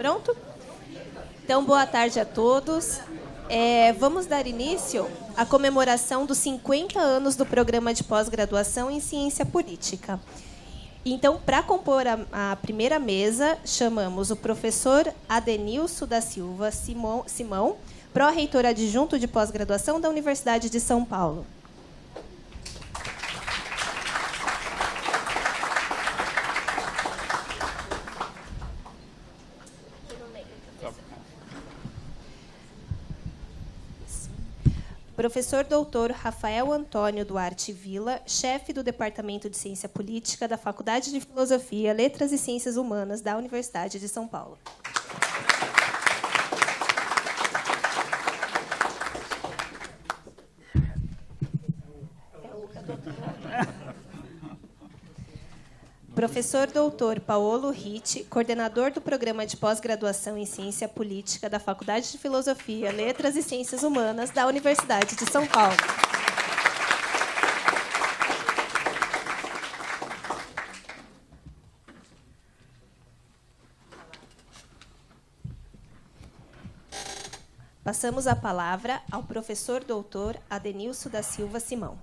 Pronto? Então, boa tarde a todos. É, vamos dar início à comemoração dos 50 anos do programa de pós-graduação em Ciência Política. Então, para compor a, a, primeira mesa, chamamos o professor Adenilson da Silva Simão, Simão pró-reitor adjunto de pós-graduação da Universidade de São Paulo. Professor doutor Rafael Antônio Duarte Vila, chefe do Departamento de Ciência Política da Faculdade de Filosofia, Letras e Ciências Humanas da Universidade de São Paulo. Professor doutor Paolo Ritti, coordenador do Programa de Pós-Graduação em Ciência Política da Faculdade de Filosofia, Letras e Ciências Humanas da Universidade de São Paulo. Passamos a palavra ao professor doutor Adenilson da Silva Simão.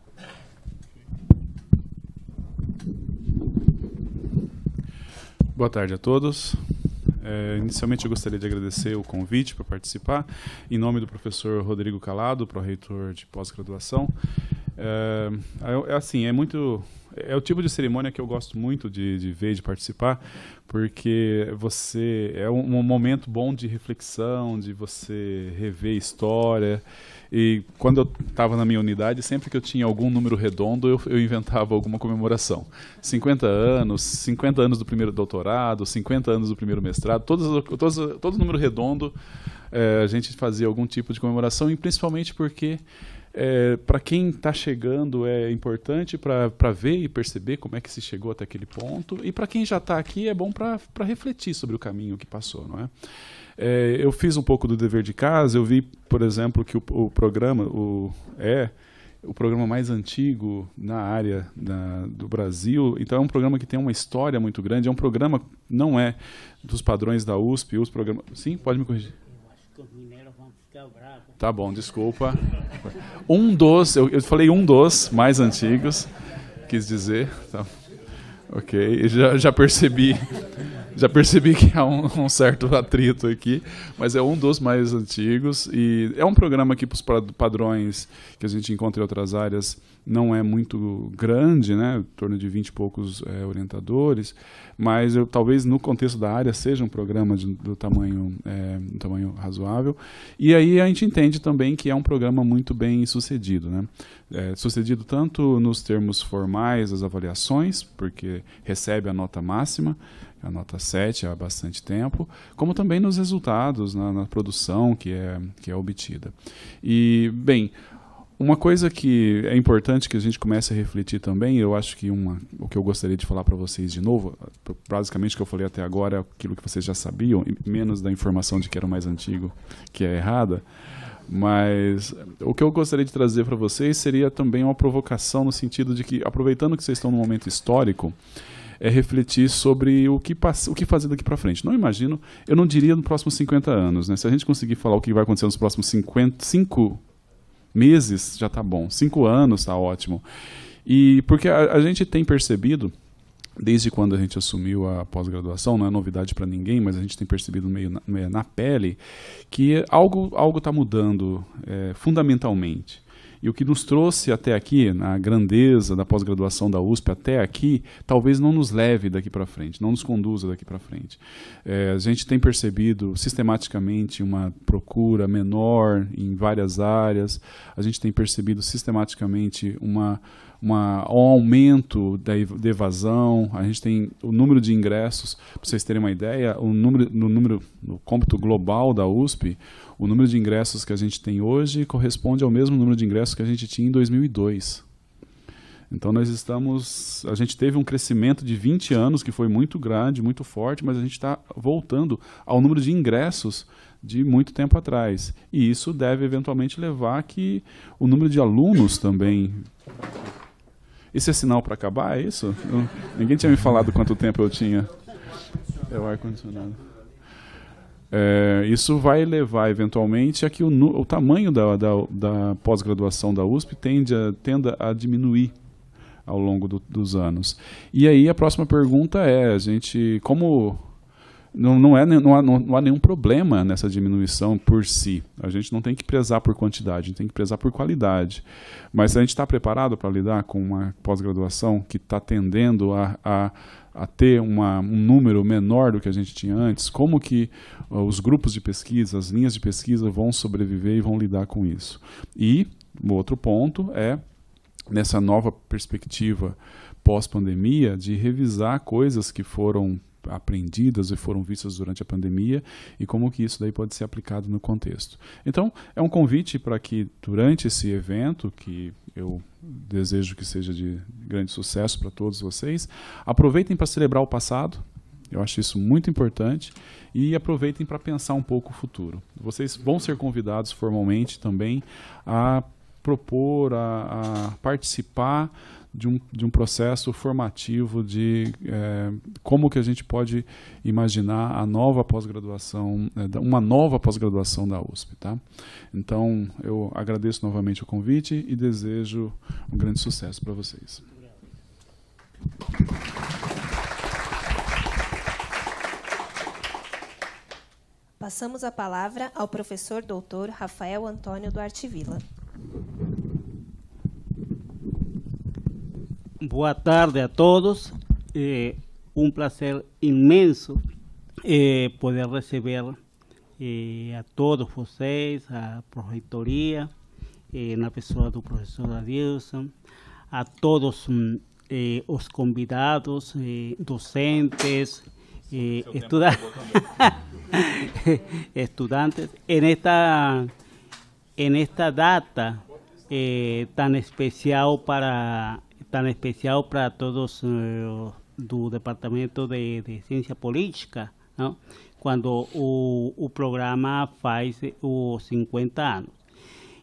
Boa tarde a todos. É, inicialmente, eu gostaria de agradecer o convite para participar, em nome do professor Rodrigo Calado, pró-reitor de pós-graduação. É, é, assim, é muito é o tipo de cerimônia que eu gosto muito de, de ver, de participar, porque você é um, um momento bom de reflexão, de você rever história. E quando eu estava na minha unidade, sempre que eu tinha algum número redondo, eu, eu, inventava alguma comemoração. 50 anos, 50 anos do primeiro doutorado, 50 anos do primeiro mestrado, todos, todos, todo número redondo, é, a gente fazia algum tipo de comemoração, e principalmente porque é, para quem está chegando é importante para ver e perceber como é que se chegou até aquele ponto. E para quem já está aqui é bom para refletir sobre o caminho que passou, não é? é? Eu fiz um pouco do dever de casa, eu vi, por exemplo, que o, o programa o, é o programa mais antigo na área da, do Brasil, então é um programa que tem uma história muito grande, é um programa, não é dos padrões da USP, os programas... Sim, pode me corrigir. Tá bom, desculpa. Um dos, eu, eu falei um dos mais antigos, quis dizer. Tá. Ok, já, já percebi, já percebi que há um, um, certo atrito aqui, mas é um dos mais antigos e é um programa que para os padrões que a gente encontra em outras áreas não é muito grande, né, em torno de 20 e poucos é, orientadores, mas eu, talvez no contexto da área seja um programa de, do tamanho, é, um tamanho razoável. E aí a gente entende também que é um programa muito bem sucedido. Né? É, sucedido tanto nos termos formais das avaliações, porque recebe a nota máxima, a nota 7 há bastante tempo, como também nos resultados, na, né? na produção que é, que é obtida. E, bem, uma coisa que é importante que a gente comece a refletir também, eu acho que uma, o que eu gostaria de falar para vocês de novo, basicamente o que eu falei até agora é aquilo que vocês já sabiam, menos da informação de que era o mais antigo, que é errada, mas o que eu gostaria de trazer para vocês seria também uma provocação no sentido de que, aproveitando que vocês estão num momento histórico, é refletir sobre o que, o que fazer daqui para frente. Não imagino, eu não diria nos próximos 50 anos, né? Se a gente conseguir falar o que vai acontecer nos próximos 50, 5 meses já está bom, cinco anos está ótimo. E porque a, a, gente tem percebido, desde quando a gente assumiu a pós-graduação, não é novidade para ninguém, mas a gente tem percebido meio na, meio na pele, que algo está mudando é, fundamentalmente. E o que nos trouxe até aqui, na grandeza da pós-graduação da USP até aqui, talvez não nos leve daqui para frente, não nos conduza daqui para frente. É, a gente tem percebido sistematicamente uma procura menor em várias áreas, a gente tem percebido sistematicamente uma, uma, um aumento da evasão, a gente tem o número de ingressos, para vocês terem uma ideia, o número, no número, no cômputo global da USP, o número de ingressos que a gente tem hoje corresponde ao mesmo número de ingressos que a gente tinha em 2002. Então nós estamos, a gente teve um crescimento de 20 anos que foi muito grande, muito forte, mas a gente está voltando ao número de ingressos de muito tempo atrás. E isso deve eventualmente levar que o número de alunos também. Esse é sinal para acabar, é isso? Eu, ninguém tinha me falado quanto tempo eu tinha. É o ar condicionado. É, isso vai levar eventualmente a que o, o tamanho da, da, da pós-graduação da USP tende a, tenda a diminuir ao longo do, dos anos. E aí a próxima pergunta é, a gente, como não, não, é, não, há, não, há nenhum problema nessa diminuição por si. A gente não tem que prezar por quantidade, a gente tem que prezar por qualidade. Mas a gente está preparado para lidar com uma pós-graduação que está tendendo a, a a ter uma, um número menor do que a gente tinha antes, como que uh, os grupos de pesquisa, as linhas de pesquisa vão sobreviver e vão lidar com isso. E o outro ponto é nessa nova perspectiva pós-pandemia de revisar coisas que foram aprendidas e foram vistas durante a pandemia e como que isso daí pode ser aplicado no contexto. Então, é um convite para que durante esse evento, que eu desejo que seja de grande sucesso para todos vocês, aproveitem para celebrar o passado, eu acho isso muito importante e aproveitem para pensar um pouco o futuro. Vocês vão ser convidados formalmente também a propor, a, a participar de um, de um processo formativo de é, como que a gente pode imaginar a nova pós-graduação, é, uma nova pós-graduação da USP. Tá? Então, eu agradeço novamente o convite e desejo um grande sucesso para vocês. Passamos a palavra ao professor doutor Rafael Antônio Duarte Vila. Buenas tardes a todos. Eh, un placer inmenso eh, poder recibir eh, a todos ustedes, a Projetoría, la persona del profesor Adilson, a todos los mm, convidados, docentes, estudiantes, en esta, en esta data tan especial para tan especial para todos eh, tu Departamento de, Ciencia Política, cuando el programa faz 50 años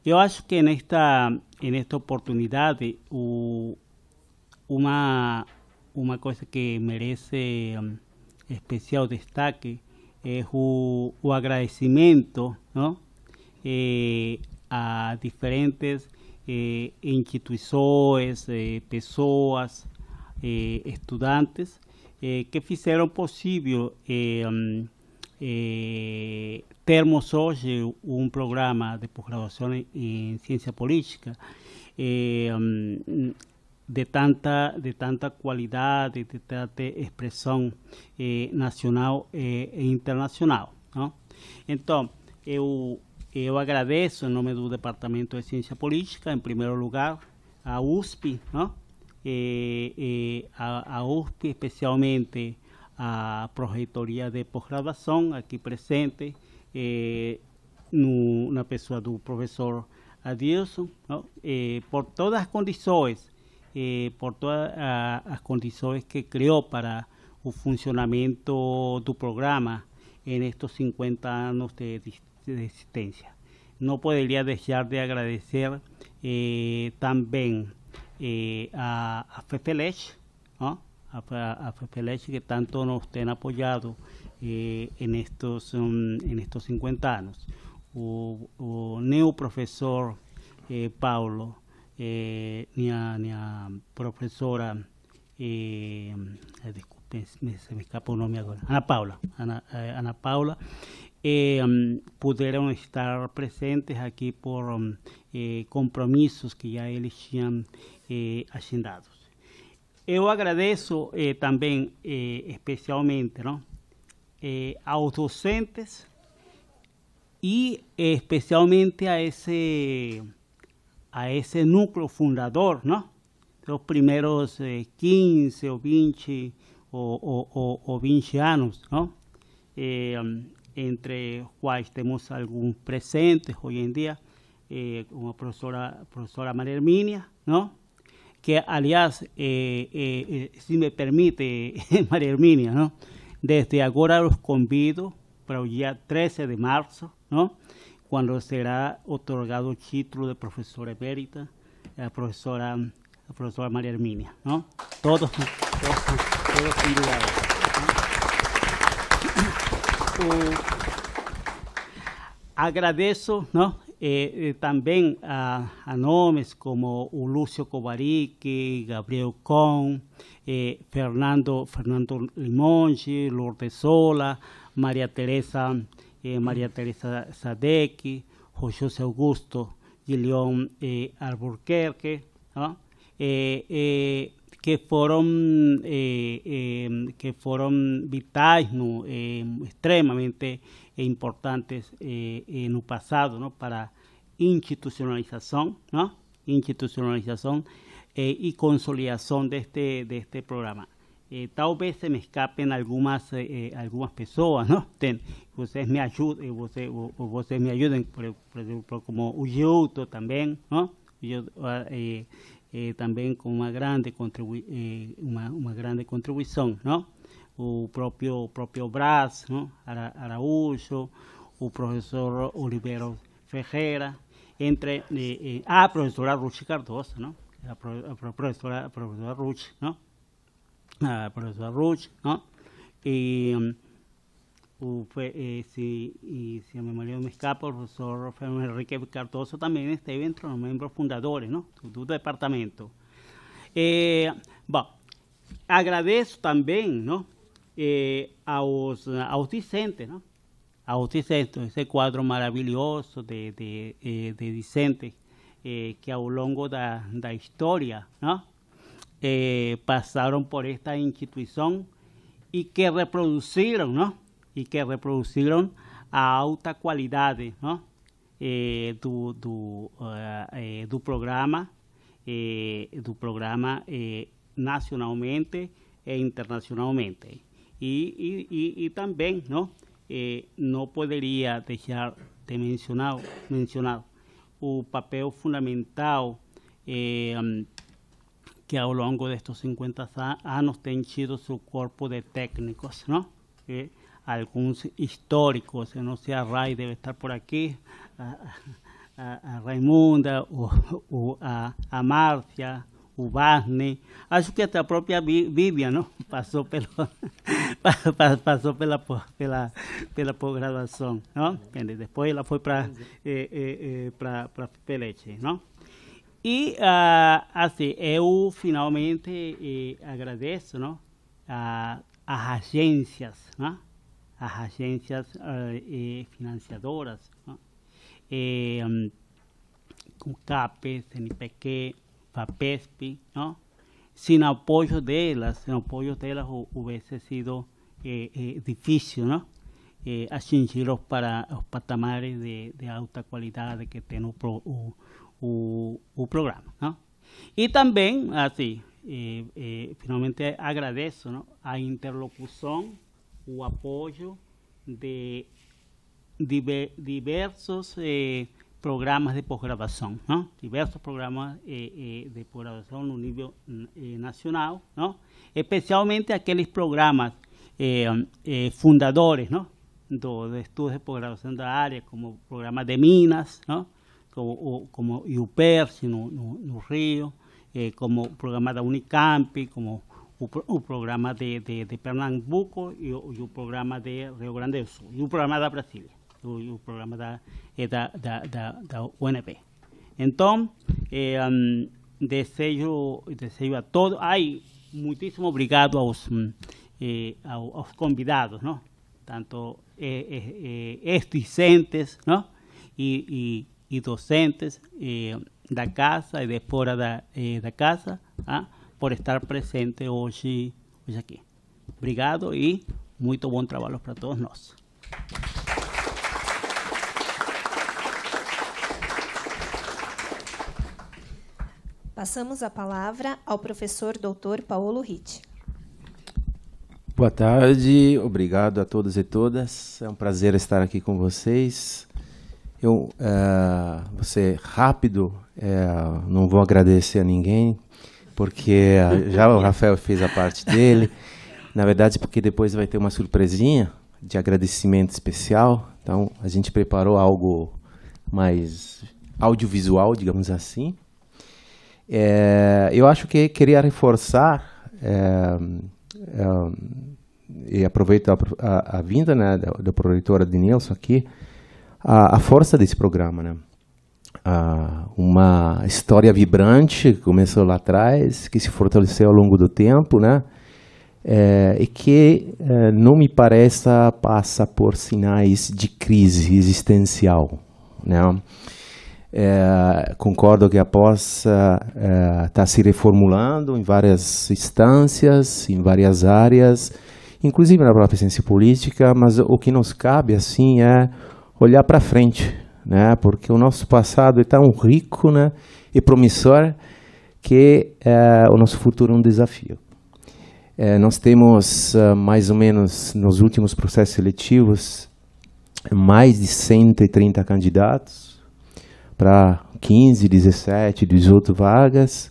yo acho que en esta oportunidad una cosa una cosa que merece um, especial destaque es un agradecimiento agradecimento eh, a diferentes eh, instituições, eh, pessoas, eh, estudantes eh, que fizeram possível eh, hum, eh, termos hoje um programa de pós-graduação em, ciência política hum, de tanta de tanta qualidade, de tanta expressão nacional e internacional. Não? Então, eu Eu eh, agradezco en nombre do Departamento de Ciencia Política, en primer lugar, a USP, no, eh, eh, a, USP, especialmente a Projetoria de Pós-Graduação, aqui presente, eh, na pessoa do professor Adilson, por todas as condições, por todas ah, as que creó para o funcionamiento do programa en estos 50 años de, de existencia. No podría dejar de agradecer eh, también eh, a, a a, que tanto nos han apoyado eh, en, estos, um, en estos 50 años. O, o profesor Paulo, ni, a, profesora, disculpen, se me escapa un nombre ahora, Ana Paula, Ana, Ana Paula eh, pudieron estar presentes aquí por eh, compromisos que ya eles tinham eh, agendados. Eu agradeço eh, também, eh, especialmente, não? Eh, aos docentes e especialmente a esse, a esse núcleo fundador, não? Os primeiros 15 ou 20 ou, ou, 20 anos, não? entre cuales tenemos algunos presentes hoy en día, eh, como profesora, profesora María Herminia, ¿no? que alias, eh, eh, si me permite, María Herminia, desde ahora los convido para el día 13 de marzo, ¿no? cuando será otorgado el título de profesora emérita la profesora, profesora María Herminia. ¿no? Todos, todos, todos Agradezco eh, eh, también a, nombres como o Lúcio Gabriel Con eh, Fernando, Fernando Lourdesola, Lourdes Sola, María Teresa, María Teresa Sadek, José Augusto, León Alburquerque, que fueron, eh, em, que fueron vitales, ¿no? Em, extremadamente importantes eh, en el pasado ¿no? para institucionalización, ¿no? institucionalización eh, y consolidación de este, de este programa. tal vez se me escapen algunas algunas personas, ¿no? ustedes me ayuden, ustedes, ustedes me ayuden, por, ejemplo, como Uyuto también, ¿no? Ah, eh, también con una gran grande ¿no? eh, una, grande contribución no o propio propio Brás Araújo o profesor Olivero Ferreira entre eh, eh, Ah, profesora profesora Ruth Cardoso ¿no? a, pro, profesora profesora a profesora Ruth ¿no? Um, eh, si, y si me memoria me escapa, el profesor Enrique Cardoso también está dentro de los miembros fundadores ¿no? tu departamento. bueno, eh, agradezco también, eh, a eh, los aos discentes, a los discentes, ese cuadro maravilloso de, de, de discentes eh, que a lo largo la historia, pasaron pasaron por esta institución y que reproducieron, ¿no?, e que reproduziram a alta qualidade do, uh, eh, eh, eh, programa, do programa nacionalmente e internacionalmente. E, também não, não poderia deixar de mencionar, mencionar o papel fundamental eh, que ao longo destes 50 anos tem sido seu corpo de técnicos, não? Eh, alguns históricos, não sei, a Rai deve estar por aqui, a, a, a Raimunda, o, o, a, a Márcia, o Barney, acho que até a própria Bíblia, não? Passou, pelo, passou pela, pela, pela pós-graduação, não? Depois ela foi para é, é, para Peleche, não? E, ah, assim, eu finalmente eh, agradeço, não? A, agências, não? las agencias eh, eh, financiadoras, ¿no? eh, mm, CAPES, e, NPQ, sin apoyo de ellas, sin apoyo de ellas hubiese sido eh, difícil ¿no? atingir para, los patamares de, alta calidad que tiene el programa. Y también, así, finalmente agradezco ¿no? a interlocución o apoyo de diversos eh, programas de posgraduación, diversos programas eh, eh, de posgraduación nivel nivel eh, nacional, especialmente aquellos programas eh, fundadores ¿no? de estudios de posgraduación de la área, como programas de minas, como, o, como e no, no, Río, como programas de Unicamp, como o, o programa de, de, de Pernambuco e o, e o, programa de Rio Grande do Sul, e o programa da Brasília, e o, programa da, da, da, da, da Então, é, um, desejo, desejo a todos. Ai, muitíssimo obrigado aos, eh, aos convidados, não? tanto eh, eh, ex-discentes não? E, e, e docentes da casa e de fora da, da casa. Ah? por estar presente hoje, hoje aqui. Obrigado e muito bom trabalho para todos nós. Passamos a palavra ao professor doutor Paulo Ritt. Boa tarde, obrigado a todos e todas. É um prazer estar aqui com vocês. Eu uh, eh, vou ser rápido, uh, não vou agradecer a ninguém porque já o Rafael fez a parte dele. Na verdade, porque depois vai ter uma surpresinha de agradecimento especial. Então, a gente preparou algo mais audiovisual, digamos assim. É, eu acho que queria reforçar é, é, e aproveito a, a, a vinda né, da, da proreitora de Nilson aqui, a, a força desse programa, né? ah, uma história vibrante que começou lá atrás, que se fortaleceu ao longo do tempo, né? É, e que é, não me parece passa por sinais de crise existencial, né? É, concordo que a possa está é, tá se reformulando em várias instâncias, em várias áreas, inclusive na própria ciência política, mas o que nos cabe assim é olhar para frente, né? Porque o nosso passado é tão rico, né? E promissor que eh, o nosso futuro é um desafio. Eh, nós temos eh, mais ou menos nos últimos processos seletivos mais de 130 candidatos para 15, 17, 18 vagas.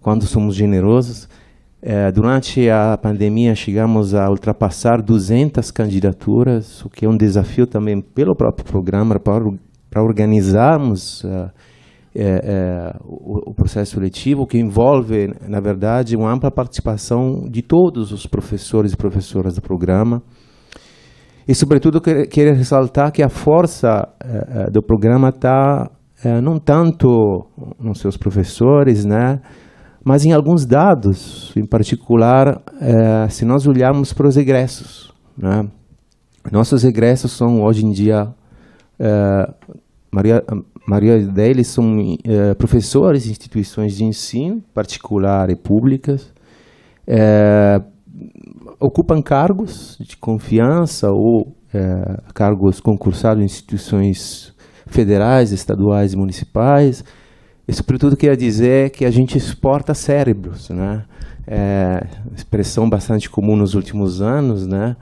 Quando somos generosos, durante a pandemia chegamos a ultrapassar 200 candidaturas, o que é um desafio também pelo próprio programa para o para organizarmos uh, é, é, o, o, processo seletivo, que envolve, na verdade, uma ampla participação de todos os professores e professoras do programa. E, sobretudo, queria ressaltar que a força eh, eh, do programa está eh, não tanto nos seus professores, né, mas em alguns dados, em particular, se nós olharmos para os egressos. Né? Nossos egressos são, hoje em dia, eh, Maria, maioria deles são é, professores de instituições de ensino, particular e públicas, eh, ocupam cargos de confiança ou cargos concursados em instituições federais, estaduais e municipais. E, sobretudo, quer dizer que a gente exporta cérebros, né? expressão bastante comum nos últimos anos, né?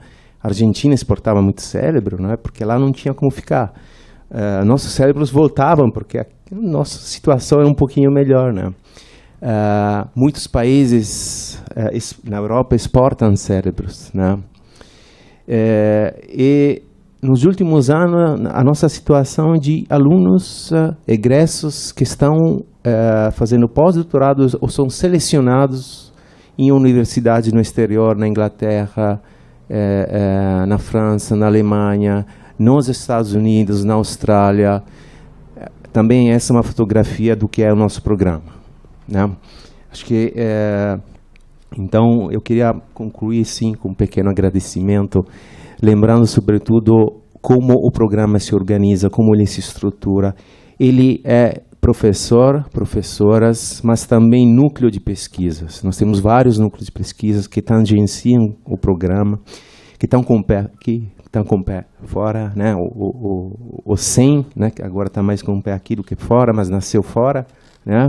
A Argentina exportava muito cérebro, é porque lá não tinha como ficar. Uh, nossos cérebros voltavam, porque a nossa situação é um pouquinho melhor. Né? Uh, muitos países uh, na Europa exportam cérebros. Né? Eh, e nos últimos anos, a nossa situação de alunos egressos que estão eh, fazendo pós-doutorados ou são selecionados em universidades no exterior, na Inglaterra, é, é, na França, na Alemanha, nos Estados Unidos, na Austrália. Eh, também essa é uma fotografia do que é o nosso programa. Né? Acho que é, então eu queria concluir sim com um pequeno agradecimento, lembrando sobretudo como o programa se organiza, como ele se estrutura. Ele é professor, professoras, mas também núcleo de pesquisas. Nós temos vários núcleos de pesquisas que tangenciam o programa, que estão com o pé aqui, estão com o pé fora, né? o, o, o, o SEM, né? que agora está mais com o pé aqui do que fora, mas nasceu fora, né?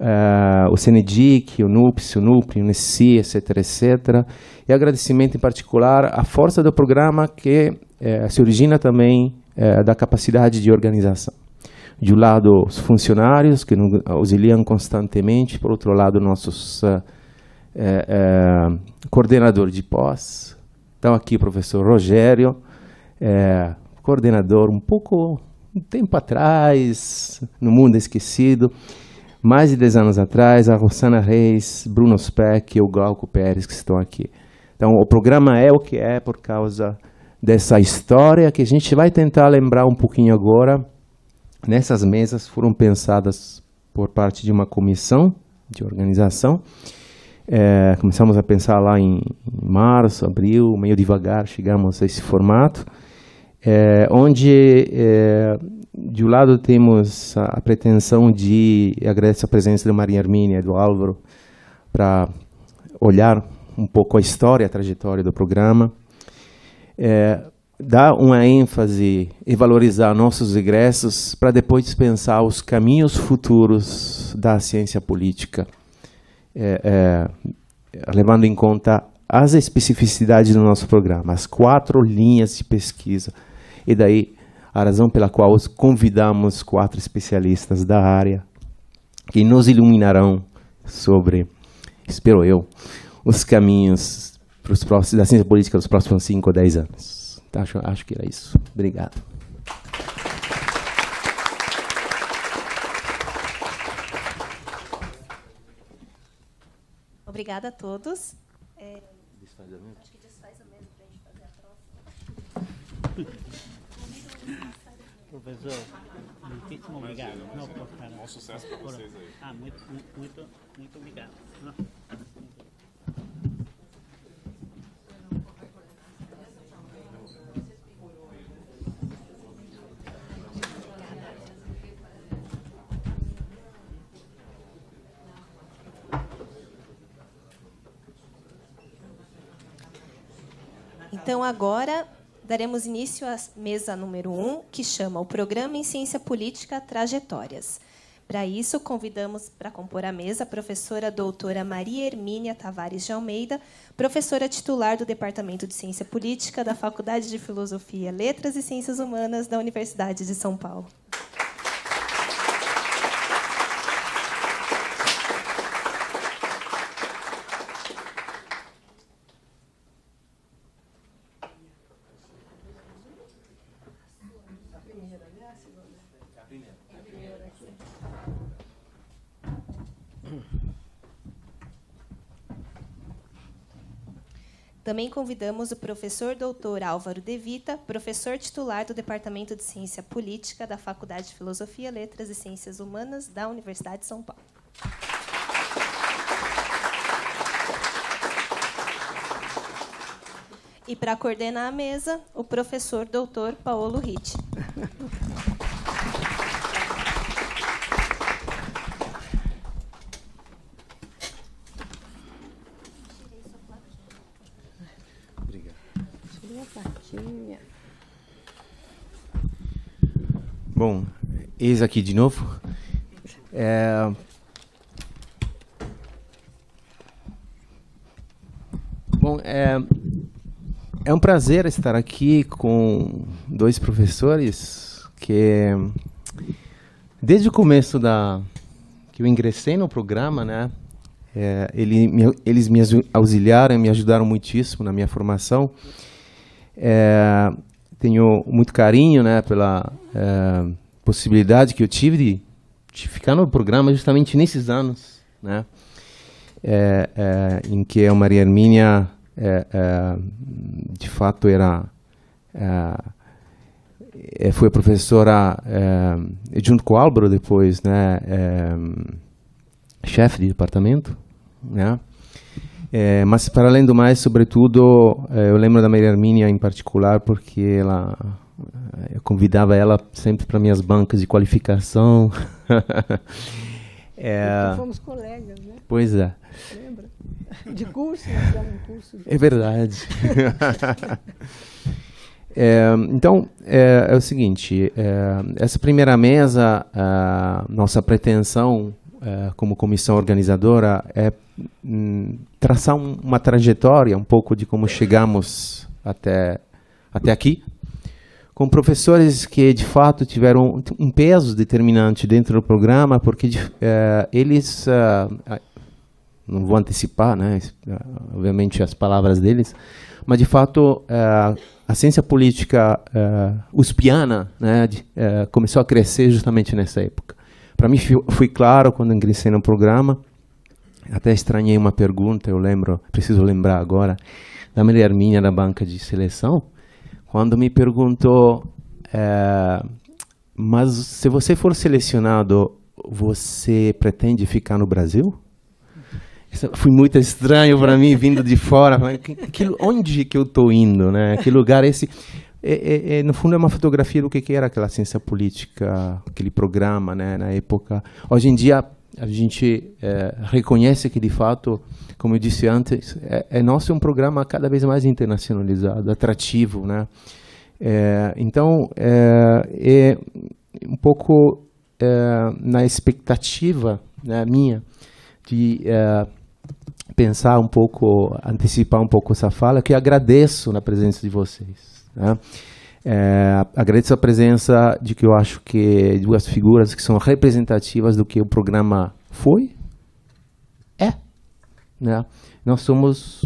Uh, o CENEDIC, o NUPS, o NUP, o NECI, etc, etc. E agradecimento em particular à força do programa que eh, se origina também eh, da capacidade de organização de um lado os funcionários que nos auxiliam constantemente, por outro lado nossos uh, eh, uh, eh, eh, coordenadores de pós. Então aqui o professor Rogério, uh, coordenador um pouco um tempo atrás, no mundo esquecido, mais de 10 anos atrás, a Rosana Reis, Bruno Speck e o Glauco Pérez que estão aqui. Então o programa é o que é por causa dessa história que a gente vai tentar lembrar um pouquinho agora Nessas mesas foram pensadas por parte de uma comissão de organização. É, começamos a pensar lá em, em, março, abril, meio devagar chegamos a esse formato, é, onde é, de um lado temos a, a, pretensão de, agradeço a presença do Maria Hermínia e do Álvaro, para olhar um pouco a história, a trajetória do programa. É, dar uma ênfase e valorizar nossos ingressos para depois pensar os caminhos futuros da ciência política, é, é, levando em conta as especificidades do nosso programa, as quatro linhas de pesquisa. E daí a razão pela qual convidamos quatro especialistas da área que nos iluminarão sobre, espero eu, os caminhos para os próximos, da ciência política dos próximos 5 ou 10 anos. Tá, acho, acho que era isso. Obrigado. Obrigada a todos. É... Desfaz a mesa. Acho que desfaz a mesa para a gente fazer a próxima. Professor, muitíssimo obrigado. Bom sucesso para vocês aí. Ah, muito, muito, muito obrigado. Então, agora daremos início à mesa número 1, um, que chama o Programa em Ciência Política Trajetórias. Para isso, convidamos para compor a mesa a professora doutora Maria Hermínia Tavares de Almeida, professora titular do Departamento de Ciência Política da Faculdade de Filosofia, Letras e Ciências Humanas da Universidade de São Paulo. Também convidamos o professor doutor Álvaro De Vita, professor titular do Departamento de Ciência Política da Faculdade de Filosofia, Letras e Ciências Humanas da Universidade de São Paulo. E para coordenar a mesa, o professor doutor Paulo Ritt. Eis aqui de novo. É... Bom, é... é um prazer estar aqui com dois professores que, desde o começo da que eu ingressei no programa, né, é, ele, me, eles me auxiliaram, me ajudaram muitíssimo na minha formação. É, tenho muito carinho, né, pela é, possibilidade que eu tive de, de ficar no programa justamente nesses anos, né? É, é, em que a Maria Hermínia é, é, de fato era é, é, foi professora junto com o Álvaro depois, né? chefe de departamento, né? É, mas para além do mais, sobretudo, eu lembro da Maria Hermínia em particular porque ela eu convidava ela sempre para minhas bancas de qualificação. é... Fomos colegas, né? Pois é. Lembra? De curso, nós curso. De... É verdade. É, então, é, é, o seguinte, é, essa primeira mesa, nossa pretensão é, como comissão organizadora é hum, traçar um, uma trajetória um pouco de como chegamos até, até aqui, com professores que de fato tiveram um peso determinante dentro do programa, porque eh, eles, eh, eh, não vou antecipar, né, obviamente, as palavras deles, mas de fato a ciência política uspiana né, de, começou a crescer justamente nessa época. Para mim foi claro quando ingressei no programa, até estranhei uma pergunta, eu lembro, preciso lembrar agora, da Maria Arminha da banca de seleção, quando me perguntou, é, mas se você for selecionado, você pretende ficar no Brasil? Isso foi muito estranho para mim, vindo de fora. Aquilo, onde que eu estou indo? Né? Que lugar é esse? É, é, é, no fundo, é uma fotografia do que, que era aquela ciência política, aquele programa né, na época. Hoje em dia, a gente é, reconhece que, de fato, como eu disse antes, é, é nosso um programa cada vez mais internacionalizado, atrativo, né? É, então, é, é um pouco é, na expectativa né, minha de é, pensar um pouco, antecipar um pouco essa fala, que agradeço na presença de vocês. Né? É, agradeço a presença de que eu acho que duas figuras que são representativas do que o programa foi, é, né? Nós somos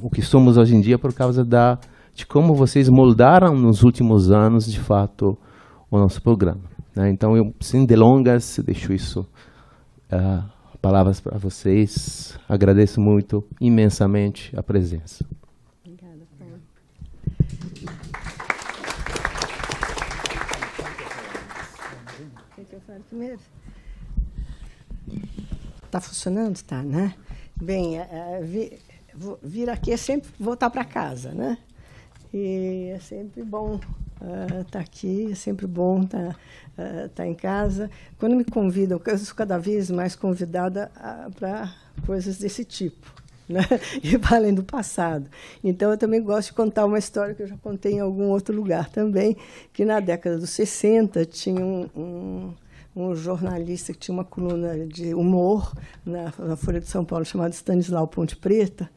o que somos hoje em dia por causa da de como vocês moldaram nos últimos anos, de fato, o nosso programa. Né? Então, eu, sem delongas, deixo isso uh, palavras para vocês. Agradeço muito, imensamente, a presença. primeiro. Tá funcionando? Tá, né? Bem, é, é, vi, vou, vir aqui é sempre voltar para casa, né? E é sempre bom estar é, uh, tá aqui, é sempre bom estar tá, uh, tá em casa. Quando me convidam, eu sou cada vez mais convidada para coisas desse tipo. Né? E além do passado. Então, eu também gosto de contar uma história que eu já contei em algum outro lugar também, que na década dos 60 tinha um, um um jornalista que tinha uma coluna de humor na, na Folha de São Paulo, chamado Stanislau Ponte Preta,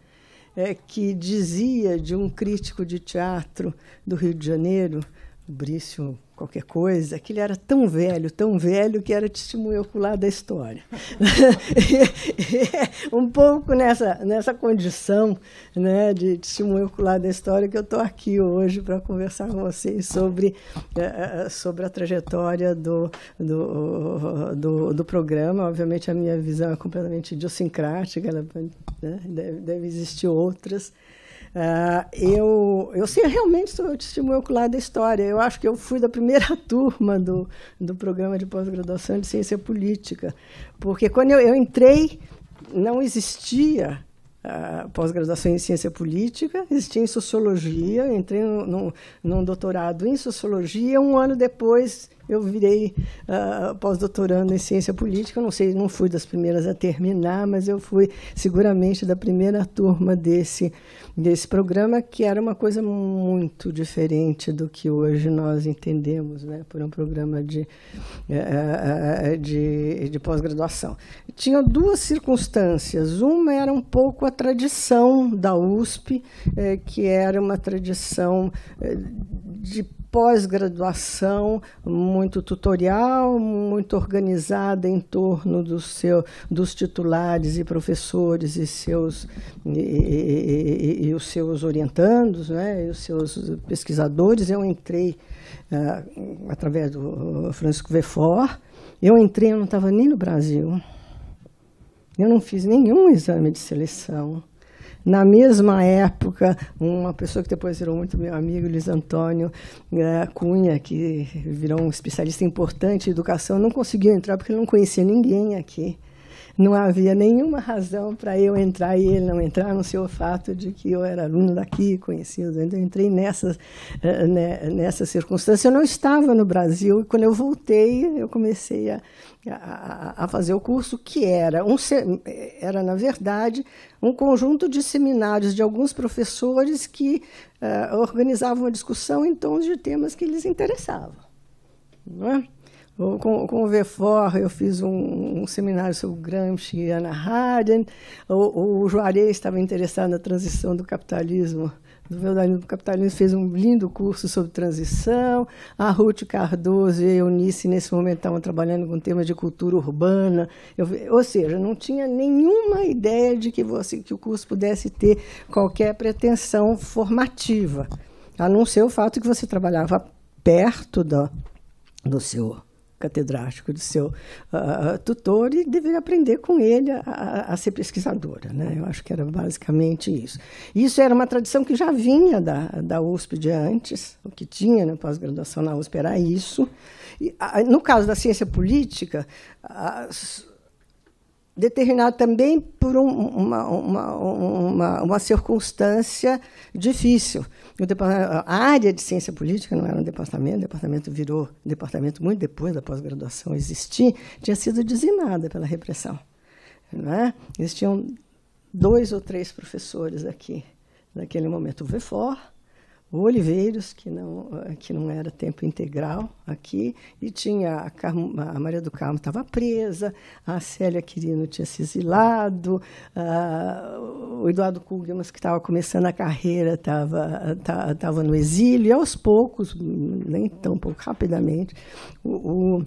é, que dizia de um crítico de teatro do Rio de Janeiro, Brício qualquer coisa, que ele era tão velho, tão velho, que era testemunho ocular da história. um pouco nessa, nessa condição né, de testemunho ocular da história que eu estou aqui hoje para conversar com vocês sobre, eh, eh, sobre a trajetória do, do, do, do, programa. Obviamente, a minha visão é completamente idiosincrática, né, deve, deve existir outras, Uh, eu, eu sei, realmente sou o testemunho ocular da história. Eu acho que eu fui da primeira turma do, do programa de pós-graduação de ciência política, porque quando eu, eu entrei, não existia Uh, pós-graduação em ciência política, existia em sociologia, entrei num, no num doutorado em sociologia, um ano depois eu virei uh, pós-doutorando em ciência política. não sei, não fui das primeiras a terminar, mas eu fui seguramente da primeira turma desse, desse programa, que era uma coisa muito diferente do que hoje nós entendemos né, por um programa de, uh, de, de pós-graduação. Tinha duas circunstâncias. Uma era um pouco a tradição da USP, eh, que era uma tradição eh, de pós-graduação muito tutorial, muito organizada em torno do seu, dos titulares e professores e, seus, e, e, e os seus orientandos, né, e os seus pesquisadores. Eu entrei uh, através do Francisco Vefor. Eu entrei, eu não estava nem no Brasil. Eu não fiz nenhum exame de seleção. Na mesma época, uma pessoa que depois virou muito meu amigo, Luiz Antônio é, Cunha, que virou um especialista importante em educação, não conseguiu entrar porque ele não conhecia ninguém aqui não havia nenhuma razão para eu entrar e ele não entrar, não ser o fato de que eu era aluno daqui, conhecia os Eu entrei nessa, eh, né, nessa circunstância. Eu não estava no Brasil e quando eu voltei, eu comecei a, a, a fazer o curso, que era, um, era, na verdade, um conjunto de seminários de alguns professores que uh, organizavam uma discussão em torno de temas que lhes interessavam. Não é? Com, com o Vefor, eu fiz um, um, seminário sobre Gramsci e Ana Hardin. O, o Juarez estava interessado na transição do capitalismo do feudalismo capitalismo fez um lindo curso sobre transição. A Ruth Cardoso e a Eunice, nesse momento, estavam trabalhando com temas de cultura urbana. Eu, ou seja, não tinha nenhuma ideia de que, você, que o curso pudesse ter qualquer pretensão formativa, a não ser o fato que você trabalhava perto do, do seu catedrático, do seu uh, tutor, e deveria aprender com ele a, a, ser pesquisadora. Né? Eu acho que era basicamente isso. Isso era uma tradição que já vinha da, da USP de antes, o que tinha na né, pós-graduação na USP era isso. E, no caso da ciência política, as, determinado também por um, uma, uma, uma, uma, circunstância difícil. a área de ciência política não era um departamento, o departamento virou um departamento muito depois da pós-graduação existir, tinha sido dizimada pela repressão. Não é? Existiam dois ou três professores aqui naquele momento, o VFOR, o Oliveiros, que não, eh, que não era tempo integral aqui, e tinha a, a Maria do Carmo estava presa, a Célia Quirino tinha se exilado, o Eduardo Kugmas, que estava começando a carreira, estava tava no exílio, e aos poucos, nem tão pouco, rapidamente, o, o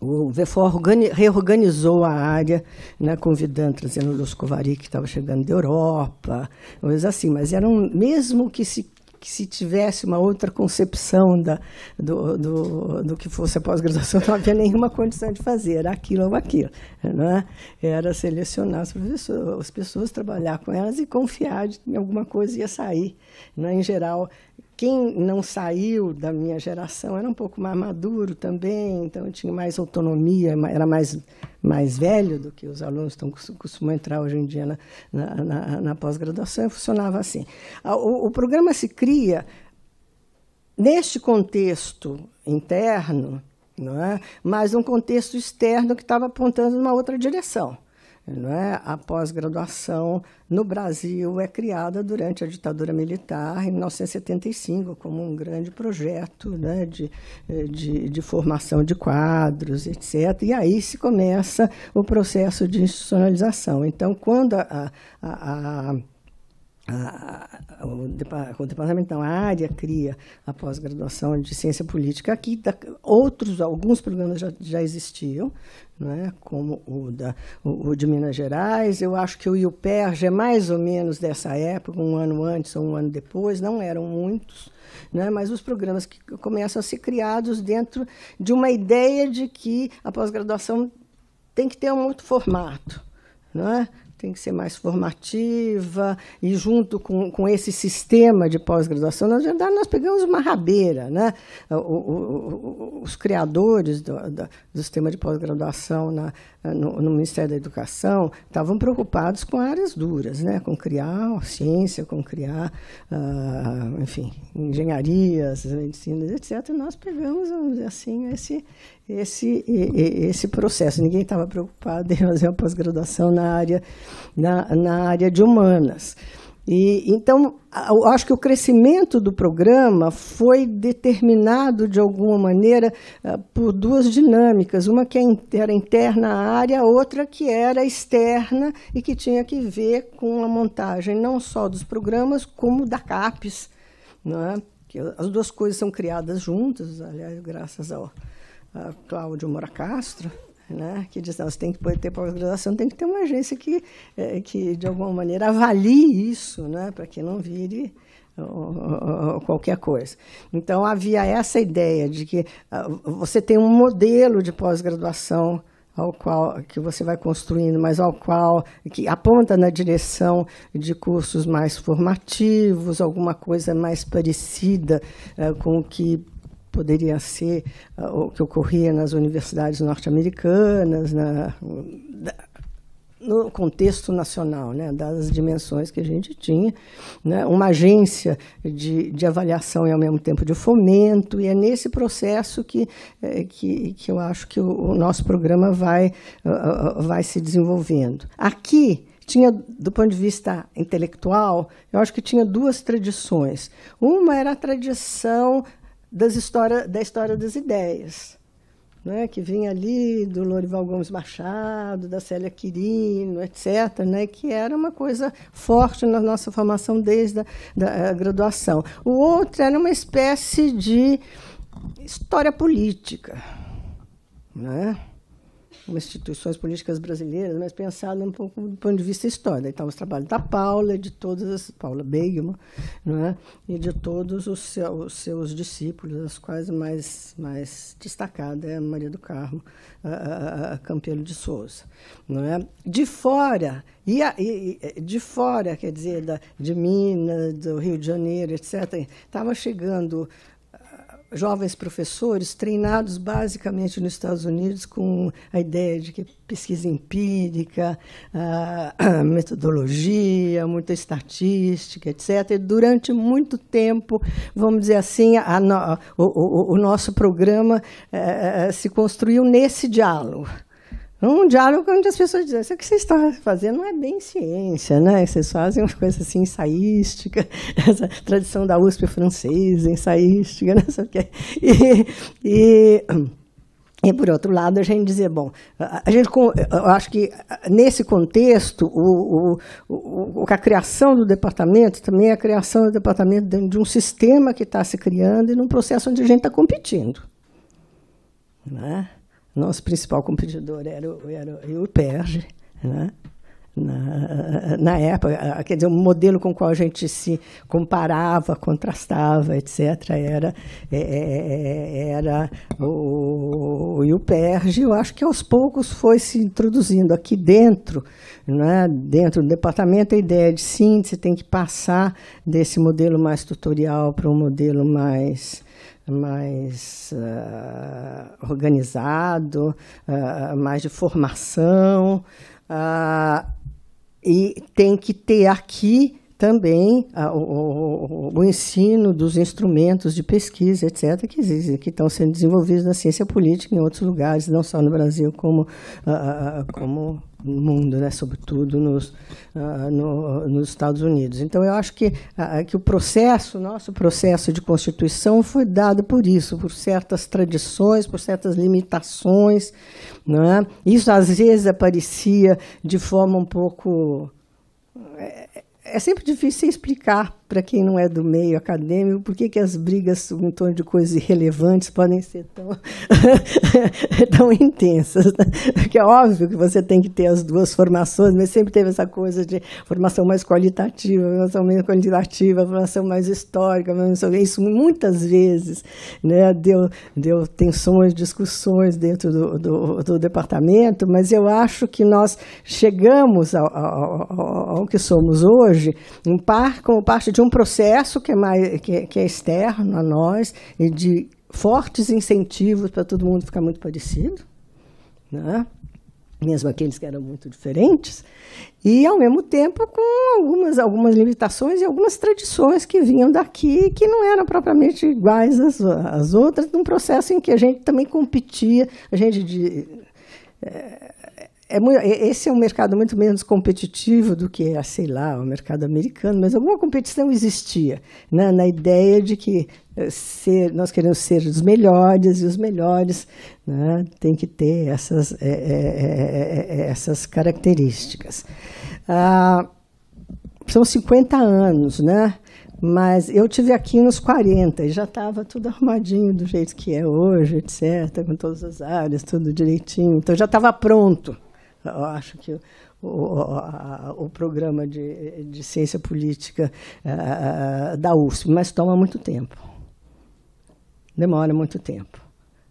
o VFOR reorganizou a área, né, convidando, trazendo o Luscovari, que estava chegando da Europa, coisas assim. Mas eram, mesmo que se que se tivesse uma outra concepção da, do, do, do que fosse a pós-graduação, não havia nenhuma condição de fazer, era aquilo ou aquilo. Né? Era selecionar as, as pessoas, trabalhar com elas e confiar de que alguma coisa ia sair. Né? Em geral, quem não saiu da minha geração era um pouco mais maduro também, então tinha mais autonomia, era mais, mais velho do que os alunos estão costumam entrar hoje em dia na, na, na, na pós-graduação, e funcionava assim. O, o programa se cria neste contexto interno, não é? mas um contexto externo que estava apontando numa outra direção. Não é? A pós-graduação no Brasil é criada durante a ditadura militar, em 1975, como um grande projeto né, de, de, de formação de quadros, etc. E aí se começa o processo de institucionalização. Então, quando a, a, a a, o, departamento não, a área cria a pós-graduação de ciência política. Aqui da, outros, alguns programas já, já existiam, né, como o, da, o, o, de Minas Gerais. Eu acho que o IUPERJ é mais ou menos dessa época, um ano antes ou um ano depois, não eram muitos. Né, mas os programas que começam a ser criados dentro de uma ideia de que a pós-graduação tem que ter um outro formato. Não é? tem que ser mais formativa, e junto com, com esse sistema de pós-graduação, na verdade, nós pegamos uma rabeira. Né? O, o, o, os criadores do, do, do sistema de pós-graduação no, no, Ministério da Educação estavam preocupados com áreas duras, né? com criar ciência, com criar, uh, enfim, engenharias, medicinas, etc. E nós pegamos, assim, esse, esse, esse processo. Ninguém estava preocupado em fazer uma pós-graduação na área, na, na área de humanas. E, então, eu acho que o crescimento do programa foi determinado, de alguma maneira, ah, por duas dinâmicas: uma que é era interna à área, outra que era externa e que tinha que ver com a montagem não só dos programas, como da CAPES. Não é? As duas coisas são criadas juntas, aliás, graças ao, Cláudio Castro, né, que diz, que tem que poder ter pós-graduação, tem que ter uma agência que, eh, que de alguma maneira, avalie isso, né, para que não vire ou, ou qualquer coisa. Então, havia essa ideia de que ah, você tem um modelo de pós-graduação ao qual que você vai construindo, mas ao qual que aponta na direção de cursos mais formativos, alguma coisa mais parecida eh, com o que poderia ser uh, o que ocorria nas universidades norte-americanas, na, no contexto nacional, né, das dimensões que a gente tinha, né, uma agência de, de avaliação e ao mesmo tempo de fomento, e é nesse processo que, eh, que, que eu acho que o, o nosso programa vai, uh, vai se desenvolvendo. Aqui, tinha, do ponto de vista intelectual, eu acho que tinha duas tradições. Uma era a tradição das história, da história das ideias, né, que vinha ali do Lorival Gomes Machado, da Célia Quirino, etc., né, que era uma coisa forte na nossa formação desde a da, graduação. O outro era uma espécie de história política. Né? algumas instituições políticas brasileiras, mas pensado um pouco do ponto de vista histórico. Então, os trabalhos da Paula, de todas as, Paula não é, e de todos os, seu, os, seus discípulos, as quais mais, mais destacada é a Maria do Carmo a, a, a Campelo de Souza. Não é? De fora, e, a, e, eh, de fora, quer dizer, da, de Minas, do Rio de Janeiro, etc., estava chegando jovens professores treinados basicamente nos Estados Unidos com a ideia de que pesquisa empírica, ah, metodologia, muita estatística, etc. E durante muito tempo, vamos dizer assim, a, o, o, o, nosso programa eh, eh, se construiu nesse diálogo um diálogo onde as pessoas dizem, isso o que vocês estão fazendo não é bem ciência, né? Vocês fazem uma coisa assim, ensaística, essa tradição da USP francesa, ensaística, não sei o quê. E, e, e, por outro lado, a gente dizer bom, a gente, eu acho que nesse contexto, o, o, o, a criação do departamento também é a criação do departamento dentro de um sistema que está se criando e num processo onde a gente está competindo. Né? Nosso principal competidor era, o, era o né? Na, na, época, quer dizer, o modelo com o qual a gente se comparava, contrastava, etc., era, é, é, é, é era o, o Eu acho que aos poucos foi se introduzindo aqui dentro, né, dentro do departamento, a ideia de síntese tem que passar desse modelo mais tutorial para um modelo mais mais uh, organizado, uh, mais de formação. Uh, e tem que ter aqui também o, o, o, ensino dos instrumentos de pesquisa, etc., que, existem, que estão sendo desenvolvidos na ciência política em outros lugares, não só no Brasil, como, como mundo, né, sobretudo nos, uh, no, nos Estados Unidos. Então, eu acho que, uh, que o processo, nosso processo de Constituição, foi dado por isso, por certas tradições, por certas limitações. Né? Isso, às vezes, aparecia de forma um pouco. É, é sempre difícil explicar para quem não é do meio acadêmico, por que, que as brigas em torno de coisas irrelevantes podem ser tão, tão intensas? Né? Porque é óbvio que você tem que ter as duas formações, mas sempre teve essa coisa de formação mais qualitativa, formação menos quantitativa, formação mais histórica, isso muitas vezes né, deu, deu tensões, discussões dentro do, do, do departamento, mas eu acho que nós chegamos ao, ao, ao, que somos hoje, em par, como parte de um um processo que é, mais, que é, que é externo a nós e de fortes incentivos para todo mundo ficar muito parecido, né? mesmo aqueles que eram muito diferentes, e ao mesmo tempo com algumas, algumas limitações e algumas tradições que vinham daqui que não eram propriamente iguais às, às outras, num processo em que a gente também competia, a gente de, eh, é muito, esse é um mercado muito menos competitivo do que, ah, sei lá, o mercado americano, mas alguma competição existia né? na ideia de que eh, ser, nós queremos ser os melhores e os melhores né? tem que ter essas, é, é, é, essas características. Ah, são 50 anos, né? Mas eu tive aqui nos 40 e já estava tudo arrumadinho do jeito que é hoje, etc., com todas as áreas, tudo direitinho. Então já estava pronto. Eu acho que o, a, o programa de, de ciência política a, eh, eh, da USP, mas toma muito tempo. Demora muito tempo.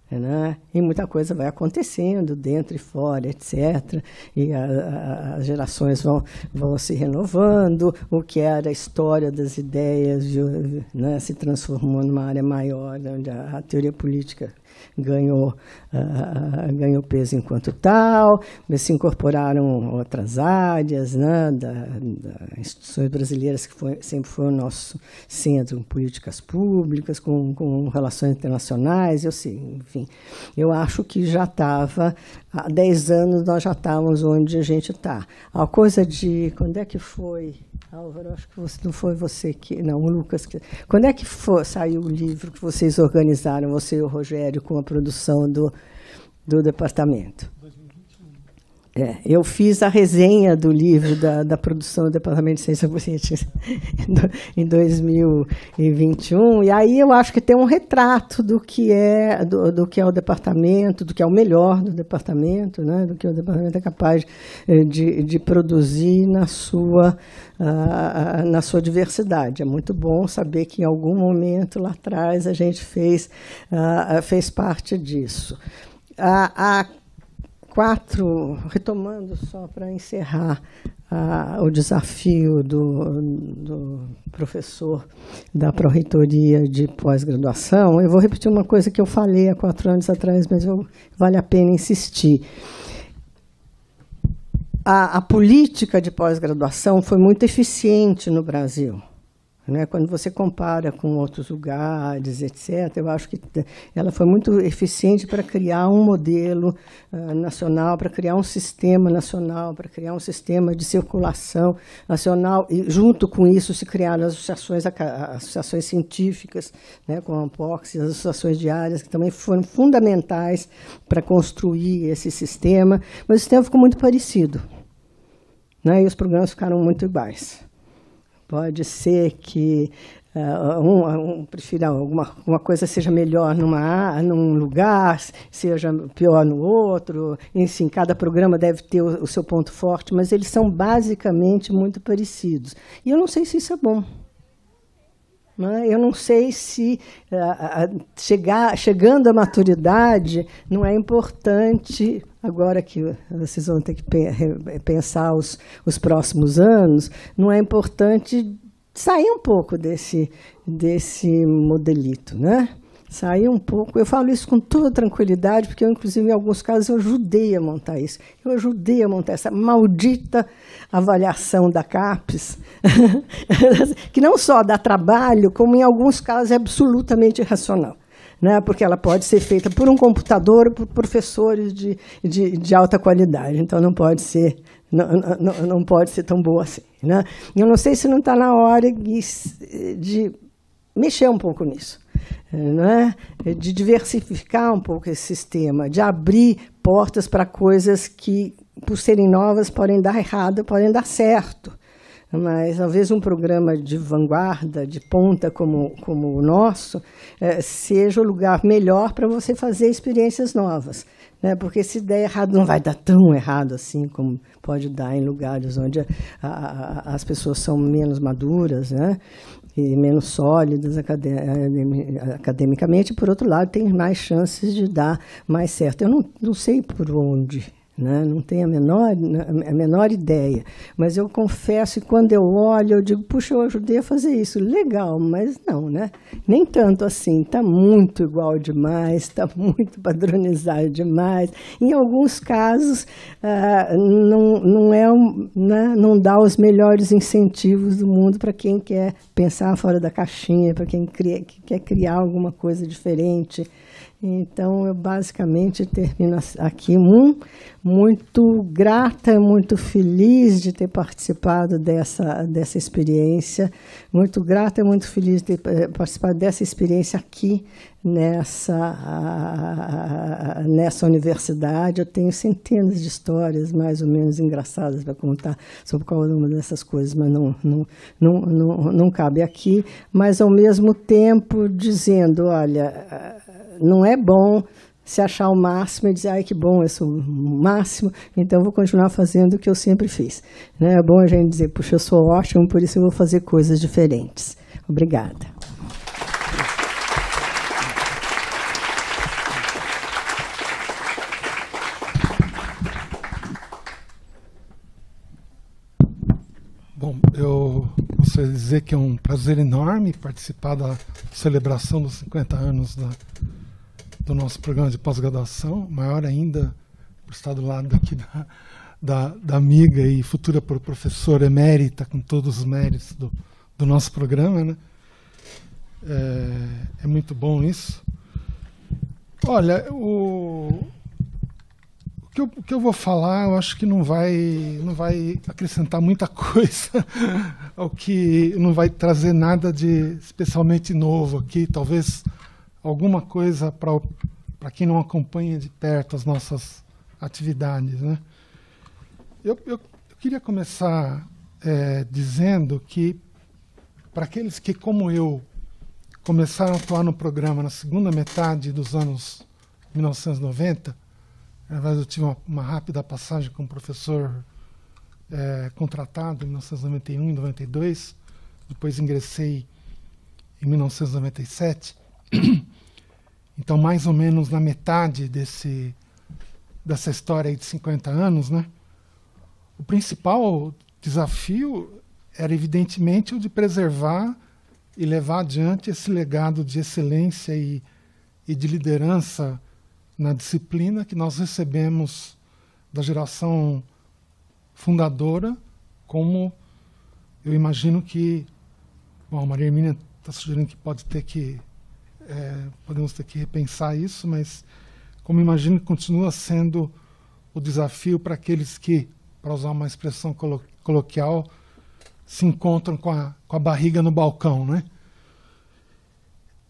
Né? E muita coisa vai acontecendo dentro e fora, etc. E as gerações vão, vão se renovando. O que era a história das ideias né, se transformou numa área maior, onde a, a teoria política ganhou, uh, ganhou peso enquanto tal, mas se incorporaram outras áreas né, da, da instituições brasileiras, que foi, sempre foi o nosso centro, com políticas públicas, com, com relações internacionais, eu sei, enfim. Eu acho que já estava, há 10 anos nós já estávamos onde a gente está. A coisa de, quando é que foi, Álvaro, acho que você, não foi você que, não, o Lucas, que, quando é que foi, saiu o livro que vocês organizaram, você e o Rogério, com a produção do, do departamento. É, eu fiz a resenha do livro da, da produção do Departamento de Ciência Política em 2021, e aí eu acho que tem um retrato do que é do, do, que é o departamento, do que é o melhor do departamento, né, do que o departamento é capaz eh, de, de produzir na sua, uh, na sua diversidade. É muito bom saber que em algum momento lá atrás a gente fez, uh, fez parte disso. a, a quatro, retomando só para encerrar o desafio do, do professor da Proreitoria de Pós-Graduação, eu vou repetir uma coisa que eu falei há quatro anos atrás, mas eu, vale a pena insistir. a, a política de pós-graduação foi muito eficiente no Brasil né? Quando você compara com outros lugares, etc., eu acho que eh, ela foi muito eficiente para criar um modelo uh, nacional, para criar um sistema nacional, para criar um sistema de circulação nacional, e junto com isso se criaram as associações, associações científicas, né, com a POX e as associações diárias, que também foram fundamentais para construir esse sistema, mas o sistema ficou muito parecido. Né? E os programas ficaram muito iguais. Pode ser que uh, um, um, prefira alguma uma coisa seja melhor numa, num lugar, seja pior no outro. Enfim, cada programa deve ter o, o seu ponto forte, mas eles são basicamente muito parecidos. E eu não sei se isso é bom. Né? Eu não sei se eh, chegar, chegando à maturidade não é importante agora que vocês vão ter que pensar os, os próximos anos, não é importante sair um pouco desse desse modelito, né? sair um pouco. Eu falo isso com toda tranquilidade, porque eu, inclusive, em alguns casos, eu ajudei a montar isso. Eu ajudei a montar essa maldita avaliação da CAPES, que não só dá trabalho, como em alguns casos é absolutamente irracional. Né? Porque ela pode ser feita por um computador ou por professores de, de, de alta qualidade. Então, não pode ser não, não, não, pode ser tão boa assim. Né? Eu não sei se não está na hora de mexer um pouco nisso né? de diversificar um pouco esse sistema, de abrir portas para coisas que, por serem novas, podem dar errado, podem dar certo. Mas talvez um programa de vanguarda, de ponta como, como o nosso, é, seja o lugar melhor para você fazer experiências novas. Né? Porque se der errado, não vai dar tão errado assim como pode dar em lugares onde a, a, as pessoas são menos maduras. Né? e menos sólidas eh, academicamente, por outro lado, tem mais chances de dar mais certo. Eu não, não sei por onde né? Não tenho a menor, né, a menor ideia. Mas eu confesso que quando eu olho, eu digo, puxa, eu ajudei a fazer isso. Legal, mas não, né? Nem tanto assim. Está muito igual demais, está muito padronizado demais. Em alguns casos, ah, não, não, é, né? não dá os melhores incentivos do mundo para quem quer pensar fora da caixinha, para quem cria, quer criar alguma coisa diferente. Então, eu basicamente termino aqui um muito grata, muito feliz de ter participado dessa, dessa experiência, muito grata e muito feliz de ter eh, participado dessa experiência aqui nessa, nessa universidade. Eu tenho centenas de histórias mais ou menos engraçadas para contar sobre qual é uma dessas coisas, mas não, não, não, não, não cabe aqui. Mas, ao mesmo tempo, dizendo, olha não é bom se achar o máximo e dizer, ai que bom, eu sou o máximo, então vou continuar fazendo o que eu sempre fiz. Né? É bom a gente dizer, puxa, eu sou ótimo, por isso eu vou fazer coisas diferentes. Obrigada. Bom, eu gostaria de dizer que é um prazer enorme participar da celebração dos 50 anos da do nosso programa de pós-graduação, maior ainda por estar do lado aqui da, da, da amiga e futura professora emérita, com todos os méritos do, do nosso programa. Né? É, é muito bom isso. Olha, o, o, que eu, o que eu vou falar, eu acho que não vai, não vai acrescentar muita coisa, ao que não vai trazer nada de especialmente novo aqui, talvez alguma coisa para quem não acompanha de perto as nossas atividades. Né? Eu, eu, eu queria começar é, dizendo que, para aqueles que, como eu, começaram a atuar no programa na segunda metade dos anos 1990, eu tive uma, uma rápida passagem como professor é, contratado em 1991 e 92, depois ingressei em 1997. Então, mais ou menos na metade desse, dessa história de 50 anos, né? O principal desafio era evidentemente o de preservar e levar adiante esse legado de excelência e, e de liderança na disciplina que nós recebemos da geração fundadora, como eu imagino que. Bom, a Maria Hermínia está sugerindo que pode ter que é, podemos ter que repensar isso, mas como imagino continua sendo o desafio para aqueles que, para usar uma expressão colo coloquial, se encontram com a, com a barriga no balcão, né?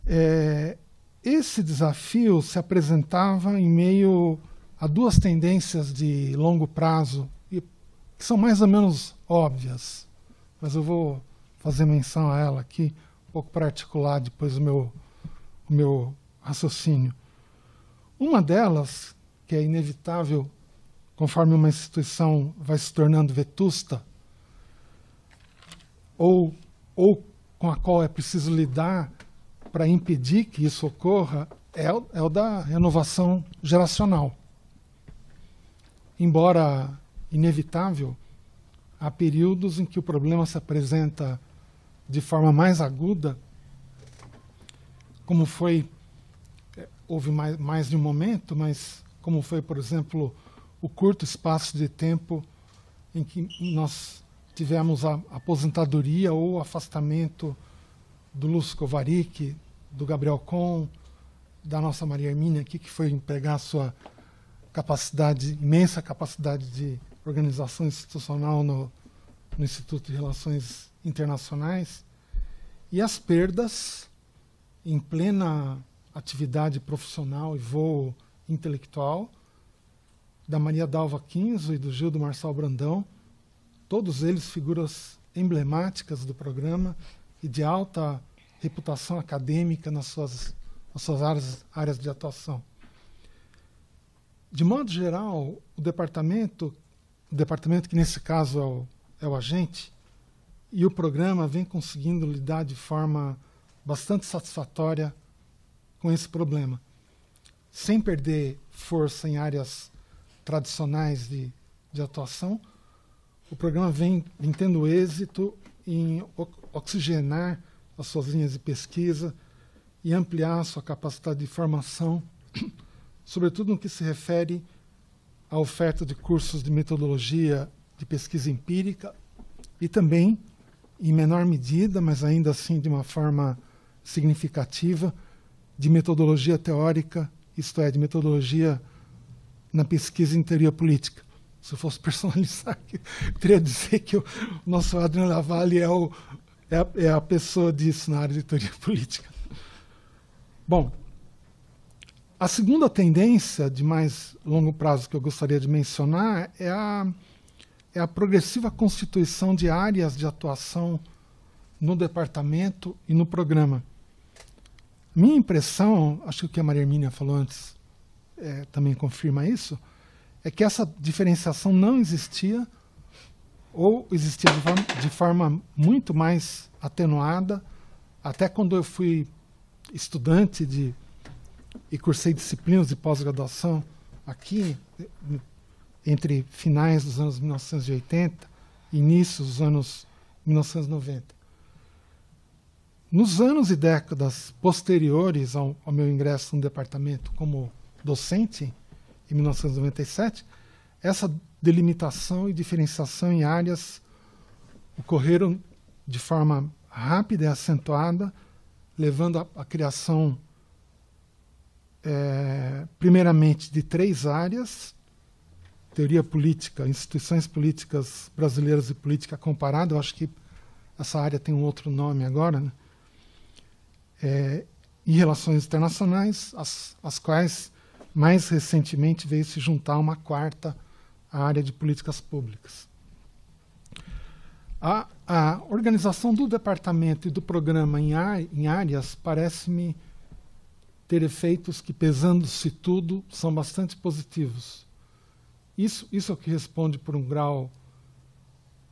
É, esse desafio se apresentava em meio a duas tendências de longo prazo e, que são mais ou menos óbvias, mas eu vou fazer menção a ela aqui um pouco para articular depois o meu o meu raciocínio. Uma delas, que é inevitável conforme uma instituição vai se tornando vetusta, ou, ou com a qual é preciso lidar para impedir que isso ocorra, é, é o da renovação geracional. Embora inevitável, há períodos em que o problema se apresenta de forma mais aguda como foi, eh, houve mais, mais de um momento, mas como foi, por exemplo, o curto espaço de tempo em que nós tivemos a aposentadoria ou afastamento do Lúcio Kovarik, do Gabriel Con, da nossa Maria Hermínia aqui, que foi empregar sua capacidade, imensa capacidade de organização institucional no, no Instituto de Relações Internacionais, e as perdas em plena atividade profissional e voo intelectual, da Maria Dalva Quinzo e do Gildo Marçal Brandão, todos eles figuras emblemáticas do programa e de alta reputação acadêmica nas suas, nas suas áreas, áreas de atuação. De modo geral, o departamento, o departamento que nesse caso é o, é o agente, e o programa vem conseguindo lidar de forma bastante satisfatória com esse problema, sem perder força em áreas tradicionais de, de atuação. O programa vem, vem tendo êxito em oxigenar as suas linhas de pesquisa e ampliar a sua capacidade de formação, sobretudo no que se refere à oferta de cursos de metodologia de pesquisa empírica e também, em menor medida, mas ainda assim de uma forma significativa de metodologia teórica, isto é, de metodologia na pesquisa interior política. Se eu fosse personalizar, eu teria que dizer que o nosso Adriano Lavalle é, o, é, a, é a pessoa disso na área de teoria política. Bom, a segunda tendência de mais longo prazo que eu gostaria de mencionar é a, é a progressiva constituição de áreas de atuação no departamento e no programa. Minha impressão, acho que o que a Maria Hermínia falou antes é, também confirma isso, é que essa diferenciação não existia ou existia de forma, de forma muito mais atenuada. Até quando eu fui estudante de, e cursei disciplinas de pós-graduação aqui, entre finais dos anos 1980 e início dos anos 1990 nos anos e décadas posteriores ao, ao meu ingresso no departamento como docente, em 1997, essa delimitação e diferenciação em áreas ocorreram de forma rápida e acentuada, levando à criação, é, primeiramente, de três áreas: teoria política, instituições políticas brasileiras e política comparada. Eu acho que essa área tem um outro nome agora, né? é, e relações internacionais, as, as quais mais recentemente veio se juntar uma quarta área de políticas públicas. A, a organização do departamento e do programa em, ar, em áreas parece-me ter efeitos que, pesando-se tudo, são bastante positivos. Isso, isso é o que responde por um grau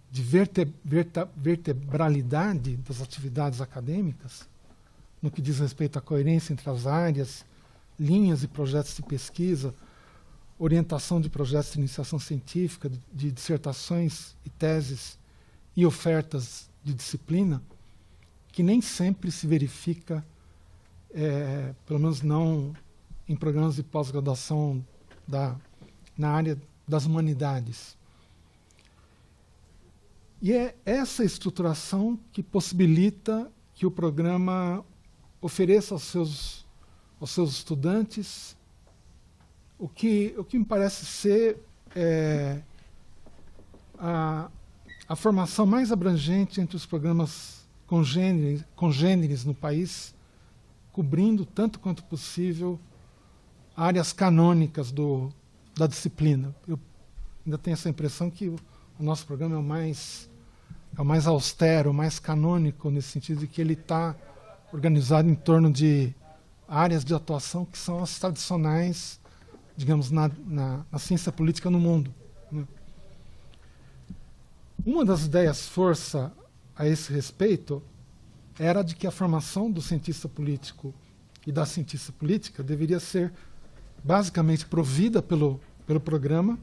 de verte, verte, vertebralidade das atividades acadêmicas no que diz respeito à coerência entre as áreas, linhas e projetos de pesquisa, orientação de projetos de iniciação científica, de, dissertações e teses e ofertas de disciplina, que nem sempre se verifica, é, pelo menos não em programas de pós-graduação na área das humanidades. E é essa estruturação que possibilita que o programa ofereça aos seus, aos seus estudantes o que, o que me parece ser é, a, a formação mais abrangente entre os programas congêneres, congêneres no país, cobrindo tanto quanto possível áreas canônicas do, da disciplina. Eu ainda tenho essa impressão que o, nosso programa é o mais é o mais austero, o mais canônico nesse sentido de que ele está organizado em torno de áreas de atuação que são as tradicionais, digamos, na, na, na ciência política no mundo. Né? Uma das ideias força a esse respeito era de que a formação do cientista político e da cientista política deveria ser basicamente provida pelo, pelo programa,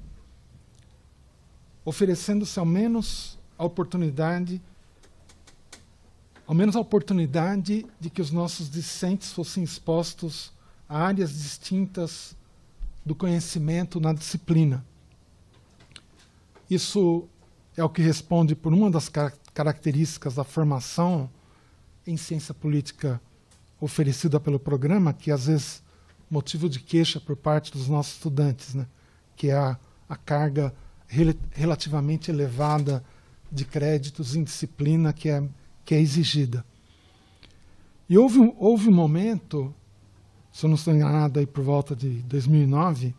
oferecendo-se ao menos a oportunidade de ao menos a oportunidade de que os nossos discentes fossem expostos a áreas distintas do conhecimento na disciplina. Isso é o que responde por uma das car características da formação em ciência política oferecida pelo programa, que às vezes motivo de queixa por parte dos nossos estudantes, né? que é a, a carga rel relativamente elevada de créditos em disciplina que é que é exigida. E houve um, houve um momento, se eu não estou enganado, aí por volta de 2009,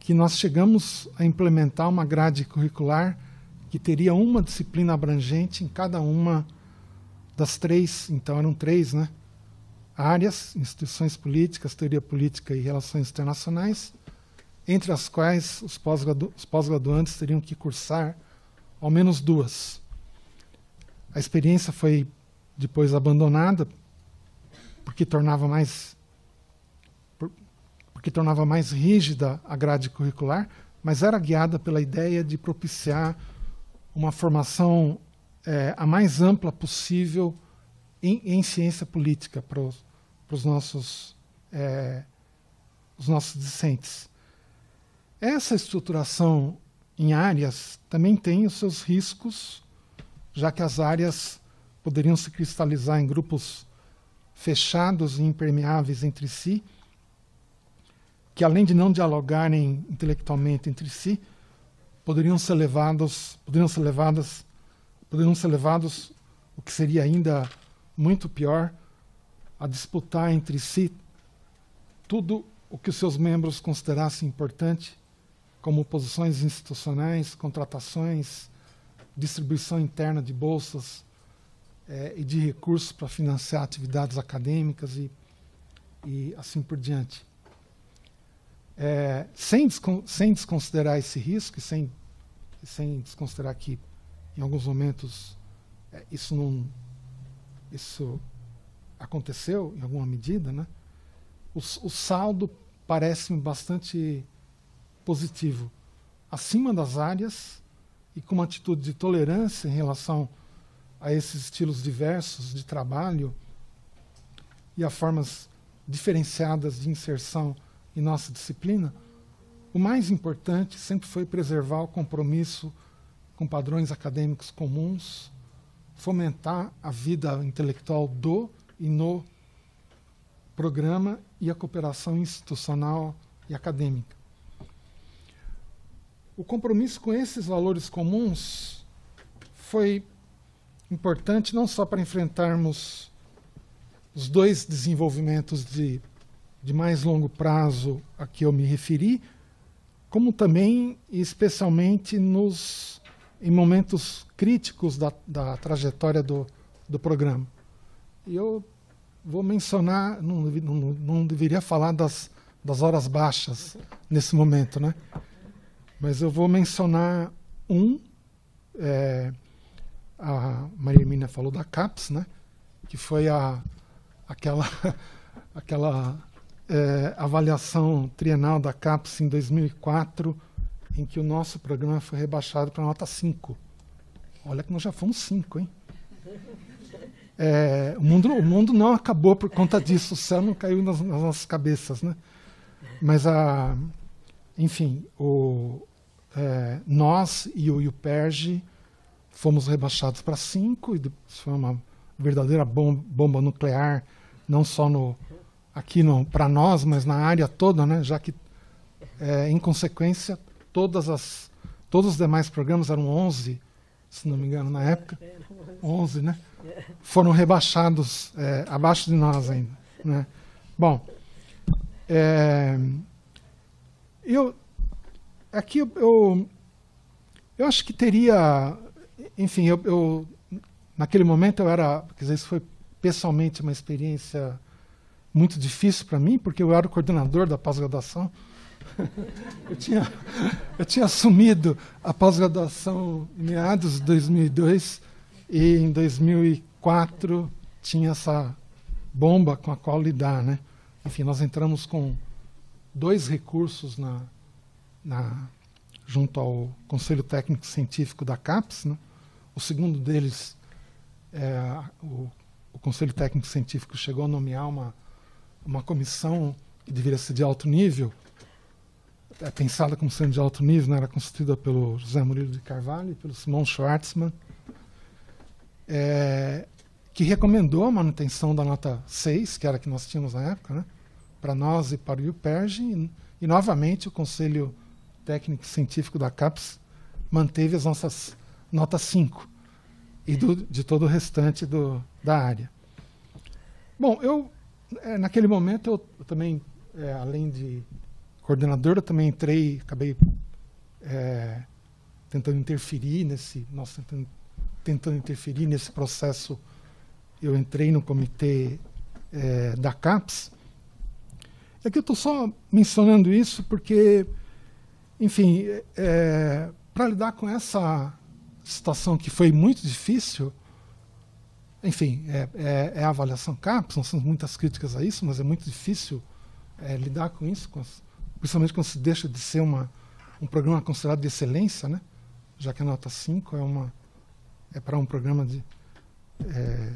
que nós chegamos a implementar uma grade curricular que teria uma disciplina abrangente em cada uma das três, então eram três, né? Áreas, instituições políticas, teoria política e relações internacionais, entre as quais os pós-graduantes teriam que cursar ao menos duas. A experiência foi depois abandonada porque tornava mais porque tornava mais rígida a grade curricular, mas era guiada pela ideia de propiciar uma formação é, a mais ampla possível em, em ciência política para os nossos é, os nossos discentes. Essa estruturação em áreas também tem os seus riscos já que as áreas poderiam se cristalizar em grupos fechados e impermeáveis entre si, que além de não dialogarem intelectualmente entre si, poderiam ser levados, poderiam ser levadas, poderiam ser levados, o que seria ainda muito pior, a disputar entre si tudo o que os seus membros considerassem importante, como posições institucionais, contratações, distribuição interna de bolsas é, e de recursos para financiar atividades acadêmicas e, e assim por diante. É, sem, descon sem desconsiderar esse risco e sem, sem desconsiderar que, em alguns momentos, é, isso não isso aconteceu em alguma medida, né? o, o saldo parece-me bastante positivo. Acima das áreas e com uma atitude de tolerância em relação a esses estilos diversos de trabalho e a formas diferenciadas de inserção em nossa disciplina, o mais importante sempre foi preservar o compromisso com padrões acadêmicos comuns, fomentar a vida intelectual do e no programa e a cooperação institucional e acadêmica o compromisso com esses valores comuns foi importante não só para enfrentarmos os dois desenvolvimentos de, de mais longo prazo a que eu me referi, como também e especialmente nos, em momentos críticos da, da trajetória do, do programa. E eu vou mencionar, não, não, não deveria falar das, das horas baixas nesse momento, né? mas eu vou mencionar um. É, a Maria Hermina falou da CAPS, né? que foi a, aquela, aquela é, avaliação trienal da CAPES em 2004, em que o nosso programa foi rebaixado para nota 5. Olha que nós já fomos 5, hein? É, o, mundo, o mundo não acabou por conta disso, o céu não caiu nas, nas nossas cabeças, né? Mas, a, enfim, o, é, nós e o Iuperge fomos rebaixados para cinco e foi uma verdadeira bomba, bomba nuclear, não só no, aqui para nós, mas na área toda, né? já que, é, em consequência, todas as, todos os demais programas eram 11, se não me engano, na época, 11, né? Foram rebaixados é, abaixo de nós ainda. Né? Bom, é, eu aqui eu, eu acho que teria, enfim, eu, eu naquele momento eu era, quer dizer, isso foi pessoalmente uma experiência muito difícil para mim, porque eu era o coordenador da pós-graduação. eu, tinha, eu tinha assumido a pós-graduação em meados de 2002 e em 2004 tinha essa bomba com a qual lidar, né? Enfim, nós entramos com dois recursos na na, junto ao Conselho Técnico Científico da CAPES. Né? O segundo deles, é, o, o, Conselho Técnico Científico chegou a nomear uma, uma comissão que deveria ser de alto nível, é pensada como sendo de alto nível, né? era constituída pelo José Murilo de Carvalho e pelo Simão Schwartzman, é, que recomendou a manutenção da nota 6, que era a que nós tínhamos na época, né? para nós e para o IUPERJ, e, e novamente o Conselho técnico científico da CAPES manteve as nossas notas 5 e do, de todo o restante do, da área. Bom, eu é, naquele momento eu, eu também, é, além de coordenador, eu também entrei, acabei é, tentando interferir nesse, nossa, tentando, tentando, interferir nesse processo. Eu entrei no comitê é, da CAPES. É que eu estou só mencionando isso porque enfim, é, para lidar com essa situação que foi muito difícil, enfim, é, é, é a avaliação cap são muitas críticas a isso, mas é muito difícil é, lidar com isso, com, principalmente quando se deixa de ser uma, um programa considerado de excelência, né? já que a nota 5 é, uma, é para um programa de, é,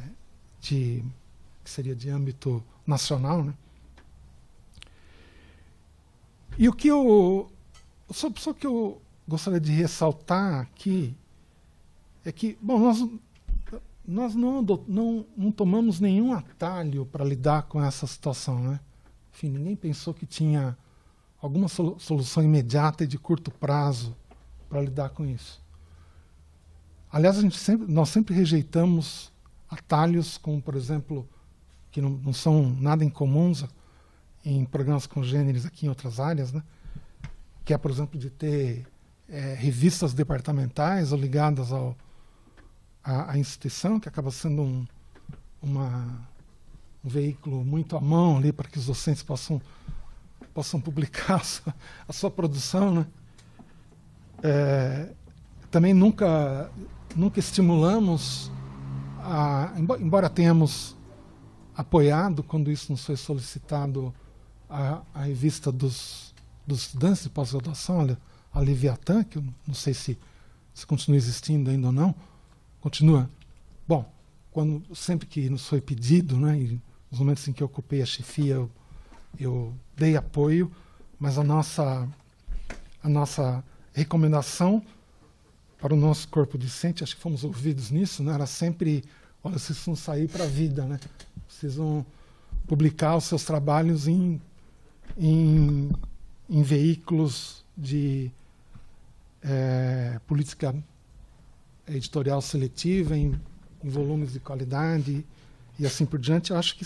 de, que seria de âmbito nacional. Né? E o que o, só, só que eu gostaria de ressaltar aqui é que, bom, nós, nós não, não, não tomamos nenhum atalho para lidar com essa situação, né? Enfim, ninguém pensou que tinha alguma solução imediata e de curto prazo para lidar com isso. Aliás, a gente sempre, nós sempre rejeitamos atalhos como, por exemplo, que não, não são nada incomuns em programas congêneres aqui em outras áreas, né? que é, por exemplo, de ter é, revistas departamentais ligadas ao, à, instituição, que acaba sendo um, uma, um veículo muito à mão ali para que os docentes possam, possam publicar a sua, a sua produção. Né? É, também nunca, nunca estimulamos, a, embora tenhamos apoiado, quando isso nos foi solicitado, a, a revista dos dos estudantes de pós-graduação, olha, a Leviatã, que eu não sei se, se continua existindo ainda ou não, continua. Bom, quando, sempre que nos foi pedido, né, e nos momentos em que eu ocupei a chefia, eu, eu dei apoio, mas a nossa, a nossa recomendação para o nosso corpo discente, acho que fomos ouvidos nisso, né, era sempre, olha, vocês precisam sair para a vida, né, precisam publicar os seus trabalhos em, em em veículos de é, política editorial seletiva, em, em, volumes de qualidade e assim por diante. Eu acho que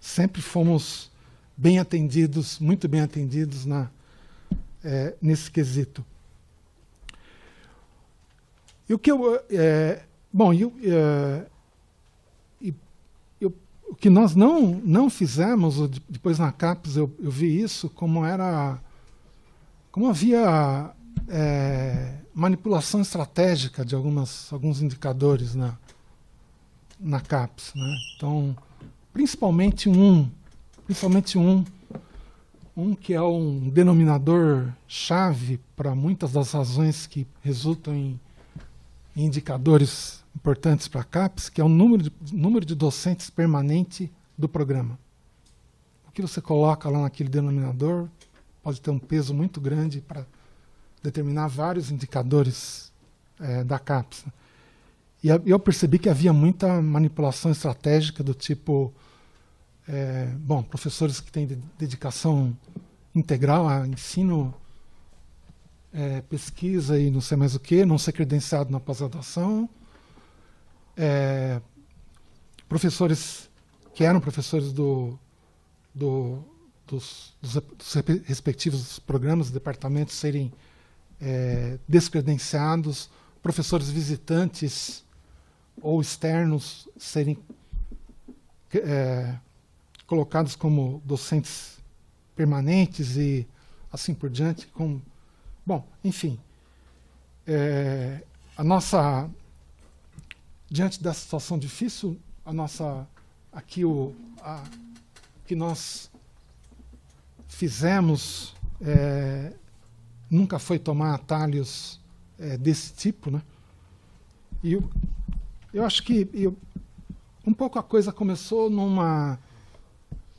sempre fomos bem atendidos, muito bem atendidos na, é, nesse quesito. E o que eu. É, bom, eu, o que nós não, não fizemos, depois na CAPES eu, eu vi isso, como era. Como havia é, manipulação estratégica de algumas, alguns indicadores na, na CAPES. Né? Então, principalmente um, principalmente um, um que é um denominador chave para muitas das razões que resultam em indicadores importantes para a CAPES, que é o número de, número de docentes permanente do programa. O que você coloca lá naquele denominador pode ter um peso muito grande para determinar vários indicadores é, da CAPES. E eu percebi que havia muita manipulação estratégica do tipo, é, bom, professores que têm dedicação integral a ensino, é, pesquisa e não sei mais o que, não ser credenciado na pós-graduação, é, professores que eram professores do, do, dos, dos, dos, respectivos programas, departamentos serem é, descredenciados, professores visitantes ou externos serem é, colocados como docentes permanentes e assim por diante. Com, bom, enfim, é, a nossa diante da situação difícil, a nossa aqui o a, que nós fizemos é, nunca foi tomar atalhos é, desse tipo, né? E eu, eu acho que eu, um pouco a coisa começou numa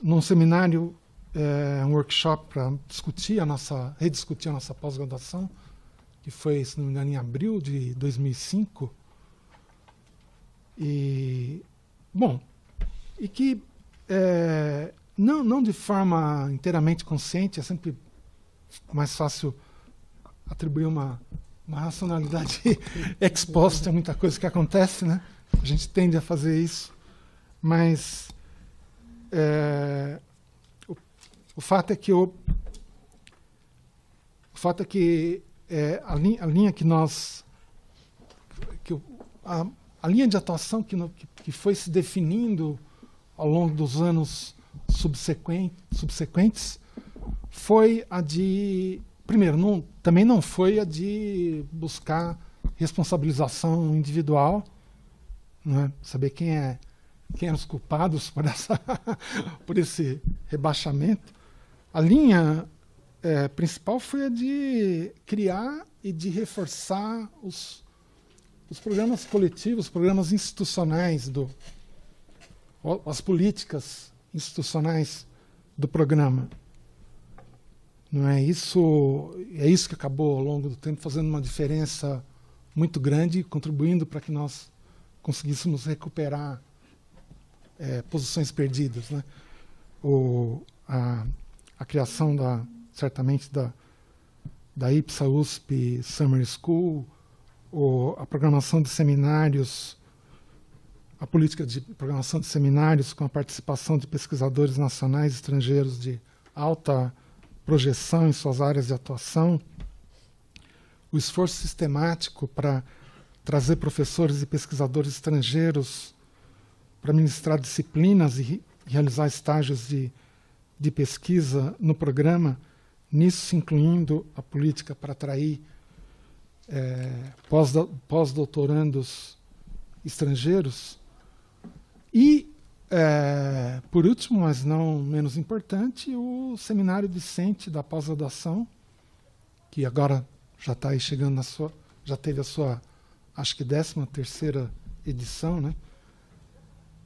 num seminário, é, um workshop para discutir a nossa rediscutir a nossa pós-graduação, que foi, se não me engano, em abril de 2005 e, bom, e que é, não, não de forma inteiramente consciente, é sempre mais fácil atribuir uma, uma racionalidade exposta a muita coisa que acontece, né? A gente tende a fazer isso, mas é, o, o, fato é que eu, o fato é que é, a, linha, a linha que nós que eu, a, a linha de atuação que, no, que, que foi se definindo ao longo dos anos subsequentes, subsequentes foi a de. Primeiro, não, também não foi a de buscar responsabilização individual, né? saber quem é quem eram os culpados por, essa, por esse rebaixamento. A linha é, principal foi a de criar e de reforçar os, os programas coletivos, os programas institucionais, do, as políticas institucionais do programa. Não é isso, é isso que acabou ao longo do tempo fazendo uma diferença muito grande, contribuindo para que nós conseguíssemos recuperar é, posições perdidas, né? O, a, a criação da certamente da da IPSA USP Summer School, o, a programação de seminários, a política de programação de seminários com a participação de pesquisadores nacionais e estrangeiros de alta projeção em suas áreas de atuação, o esforço sistemático para trazer professores e pesquisadores estrangeiros para ministrar disciplinas e realizar estágios de, de pesquisa no programa, nisso incluindo a política para atrair é, pós-doutorandos estrangeiros. E, é, por último, mas não menos importante, o Seminário Vicente da Pós-Graduação, que agora já está aí chegando na sua. já teve a sua, acho que 13 terceira edição, né?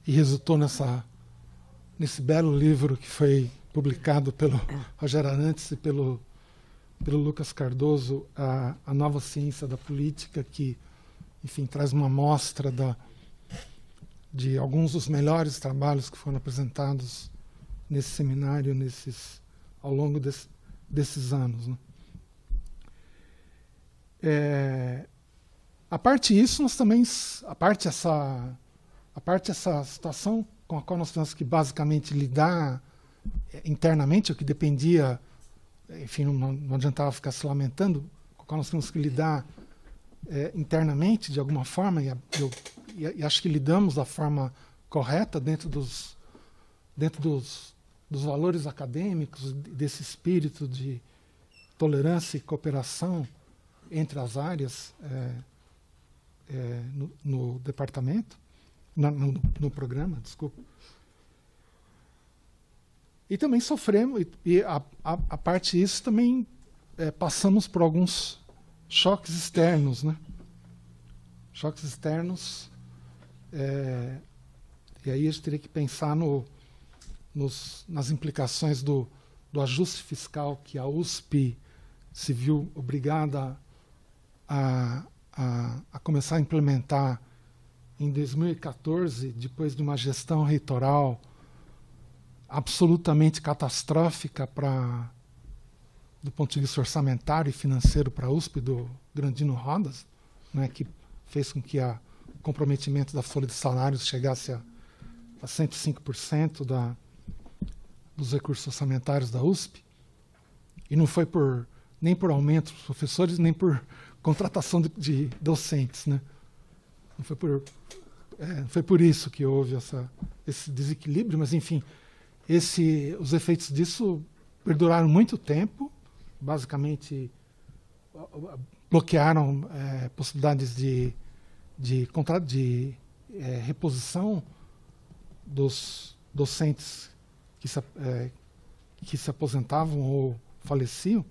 E resultou nessa, nesse belo livro que foi publicado pelo Roger Arantes e pelo pelo Lucas Cardoso, a, a nova ciência da política, que, enfim, traz uma amostra da, de alguns dos melhores trabalhos que foram apresentados nesse seminário, nesses, ao longo desse, desses anos. Né? É, a parte isso, nós também, a parte essa, a parte essa situação com a qual nós temos que basicamente lidar é, internamente, o que dependia enfim, não, não adiantava ficar se lamentando, com o qual nós temos que lidar é, internamente de alguma forma, e, eu, e, e, acho que lidamos da forma correta dentro dos, dentro dos, dos valores acadêmicos, desse espírito de tolerância e cooperação entre as áreas é, é, no, no, departamento, no, no programa, desculpa. E também sofremos, e, a, a, a, parte disso também é, passamos por alguns choques externos, né? Choques externos. É, e aí a gente teria que pensar no, nos, nas implicações do, do ajuste fiscal que a USP se viu obrigada a, a, a, começar a implementar em 2014, depois de uma gestão reitoral absolutamente catastrófica para do ponto de vista orçamentário e financeiro para a USP do Grandino Rodas, né, que fez com que a, o comprometimento da folha de salários chegasse a, a 105% da, dos recursos orçamentários da USP. E não foi por nem por aumento dos professores, nem por contratação de, de docentes. Né? Não foi por, é, foi por isso que houve essa, esse desequilíbrio, mas enfim, esse, os efeitos disso perduraram muito tempo, basicamente bloquearam é, possibilidades de, de, contrato, de é, reposição dos docentes que se, é, que se aposentavam ou faleciam.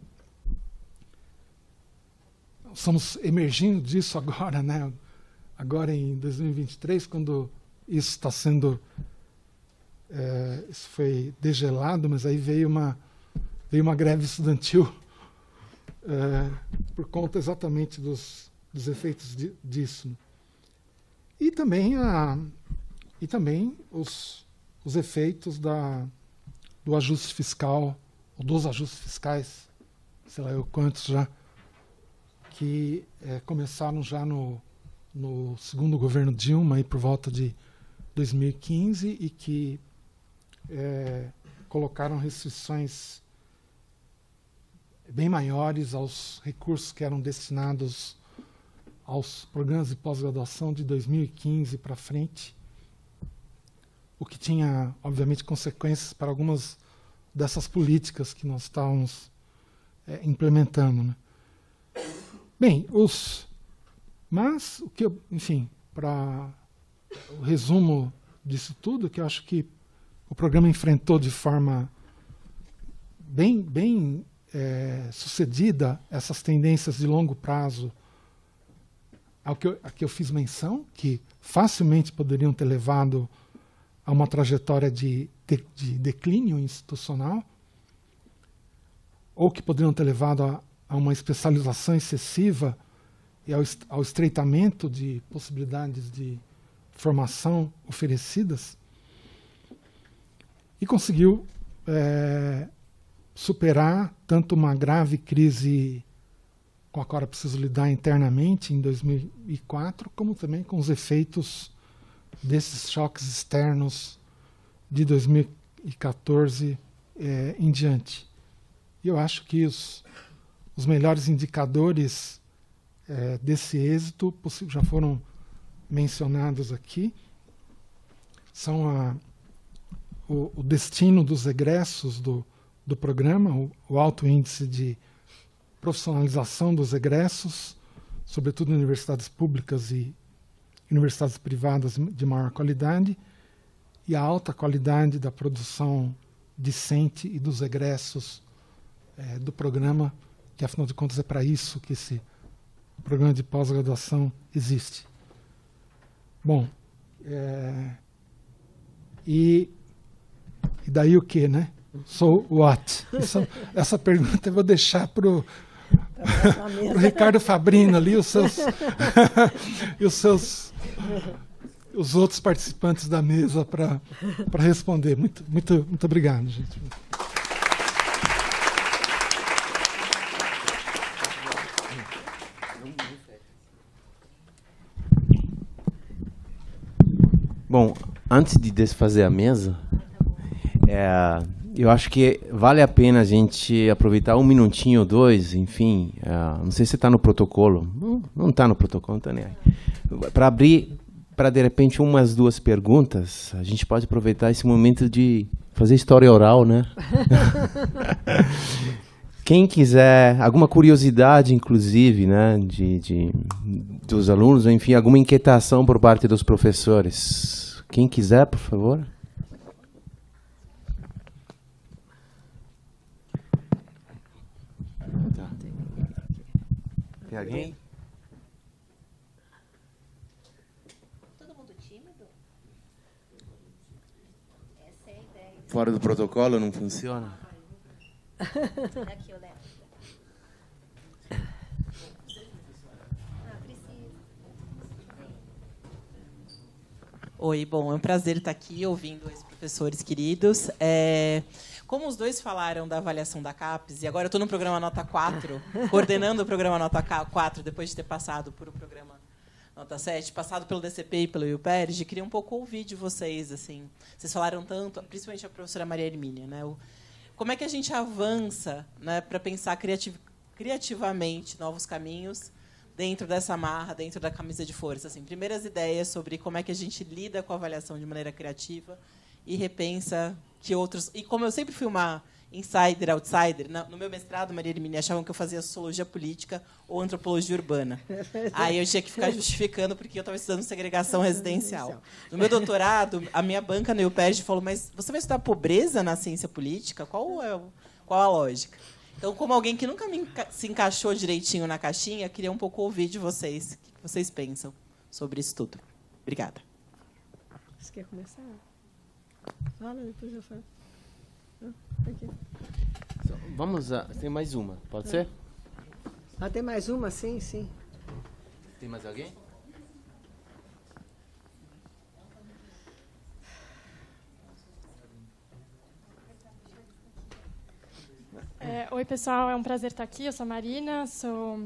Estamos emergindo disso agora, né? agora em 2023, quando isso está sendo é, isso foi degelado, mas aí veio uma, veio uma greve estudantil é, por conta exatamente dos, dos efeitos de, disso. E também, a, e também os, os efeitos da, do ajuste fiscal, ou dos ajustes fiscais, sei lá eu quantos já, que é, começaram já no, no segundo governo Dilma, aí por volta de 2015, e que é, colocaram restrições bem maiores aos recursos que eram destinados aos programas de pós-graduação de 2015 para frente, o que tinha, obviamente, consequências para algumas dessas políticas que nós estávamos é, implementando. Né? Bem, os. Mas, o que eu, enfim, para o resumo disso tudo, que eu acho que o programa enfrentou de forma bem, bem é, sucedida essas tendências de longo prazo ao que eu, a que eu fiz menção, que facilmente poderiam ter levado a uma trajetória de, de, de declínio institucional, ou que poderiam ter levado a, a uma especialização excessiva e ao, ao estreitamento de possibilidades de formação oferecidas e conseguiu é, superar tanto uma grave crise com a qual era preciso lidar internamente em 2004, como também com os efeitos desses choques externos de 2014 é, em diante. E eu acho que os, os melhores indicadores é, desse êxito já foram mencionados aqui. São a o, o destino dos egressos do, do programa, o, o, alto índice de profissionalização dos egressos, sobretudo em universidades públicas e universidades privadas de maior qualidade, e a alta qualidade da produção discente e dos egressos é, do programa, que afinal de contas é para isso que esse programa de pós-graduação existe. Bom, é, e e daí o que, né? So what? Isso, essa pergunta eu vou deixar para o Ricardo Fabrino ali, os seus, e os seus os outros participantes da mesa para responder. Muito, muito, muito obrigado, gente. Bom, antes de desfazer a mesa, é, eu acho que vale a pena a gente aproveitar um minutinho ou dois, enfim, é, não sei se está hum, tá no protocolo, não está no protocolo, não está nem aí, para abrir para de repente umas duas perguntas, a gente pode aproveitar esse momento de fazer história oral, né? Quem quiser, alguma curiosidade, inclusive, né, de, de, dos alunos, enfim, alguma inquietação por parte dos professores. Quem quiser, por favor. Tem alguém? Todo mundo tímido? Essa é a ideia. Fora do protocolo não funciona? Aqui ah, eu levo. Oi, bom, é um prazer estar aqui ouvindo esses professores queridos. É, como os dois falaram da avaliação da CAPES, e agora eu estou no programa Nota 4, coordenando o programa Nota 4, depois de ter passado por o programa Nota 7, passado pelo DCP e pelo IUPERJ, queria um pouco ouvir de vocês. assim. Vocês falaram tanto, principalmente a professora Maria Hermínia, né? O, como é que a gente avança né, para pensar criativ criativamente novos caminhos dentro dessa marra, dentro da camisa de força? Assim, primeiras ideias sobre como é que a gente lida com a avaliação de maneira criativa e repensa outros. E como eu sempre fui uma insider, outsider, no meu mestrado, Maria Hermínia, achavam que eu fazia sociologia política ou antropologia urbana. Aí eu tinha que ficar justificando porque eu estava estudando segregação residencial. No meu doutorado, a minha banca no UPERJ falou: Mas você vai estudar pobreza na ciência política? Qual, é, qual a lógica? Então, como alguém que nunca enca se encaixou direitinho na caixinha, queria um pouco ouvir de vocês o que vocês pensam sobre isso tudo. Obrigada. Você quer começar? Fala, depois eu falo. Ah, aqui. Vamos lá, Tem mais uma, pode é. ser? Ah, tem mais uma? Sim, sim. Tem mais alguém? É, oi, pessoal, é um prazer estar aqui. Eu sou a Marina, sou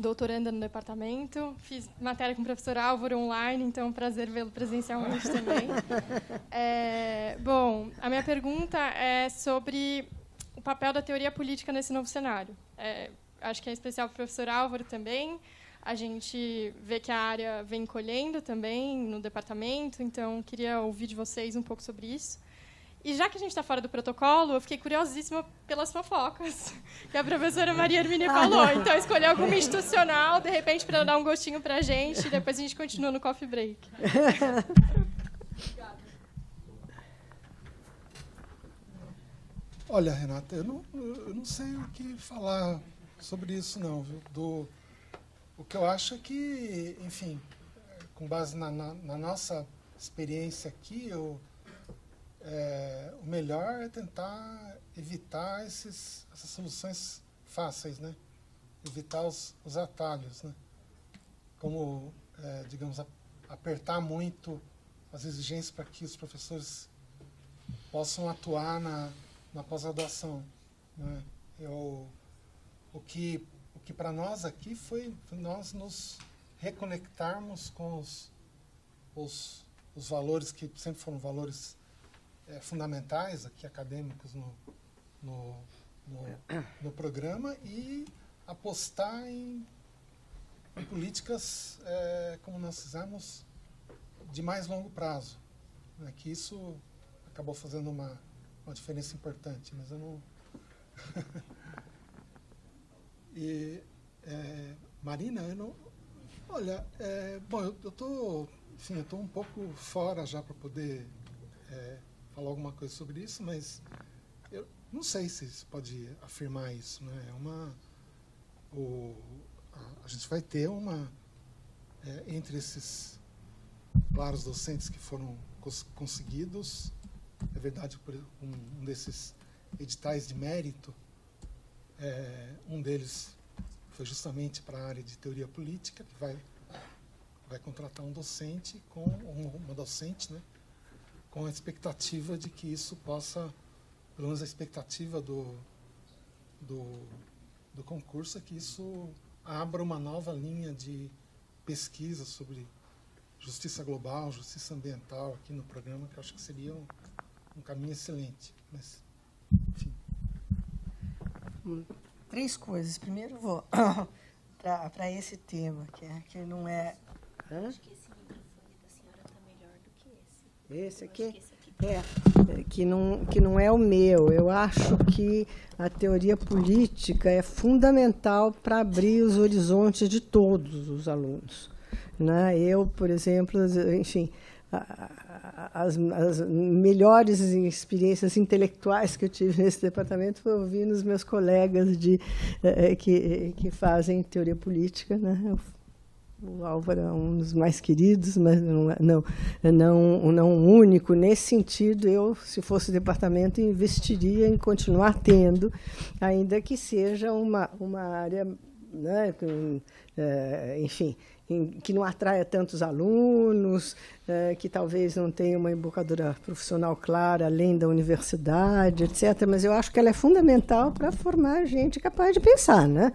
doutoranda no departamento, fiz matéria com o professor Álvaro online, então é um prazer vê-lo presencialmente também. É, bom, a minha pergunta é sobre o papel da teoria política nesse novo cenário. É, acho que é especial para o professor Álvaro também. A gente vê que a área vem colhendo também no departamento, então queria ouvir de vocês um pouco sobre isso. E já que a gente está fora do protocolo, eu fiquei curiosíssima pelas fofocas que a professora Maria Hermínia ah, falou. então, escolher alguma institucional, de repente, para dar um gostinho para a gente, e depois a gente continua no coffee break. Olha, Renata, eu não, eu não sei o que falar sobre isso, não. Viu? Do, o que eu acho é que, enfim, com base na, na, na nossa experiência aqui, eu é, o melhor é tentar evitar esses, essas soluções fáceis, né? Evitar os, os atalhos, né? Como, é, digamos, a, apertar muito as exigências para que os professores possam atuar na, na pós-graduação. Né? Eu, o que, o que para nós aqui foi nós nos reconectarmos com os, os, os valores que sempre foram valores é, fundamentais aqui, acadêmicos no, no, no, no programa, e apostar em, em políticas, é, como nós fizemos, de mais longo prazo. Né, que isso acabou fazendo uma, uma diferença importante, mas eu não. e, é, Marina, eu não. Olha, é, bom, eu, estou sim eu um pouco fora já para poder é, falar alguma coisa sobre isso, mas eu não sei se se pode afirmar isso, né? É uma o, a, a, gente vai ter uma é, entre esses claros docentes que foram cons conseguidos, é verdade por um, um desses editais de mérito, é, um deles foi justamente para a área de teoria política que vai vai contratar um docente com uma docente, né? com a expectativa de que isso possa, pelo menos a expectativa do, do, do concurso, é que isso abra uma nova linha de pesquisa sobre justiça global, justiça ambiental aqui no programa, que eu acho que seria um, um caminho excelente. Mas, né? enfim. Três coisas. Primeiro, vou para esse tema, que, é, que não é. Hã? Esse aqui? É, é, que não, que não é o meu. Eu acho que a teoria política é fundamental para abrir os horizontes de todos os alunos. Né? Eu, por exemplo, enfim, as, as, melhores experiências intelectuais que eu tive nesse departamento foi ouvindo os meus colegas de, é, é, que, que fazem teoria política. Né? o Álvaro é um dos mais queridos, mas não, é, não, não, não único. Nesse sentido, eu, se fosse departamento, investiria em continuar tendo, ainda que seja uma, uma área, né, com, é, enfim, que não atraia tantos alunos, é, que talvez não tenha uma embocadura profissional clara além da universidade, etc. Mas eu acho que ela é fundamental para formar gente capaz de pensar, né?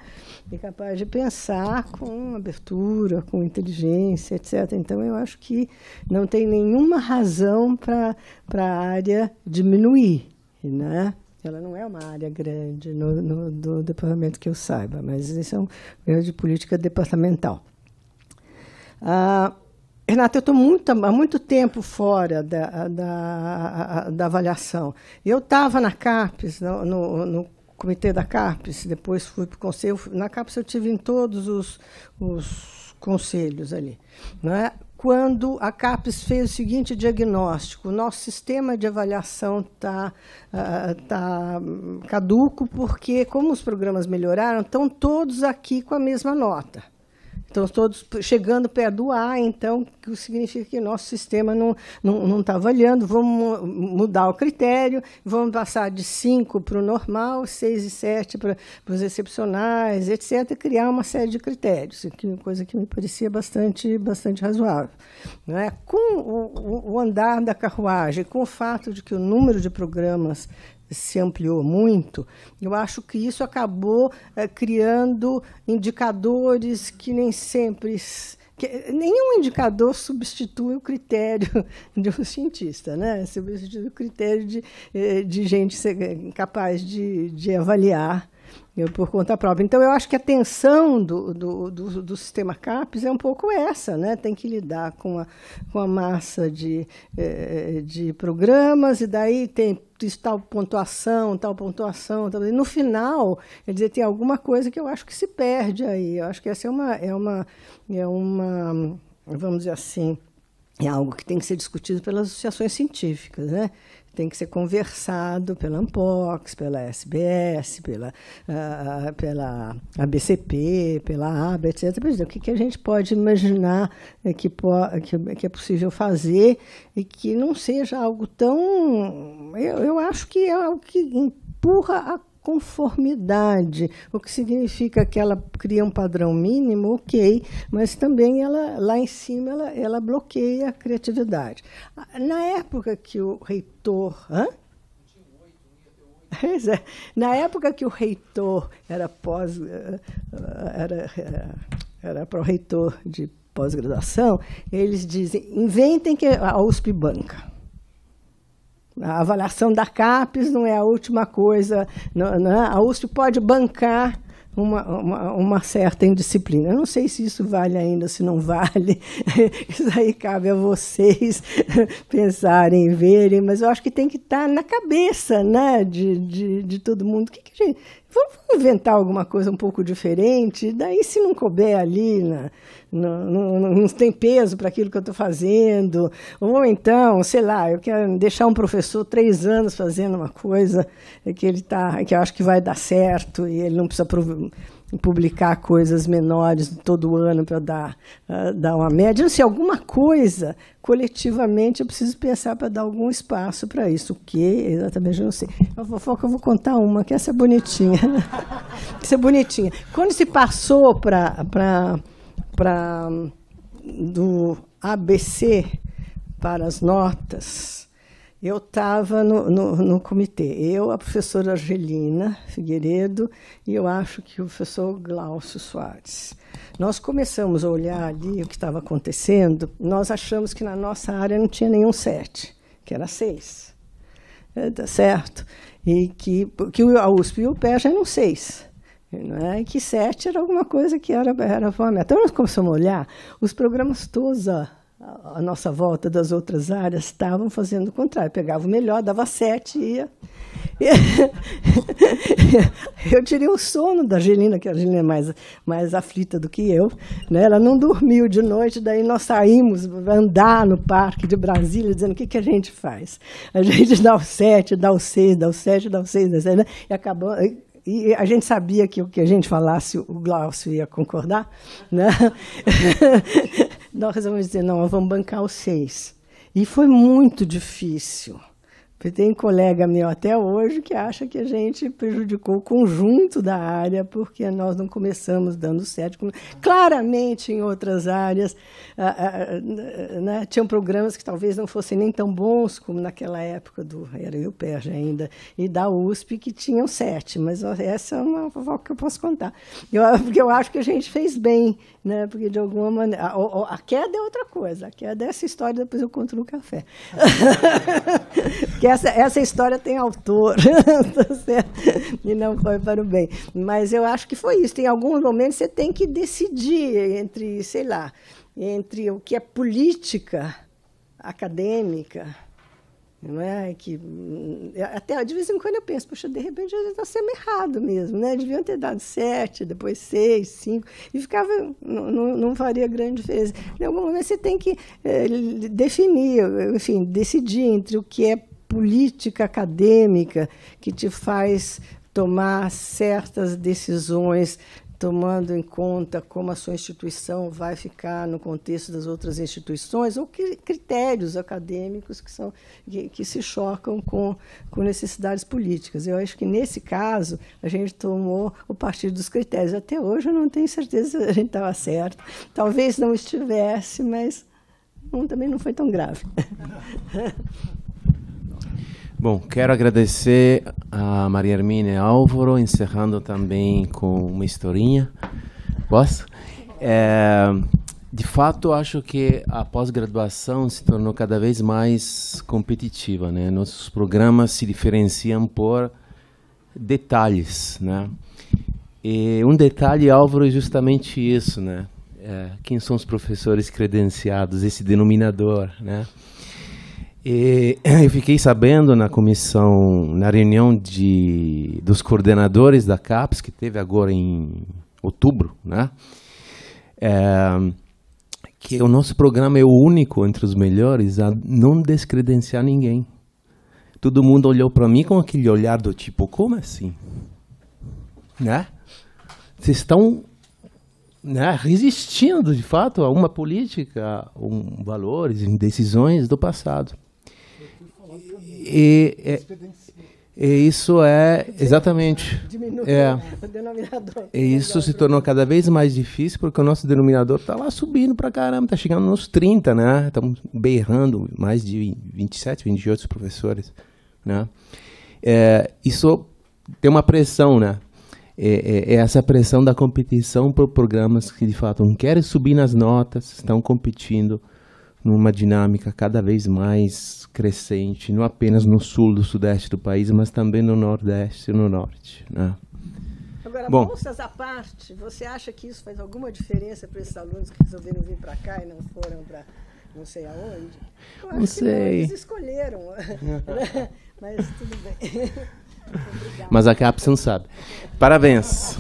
E capaz de pensar com abertura, com inteligência, etc. Então eu acho que não tem nenhuma razão para a área diminuir, né? Ela não é uma área grande no, no, do departamento que eu saiba, mas isso é um erro é de política departamental. Ah, Renata, eu estou há muito tempo fora da, da, da avaliação. Eu estava na CAPES, no, no, no, comitê da CAPES, depois fui para o conselho. Na CAPES eu tive em todos os, os conselhos ali. É? Quando a CAPES fez o seguinte diagnóstico, o nosso sistema de avaliação está ah, tá caduco, porque como os programas melhoraram, estão todos aqui com a mesma nota. Estão todos chegando perto do ar, então, que significa que nosso sistema não está não, não tá avaliando. Vamos mudar o critério, vamos passar de 5 para o normal, 6 e 7 para os excepcionais, etc., e criar uma série de critérios, que, coisa que me parecia bastante, bastante razoável. Não é? Com o, o andar da carruagem, com o fato de que o número de programas se ampliou muito, eu acho que isso acabou é, criando indicadores que nem sempre. Que, nenhum indicador substitui o critério de um cientista, né? substitui o critério de, eh, de gente capaz de, de avaliar eu, por conta própria. Então, eu acho que a tensão do, do, do, do, sistema CAPES é um pouco essa, né? tem que lidar com a, com a massa de, eh, eh, de programas, e daí tem tal pontuação, tal pontuação, tal... e no final, quer dizer, tem alguma coisa que eu acho que se perde aí. Eu acho que essa é uma, é uma, é uma vamos dizer assim, é algo que tem que ser discutido pelas associações científicas, né? tem que ser conversado pela Ampox, pela SBS, pela, uh, pela ABCP, pela ABA, etc. O que, que a gente pode imaginar eh, que, que, que é possível fazer e que não seja algo tão. Eu, eu acho que é algo que empurra a conformidade, o que significa que ela cria um padrão mínimo, ok, mas também ela, lá em cima ela, ela bloqueia a criatividade. Na época que o reitor. Hã? É, na época que o reitor era pós eh, eh, era, eh, era, era pro reitor de pós-graduação, eles dizem, inventem que a USP banca. A avaliação da CAPES não é a última coisa. Não, não é? A USP pode bancar uma, uma, uma, certa indisciplina. Eu não sei se isso vale ainda, se não vale. Isso aí cabe a vocês pensarem, verem, mas eu acho que tem que estar na cabeça né, de, de, de todo mundo. Que que gente, vamos inventar alguma coisa um pouco diferente, daí se não couber ali Né, não, não, não tem peso para aquilo que eu estou fazendo. Ou então, sei lá, eu quero deixar um professor três anos fazendo uma coisa que ele tá, que eu acho que vai dar certo e ele não precisa publicar coisas menores todo ano para dar, uh, dar uma média. Não sei, assim, alguma coisa coletivamente eu preciso pensar para dar algum espaço para isso. O quê exatamente eu não sei. A fofoca eu vou contar uma, que essa é bonitinha. essa é bonitinha. Quando se passou para para do ABC para as notas, eu estava no, no, no, comitê. Eu, a professora Argelina Figueiredo e eu acho que o professor Glaucio Soares. Nós começamos a olhar ali o que estava acontecendo. Nós achamos que na nossa área não tinha nenhum sete, que era seis. É, tá certo? E que, que a USP e o PEJ eram seis. É? E que sete era alguma coisa que era, era fome. Então, nós começamos a olhar os programas todos a, a, nossa volta das outras áreas estavam fazendo o contrário. Pegava o melhor, dava sete e ia. eu tirei o sono da Angelina, que a Angelina é mais, mais aflita do que eu. Né? Ela não dormiu de noite, daí nós saímos andar no parque de Brasília, dizendo o que, que a gente faz. A gente dá o sete, dá o seis, dá o sete, dá o seis, dá o seis, né? e acabou, e a gente sabia que o que a gente falasse, o Glaucio ia concordar, né? Nós resolvemos dizer, não, vamos bancar os seis. E foi muito difícil tem colega meu até hoje que acha que a gente prejudicou o conjunto da área porque nós não começamos dando certo. Claramente, em outras áreas, né, tinham programas que talvez não fossem nem tão bons como naquela época do era eu Perge ainda e da USP que tinham sete, mas essa é uma fofoca que eu posso contar. Eu, porque eu acho que a gente fez bem, né? Porque de alguma maneira a, a queda é outra coisa. A queda é essa história depois eu conto no café. que essa, essa história tem autor, tá e não foi para o bem. Mas eu acho que foi isso. Em alguns momentos você tem que decidir entre, sei lá, entre o que é política acadêmica, não é? Que, até de vez em quando eu penso, poxa, de repente eles estou tá sendo errado mesmo, né? Deviam ter dado sete, depois seis, cinco, e ficava, não, não, não faria grande diferença. Em algum momento você tem que é, definir, enfim, decidir entre o que é política acadêmica que te faz tomar certas decisões, tomando em conta como a sua instituição vai ficar no contexto das outras instituições, ou que, critérios acadêmicos que, são, que, que, se chocam com, com necessidades políticas. Eu acho que, nesse caso, a gente tomou o partido dos critérios. Até hoje eu não tenho certeza se a gente estava certo. Talvez não estivesse, mas não, também não foi tão grave. Bom, quero agradecer a Maria Hermínia Álvaro, encerrando também com uma historinha. Posso? É, de fato, acho que a pós-graduação se tornou cada vez mais competitiva. Né? Nossos programas se diferenciam por detalhes. Né? E um detalhe, Álvaro, é justamente isso. Né? É, quem são os professores credenciados, esse denominador. Né? E eu fiquei sabendo na comissão, na reunião de, dos coordenadores da CAPES, que teve agora em outubro, né? É, que o nosso programa é o único entre os melhores a não descredenciar ninguém. Todo mundo olhou para mim com aquele olhar do tipo, como assim? Né? Vocês estão né, resistindo, de fato, a uma política, um valores, decisões do passado. E, é, e isso é exatamente. é, o denominador. E isso se tornou cada vez mais difícil porque o nosso denominador está lá subindo para caramba, está chegando nos 30, né? Estamos beirando mais de 27, 28 professores, né? É, isso tem uma pressão, né? É, é, é, essa pressão da competição por programas que de fato não querem subir nas notas, estão competindo numa dinâmica cada vez mais crescente, não apenas no sul do sudeste do país, mas também no nordeste e no norte. Né? Agora, Bom, bolsas à parte, você acha que isso faz alguma diferença para esses alunos que resolveram vir para cá e não foram para não sei aonde? Eu não sei. Não, eles escolheram, né? mas tudo bem. mas a Capson sabe. Parabéns.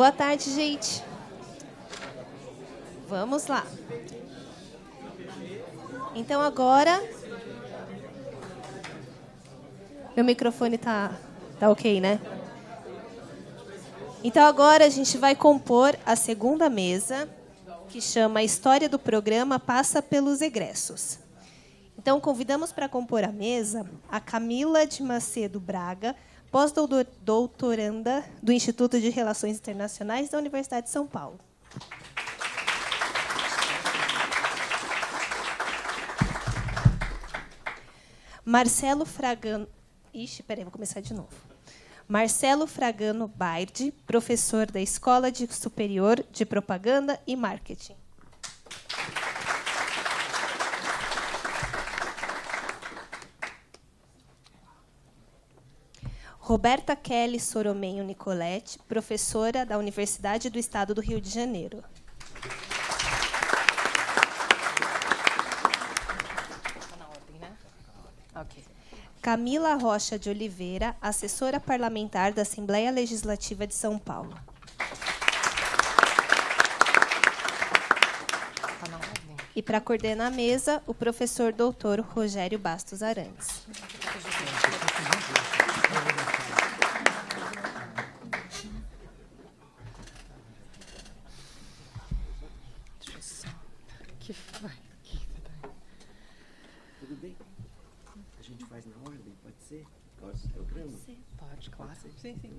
Boa tarde, gente. Vamos lá. Então agora. Meu microfone está tá ok, né? Então agora a gente vai compor a segunda mesa, que chama a História do Programa Passa pelos Egressos. Então convidamos para compor a mesa a Camila de Macedo Braga, pós-doutoranda do Instituto de Relações Internacionais da Universidade de São Paulo. Marcelo Fragano. Ixi, peraí, vou começar de novo. Marcelo Fragano Baird, professor da Escola de Superior de Propaganda e Marketing. Roberta Kelly Soromenho Nicoletti, professora da Universidade do Estado do Rio de Janeiro. Camila Rocha de Oliveira, assessora parlamentar da Assembleia Legislativa de São Paulo. E para coordenar a mesa, o professor doutor Rogério Bastos Arantes. Sim, sim.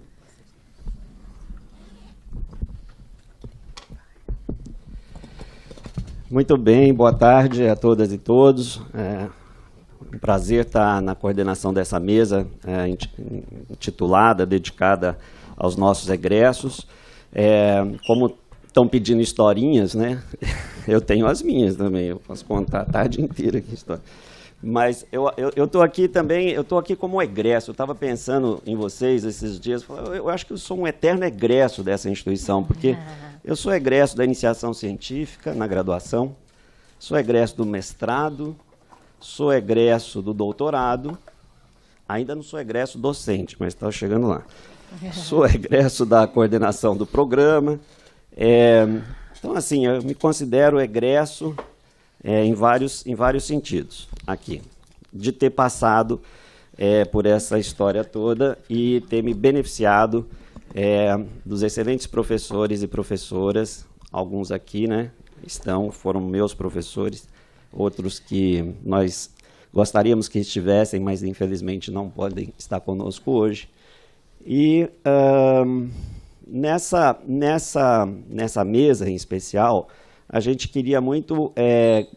Muito bem, boa tarde a todas e todos. É um prazer estar na coordenação dessa mesa é, intitulada, dedicada aos nossos egressos. É, como estão pedindo historinhas, né? Eu tenho as minhas também, eu posso contar a tarde inteira aqui história. Mas eu, eu, eu aqui também, eu estou aqui como egresso. Eu estava pensando em vocês esses dias. Eu, acho que eu sou um eterno egresso dessa instituição, porque eu sou egresso da iniciação científica na graduação, sou egresso do mestrado, sou egresso do doutorado. Ainda não sou egresso docente, mas estou tá chegando lá. Sou egresso da coordenação do programa. É, então, assim, eu me considero egresso é, em, vários, em vários sentidos aqui, de ter passado é, por essa história toda e ter me beneficiado é, dos excelentes professores e professoras, alguns aqui, né, estão, foram meus professores, outros que nós gostaríamos que estivessem, mas infelizmente não podem estar conosco hoje. E uh, nessa, nessa, nessa mesa em especial, a gente queria muito é,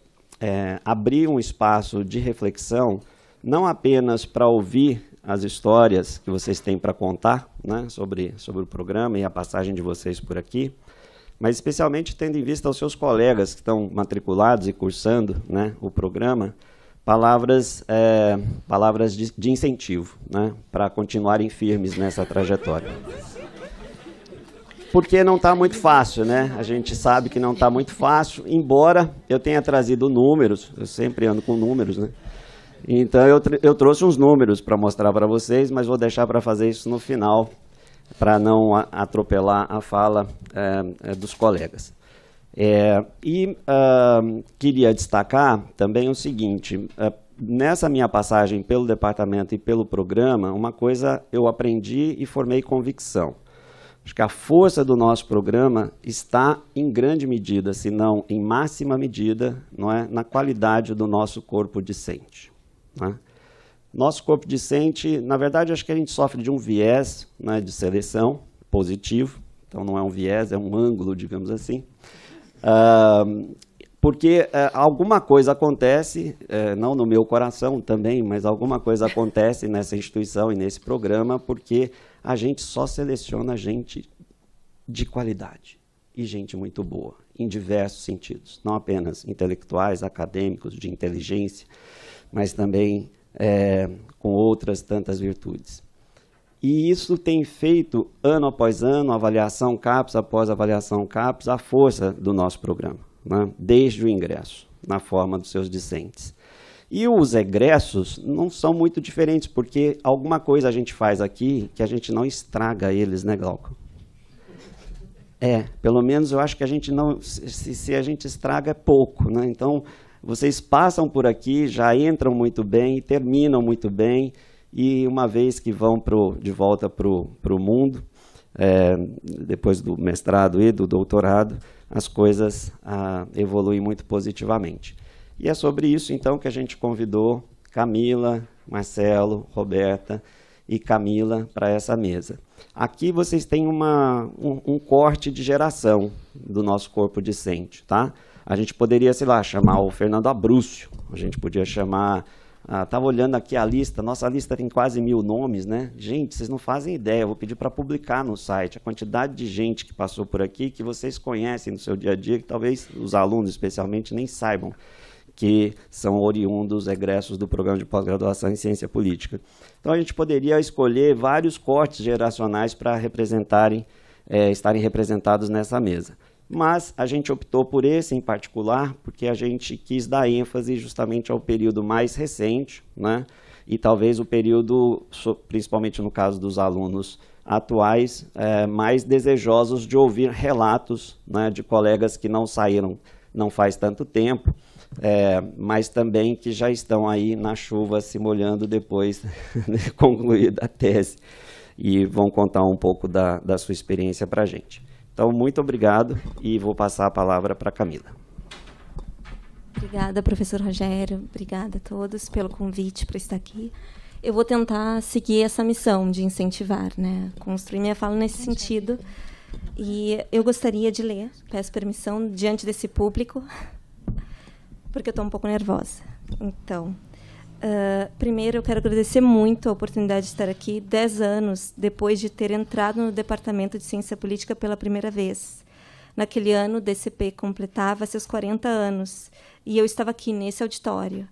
é, abrir um espaço de reflexão, não apenas para ouvir as histórias que vocês têm para contar né, sobre, sobre o programa e a passagem de vocês por aqui, mas especialmente tendo em vista os seus colegas que estão matriculados e cursando né, o programa, palavras, é, palavras de, de incentivo né, para continuarem firmes nessa trajetória porque não está muito fácil, né? A gente sabe que não está muito fácil, embora eu tenha trazido números, eu sempre ando com números, né? Então eu, eu trouxe uns números para mostrar para vocês, mas vou deixar para fazer isso no final, para não atropelar a fala é, dos colegas. É, e uh, queria destacar também o seguinte, uh, nessa minha passagem pelo departamento e pelo programa, uma coisa eu aprendi e formei convicção Acho que a força do nosso programa está em grande medida, se não em máxima medida, não é, na qualidade do nosso corpo discente. Né? Nosso corpo discente, na verdade, acho que a gente sofre de um viés né, de seleção positivo, então não é um viés, é um ângulo, digamos assim. Uh, porque uh, alguma coisa acontece, uh, não no meu coração também, mas alguma coisa acontece nessa instituição e nesse programa, porque a gente só seleciona gente de qualidade e gente muito boa, em diversos sentidos, não apenas intelectuais, acadêmicos, de inteligência, mas também é, com outras tantas virtudes. E isso tem feito, ano após ano, avaliação CAPES após avaliação CAPES, a força do nosso programa, né? desde o ingresso, na forma dos seus discentes. E os egressos não são muito diferentes, porque alguma coisa a gente faz aqui que a gente não estraga eles, né, Glauco? É, pelo menos eu acho que a gente não. Se, se a gente estraga é pouco, né? Então, vocês passam por aqui, já entram muito bem, terminam muito bem, e uma vez que vão pro, de volta para o mundo, é, depois do mestrado e do doutorado, as coisas ah, evoluem muito positivamente. E é sobre isso, então, que a gente convidou Camila, Marcelo, Roberta e Camila para essa mesa. Aqui vocês têm uma, um, um, corte de geração do nosso corpo discente, tá? A gente poderia, sei lá, chamar o Fernando Abrúcio, a gente podia chamar... Estava ah, olhando aqui a lista, nossa lista tem quase mil nomes, né? Gente, vocês não fazem ideia, eu vou pedir para publicar no site a quantidade de gente que passou por aqui, que vocês conhecem no seu dia a dia, que talvez os alunos especialmente nem saibam que são oriundos egressos do programa de pós-graduação em ciência política. Então a gente poderia escolher vários cortes geracionais para representarem, é, estarem representados nessa mesa. Mas a gente optou por esse em particular porque a gente quis dar ênfase justamente ao período mais recente, né? E talvez o período, principalmente no caso dos alunos atuais, é, mais desejosos de ouvir relatos né, de colegas que não saíram não faz tanto tempo, é, mas também que já estão aí na chuva se molhando depois de concluída a tese e vão contar um pouco da, da sua experiência para a gente. Então, muito obrigado e vou passar a palavra para a Camila. Obrigada, professor Rogério. Obrigada a todos pelo convite para estar aqui. Eu vou tentar seguir essa missão de incentivar, né? construir minha fala nesse sentido. E eu gostaria de ler, peço permissão, diante desse público, porque eu estou um pouco nervosa. Então, uh, primeiro eu quero agradecer muito a oportunidade de estar aqui, dez anos depois de ter entrado no Departamento de Ciência Política pela primeira vez. Naquele ano, o DCP completava seus 40 anos e eu estava aqui nesse auditório,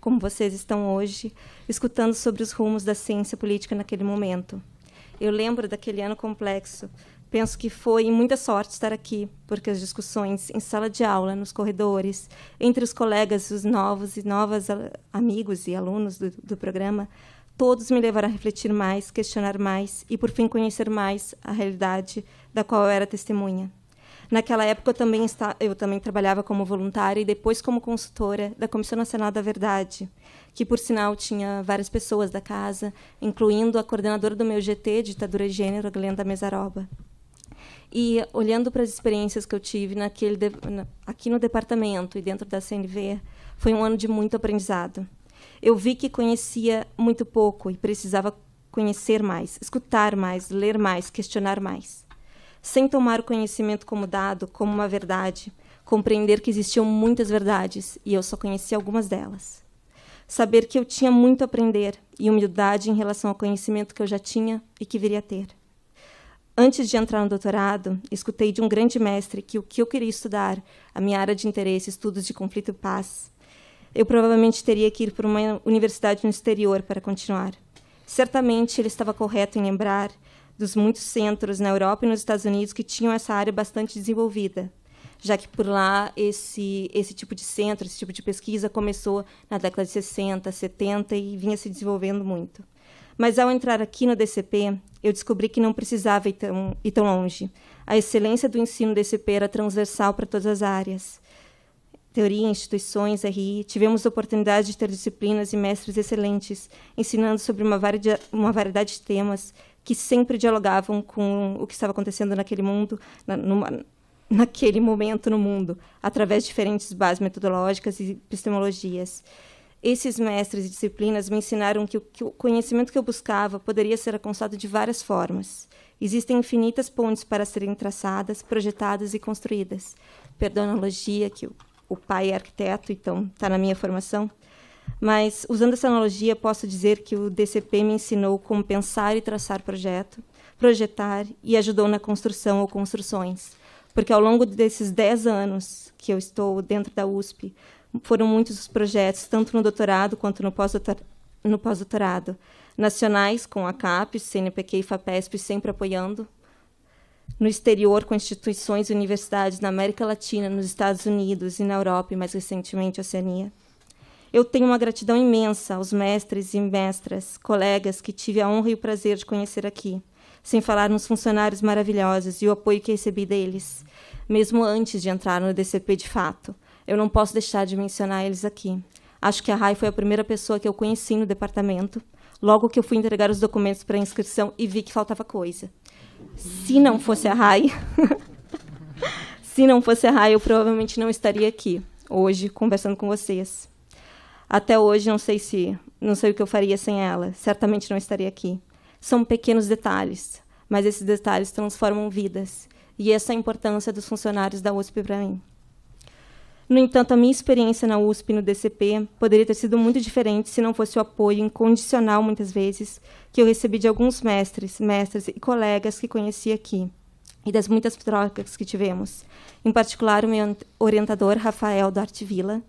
como vocês estão hoje, escutando sobre os rumos da ciência política naquele momento. Eu lembro daquele ano complexo, Penso que foi muita sorte estar aqui, porque as discussões em sala de aula, nos corredores, entre os colegas, os novos e novas amigos e alunos do, do programa, todos me levaram a refletir mais, questionar mais e, por fim, conhecer mais a realidade da qual eu era testemunha. Naquela época, eu também, está, eu também trabalhava como voluntária e depois como consultora da Comissão Nacional da Verdade, que, por sinal, tinha várias pessoas da casa, incluindo a coordenadora do meu GT, Ditadura e Gênero, Glenda Mesaroba. E olhando para as experiências que eu tive naquele de, na, aqui no departamento e dentro da CNV, foi um ano de muito aprendizado. Eu vi que conhecia muito pouco e precisava conhecer mais, escutar mais, ler mais, questionar mais. Sem tomar o conhecimento como dado, como uma verdade, compreender que existiam muitas verdades e eu só conhecia algumas delas. Saber que eu tinha muito a aprender e humildade em relação ao conhecimento que eu já tinha e que viria a ter. Antes de entrar no doutorado, escutei de um grande mestre que o que eu queria estudar, a minha área de interesse, estudos de conflito e paz, eu provavelmente teria que ir para uma universidade no exterior para continuar. Certamente ele estava correto em lembrar dos muitos centros na Europa e nos Estados Unidos que tinham essa área bastante desenvolvida, já que por lá esse, esse tipo de centro, esse tipo de pesquisa começou na década de 60, 70 e vinha se desenvolvendo muito. Mas ao entrar aqui no DCP, eu descobri que não precisava ir tão, ir tão longe. A excelência do ensino DCP era transversal para todas as áreas. Teoria, instituições, RI, tivemos a oportunidade de ter disciplinas e mestres excelentes, ensinando sobre uma, vari uma variedade de temas que sempre dialogavam com o que estava acontecendo naquele mundo, na, numa, naquele momento no mundo, através de diferentes bases metodológicas e epistemologias. Esses mestres e disciplinas me ensinaram que o, conhecimento que eu buscava poderia ser alcançado de várias formas. Existem infinitas pontes para serem traçadas, projetadas e construídas. Perdão a analogia, que o, o pai é arquiteto, então está na minha formação. Mas, usando essa analogia, posso dizer que o DCP me ensinou como pensar e traçar projeto, projetar e ajudou na construção ou construções. Porque ao longo desses 10 anos que eu estou dentro da USP, foram muitos os projetos, tanto no doutorado quanto no pós-doutorado. Pós Nacionais, com a CAPES, CNPq e FAPESP sempre apoiando. No exterior, com instituições e universidades na América Latina, nos Estados Unidos e na Europa, e mais recentemente, a Oceania. Eu tenho uma gratidão imensa aos mestres e mestras, colegas que tive a honra e o prazer de conhecer aqui, sem falar nos funcionários maravilhosos e o apoio que recebi deles, mesmo antes de entrar no DCP de fato. Eu não posso deixar de mencionar eles aqui. Acho que a Rai foi a primeira pessoa que eu conheci no departamento, logo que eu fui entregar os documentos para a inscrição e vi que faltava coisa. Se não fosse a Rai, se não fosse a Rai, eu provavelmente não estaria aqui hoje conversando com vocês. Até hoje não sei se, não sei o que eu faria sem ela. Certamente não estaria aqui. São pequenos detalhes, mas esses detalhes transformam vidas. E essa é a importância dos funcionários da USP para mim. No entanto, a minha experiência na USP e no DCP poderia ter sido muito diferente se não fosse o apoio incondicional, muitas vezes, que eu recebi de alguns mestres, mestras e colegas que conheci aqui, e das muitas trocas que tivemos. Em particular, o meu orientador, Rafael Duarte Vila,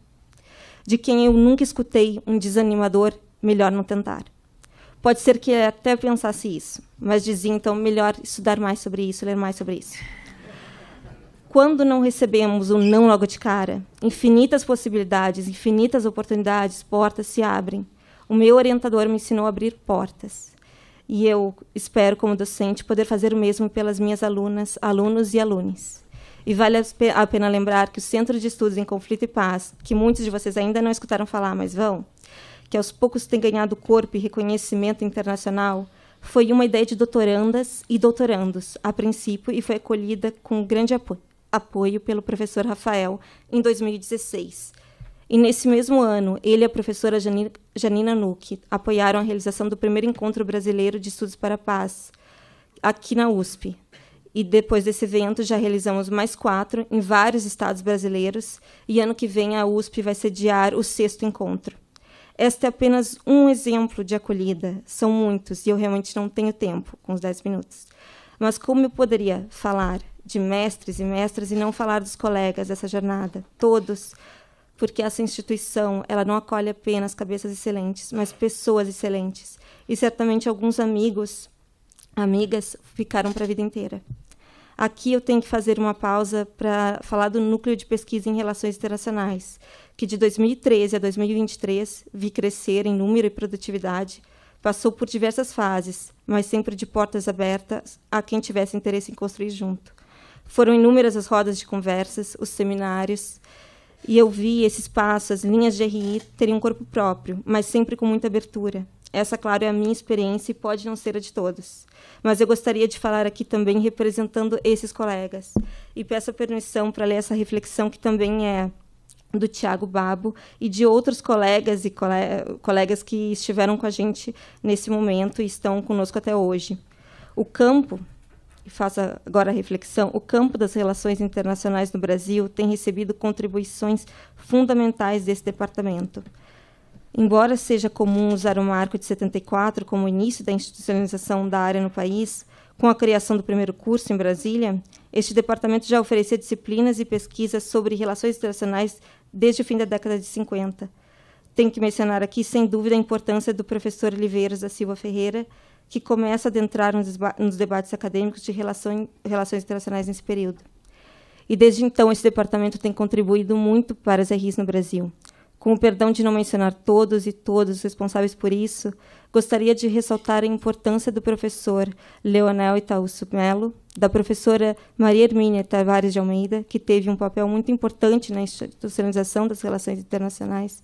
de quem eu nunca escutei um desanimador, melhor não tentar. Pode ser que até pensasse isso, mas dizia então melhor estudar mais sobre isso, ler mais sobre isso. Quando não recebemos o um não logo de cara, infinitas possibilidades, infinitas oportunidades, portas se abrem. O meu orientador me ensinou a abrir portas. E eu espero, como docente, poder fazer o mesmo pelas minhas alunas, alunos e alunas. E vale a pena lembrar que o Centro de Estudos em Conflito e Paz, que muitos de vocês ainda não escutaram falar, mas vão, que aos poucos tem ganhado corpo e reconhecimento internacional, foi uma ideia de doutorandas e doutorandos, a princípio, e foi acolhida com grande apoio apoio pelo professor Rafael em 2016. E nesse mesmo ano, ele e a professora Janina Nuke apoiaram a realização do primeiro encontro brasileiro de estudos para a paz aqui na USP. E depois desse evento já realizamos mais quatro em vários estados brasileiros. E ano que vem a USP vai sediar o sexto encontro. Este é apenas um exemplo de acolhida. São muitos e eu realmente não tenho tempo com os dez minutos. Mas como eu poderia falar de mestres e mestras e não falar dos colegas dessa jornada, todos, porque essa instituição ela não acolhe apenas cabeças excelentes, mas pessoas excelentes. E certamente alguns amigos, amigas ficaram para a vida inteira. Aqui eu tenho que fazer uma pausa para falar do Núcleo de Pesquisa em Relações Internacionais, que de 2013 a 2023 vi crescer em número e produtividade, passou por diversas fases, mas sempre de portas abertas a quem tivesse interesse em construir junto. Foram inúmeras as rodas de conversas, os seminários, e eu vi esse espaço, as linhas de RI, terem um corpo próprio, mas sempre com muita abertura. Essa, claro, é a minha experiência e pode não ser a de todos. Mas eu gostaria de falar aqui também representando esses colegas. E peço permissão para ler essa reflexão que também é do Tiago Babo e de outros colegas e cole colegas que estiveram com a gente nesse momento e estão conosco até hoje. O campo, e faço agora a reflexão, o campo das relações internacionais no Brasil tem recebido contribuições fundamentais desse departamento. Embora seja comum usar o marco de 74 como início da institucionalização da área no país, com a criação do primeiro curso em Brasília, este departamento já oferecia disciplinas e pesquisas sobre relações internacionais desde o fim da década de 50. Tenho que mencionar aqui, sem dúvida, a importância do professor Oliveiros da Silva Ferreira, que começa a adentrar nos, nos debates acadêmicos de relação, relações internacionais nesse período. E desde então, esse departamento tem contribuído muito para as RIs no Brasil. Com o perdão de não mencionar todos e todas os responsáveis por isso, gostaria de ressaltar a importância do professor Leonel Itaúso Melo, da professora Maria Hermínia Tavares de Almeida, que teve um papel muito importante na institucionalização das relações internacionais,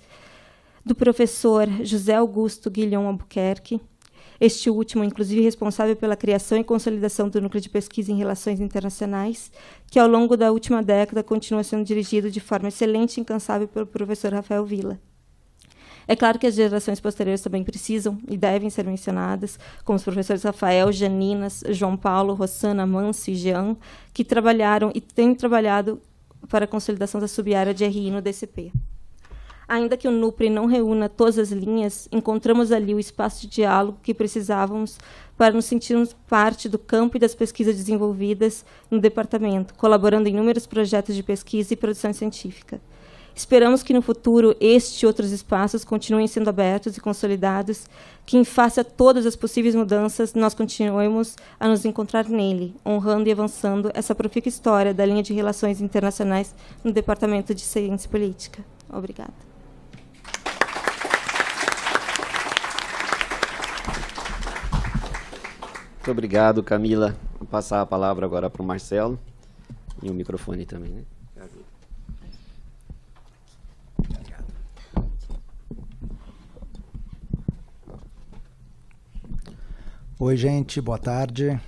do professor José Augusto Guilhom Albuquerque, este último, inclusive, responsável pela criação e consolidação do Núcleo de Pesquisa em Relações Internacionais, que ao longo da última década continua sendo dirigido de forma excelente e incansável pelo professor Rafael Villa. É claro que as gerações posteriores também precisam e devem ser mencionadas, como os professores Rafael, Janinas, João Paulo, Rossana, Manso e Jean, que trabalharam e têm trabalhado para a consolidação da subárea de RI no DCP. Ainda que o NUPRE não reúna todas as linhas, encontramos ali o espaço de diálogo que precisávamos para nos sentirmos parte do campo e das pesquisas desenvolvidas no departamento, colaborando em inúmeros projetos de pesquisa e produção científica. Esperamos que no futuro este e outros espaços continuem sendo abertos e consolidados, que em face a todas as possíveis mudanças, nós continuemos a nos encontrar nele, honrando e avançando essa profícua história da linha de relações internacionais no Departamento de Ciência Política. Obrigada. Muito obrigado, Camila. Vou passar a palavra agora para o Marcelo e o microfone também, né? Oi, gente, boa tarde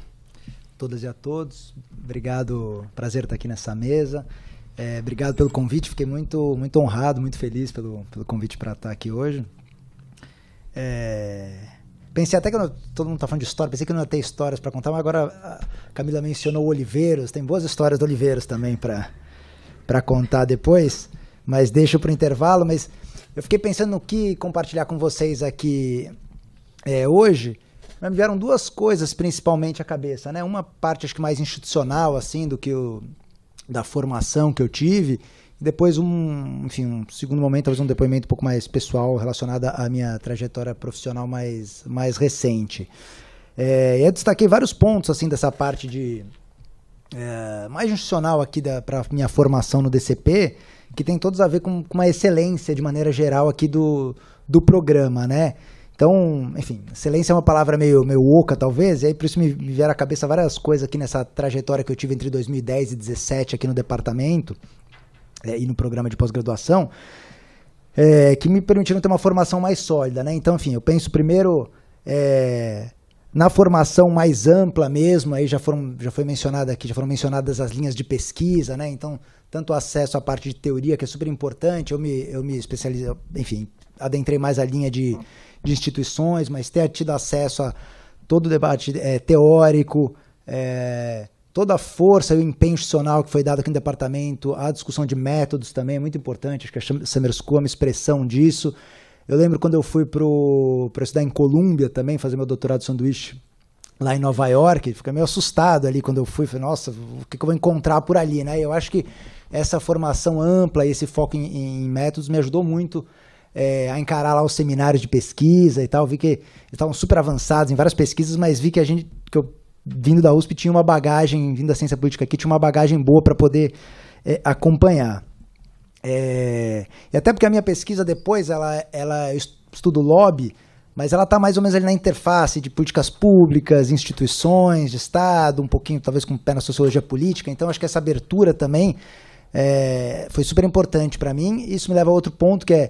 todas e a todos. Obrigado, prazer estar aqui nessa mesa. É, obrigado pelo convite, fiquei muito, muito honrado, muito feliz pelo, pelo convite para estar aqui hoje. É, Pensei até que todo mundo tá falando de história, pensei que não ia ter histórias para contar, mas agora a Camila mencionou o Oliveiros, tem boas histórias do Oliveiros também para contar depois, mas deixo para o intervalo. Mas eu fiquei pensando no que compartilhar com vocês aqui é, hoje. Mas me vieram duas coisas principalmente à cabeça, né? Uma parte acho que mais institucional, assim, do que o, da formação que eu tive, depois, um, enfim, um segundo momento, talvez um depoimento um pouco mais pessoal relacionado à minha trajetória profissional mais, mais recente. É, eu destaquei vários pontos assim dessa parte de é, mais institucional aqui para minha formação no DCP, que tem todos a ver com, com uma excelência de maneira geral aqui do, do programa, né? Então, enfim, excelência é uma palavra meio, meio oca, talvez, e aí por isso me, me vieram à cabeça várias coisas aqui nessa trajetória que eu tive entre 2010 e 2017 aqui no departamento é, e no programa de pós-graduação, é, que me permitiram ter uma formação mais sólida. Né? Então, enfim, eu penso primeiro é, na formação mais ampla mesmo, aí já, foram, já foi mencionada aqui, já foram mencionadas as linhas de pesquisa, né? Então, tanto acesso à parte de teoria, que é super importante, eu me, eu me especializei, enfim, adentrei mais a linha de, de instituições, mas ter tido acesso a todo o debate é, teórico, é, toda a força e o empenho institucional que foi dado aqui no departamento, a discussão de métodos também é muito importante, acho que a Summer School é uma expressão disso. Eu lembro quando eu fui para estudar em Colômbia também, fazer meu doutorado de sanduíche lá em Nova York, fica meio assustado ali quando eu fui, falei, nossa, o que, que eu vou encontrar por ali, né? Eu acho que essa formação ampla e esse foco em, em métodos me ajudou muito é, a encarar lá os seminários de pesquisa e tal, vi que eles estavam super avançados em várias pesquisas, mas vi que a gente, que eu vindo da USP, tinha uma bagagem, vindo da ciência política aqui, tinha uma bagagem boa para poder é, acompanhar. É, e até porque a minha pesquisa depois, ela, ela eu estudo lobby, mas ela está mais ou menos ali na interface de políticas públicas, instituições, de Estado, um pouquinho talvez com o pé na sociologia política. Então acho que essa abertura também é, foi super importante para mim. Isso me leva a outro ponto que é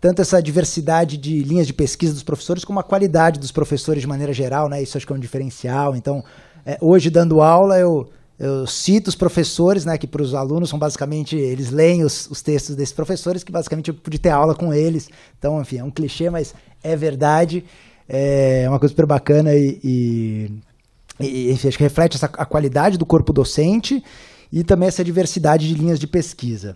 tanto essa diversidade de linhas de pesquisa dos professores, como a qualidade dos professores de maneira geral, né? Isso acho que é um diferencial. Então, é, hoje dando aula, eu, eu cito os professores, né? Que para os alunos são basicamente, eles leem os, os, textos desses professores, que basicamente eu pude ter aula com eles. Então, enfim, é um clichê, mas é verdade. É uma coisa super bacana e, e, e, acho que reflete essa, a qualidade do corpo docente e também essa diversidade de linhas de pesquisa.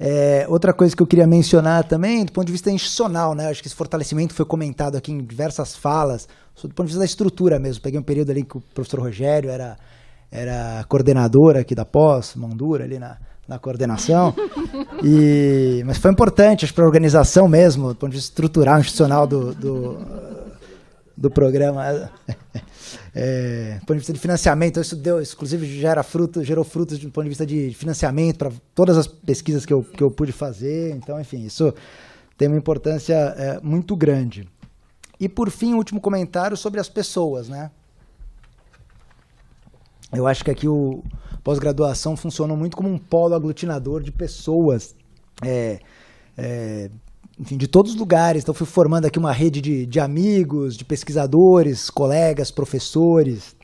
É, outra coisa que eu queria mencionar também, do ponto de vista institucional, né? Acho que esse fortalecimento foi comentado aqui em diversas falas, do ponto de vista da estrutura mesmo. Peguei um período ali que o professor Rogério era, era coordenador aqui da pós, Mondura ali na, na coordenação. e, mas foi importante, acho, para a organização mesmo, do ponto de vista estrutural, institucional do, do, do programa é, do ponto de vista de financiamento, então isso deu, inclusive gera fruto, gerou frutos do ponto de vista de financiamento para todas as pesquisas que eu, que eu pude fazer. Então, enfim, isso tem uma importância é, muito grande. E por fim, o último comentário sobre as pessoas, né? Eu acho que aqui o pós-graduação funcionou muito como um polo aglutinador de pessoas. É, é, enfim, de todos os lugares. Então, fui formando aqui uma rede de, de amigos, de pesquisadores, colegas, professores,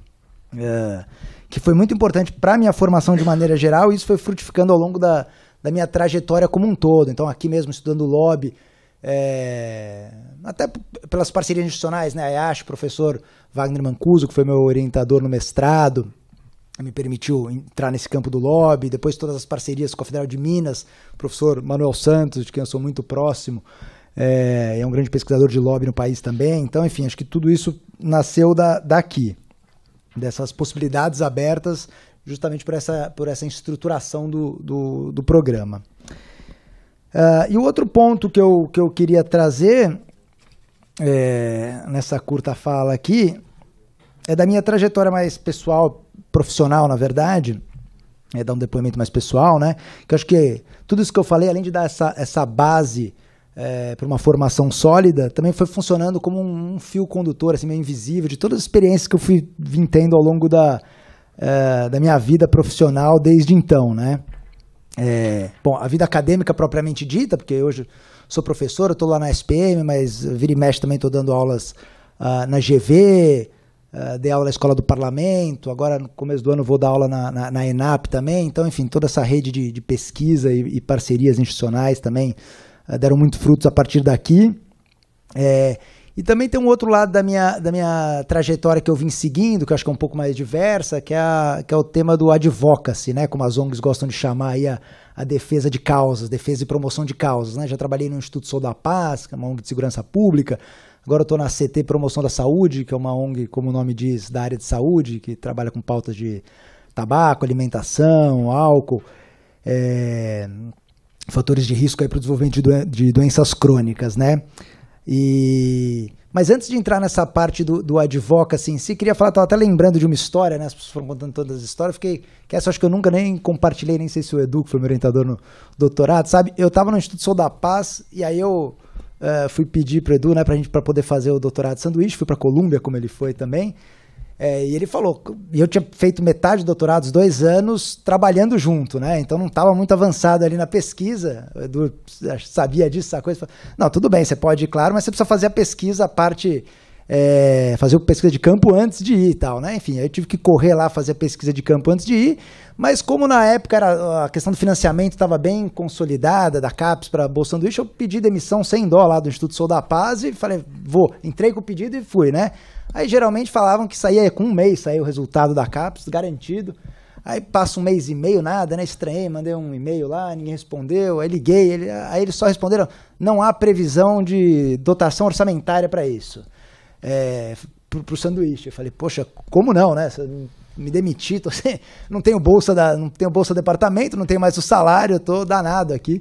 é, que foi muito importante para a minha formação de maneira geral. E isso foi frutificando ao longo da, da minha trajetória como um todo. Então, aqui mesmo, estudando lobby, é, até pelas parcerias institucionais, né? A IASH, professor Wagner Mancuso, que foi meu orientador no mestrado me permitiu entrar nesse campo do lobby, depois todas as parcerias com a Federal de Minas, professor Manuel Santos, de quem eu sou muito próximo, é, é um grande pesquisador de lobby no país também. Então, enfim, acho que tudo isso nasceu da, daqui, dessas possibilidades abertas justamente por essa, por essa estruturação do, do, do programa. Uh, e o outro ponto que eu, que eu queria trazer é, nessa curta fala aqui é da minha trajetória mais pessoal, profissional, na verdade, é dar um depoimento mais pessoal, né? Que eu acho que tudo isso que eu falei, além de dar essa, essa base é, para uma formação sólida, também foi funcionando como um, um, fio condutor, assim, meio invisível, de todas as experiências que eu fui vim tendo ao longo da, é, da minha vida profissional desde então, né? É, bom, a vida acadêmica propriamente dita, porque hoje sou professor, estou lá na SPM, mas vira e mexe também estou dando aulas uh, na GV, ah, dei aula na Escola do Parlamento, agora no começo do ano vou dar aula na, na, na ENAP também. Então, enfim, toda essa rede de, de pesquisa e, e, parcerias institucionais também uh, deram muito frutos a partir daqui. É, e também tem um outro lado da minha, da minha trajetória que eu vim seguindo, que eu acho que é um pouco mais diversa, que é, a, que é o tema do advocacy, né? como as ONGs gostam de chamar aí a, a defesa de causas, defesa e promoção de causas. Né? Já trabalhei no Instituto Sou da Paz, que é uma ONG de segurança pública, Agora eu estou na CT Promoção da Saúde, que é uma ONG, como o nome diz, da área de saúde, que trabalha com pautas de tabaco, alimentação, álcool, é, fatores de risco para o desenvolvimento de, doen de, doenças crônicas, né? E, mas antes de entrar nessa parte do, do advocacy em si, queria falar, estava até lembrando de uma história, né? As pessoas foram contando todas as histórias, fiquei, que essa acho que eu nunca nem compartilhei, nem sei se o Edu, que foi meu orientador no doutorado, sabe? Eu estava no Instituto Sou da Paz, e aí eu Uh, fui pedir para o Edu, né, pra gente para poder fazer o doutorado de sanduíche, fui para Colômbia, como ele foi também. É, e ele falou, e eu tinha feito metade do doutorado, dois anos, trabalhando junto, né? Então não estava muito avançado ali na pesquisa. O Edu eh, sabia disso, essa coisa. Não, tudo bem, você pode ir, claro, mas você precisa fazer a pesquisa, a parte. É, fazer a pesquisa de campo antes de ir e tal, né? Enfim, eu tive que correr lá fazer a pesquisa de campo antes de ir. Mas como na época era, a questão do financiamento estava bem consolidada da CAPES para o Bolsa Sanduíche, eu pedi demissão sem dó lá do Instituto Sou da Paz e falei, vou. Entrei com o pedido e fui, né? Aí geralmente falavam que saía com um mês, saía o resultado da CAPES, garantido. Aí passa um mês e meio, nada, né? Estranhei, mandei um e-mail lá, ninguém respondeu. Aí liguei, ele, aí eles só responderam: não há previsão de dotação orçamentária para isso. É, para o sanduíche. Eu falei, poxa, como não, né? me demiti, tô sem, não tenho bolsa da, não tenho bolsa departamento, não tenho mais o salário, tô danado aqui.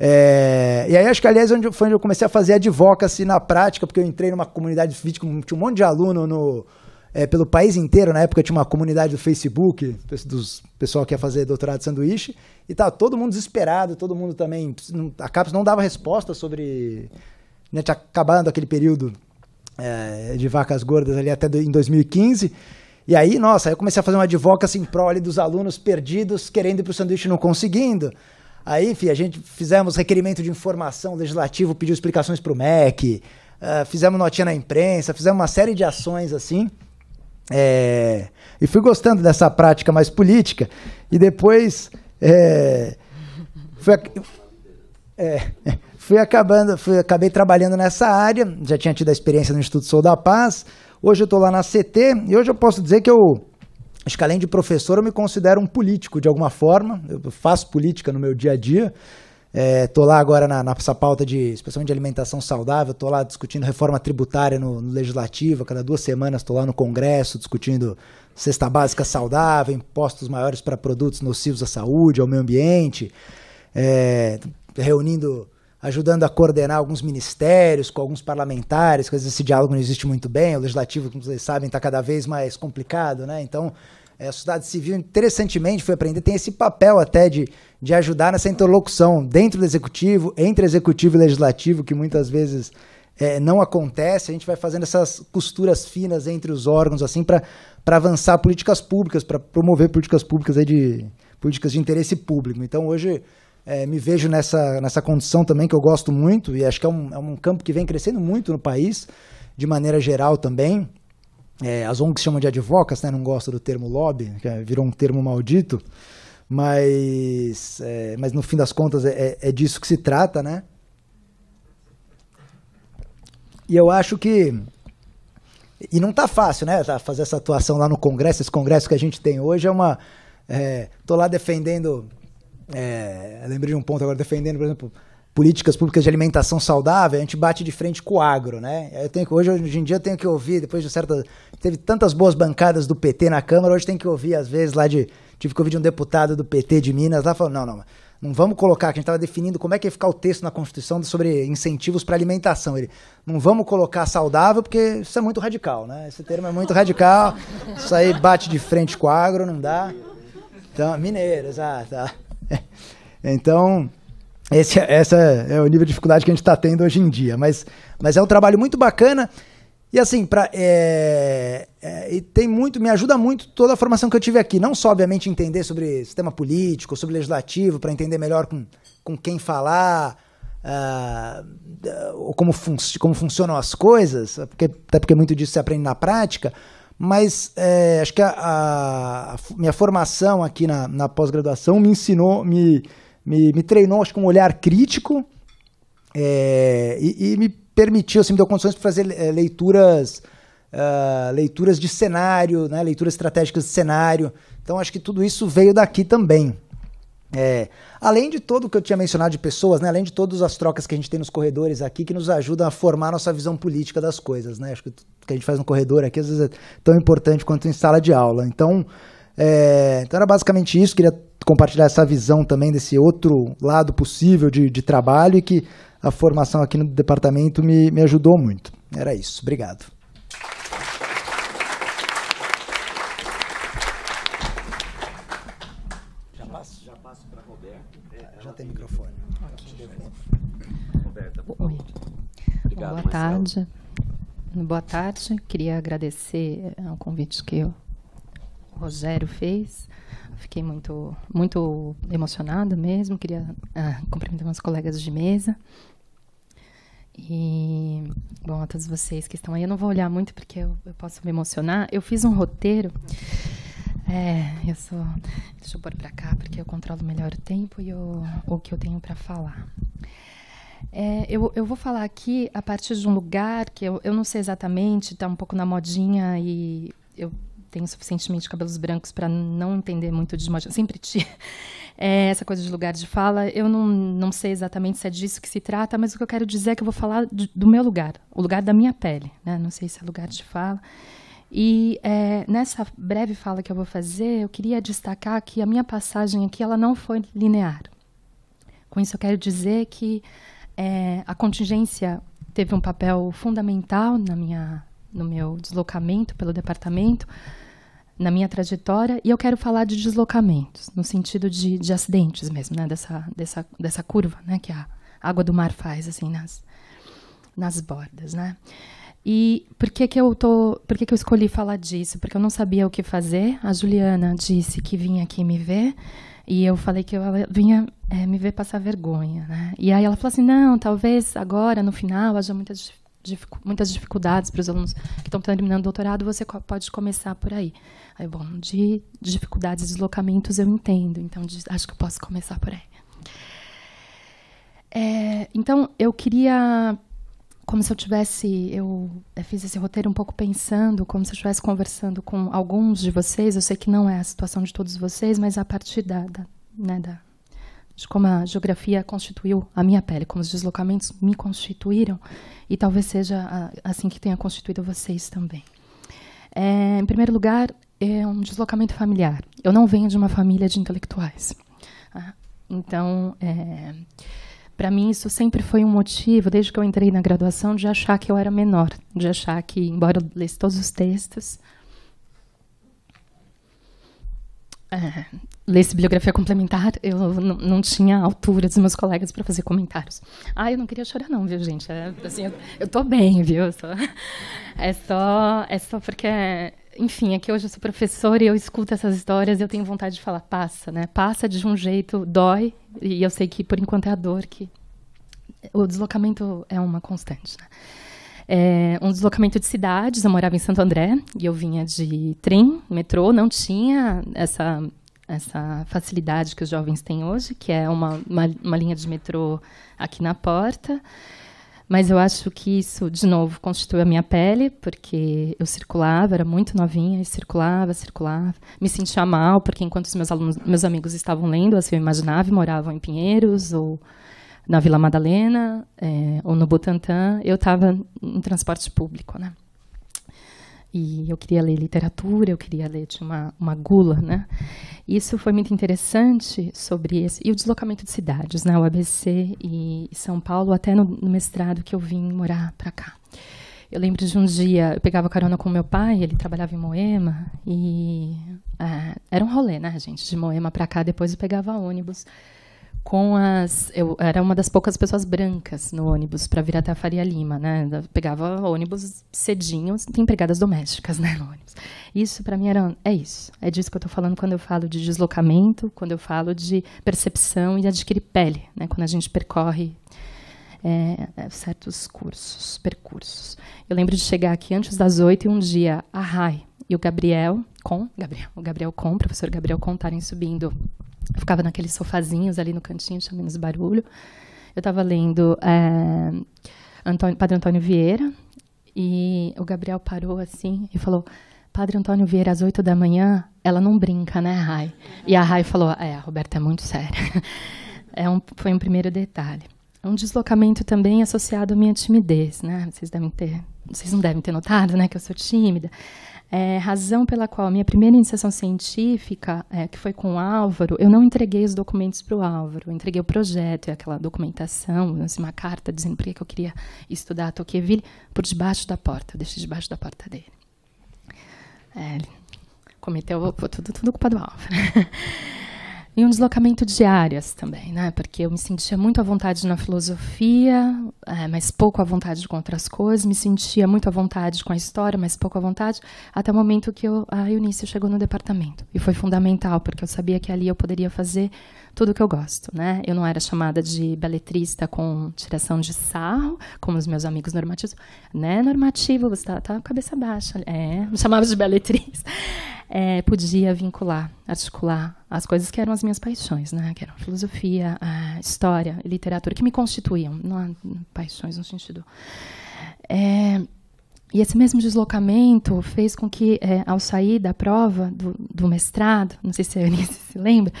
É, e aí acho que aliás onde, foi onde eu comecei a fazer advocacy na prática, porque eu entrei numa comunidade de fit tinha um monte de aluno no, é, pelo país inteiro, na época tinha uma comunidade do Facebook, dos pessoal que ia fazer doutorado de sanduíche, e tá todo mundo desesperado, todo mundo também, a CAPES não dava resposta sobre, né, tinha acabado aquele período é, de vacas gordas ali até do, em 2015, e aí, nossa, aí eu comecei a fazer uma advocacy em prole dos alunos perdidos, querendo ir para o sanduíche e não conseguindo. Aí, fi, a gente fizemos requerimento de informação legislativo, pediu explicações para o MEC, uh, fizemos notinha na imprensa, fizemos uma série de ações assim. É, e fui gostando dessa prática mais política. E depois é, fui, é, fui acabando, fui, acabei trabalhando nessa área, já tinha tido a experiência no Instituto Sou da Paz. Hoje eu estou lá na CT e hoje eu posso dizer que eu Acho que além de professor, eu me considero um político de alguma forma. Eu faço política no meu dia a dia. Estou é, lá agora na, nessa pauta de, especialmente de alimentação saudável, estou lá discutindo reforma tributária no, no Legislativo, cada duas semanas estou lá no Congresso discutindo cesta básica saudável, impostos maiores para produtos nocivos à saúde, ao meio ambiente, é, reunindo ajudando a coordenar alguns ministérios, com alguns parlamentares, coisas esse diálogo não existe muito bem, o legislativo, como vocês sabem, está cada vez mais complicado, né? Então, é, a sociedade civil, interessantemente, foi aprender, tem esse papel até de, de ajudar nessa interlocução dentro do executivo, entre executivo e legislativo, que muitas vezes é, não acontece, a gente vai fazendo essas costuras finas entre os órgãos, assim, para avançar políticas públicas, para promover políticas públicas aí de políticas de interesse público. Então, hoje, é, me vejo nessa, nessa condição também que eu gosto muito, e acho que é um, é um campo que vem crescendo muito no país, de maneira geral também. É, as ONGs chamam de advocas, né? não gosto do termo lobby, é, virou um termo maldito, mas, é, mas no fim das contas é, é disso que se trata, né? E eu acho que e não está fácil, né? Tá, fazer essa atuação lá no Congresso, esse Congresso que a gente tem hoje é uma. É, tô lá defendendo é, lembrei de um ponto agora defendendo, por exemplo, políticas públicas de alimentação saudável, a gente bate de frente com o agro, né? Eu tenho que, hoje, hoje em dia eu tenho que ouvir, depois de certa. Teve tantas boas bancadas do PT na Câmara, hoje tem que ouvir, às vezes, lá de. Tive que ouvir de um deputado do PT de Minas lá falando, não, não, não vamos colocar, que a gente estava definindo como é que ia ficar o texto na Constituição sobre incentivos para alimentação. Ele, não vamos colocar saudável, porque isso é muito radical, né? Esse termo é muito radical, isso aí bate de frente com o agro, não dá. Então, mineiro, exato. Ah, tá. então, esse, é, essa é o nível de dificuldade que a gente está tendo hoje em dia. Mas, mas é um trabalho muito bacana. E assim, pra, é, é, e tem muito, me ajuda muito toda a formação que eu tive aqui. Não só, obviamente, entender sobre sistema político, sobre legislativo, para entender melhor com, com quem falar, uh, como, fun como funcionam as coisas, porque, até porque muito disso se aprende na prática, mas é, acho que a, a, a, minha formação aqui na, na pós-graduação me ensinou, me, me, me, treinou, acho com um olhar crítico é, e, e, me permitiu, assim, me deu condições para fazer é, leituras, uh, leituras de cenário, né, leituras estratégicas de cenário. Então acho que tudo isso veio daqui também. É, além de tudo que eu tinha mencionado de pessoas, né, além de todas as trocas que a gente tem nos corredores aqui, que nos ajudam a formar nossa visão política das coisas, né? Acho que o que a gente faz no corredor aqui às vezes é tão importante quanto em sala de aula. Então, é, então era basicamente isso. Queria compartilhar essa visão também desse outro lado possível de, de trabalho e que a formação aqui no departamento me, me ajudou muito. Era isso. Obrigado. Obrigado, Boa Marcelo. tarde. Boa tarde. Queria agradecer ao é, convite que o Rogério fez. Fiquei muito, muito emocionada mesmo. Queria ah, cumprimentar meus colegas de mesa. E, bom, a todos vocês que estão aí, eu não vou olhar muito porque eu, eu posso me emocionar. Eu fiz um roteiro. É, eu sou. Deixa eu pôr para cá porque eu controlo melhor o tempo e o, o que eu tenho para falar. É, eu, eu, vou falar aqui a partir de um lugar que eu, eu não sei exatamente, está um pouco na modinha e eu tenho suficientemente cabelos brancos para não entender muito de modinha. Sempre tive é, essa coisa de lugar de fala. Eu não, não sei exatamente se é disso que se trata, mas o que eu quero dizer é que eu vou falar do, do meu lugar, o lugar da minha pele. Né? Não sei se é lugar de fala. E é, nessa breve fala que eu vou fazer, eu queria destacar que a minha passagem aqui ela não foi linear. Com isso eu quero dizer que é, a contingência teve um papel fundamental na minha, no meu deslocamento pelo departamento, na minha trajetória, e eu quero falar de deslocamentos, no sentido de, de acidentes mesmo, né? dessa, dessa, dessa curva né? que a água do mar faz assim nas, nas bordas. Né? E por que, que, eu tô, por que, que eu escolhi falar disso? Porque eu não sabia o que fazer. A Juliana disse que vinha aqui me ver. E eu falei que eu, vinha é, me ver passar vergonha, né? E aí ela falou assim, não, talvez agora, no final, haja muitas, muitas dificuldades para os alunos que estão terminando o doutorado, você co pode começar por aí. Aí, bom, de dificuldades, deslocamentos eu entendo, então de, acho que eu posso começar por aí. É, então, eu queria como se eu tivesse, eu fiz esse roteiro um pouco pensando, como se eu estivesse conversando com alguns de vocês. Eu sei que não é a situação de todos vocês, mas a partir da, da, né, da de como a geografia constituiu a minha pele, como os deslocamentos me constituíram, e talvez seja assim que tenha constituído vocês também. É, em primeiro lugar, é um deslocamento familiar. Eu não venho de uma família de intelectuais, ah, então. É, para mim isso sempre foi um motivo, desde que eu entrei na graduação, de achar que eu era menor, de achar que, embora eu lesse todos os textos, é, lesse bibliografia complementar, eu não tinha altura dos meus colegas para fazer comentários. Ah, eu não queria chorar não, viu, gente? É, assim, eu, estou bem, viu? é, só, é só porque enfim, aqui é hoje eu sou professora e eu escuto essas histórias e eu tenho vontade de falar, passa, né? Passa de um jeito, dói, e eu sei que por enquanto é a dor que. O deslocamento é uma constante, né? É um deslocamento de cidades, eu morava em Santo André e eu vinha de trem, metrô, não tinha essa, essa facilidade que os jovens têm hoje, que é uma, uma, uma linha de metrô aqui na porta. Mas eu acho que isso, de novo, constitui a minha pele, porque eu circulava, era muito novinha, e circulava, circulava. Me sentia mal, porque enquanto os meus, alunos, meus amigos estavam lendo, assim, eu imaginava, e moravam em Pinheiros, ou na Vila Madalena, é, ou no Butantã, eu estava em transporte público, né? e eu queria ler literatura, eu queria ler de uma, uma gula, né? Isso foi muito interessante sobre esse, e o deslocamento de cidades, né? O ABC e, São Paulo, até no, no, mestrado que eu vim morar para cá. Eu lembro de um dia, eu pegava carona com meu pai, ele trabalhava em Moema, e é, era um rolê, né, gente? De Moema para cá, depois eu pegava ônibus com as. Eu era uma das poucas pessoas brancas no ônibus para vir até a Faria Lima, né? Eu pegava ônibus cedinho, tem empregadas domésticas, né? No ônibus. Isso para mim era. É isso. É disso que eu estou falando quando eu falo de deslocamento, quando eu falo de percepção e adquirir pele, né? Quando a gente percorre. É, é, certos cursos, percursos. Eu lembro de chegar aqui antes das oito e um dia a Rai e o Gabriel com Gabriel, o Gabriel com, o professor Gabriel com, estarem subindo eu ficava naqueles sofazinhos ali no cantinho, chamando menos barulho. Eu estava lendo é, Antônio, Padre Antônio Vieira e o Gabriel parou assim e falou: Padre Antônio Vieira, às oito da manhã, ela não brinca, né, Rai? E a Rai falou: É, a Roberta é muito séria. é um, foi um primeiro detalhe. Um deslocamento também associado à minha timidez, né? Vocês devem ter, vocês não devem ter notado, né, que eu sou tímida. É, razão pela qual a minha primeira iniciação científica, é, que foi com o Álvaro, eu não entreguei os documentos para o Álvaro, eu entreguei o projeto e aquela documentação, assim, uma carta dizendo por que eu queria estudar a Tocqueville, por debaixo da porta, eu deixei debaixo da porta dele. É, cometeu, tudo, tudo culpa do Álvaro. E um deslocamento de áreas também, né? Porque eu me sentia muito à vontade na filosofia, é, mas pouco à vontade com outras coisas. Me sentia muito à vontade com a história, mas pouco à vontade. Até o momento que eu, a Eunice chegou no departamento. E foi fundamental, porque eu sabia que ali eu poderia fazer tudo que eu gosto, né? Eu não era chamada de beletrista com tiração de sarro, como os meus amigos normativos. Né, normativo, você tá, tá com a cabeça baixa. É, me chamava de beletrista. É, podia vincular, articular as coisas que eram as minhas paixões, né? Que eram filosofia, história, literatura, que me constituíam. Não há paixões no sentido... É, e esse mesmo deslocamento fez com que, é, ao sair da prova do, do, mestrado, não sei se a Eunice se lembra,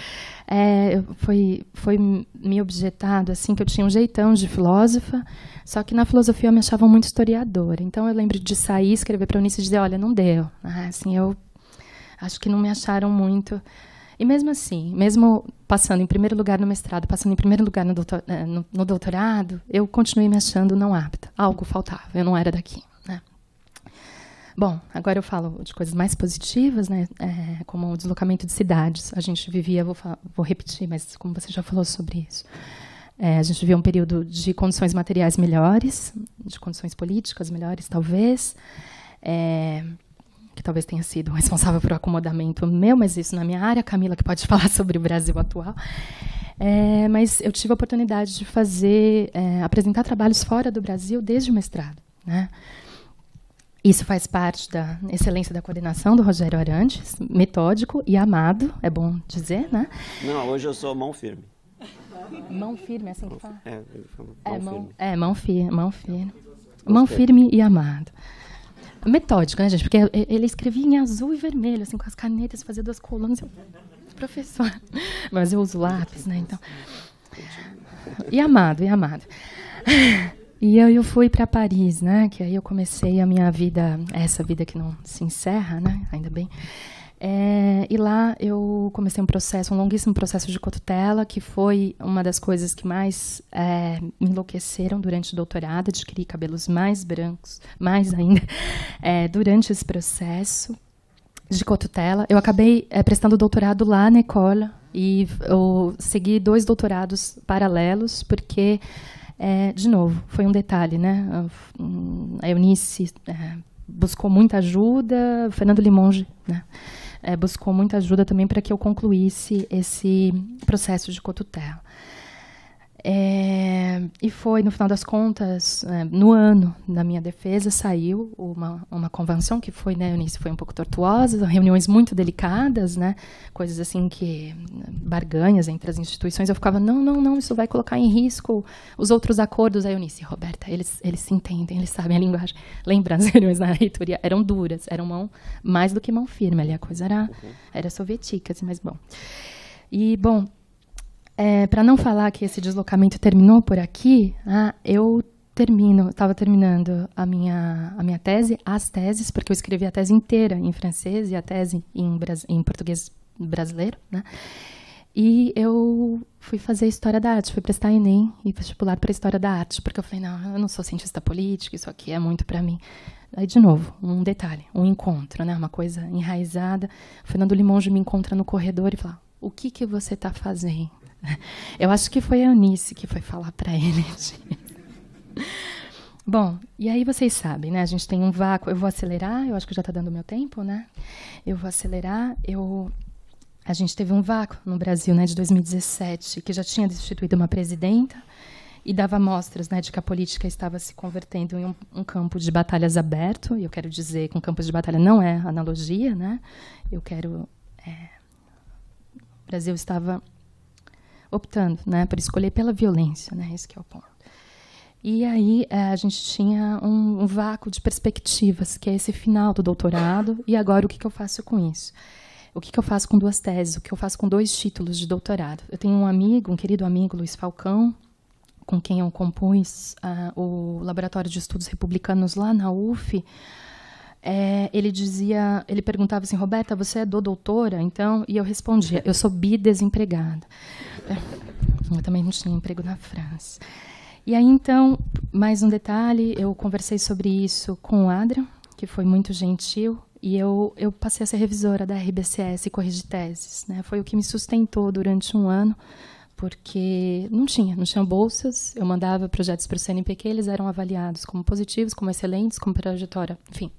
é, foi, foi me objetado assim que eu tinha um jeitão de filósofa, só que na filosofia eu me achava muito historiadora. Então eu lembro de sair, escrever para a Eunice e dizer, olha, não deu. Ah, assim, eu acho que não me acharam muito. E mesmo assim, mesmo passando em primeiro lugar no mestrado, passando em primeiro lugar no, doutor, é, no, no doutorado, eu continuei me achando não apta. Algo faltava, eu não era daqui. Bom, agora eu falo de coisas mais positivas, né? É, como o deslocamento de cidades. A gente vivia, vou, vou repetir, mas como você já falou sobre isso, é, a gente vivia um período de condições materiais melhores, de condições políticas melhores, talvez, é, que talvez tenha sido responsável pelo acomodamento meu, mas isso na minha área. Camila, que pode falar sobre o Brasil atual. É, mas eu tive a oportunidade de fazer, é, apresentar trabalhos fora do Brasil desde o mestrado, né? Isso faz parte da excelência da coordenação do Rogério Arantes, metódico e amado, é bom dizer, né? Não, hoje eu sou mão firme. Mão firme, é assim que fala? É, mão, é, mão firme. É, mão firme, mão firme. Mão firme e amado. Metódico, né, gente? Porque ele escrevia em azul e vermelho, assim, com as canetas, fazia duas colunas. Eu, professor. Mas eu uso lápis, né? Então. E amado, e amado. E eu, eu fui para Paris, né? Que aí eu comecei a minha vida, essa vida que não se encerra, né? Ainda bem. É, e lá eu comecei um processo, um longuíssimo processo de cotutela, que foi uma das coisas que mais é, me enlouqueceram durante o doutorado. Adquiri cabelos mais brancos, mais ainda, é, durante esse processo de cotutela. Eu acabei prestando doutorado lá na Ecola e eu segui dois doutorados paralelos, porque é, de novo, foi um detalhe, né? A Eunice é, buscou muita ajuda, o Fernando Limonge, né? É, buscou muita ajuda também para que eu concluísse esse processo de Cotuterra. É, e foi, no final das contas, é, no ano da minha defesa, saiu uma, uma convenção que foi, né, Eunice, foi um pouco tortuosa, reuniões muito delicadas, né, coisas assim que, barganhas entre as instituições, eu ficava, não, não, não, isso vai colocar em risco os outros acordos. Aí Eunice, Roberta, eles, eles se entendem, eles sabem a linguagem. Lembrando, as reuniões na reitoria eram duras, eram mão, mais do que mão firme ali, a coisa era, uhum. era soviética, assim, mas bom. E, bom, é, para não falar que esse deslocamento terminou por aqui, ah, eu termino, estava terminando a minha, a minha tese, as teses, porque eu escrevi a tese inteira em francês e a tese em, em português brasileiro, né? E eu fui fazer História da Arte, fui prestar Enem e vestibular para História da Arte, porque eu falei, não, eu não sou cientista político, isso aqui é muito para mim. Aí, de novo, um detalhe, um encontro, né? Uma coisa enraizada. Fernando Limonge me encontra no corredor e fala, o que que você está fazendo? Eu acho que foi a Eunice que foi falar para ele. Bom, e aí vocês sabem, né? A gente tem um vácuo. Eu vou acelerar, eu acho que já está dando meu tempo, né? Eu vou acelerar. Eu... A gente teve um vácuo no Brasil né, de 2017, que já tinha destituído uma presidenta e dava mostras né, de que a política estava se convertendo em um, um, campo de batalhas aberto, e eu quero dizer com campos de batalha não é analogia, né? eu quero... É, o Brasil estava optando né, por escolher pela violência, né, esse é o ponto. E aí é, a gente tinha um, um, vácuo de perspectivas, que é esse final do doutorado, e agora o que, que eu faço com isso? O que, que eu faço com duas teses? O que eu faço com dois títulos de doutorado? Eu tenho um amigo, um querido amigo, Luiz Falcão, com quem eu compus uh, o Laboratório de Estudos Republicanos lá na UF, é, ele dizia, ele perguntava assim, Roberta, você é do doutora, então? E eu respondia, eu sou bi-desempregada. É, eu também não tinha emprego na França. E aí, então, mais um detalhe, eu conversei sobre isso com o Adra, que foi muito gentil, e eu, eu passei a ser revisora da RBCS e corrigir teses. Né? Foi o que me sustentou durante um ano, porque não tinha, não tinha bolsas, eu mandava projetos para o CNPq, eles eram avaliados como positivos, como excelentes, como trajetória, enfim,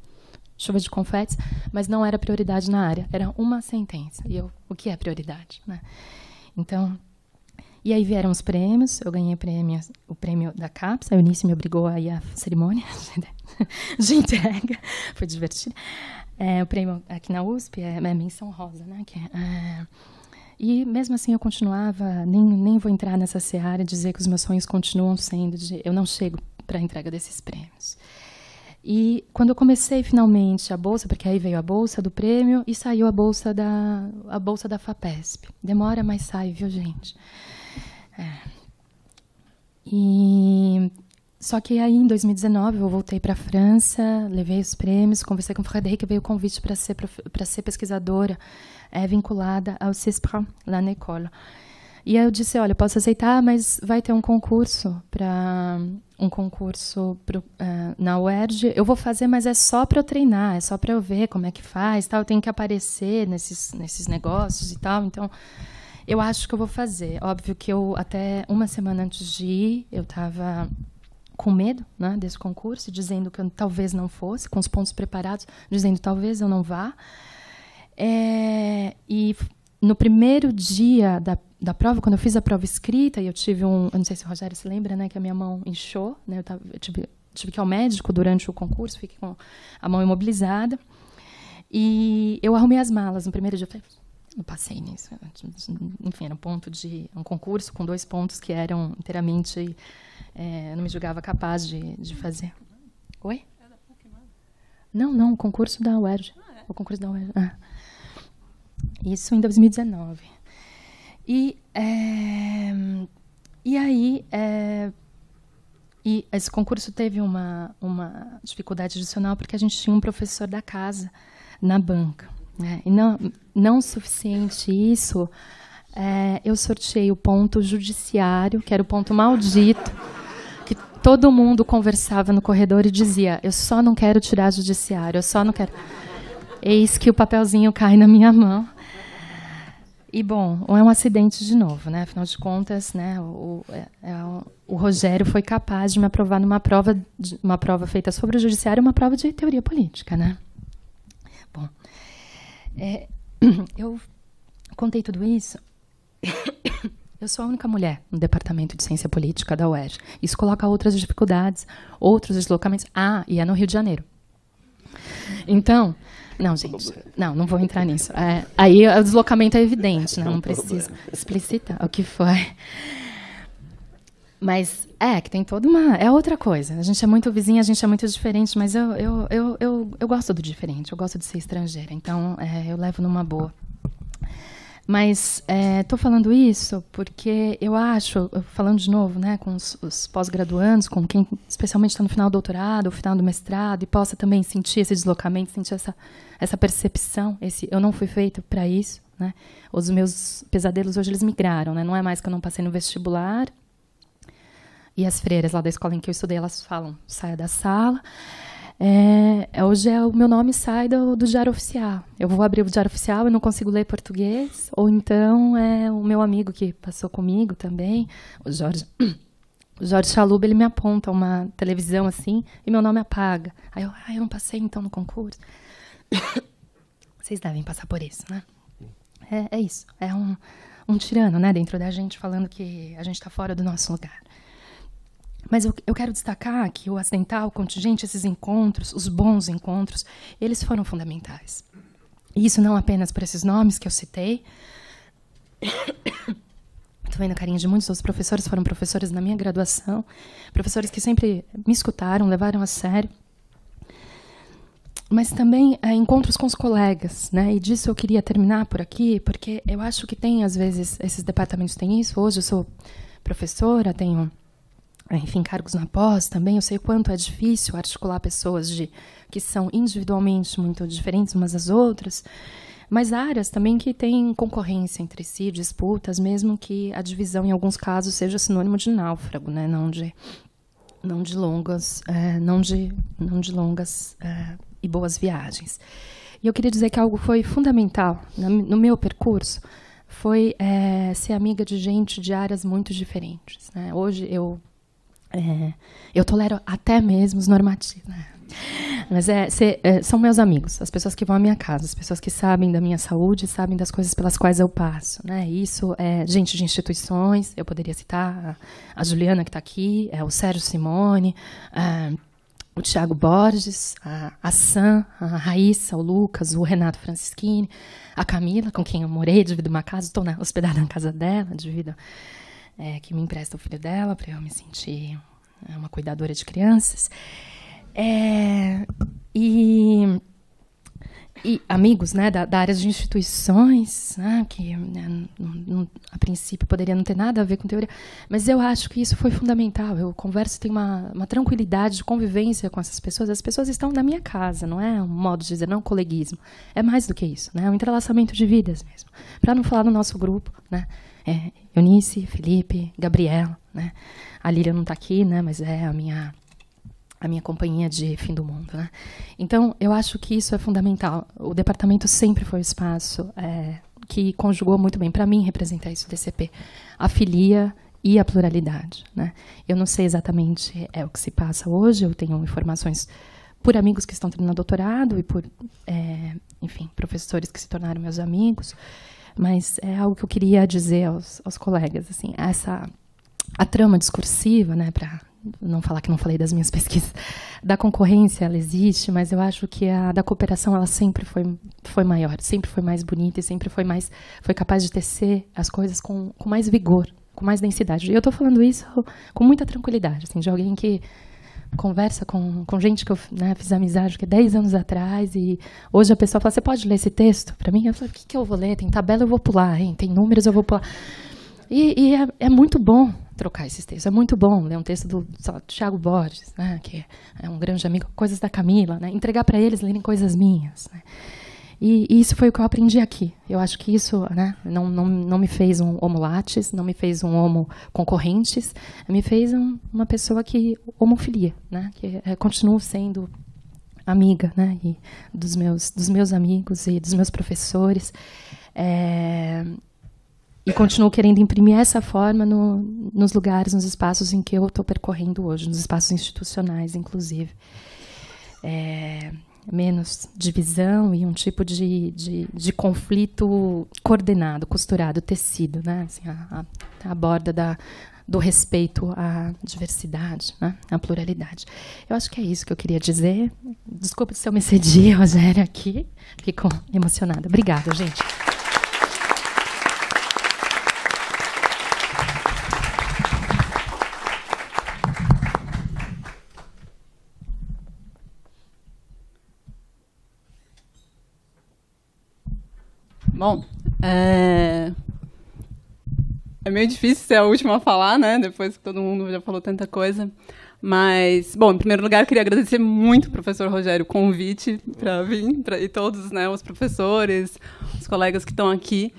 chuva de confetes, mas não era prioridade na área, era uma sentença. E eu, o que é prioridade? Né? Então, e aí vieram os prêmios, eu ganhei prêmio, o prêmio da CAPS. a Eunice me obrigou a ir à cerimônia de entrega, foi divertido. É, o prêmio aqui na USP é, é menção rosa, né? Que é, é, e mesmo assim eu continuava, nem, nem vou entrar nessa seara e dizer que os meus sonhos continuam sendo de eu não chego para a entrega desses prêmios. E quando eu comecei finalmente a bolsa, porque aí veio a bolsa do prêmio e saiu a bolsa da a bolsa da Fapesp. Demora, mas sai, viu, gente? É. E só que aí em 2019 eu voltei para a França, levei os prêmios, conversei com o Frederic, veio o convite para ser para ser pesquisadora é, vinculada ao CISPRA lá na e aí eu disse, olha, posso aceitar, mas vai ter um concurso para um concurso pro, uh, na UERJ. Eu vou fazer, mas é só para eu treinar, é só para eu ver como é que faz, tal. Eu tenho que aparecer nesses nesses negócios e tal. Então, eu acho que eu vou fazer. Óbvio que eu até uma semana antes de ir, eu estava com medo né, desse concurso, dizendo que eu talvez não fosse, com os pontos preparados, dizendo talvez eu não vá. É, e no primeiro dia da, da prova, quando eu fiz a prova escrita e eu tive um, eu não sei se o Rogério se lembra, né, que a minha mão inchou, né, eu, tava, eu tive, tive que ir ao médico durante o concurso, fiquei com a mão imobilizada. E eu arrumei as malas no primeiro dia. Eu falei, não passei nisso. Enfim, era um ponto de um concurso com dois pontos que eram inteiramente. É, não me julgava capaz de, de fazer. Oi? Não, não, o concurso da UERJ. Ah, é? O concurso da UERJ. Ah. É. Isso em 2019. E, é, e aí, é, e esse concurso teve uma, uma dificuldade adicional porque a gente tinha um professor da casa na banca. Né? E não, não suficiente isso, é, eu sorteei o ponto judiciário, que era o ponto maldito, que todo mundo conversava no corredor e dizia: Eu só não quero tirar judiciário, eu só não quero. Eis que o papelzinho cai na minha mão. E bom, é um acidente de novo, né? Afinal de contas, né? É, é o, o Rogério foi capaz de me aprovar numa prova, de, uma prova feita sobre o judiciário, uma prova de teoria política, né? Bom, é, eu contei tudo isso. Eu sou a única mulher no departamento de ciência política da UERJ. Isso coloca outras dificuldades, outros deslocamentos. Ah, e é no Rio de Janeiro. Então, não, gente, não, não vou entrar nisso. É, aí o deslocamento é evidente, né? não precisa explicitar o que foi. Mas é, que tem toda uma. É outra coisa. A gente é muito vizinha, a gente é muito diferente, mas eu, eu, eu, eu, eu gosto do diferente, eu gosto de ser estrangeira. Então, é, eu levo numa boa. Mas estou é, falando isso porque eu acho, falando de novo, né, com os, os pós-graduandos, com quem especialmente está no final do doutorado, ou final do mestrado, e possa também sentir esse deslocamento, sentir essa, essa percepção, esse eu não fui feito para isso. Né? Os meus pesadelos hoje eles migraram, né? não é mais que eu não passei no vestibular. E as freiras lá da escola em que eu estudei, elas falam, saia da sala. É, é, hoje é, o meu nome sai do, do, Diário Oficial. Eu vou abrir o Diário Oficial e não consigo ler português. Ou então é o meu amigo que passou comigo também, o Jorge. O Jorge ele me aponta uma televisão assim e meu nome apaga. Aí eu, ah, eu não passei então no concurso. Vocês devem passar por isso, né? É, é isso. É um, um tirano, né, dentro da gente, falando que a gente está fora do nosso lugar. Mas eu, eu quero destacar que o acidental, o contingente, esses encontros, os bons encontros, eles foram fundamentais. E isso não apenas para esses nomes que eu citei. Estou vendo a carinha de muitos dos professores, foram professores na minha graduação, professores que sempre me escutaram, levaram a sério mas também é, encontros com os colegas, né? E disso eu queria terminar por aqui, porque eu acho que tem às vezes esses departamentos têm isso. Hoje eu sou professora, tenho é, enfim, cargos na pós também, eu sei o quanto é difícil articular pessoas de, que são individualmente muito diferentes umas das outras, mas áreas também que têm concorrência entre si, disputas, mesmo que a divisão, em alguns casos, seja sinônimo de náufrago, né? não de, não de longas, é, não de, não de longas é, e boas viagens. E eu queria dizer que algo foi fundamental no meu percurso, foi é, ser amiga de gente de áreas muito diferentes. Né? Hoje eu é, eu tolero até mesmo os normativos. Né? Mas é, cê, é, são meus amigos, as pessoas que vão à minha casa, as pessoas que sabem da minha saúde, sabem das coisas pelas quais eu passo. Né? Isso é gente de instituições, eu poderia citar a, a Juliana que está aqui, é, o Sérgio Simone, é, o Tiago Borges, a, a Sam, a Raíssa, o Lucas, o Renato Francischini, a Camila, com quem eu morei, a uma casa, estou hospedada na casa dela, devido é, que me empresta o filho dela para eu me sentir é, uma cuidadora de crianças. É, e, e, amigos né, da, da, área de instituições, né, que né, não, não, a princípio poderia não ter nada a ver com teoria, mas eu acho que isso foi fundamental. Eu converso, tenho uma, uma tranquilidade de convivência com essas pessoas. As pessoas estão na minha casa, não é um modo de dizer, não é um coleguismo. É mais do que isso, né, é um entrelaçamento de vidas mesmo. Para não falar no nosso grupo, né, é, Eunice, Felipe, Gabriel, né? A Lília não está aqui, né? Mas é a minha a minha companhia de fim do mundo, né? Então eu acho que isso é fundamental. O departamento sempre foi o um espaço é, que conjugou muito bem para mim representar isso DCP, a filia e a pluralidade, né? Eu não sei exatamente é o que se passa hoje. Eu tenho informações por amigos que estão terminando doutorado e por, é, enfim, professores que se tornaram meus amigos. Mas é algo que eu queria dizer aos, aos colegas, assim, essa a trama discursiva, né, para não falar que não falei das minhas pesquisas, da concorrência ela existe, mas eu acho que a da cooperação ela sempre foi, foi maior, sempre foi mais bonita e sempre foi mais foi capaz de tecer as coisas com, com mais vigor, com mais densidade. E eu estou falando isso com muita tranquilidade, assim, de alguém que conversa com, com gente que eu né, fiz amizade que é 10 anos atrás e hoje a pessoa fala, você pode ler esse texto para mim? Eu falo, o que, que eu vou ler? Tem tabela, eu vou pular, hein? tem números, eu vou pular. E, e é, é, muito bom trocar esses textos, é muito bom ler um texto do lá, Thiago Borges, né, que é um grande amigo, coisas da Camila, né, entregar para eles lerem coisas minhas. Né. E, e, isso foi o que eu aprendi aqui. Eu acho que isso né, não, não, não me fez um homo lattes, não me fez um homo concorrentes, me fez um, uma pessoa que homofilia, né, que é, continuo sendo amiga né, e dos, meus, dos meus amigos e dos meus professores. É, e continuo querendo imprimir essa forma no, nos lugares, nos espaços em que eu estou percorrendo hoje, nos espaços institucionais, inclusive. É, menos divisão e um tipo de, de, de conflito coordenado, costurado, tecido, né? Assim, a, a, a borda da, do respeito à diversidade, né? à pluralidade. Eu acho que é isso que eu queria dizer. desculpe se eu me cedi, Rogério, aqui. Fico emocionada. Obrigada, gente. Bom, é... é meio difícil ser a última a falar, né? Depois que todo mundo já falou tanta coisa. Mas, bom, em primeiro lugar, eu queria agradecer muito, professor Rogério, o convite para vir, pra, e todos né, os professores, os colegas que estão aqui,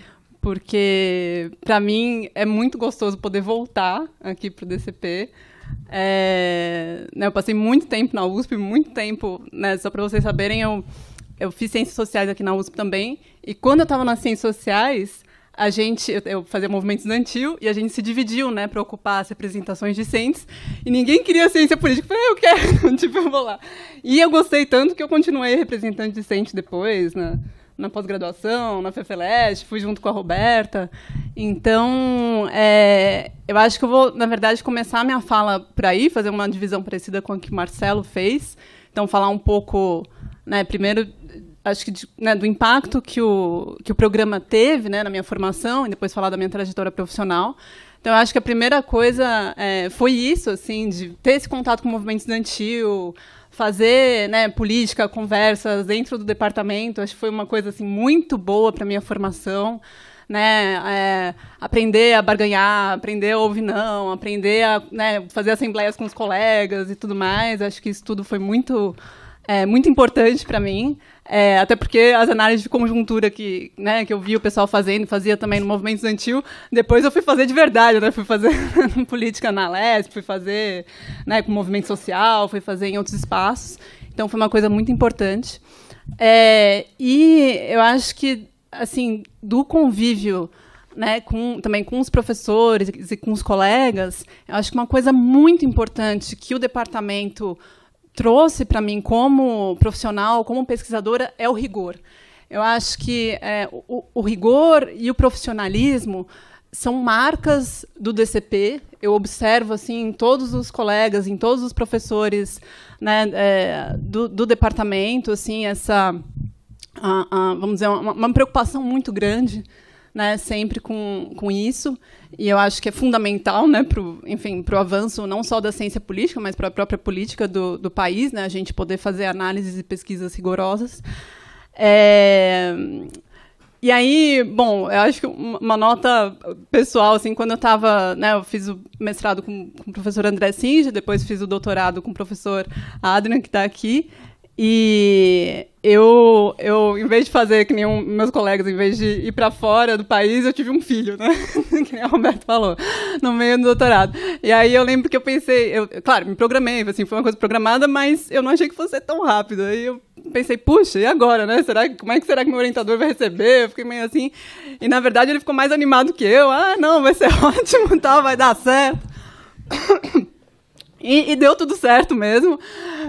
porque, para mim, é muito gostoso poder voltar aqui para o DCP. É, né, eu passei muito tempo na USP, muito tempo, né, só para vocês saberem, eu eu fiz ciências sociais aqui na USP também, e quando eu estava nas ciências sociais, a gente, eu fazia movimento estudantil e a gente se dividiu, né, para ocupar as representações discentes, e ninguém queria ciência política. Eu falei, ah, eu quero, tipo, eu vou lá. E eu gostei tanto que eu continuei representante discente depois, né? na pós-graduação, na FEFELEST, fui junto com a Roberta. Então, é, eu acho que eu vou, na verdade, começar a minha fala por aí, fazer uma divisão parecida com a que o Marcelo fez. Então, falar um pouco, né, primeiro acho que de, né, do impacto que o, que o programa teve né, na minha formação e depois falar da minha trajetória profissional. Então, acho que a primeira coisa é, foi isso, assim, de ter esse contato com o movimento estudantil, fazer né, política, conversas dentro do departamento. Acho que foi uma coisa assim, muito boa para a minha formação. Né, é, aprender a barganhar, aprender a ouvir não, aprender a né, fazer assembleias com os colegas e tudo mais. Acho que isso tudo foi muito é, muito importante para mim, é, até porque as análises de conjuntura que, né, que eu vi o pessoal fazendo, fazia também no movimento estudantil, depois eu fui fazer de verdade, né, fui fazer política na LESP, fui fazer né, com movimento social, fui fazer em outros espaços, então foi uma coisa muito importante. É, e eu acho que, assim, do convívio né, com, também com os professores e com os colegas, eu acho que uma coisa muito importante que o departamento trouxe para mim como profissional, como pesquisadora, é o rigor. Eu acho que é, o, o rigor e o profissionalismo são marcas do DCP. Eu observo assim em todos os colegas, em todos os professores né, é, do, do, departamento, assim essa, a, a, vamos dizer, uma, uma preocupação muito grande né, sempre com, com isso. E eu acho que é fundamental, né, enfim, para o avanço não só da ciência política, mas para a própria política do, do país, né, a gente poder fazer análises e pesquisas rigorosas. É... E aí, bom, eu acho que uma nota pessoal, assim, quando eu estava, né, eu fiz o mestrado com, com o professor André Singe, depois fiz o doutorado com o professor Adrian, que está aqui, e eu, eu, em vez de fazer que nem um, meus colegas, em vez de ir para fora do país, eu tive um filho, né? que nem o Roberto falou, no meio do doutorado. E aí eu lembro que eu pensei, eu, claro, me programei, assim, foi uma coisa programada, mas eu não achei que fosse ser tão rápido. Aí eu pensei, puxa, e agora, né? Será, como é que será que meu orientador vai receber? Eu fiquei meio assim. E na verdade ele ficou mais animado que eu. Ah, não, vai ser ótimo, tal, tá, vai dar certo. E, e, deu tudo certo mesmo.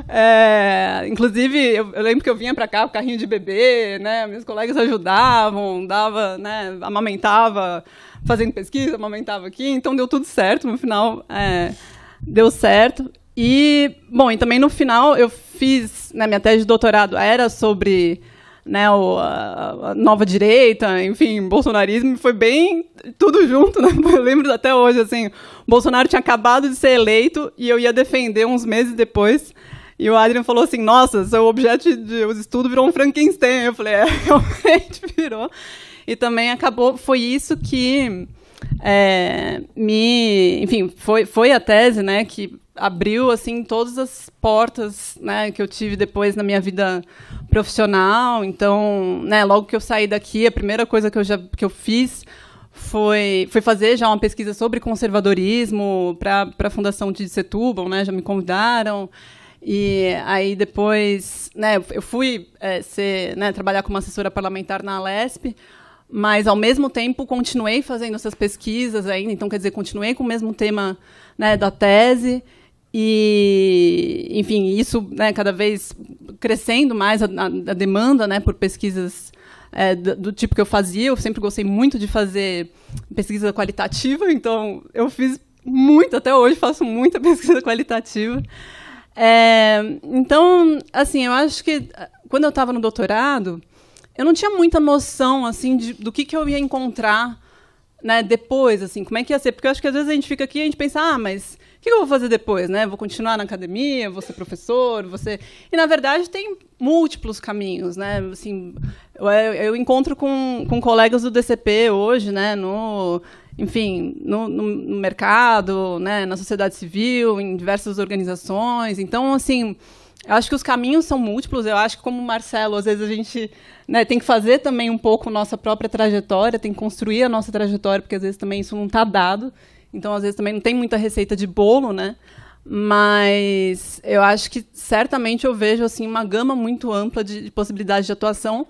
É, inclusive, eu, eu, lembro que eu vinha para cá com carrinho de bebê, né? Meus colegas ajudavam, dava, né? Amamentava, fazendo pesquisa, amamentava aqui. Então deu tudo certo. No final, é, deu certo. E, bom, e também no final eu fiz, né, minha tese de doutorado era sobre né, o, a, a nova direita, enfim, bolsonarismo, foi bem tudo junto, né? Eu lembro até hoje, assim, Bolsonaro tinha acabado de ser eleito e eu ia defender uns meses depois. E o Adrian falou assim: Nossa, seu objeto de os estudos virou um Frankenstein. Eu falei: É, realmente virou. E também acabou. Foi isso que é, me. Enfim, foi, foi a tese né, que abriu assim todas as portas né, que eu tive depois na minha vida profissional. Então, né, logo que eu saí daqui, a primeira coisa que eu já que eu fiz foi, foi fazer já uma pesquisa sobre conservadorismo para a Fundação de Setúbal, né? Já me convidaram. E aí depois, né, eu fui é, ser, né, trabalhar como assessora parlamentar na Alesp, mas ao mesmo tempo continuei fazendo essas pesquisas ainda, então quer dizer, continuei com o mesmo tema né, da tese. E, enfim, isso né, cada vez crescendo mais a, a, a demanda né, por pesquisas é, do, do, tipo que eu fazia. Eu sempre gostei muito de fazer pesquisa qualitativa, então eu fiz muito, até hoje faço muita pesquisa qualitativa. É, então, assim, eu acho que ah, quando eu estava no doutorado, eu não tinha muita noção assim de, do que, que eu ia encontrar né, depois, assim, como é que ia ser? Porque eu acho que às vezes a gente fica aqui e a gente pensa, ah, mas que eu vou fazer depois, né? Vou continuar na academia, vou ser professor, você. E na verdade tem múltiplos caminhos, né? Assim, eu, eu encontro com, com colegas do DCP hoje, né? No, enfim, no, no, mercado, né? Na sociedade civil, em diversas organizações. Então, assim. Eu acho que os caminhos são múltiplos. Eu acho que, como o Marcelo, às vezes a gente né, tem que fazer também um pouco nossa própria trajetória, tem que construir a nossa trajetória, porque às vezes também isso não está dado. Então, às vezes, também não tem muita receita de bolo, né? Mas eu acho que certamente eu vejo assim uma gama muito ampla de, de possibilidades de atuação.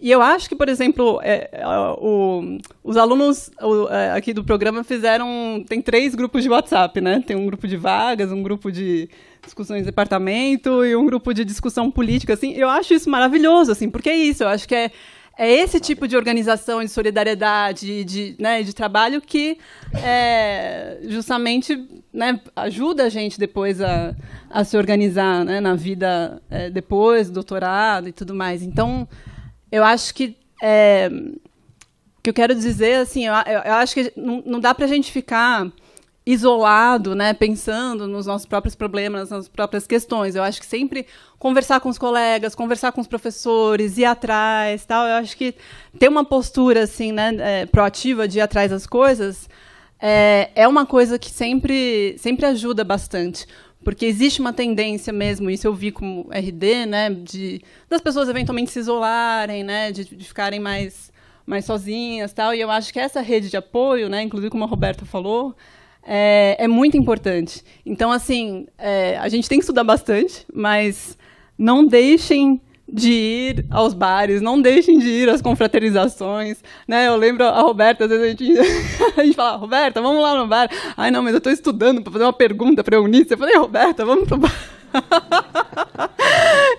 E eu acho que, por exemplo, é, é o, os alunos o, é, aqui do programa fizeram. Tem três grupos de WhatsApp, né? Tem um grupo de vagas, um grupo de discussões de departamento e um grupo de discussão política, assim. Eu acho isso maravilhoso, assim, porque é isso. Eu acho que é é esse tipo de organização, de solidariedade, de, né, de trabalho que é, justamente né, ajuda a gente depois a, a se organizar né, na vida é, depois, doutorado e tudo mais. Então, eu acho que é, que eu quero dizer assim, eu, eu acho que não, não dá para a gente ficar isolado, né, pensando nos nossos próprios problemas, nas nossas próprias questões. Eu acho que sempre conversar com os colegas, conversar com os professores, ir atrás, tal. Eu acho que ter uma postura assim, né, é, proativa de ir atrás das coisas é, é uma coisa que sempre sempre ajuda bastante porque existe uma tendência mesmo, isso eu vi como RD, né, de das pessoas eventualmente se isolarem, né, de, de, ficarem mais mais sozinhas, tal, e eu acho que essa rede de apoio, né, inclusive como a Roberta falou, é, é muito importante. Então, assim, é, a gente tem que estudar bastante, mas não deixem de ir aos bares, não deixem de ir às confraternizações, né? Eu lembro a Roberta, às vezes a gente, a gente fala, Roberta, vamos lá no bar. Ai, não, mas eu estou estudando para fazer uma pergunta para a Eunice. Eu falei, Roberta, vamos pro bar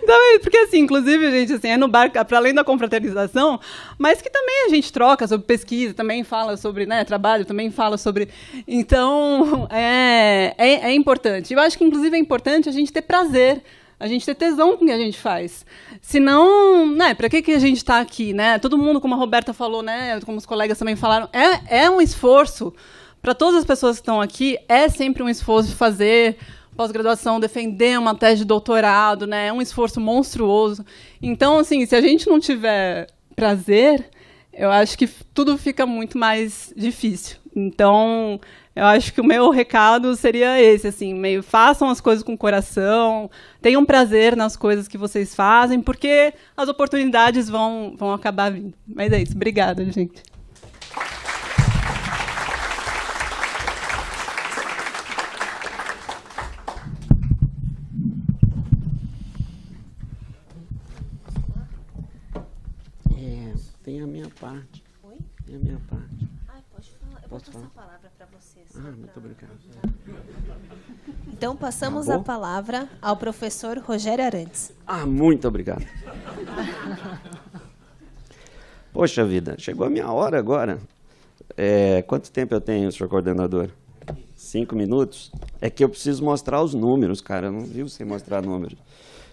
então, é porque assim, inclusive, gente, assim, é no bar, para além da confraternização, mas que também a gente troca sobre pesquisa, também fala sobre né, trabalho, também fala sobre. Então, é, é, é importante. Eu acho que, inclusive, é importante a gente ter prazer a gente ter tesão com o que a gente faz. Senão, né, para que, que a gente está aqui, né? Todo mundo, como a Roberta falou, né, como os colegas também falaram, é, é um esforço para todas as pessoas que estão aqui, é sempre um esforço fazer pós-graduação, defender uma tese de doutorado, né? É um esforço monstruoso. Então, assim, se a gente não tiver prazer, eu acho que tudo fica muito mais difícil. Então, eu acho que o meu recado seria esse, assim, meio façam as coisas com coração, tenham prazer nas coisas que vocês fazem, porque as oportunidades vão, vão acabar vindo. Mas é isso, obrigada, gente. parte. Oi? É a minha parte. pode falar. Eu Posso vou passar falar? a palavra para vocês. Ah, pra... muito obrigado. Então, passamos Acabou? a palavra ao professor Rogério Arantes. Ah, muito obrigado. Poxa vida, chegou a minha hora agora. É, quanto tempo eu tenho, senhor coordenador? Cinco minutos? É que eu preciso mostrar os números, cara. Eu não vivo sem mostrar números.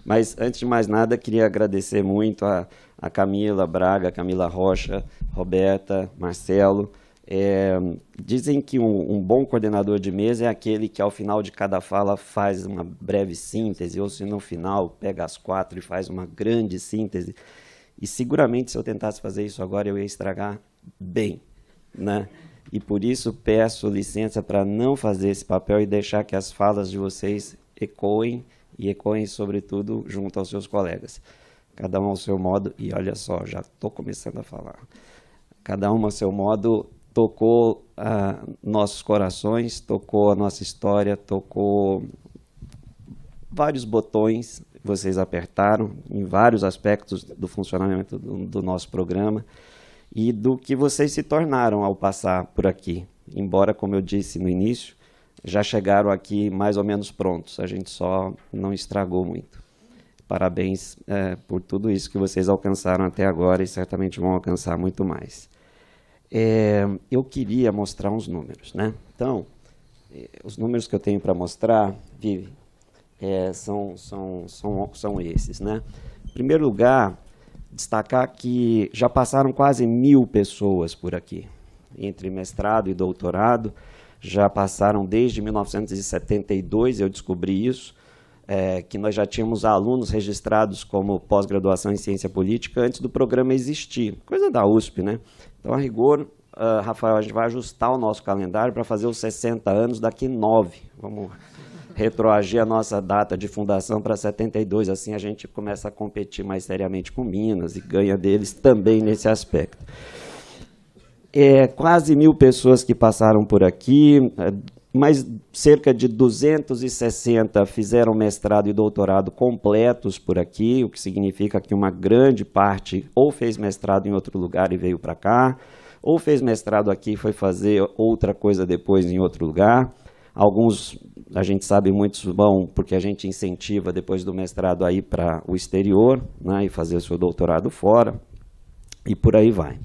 Mas, antes de mais nada, queria agradecer muito a, a Camila Braga, Camila Rocha, Roberta, Marcelo. É, dizem que um, um, bom coordenador de mesa é aquele que, ao final de cada fala, faz uma breve síntese, ou se no final pega as quatro e faz uma grande síntese. E seguramente, se eu tentasse fazer isso agora, eu ia estragar bem. Né? E por isso peço licença para não fazer esse papel e deixar que as falas de vocês ecoem e ecoem, sobretudo, junto aos seus colegas. Cada um ao seu modo, e olha só, já estou começando a falar. Cada um ao seu modo tocou ah, nossos corações, tocou a nossa história, tocou vários botões vocês apertaram em vários aspectos do funcionamento do, do nosso programa e do que vocês se tornaram ao passar por aqui. Embora, como eu disse no início, já chegaram aqui mais ou menos prontos, a gente só não estragou muito. Parabéns é, por tudo isso que vocês alcançaram até agora e certamente vão alcançar muito mais. É, eu queria mostrar uns números, né? Então, é, os números que eu tenho para mostrar, Vivi, é, são, são, são, são esses, né? Em primeiro lugar, destacar que já passaram quase mil pessoas por aqui, entre mestrado e doutorado, já passaram desde 1972, eu descobri isso, é, que nós já tínhamos alunos registrados como pós-graduação em ciência política antes do programa existir, coisa da USP, né? Então, a rigor, uh, Rafael, a gente vai ajustar o nosso calendário para fazer os 60 anos daqui nove. Vamos retroagir a nossa data de fundação para 72, assim a gente começa a competir mais seriamente com Minas e ganha deles também nesse aspecto é, quase mil pessoas que passaram por aqui, é, mais cerca de 260 fizeram mestrado e doutorado completos por aqui, o que significa que uma grande parte ou fez mestrado em outro lugar e veio para cá, ou fez mestrado aqui e foi fazer outra coisa depois em outro lugar. Alguns, a gente sabe, muitos vão porque a gente incentiva depois do mestrado a ir para o exterior né, e fazer o seu doutorado fora, e por aí vai.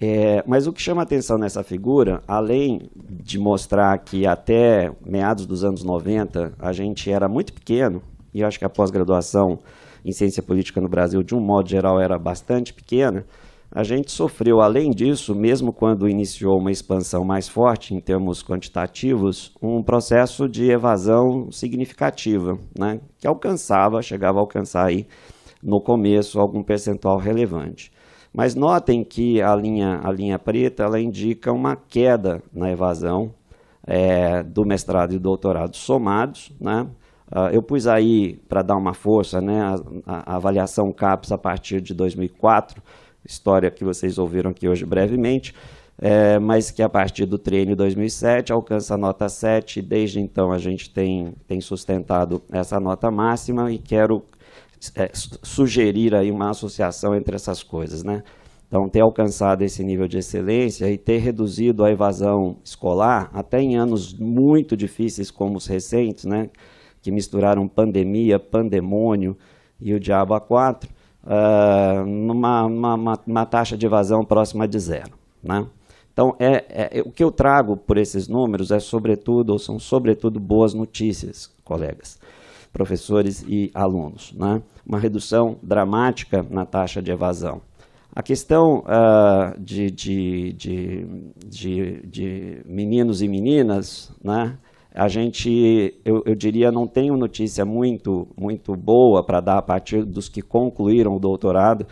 É, mas o que chama atenção nessa figura, além de mostrar que até meados dos anos 90 a gente era muito pequeno, e eu acho que a pós-graduação em ciência política no Brasil, de um modo geral, era bastante pequena, a gente sofreu, além disso, mesmo quando iniciou uma expansão mais forte em termos quantitativos, um processo de evasão significativa, né, que alcançava, chegava a alcançar aí no começo algum percentual relevante. Mas notem que a linha, a linha preta ela indica uma queda na evasão é, do mestrado e doutorado somados. Né? Uh, eu pus aí, para dar uma força, né, a, a, avaliação CAPES a partir de 2004, história que vocês ouviram aqui hoje brevemente, é, mas que a partir do triênio 2007 alcança a nota 7, e desde então a gente tem, tem sustentado essa nota máxima, e quero é, sugerir aí uma associação entre essas coisas, né? Então, ter alcançado esse nível de excelência e ter reduzido a evasão escolar, até em anos muito difíceis como os recentes, né, que misturaram pandemia, pandemônio e o diabo a quatro, uh, numa uma, uma taxa de evasão próxima de zero. Né? Então, é, é, é, o que eu trago por esses números é sobretudo, ou são sobretudo boas notícias, colegas professores e alunos. Né? Uma redução dramática na taxa de evasão. A questão uh, de, de, de, de, de meninos e meninas, né? a gente, eu, eu, diria, não tenho notícia muito, muito boa para dar a partir dos que concluíram o doutorado,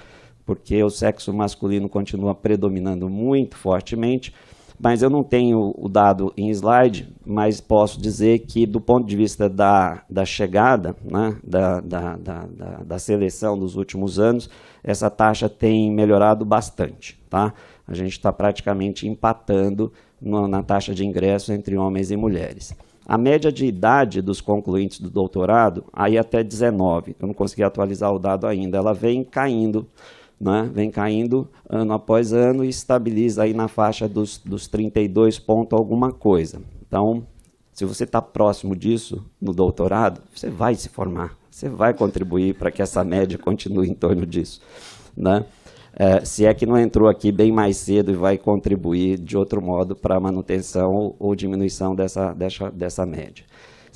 porque o sexo masculino continua predominando muito fortemente, mas eu não tenho o dado em slide, mas posso dizer que do ponto de vista da, da chegada, né, da, da, da, da, seleção dos últimos anos, essa taxa tem melhorado bastante. Tá? A gente está praticamente empatando no, na taxa de ingresso entre homens e mulheres. A média de idade dos concluintes do doutorado, aí até 19, eu não consegui atualizar o dado ainda, ela vem caindo né? vem caindo ano após ano e estabiliza aí na faixa dos, dos 32 ponto alguma coisa. Então, se você está próximo disso no doutorado, você vai se formar, você vai contribuir para que essa média continue em torno disso. Né? É, se é que não entrou aqui bem mais cedo e vai contribuir de outro modo para a manutenção ou, ou diminuição dessa, dessa, dessa média.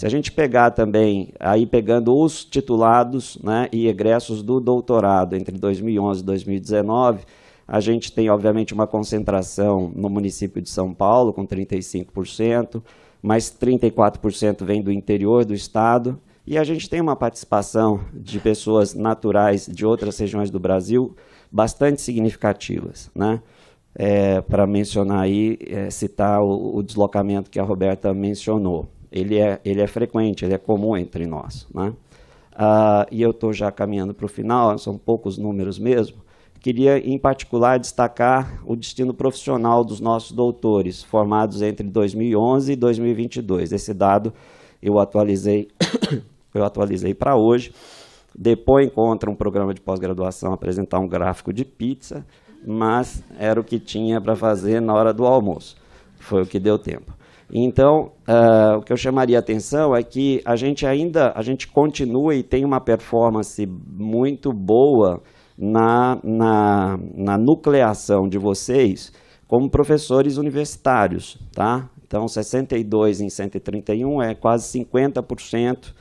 Se a gente pegar também, aí pegando os titulados né, e egressos do doutorado entre 2011 e 2019, a gente tem, obviamente, uma concentração no município de São Paulo, com 35%, mas 34% vem do interior do estado, e a gente tem uma participação de pessoas naturais de outras regiões do Brasil bastante significativas. Né? É, Para mencionar aí, é, citar o, o deslocamento que a Roberta mencionou ele é, ele é frequente, ele é comum entre nós. Né? Ah, e eu estou já caminhando para o final, são poucos números mesmo. Queria, em particular, destacar o destino profissional dos nossos doutores, formados entre 2011 e 2022. Esse dado eu atualizei, eu atualizei para hoje. Depois encontra um programa de pós-graduação apresentar um gráfico de pizza, mas era o que tinha para fazer na hora do almoço. Foi o que deu tempo. Então, uh, o que eu chamaria a atenção é que a gente ainda, a gente continua e tem uma performance muito boa na, na, na nucleação de vocês como professores universitários, tá? Então, 62 em 131 é quase 50%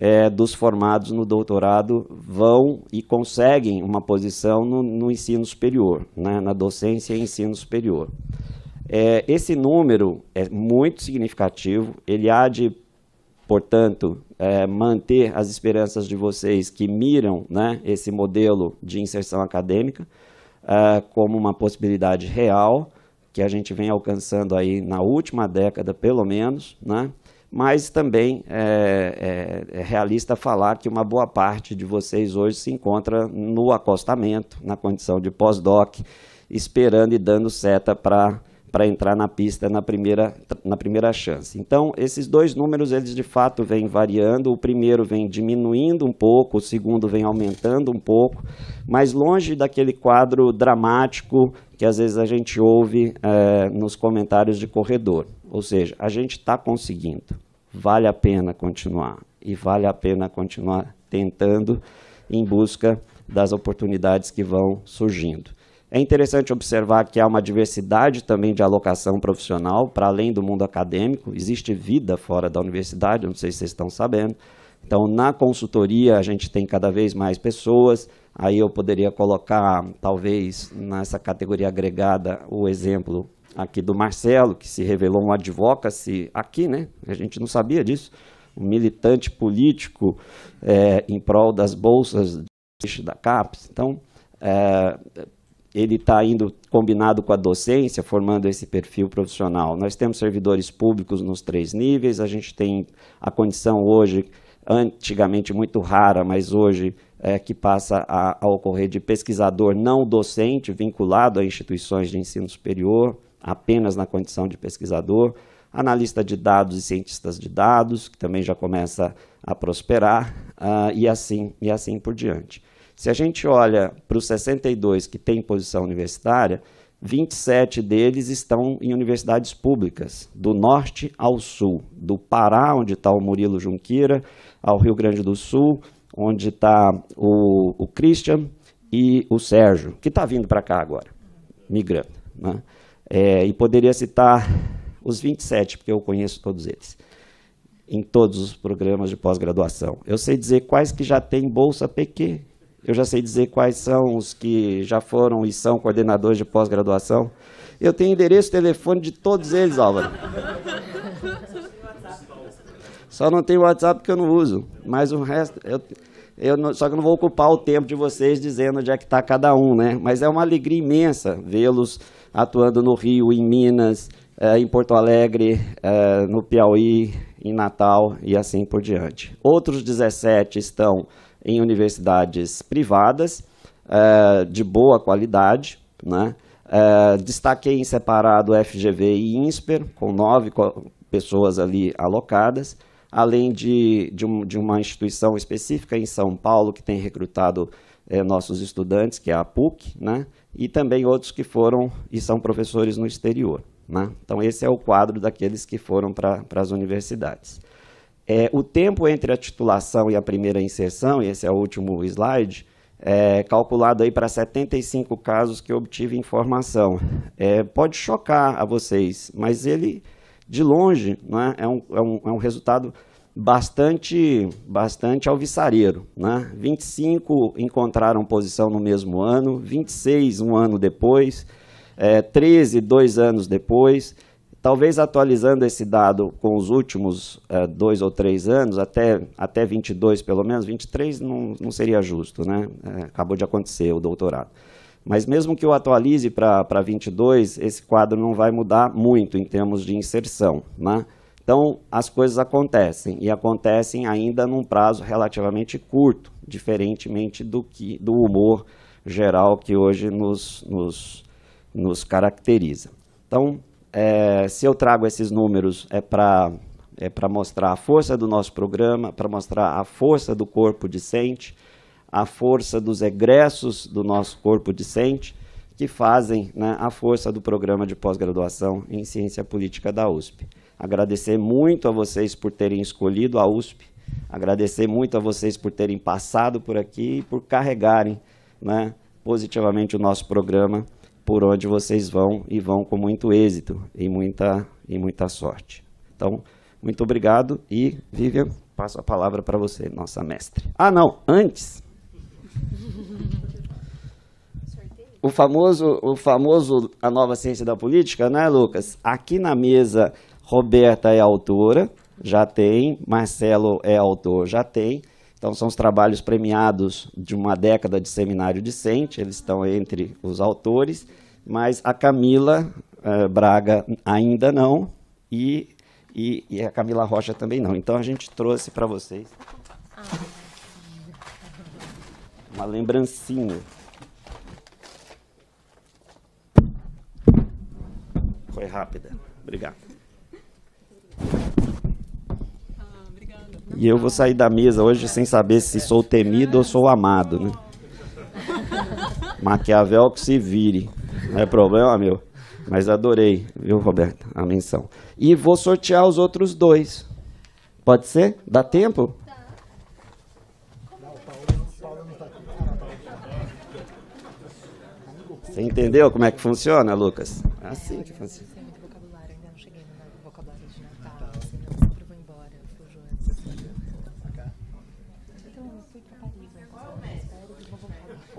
é, eh, dos formados no doutorado vão e conseguem uma posição no, no ensino superior, né? na docência e ensino superior. É, esse número é muito significativo, ele há de, portanto, é, manter as esperanças de vocês que miram né, esse modelo de inserção acadêmica é, como uma possibilidade real, que a gente vem alcançando aí na última década, pelo menos, né? mas também é, é, é, realista falar que uma boa parte de vocês hoje se encontra no acostamento, na condição de pós-doc, esperando e dando seta para para entrar na pista na primeira, na primeira chance. Então, esses dois números, eles de fato vêm variando. O primeiro vem diminuindo um pouco, o segundo vem aumentando um pouco, mas longe daquele quadro dramático que às vezes a gente ouve é, nos comentários de corredor. Ou seja, a gente está conseguindo. Vale a pena continuar. E vale a pena continuar tentando em busca das oportunidades que vão surgindo. É interessante observar que há uma diversidade também de alocação profissional, para além do mundo acadêmico, existe vida fora da universidade, não sei se vocês estão sabendo. Então, na consultoria, a gente tem cada vez mais pessoas, aí eu poderia colocar, talvez, nessa categoria agregada, o exemplo aqui do Marcelo, que se revelou um advocacy aqui, né? A gente não sabia disso. Um militante político é, em prol das bolsas da CAPES. Então, é, ele está indo combinado com a docência, formando esse perfil profissional. Nós temos servidores públicos nos três níveis, a gente tem a condição hoje, antigamente muito rara, mas hoje é, que passa a, a ocorrer de pesquisador não docente vinculado a instituições de ensino superior, apenas na condição de pesquisador, analista de dados e cientistas de dados, que também já começa a prosperar, uh, e, assim, e assim por diante. Se a gente olha para os 62 que têm posição universitária, 27 deles estão em universidades públicas, do norte ao sul, do Pará, onde está o Murilo Junqueira, ao Rio Grande do Sul, onde está o, o Christian e o Sérgio, que está vindo para cá agora, migrando. Né? É, e poderia citar os 27, porque eu conheço todos eles, em todos os programas de pós-graduação. Eu sei dizer quais que já têm bolsa PQ, eu já sei dizer quais são os que já foram e são coordenadores de pós-graduação. Eu tenho endereço e telefone de todos eles, Álvaro. Só não tenho WhatsApp porque eu não uso, mas o resto... Eu, eu não, só que eu não vou ocupar o tempo de vocês dizendo onde é que está cada um, né? Mas é uma alegria imensa vê-los atuando no Rio, em Minas, eh, em Porto Alegre, eh, no Piauí, em Natal e assim por diante. Outros 17 estão em universidades privadas, é, de boa qualidade. Né? É, destaquei em separado FGV e INSPER, com nove co pessoas ali alocadas, além de, de, um, de, uma instituição específica em São Paulo que tem recrutado é, nossos estudantes, que é a PUC, né? e também outros que foram e são professores no exterior. Né? Então, esse é o quadro daqueles que foram para as universidades. É, o tempo entre a titulação e a primeira inserção, esse é o último slide, é, calculado aí para 75 casos que obtive informação. É, pode chocar a vocês, mas ele, de longe, né, é, um, é, um, é um resultado bastante, bastante alvissareiro. Né? 25 encontraram posição no mesmo ano, 26 um ano depois, é, 13 dois anos depois. Talvez atualizando esse dado com os últimos uh, dois ou três anos, até, até 22 pelo menos, 23 não, não seria justo, né? É, acabou de acontecer o doutorado. Mas mesmo que eu atualize para 22, esse quadro não vai mudar muito em termos de inserção, né? Então, as coisas acontecem, e acontecem ainda num prazo relativamente curto, diferentemente do, que, do humor geral que hoje nos, nos, nos caracteriza. Então, é, se eu trago esses números é para é para mostrar a força do nosso programa, para mostrar a força do corpo discente, a força dos egressos do nosso corpo discente, que fazem né, a força do programa de pós-graduação em Ciência Política da USP. Agradecer muito a vocês por terem escolhido a USP, agradecer muito a vocês por terem passado por aqui e por carregarem né, positivamente o nosso programa por onde vocês vão e vão com muito êxito e muita, e muita sorte. Então, muito obrigado e, Vivian, passo a palavra para você, nossa mestre. Ah, não, antes. o famoso, o famoso A Nova Ciência da Política, né, Lucas? Aqui na mesa, Roberta é autora, já tem, Marcelo é autor, já tem. Então, são os trabalhos premiados de uma década de seminário discente, eles estão entre os autores, mas a Camila eh, Braga ainda não e, e, e, a Camila Rocha também não. Então, a gente trouxe para vocês uma lembrancinha. Foi rápida. Obrigado. E eu vou sair da mesa hoje sem saber se sou temido ou sou amado, né? Maquiavel que se vire. Não é problema meu. Mas adorei, viu, Roberto, a menção. E vou sortear os outros dois. Pode ser? Dá tempo? Você entendeu como é que funciona, Lucas? É assim que funciona.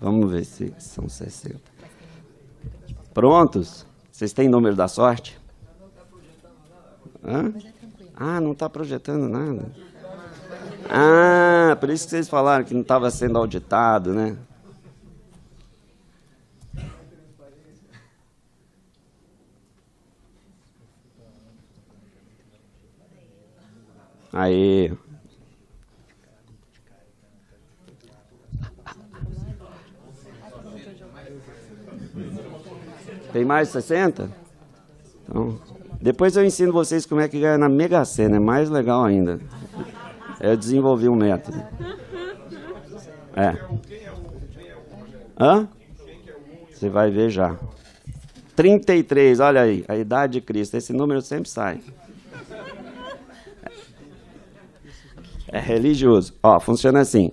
Vamos ver se são 60. Prontos? Vocês têm número da sorte? Hã? Ah, não está projetando nada. Ah, por isso que vocês falaram que não estava sendo auditado, né? Aí. Tem mais de 60? Então, depois eu ensino vocês como é que ganha na Mega Sena, é mais legal ainda. Eu desenvolvi um método. É. Hã? Você vai ver já. 33, olha aí, a idade de Cristo. Esse número sempre sai. É religioso. Ó, funciona assim.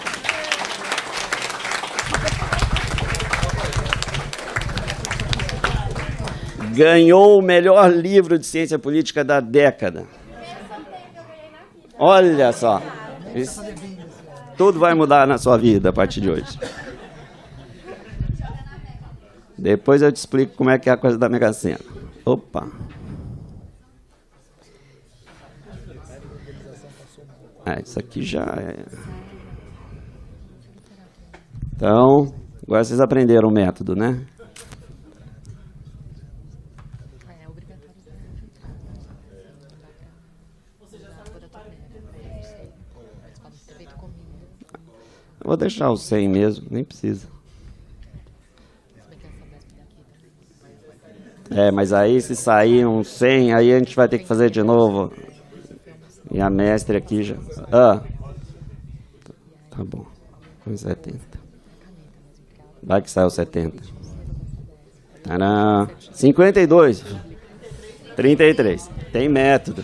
ganhou o melhor livro de ciência política da década. Olha só. Isso, tudo vai mudar na sua vida a partir de hoje. Depois eu te explico como é que é a coisa da Mega Sena. Opa. Ah, isso aqui já é. Então, agora vocês aprenderam o método, né? Eu vou deixar o 100 mesmo, nem precisa. É, mas aí se sair um 100, aí a gente vai ter que fazer de novo. E a mestre aqui já... Ah, tá bom. Com 70. Vai que sai o 70. Tcharam. 52. 33. Tem método.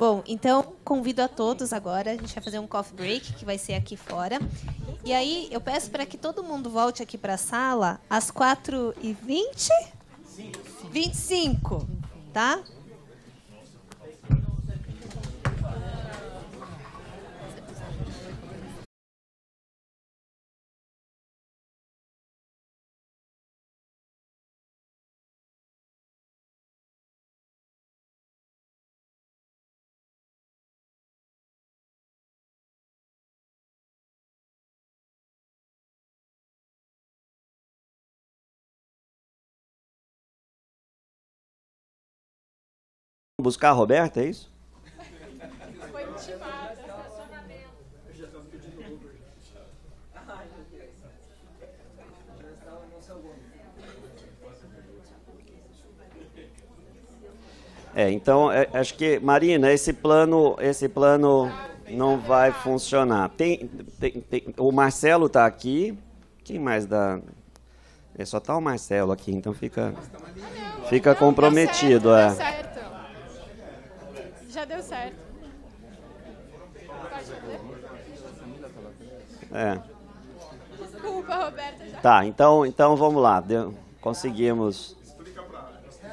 Bom, então convido a todos agora, a gente vai fazer um coffee break que vai ser aqui fora. E aí eu peço para que todo mundo volte aqui para a sala às 4h20? 25, tá? buscar a Roberta, é isso? Foi intimada, É, então, é, acho que, Marina, esse plano, esse plano não vai funcionar. Tem, tem, tem o Marcelo está aqui. Quem mais dá? É, só está o Marcelo aqui, então fica, ah, fica tá comprometido. Tá é já deu certo. É. Desculpa, Roberta. Já... Tá, então, então vamos lá. Deu, conseguimos. É,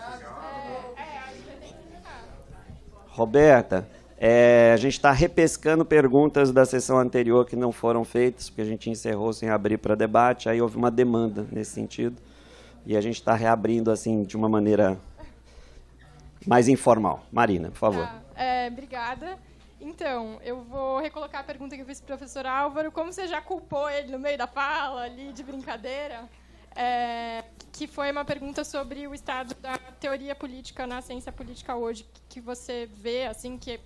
é, Roberta, é, a gente está repescando perguntas da sessão anterior que não foram feitas, porque a gente encerrou sem abrir para debate, aí houve uma demanda nesse sentido. E a gente está reabrindo assim de uma maneira mais informal. Marina, por favor. Tá. É, obrigada. Então, eu vou recolocar a pergunta que eu fiz para o professor Álvaro. Como você já culpou ele no meio da fala, ali, de brincadeira, é, que foi uma pergunta sobre o estado da teoria política na ciência política hoje, que você vê, assim, que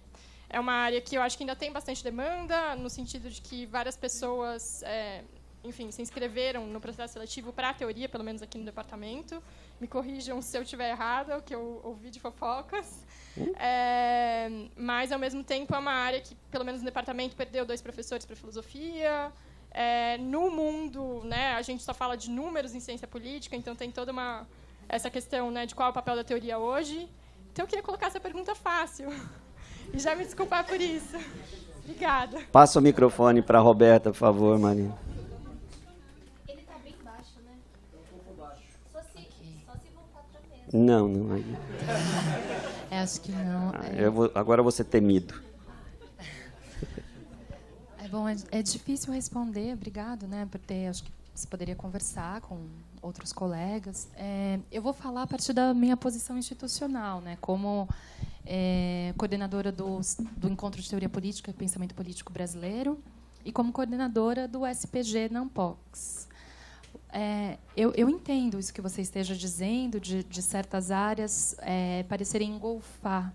é uma área que eu acho que ainda tem bastante demanda, no sentido de que várias pessoas é, enfim, se inscreveram no processo seletivo para a teoria, pelo menos aqui no departamento. Me corrijam se eu estiver errada, o que eu ouvi de fofocas. Uhum. É, mas, ao mesmo tempo, é uma área que, pelo menos no departamento, perdeu dois professores para filosofia. É, no mundo, né, a gente só fala de números em ciência política, então tem toda uma essa questão né, de qual é o papel da teoria hoje. Então, eu queria colocar essa pergunta fácil. E já me desculpar por isso. Obrigada. Passa o microfone para a Roberta, por favor, Marina. Não, não ainda. É. é, acho que não. Ah, é... Eu vou, agora você temido. É bom, é, é, difícil responder. Obrigado, né, por ter. Acho que você poderia conversar com outros colegas. É, eu vou falar a partir da minha posição institucional, né, como é, coordenadora do, do Encontro de Teoria Política e Pensamento Político Brasileiro e como coordenadora do SPG Nampox é, eu, eu, entendo isso que você esteja dizendo, de, de certas áreas é, parecerem engolfar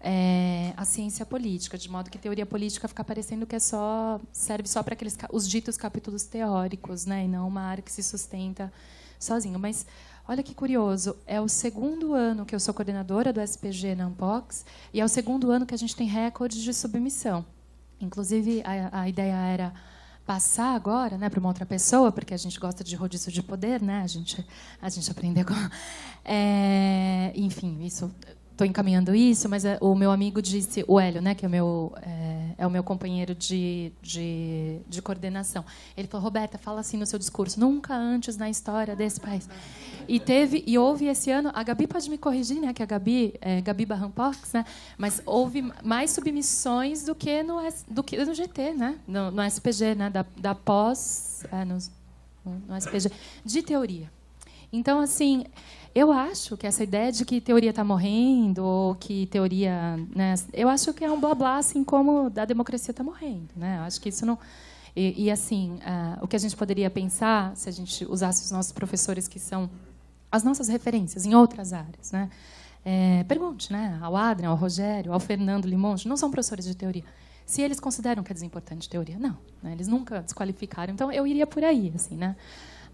é, a ciência política, de modo que teoria política fica parecendo que é só serve só para aqueles os ditos capítulos teóricos, né, e não uma área que se sustenta sozinho. Mas olha que curioso, é o segundo ano que eu sou coordenadora do SPG na Ampox e é o segundo ano que a gente tem recordes de submissão. Inclusive a, a ideia era passar agora né, para uma outra pessoa, porque a gente gosta de rodízio de poder, né? a, gente, a gente aprende agora. É, enfim, isso estou encaminhando isso, mas é, o meu amigo disse, o Hélio, né, que é, meu, é, é o meu companheiro de, de, de, coordenação, ele falou, Roberta, fala assim no seu discurso, nunca antes na história desse país. E teve e houve esse ano, a Gabi pode me corrigir, né, que a Gabi, é, Gabi Barrampox, né, mas houve mais submissões do que no, do que no GT, né, no, no SPG, né, da, da pós, é, no, no SPG, de teoria. Então, assim, eu acho que essa ideia de que teoria está morrendo, ou que teoria. Né, eu acho que é um blá blá, assim como da democracia está morrendo. Né? Eu acho que isso não. E, e assim, uh, o que a gente poderia pensar se a gente usasse os nossos professores, que são as nossas referências em outras áreas, né? É, pergunte né, ao Adrian, ao Rogério, ao Fernando Limonge, não são professores de teoria, se eles consideram que é desimportante teoria. Não, né, eles nunca desqualificaram. Então, eu iria por aí, assim, né?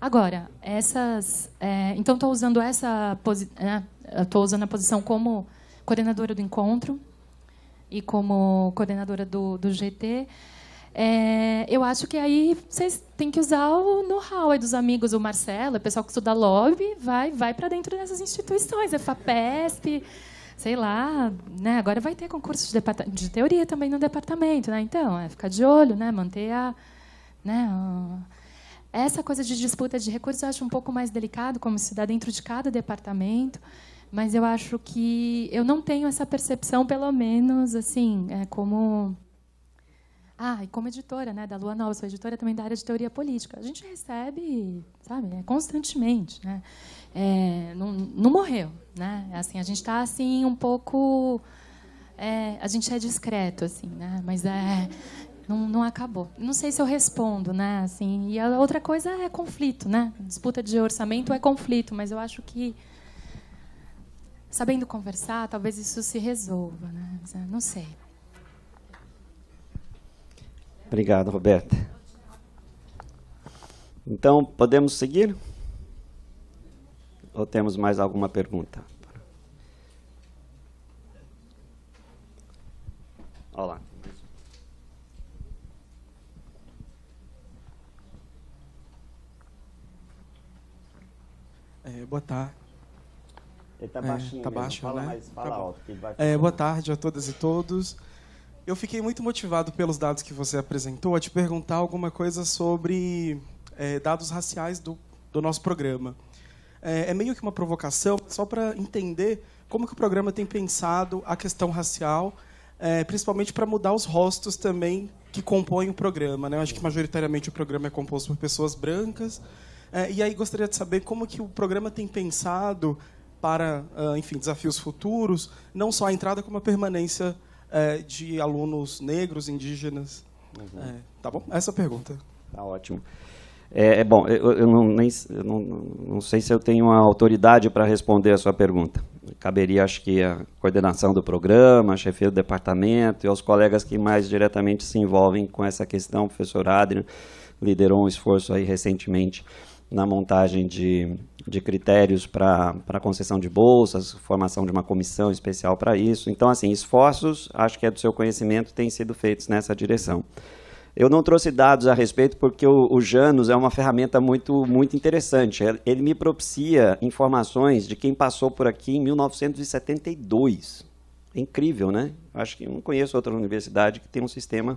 Agora, essas, é, então estou usando essa né, estou usando a posição como coordenadora do encontro e como coordenadora do, do GT. É, eu acho que aí vocês têm que usar o know-how dos amigos, o Marcelo, o pessoal que estuda lobby, vai, vai para dentro dessas instituições, a é FAPESP, sei lá, né? Agora vai ter concurso de, de teoria também no departamento, né? Então, é ficar de olho, né? Manter a, né? A, essa coisa de disputa de recursos eu acho um pouco mais delicado, como se dá dentro de cada departamento, mas eu acho que eu não tenho essa percepção, pelo menos, assim, é, como ah, e como editora, né, da Lua Nova, sou editora também da área de teoria política. A gente recebe, sabe, é, constantemente, né? É, não, não, morreu, né? Assim, a gente está assim um pouco, é, a gente é discreto, assim, né? Mas é, não, não acabou. Não sei se eu respondo, né? Assim, e a outra coisa é conflito, né? Disputa de orçamento é conflito, mas eu acho que sabendo conversar, talvez isso se resolva, né? Não sei. Obrigado, Roberta. Então, podemos seguir? Ou temos mais alguma pergunta? Olá. É, boa tarde. Ele tá baixinho. É, tá baixo, fala, né? Mais, fala tá alto, que ele vai é, boa tarde a todas e todos. Eu fiquei muito motivado pelos dados que você apresentou a te perguntar alguma coisa sobre é, dados raciais do, do nosso programa. É, é, meio que uma provocação, só para entender como que o programa tem pensado a questão racial, é, principalmente para mudar os rostos também que compõem o programa. Né? Eu acho que majoritariamente o programa é composto por pessoas brancas, é, e aí gostaria de saber como que o programa tem pensado para, é, enfim, desafios futuros, não só a entrada como a permanência é, de alunos negros, indígenas. Uhum. tá bom? Essa pergunta. Tá ótimo. É, bom, eu, eu, não, nem, eu não, não, sei se eu tenho uma autoridade para responder a sua pergunta. Caberia, acho que, a coordenação do programa, a chefe do departamento e aos colegas que mais diretamente se envolvem com essa questão. O professor Adrian liderou um esforço aí recentemente na montagem de, de critérios para concessão de bolsas, formação de uma comissão especial para isso. Então, assim, esforços, acho que é do seu conhecimento, têm sido feitos nessa direção. Eu não trouxe dados a respeito porque o, o Janus é uma ferramenta muito, muito interessante. Ele me propicia informações de quem passou por aqui em 1972. É incrível, né? Acho que não conheço outra universidade que tem um sistema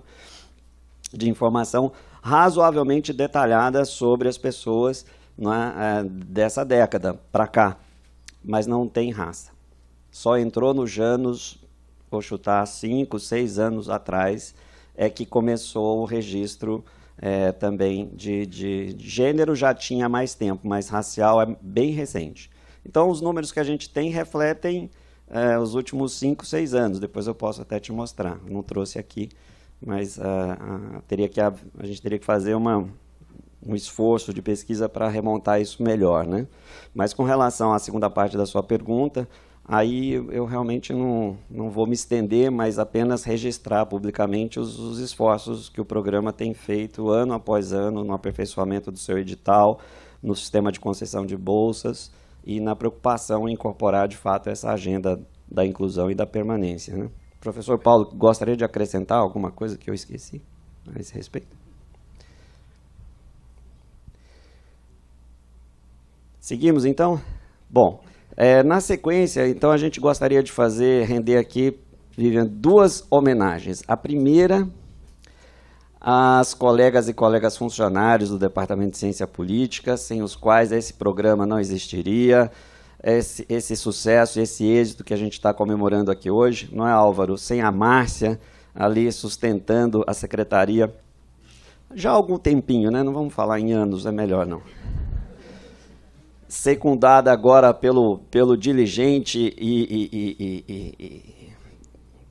de informação razoavelmente detalhada sobre as pessoas é, é, dessa década para cá, mas não tem raça. Só entrou no Janus, vou chutar, cinco, seis anos atrás, é que começou o registro é, também de, de gênero, já tinha mais tempo, mas racial é bem recente. Então, os números que a gente tem refletem é, os últimos 5, 6 anos. Depois eu posso até te mostrar. Não trouxe aqui, mas a, ah, a, ah, teria que, a, a gente teria que fazer uma, um esforço de pesquisa para remontar isso melhor. Né? Mas com relação à segunda parte da sua pergunta, aí eu realmente não, não vou me estender, mas apenas registrar publicamente os, os esforços que o programa tem feito ano após ano no aperfeiçoamento do seu edital, no sistema de concessão de bolsas e na preocupação em incorporar de fato essa agenda da inclusão e da permanência. Né? Professor Paulo, gostaria de acrescentar alguma coisa que eu esqueci a esse respeito? Seguimos então? Bom, é, na sequência, então a gente gostaria de fazer, render aqui, Vivian, duas homenagens. A primeira às colegas e colegas funcionários do Departamento de Ciência Política, sem os quais esse programa não existiria esse, esse sucesso, esse êxito que a gente está comemorando aqui hoje, não é, Álvaro? Sem a Márcia ali sustentando a secretaria já há algum tempinho, né? Não vamos falar em anos, é melhor não. Secundada agora pelo, pelo diligente e, e, e, e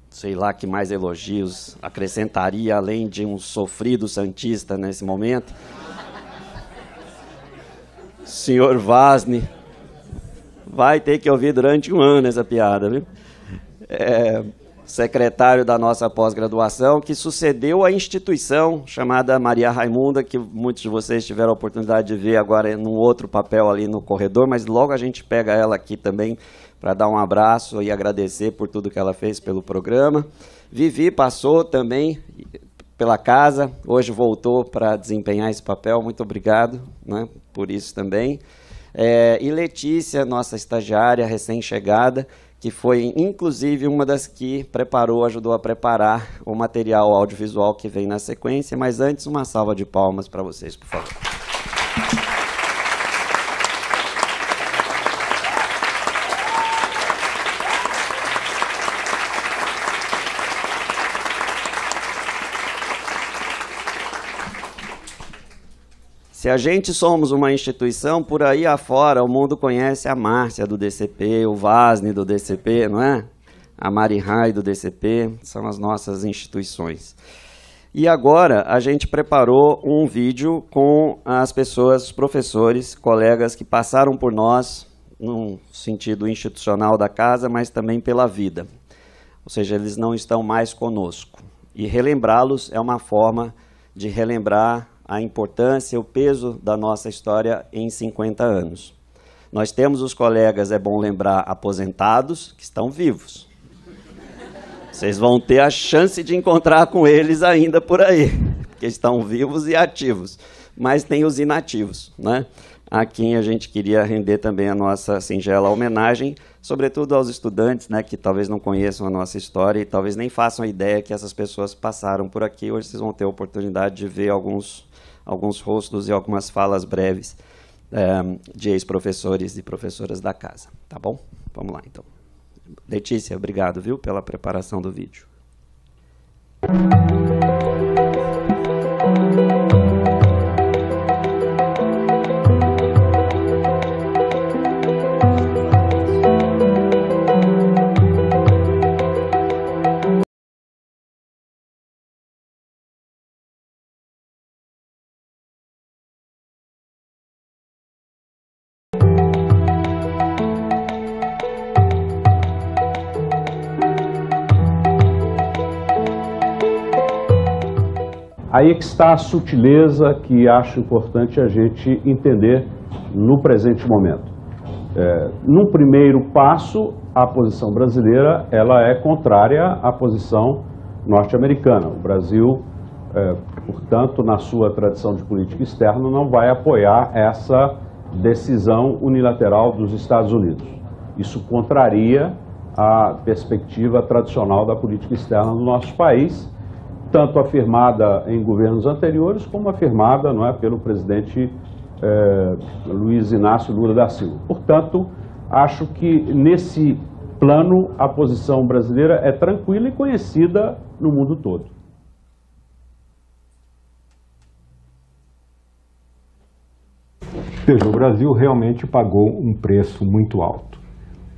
sei lá que mais elogios acrescentaria além de um sofrido santista nesse momento. Senhor Vasne vai ter que ouvir durante um ano essa piada, viu? É, secretário da nossa pós-graduação, que sucedeu a instituição chamada Maria Raimunda, que muitos de vocês tiveram a oportunidade de ver agora num outro papel ali no corredor, mas logo a gente pega ela aqui também para dar um abraço e agradecer por tudo que ela fez pelo programa. Vivi passou também pela casa, hoje voltou para desempenhar esse papel, muito obrigado né, por isso também. É, e Letícia, nossa estagiária recém-chegada, que foi inclusive uma das que preparou, ajudou a preparar o material audiovisual que vem na sequência. Mas antes, uma salva de palmas para vocês, por favor. Se a gente somos uma instituição, por aí afora o mundo conhece a Márcia do DCP, o Vasne do DCP, não é? A Mari Rai do DCP, são as nossas instituições. E agora a gente preparou um vídeo com as pessoas, professores, colegas que passaram por nós, no sentido institucional da casa, mas também pela vida. Ou seja, eles não estão mais conosco. E relembrá-los é uma forma de relembrar a importância e o peso da nossa história em 50 anos. Nós temos os colegas, é bom lembrar, aposentados, que estão vivos. Vocês vão ter a chance de encontrar com eles ainda por aí, que estão vivos e ativos. Mas tem os inativos, né? a quem a gente queria render também a nossa singela homenagem, sobretudo aos estudantes, né, que talvez não conheçam a nossa história e talvez nem façam a ideia que essas pessoas passaram por aqui. Hoje vocês vão ter a oportunidade de ver alguns alguns rostos e algumas falas breves um, ehm, de ex-professores e professoras da casa. Tá bom? Vamos lá, então. Letícia, obrigado, viu, pela preparação do vídeo. Aí que está a sutileza que acho importante a gente entender no presente momento. É, num primeiro passo, a posição brasileira ela é contrária à posição norte-americana. O Brasil, é, portanto, na sua tradição de política externa, não vai apoiar essa decisão unilateral dos Estados Unidos. Isso contraria a perspectiva tradicional da política externa do nosso país, tanto afirmada em governos anteriores, como afirmada não é, pelo presidente eh, Luiz Inácio Lula da Silva. Portanto, acho que nesse plano a posição brasileira é tranquila e conhecida no mundo todo. Veja, o Brasil realmente pagou um preço muito alto.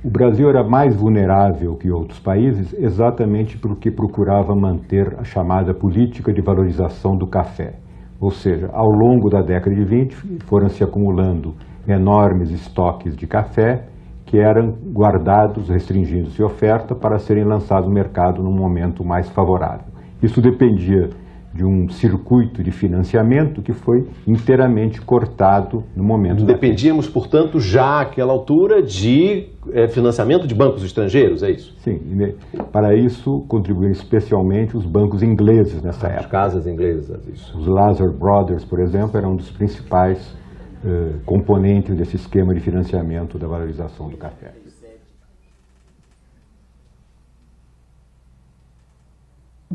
O Brasil era mais vulnerável que outros países exatamente porque procurava manter a chamada política de valorização do café. Ou seja, ao longo da década de 20 foram se acumulando enormes estoques de café que eram guardados, restringindo-se oferta, para serem lançados no mercado num momento mais favorável. Isso dependia de um circuito de financiamento que foi inteiramente cortado no momento. Dependíamos, portanto, já àquela altura de é, financiamento de bancos estrangeiros, é isso? Sim, para isso contribuíram especialmente os bancos ingleses nessa As época. As casas inglesas, isso. Os Lazar Brothers, por exemplo, eram um dos principais eh, componentes desse esquema de financiamento da valorização do café.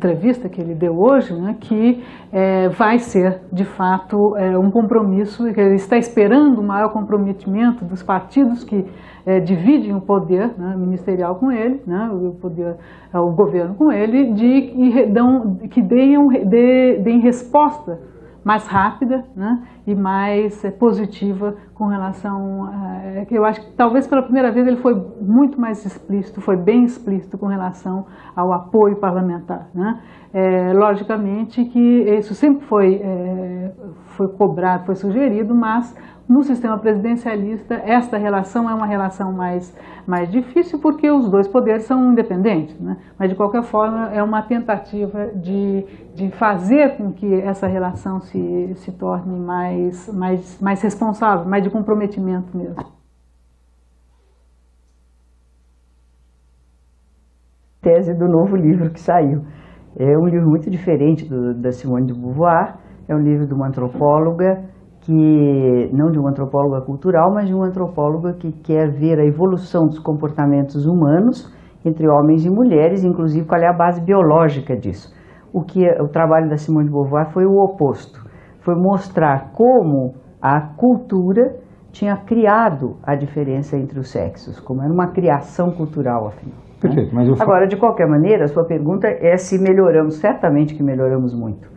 entrevista que ele deu hoje, né, que é, vai ser de fato é, um compromisso, que ele está esperando um maior comprometimento dos partidos que é, dividem o poder né, ministerial com ele, né, o poder, é, o governo com ele, de que dão, que deem, de, deem resposta mais rápida né, e mais é, positiva com relação. A, eh, eu acho que talvez pela primeira vez ele foi muito mais explícito, foi bem explícito com relação ao apoio parlamentar. Né. É, logicamente que isso sempre foi, é, foi cobrado, foi sugerido, mas no sistema presidencialista esta relação é uma relação mais, mais difícil porque os dois poderes são independentes, né? mas de qualquer forma é uma tentativa de, de fazer com que essa relação se, se torne mais, mais, mais responsável, mais de comprometimento mesmo. Tese do novo livro que saiu. É um livro muito diferente do, da Simone de Beauvoir, é um livro de uma antropóloga que não de uma antropóloga cultural, mas de uma antropóloga que quer ver a evolução dos comportamentos humanos entre homens e mulheres, inclusive qual é a base biológica disso. O que é, o trabalho da Simone de Beauvoir foi o oposto, foi mostrar como a cultura tinha criado a diferença entre os sexos, como era uma criação cultural, afinal. Né? Perfeito, né? mas eu... Agora, de qualquer maneira, a sua pergunta é se melhoramos, certamente que melhoramos muito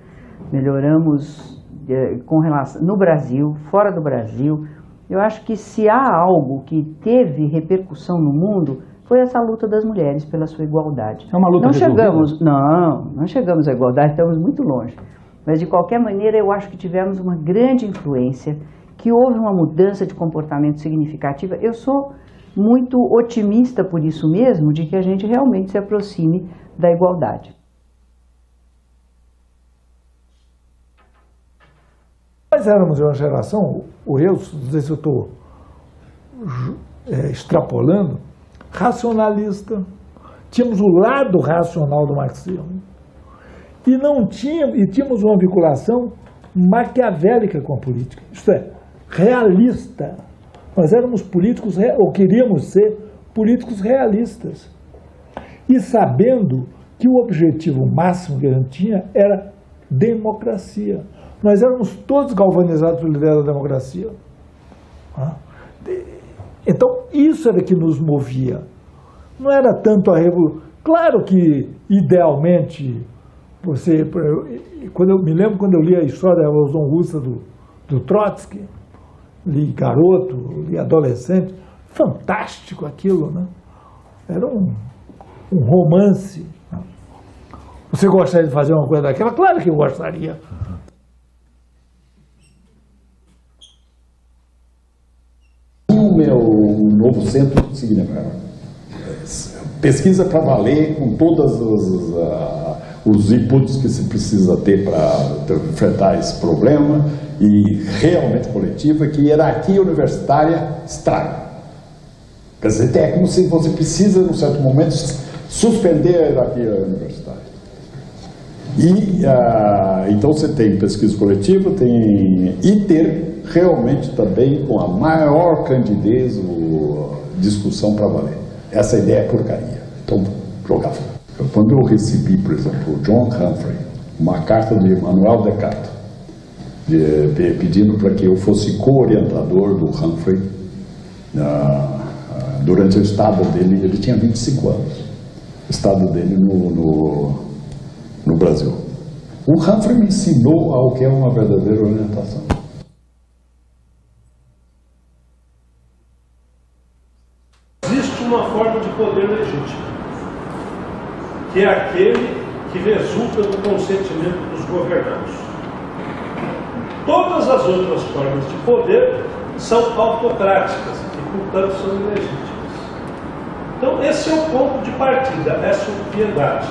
melhoramos é, com relação no Brasil, fora do Brasil. Eu acho que se há algo que teve repercussão no mundo foi essa luta das mulheres pela sua igualdade. É uma luta não chegamos, não, não chegamos à igualdade, estamos muito longe. Mas de qualquer maneira, eu acho que tivemos uma grande influência, que houve uma mudança de comportamento significativa. Eu sou muito otimista por isso mesmo, de que a gente realmente se aproxime da igualdade. Nós éramos uma geração, o eu, não sei se eu estou é, extrapolando, racionalista. Tínhamos o lado racional do marxismo. E, não tínhamos, e tínhamos uma vinculação maquiavélica com a política, isto é, realista. Nós éramos políticos, ou queríamos ser políticos realistas. E sabendo que o objetivo máximo que a gente tinha era democracia. Nós éramos todos galvanizados pela ideia da democracia. Tá? Então, isso era que nos movia. Não era tanto a revolução. Claro que, idealmente, você. Quando eu me lembro quando eu li a história da Revolução Russa do, do Trotsky, li garoto, li adolescente, fantástico aquilo, né? Era um, um romance. Você gostaria de fazer uma coisa daquela? Claro que eu gostaria. Zoom é o novo centro de cinema. Pesquisa para valer com todas ah, os inputs que se precisa ter para enfrentar esse problema e realmente coletiva que hierarquia universitária estraga. Quer dizer, é como se você precisa, num certo momento, suspender a hierarquia universitária. E ah, então você tem pesquisa coletiva, tem ITER, realmente também com a maior candidez o, discussão para valer. Essa ideia é porcaria. Então, jogar Quando eu recebi, por exemplo, o John Humphrey, uma carta do Emmanuel Descartes, de, de, pedindo para que eu fosse co-orientador do Humphrey durante o estado dele, ele tinha 25 anos, o estado dele no, no, no Brasil. O Humphrey me ensinou ao que é uma verdadeira orientação. que é aquele que resulta do consentimento dos governados. Todas as outras formas de poder são autocráticas e, portanto, são ilegítimas. Então, esse é o ponto de partida, essa é piedade.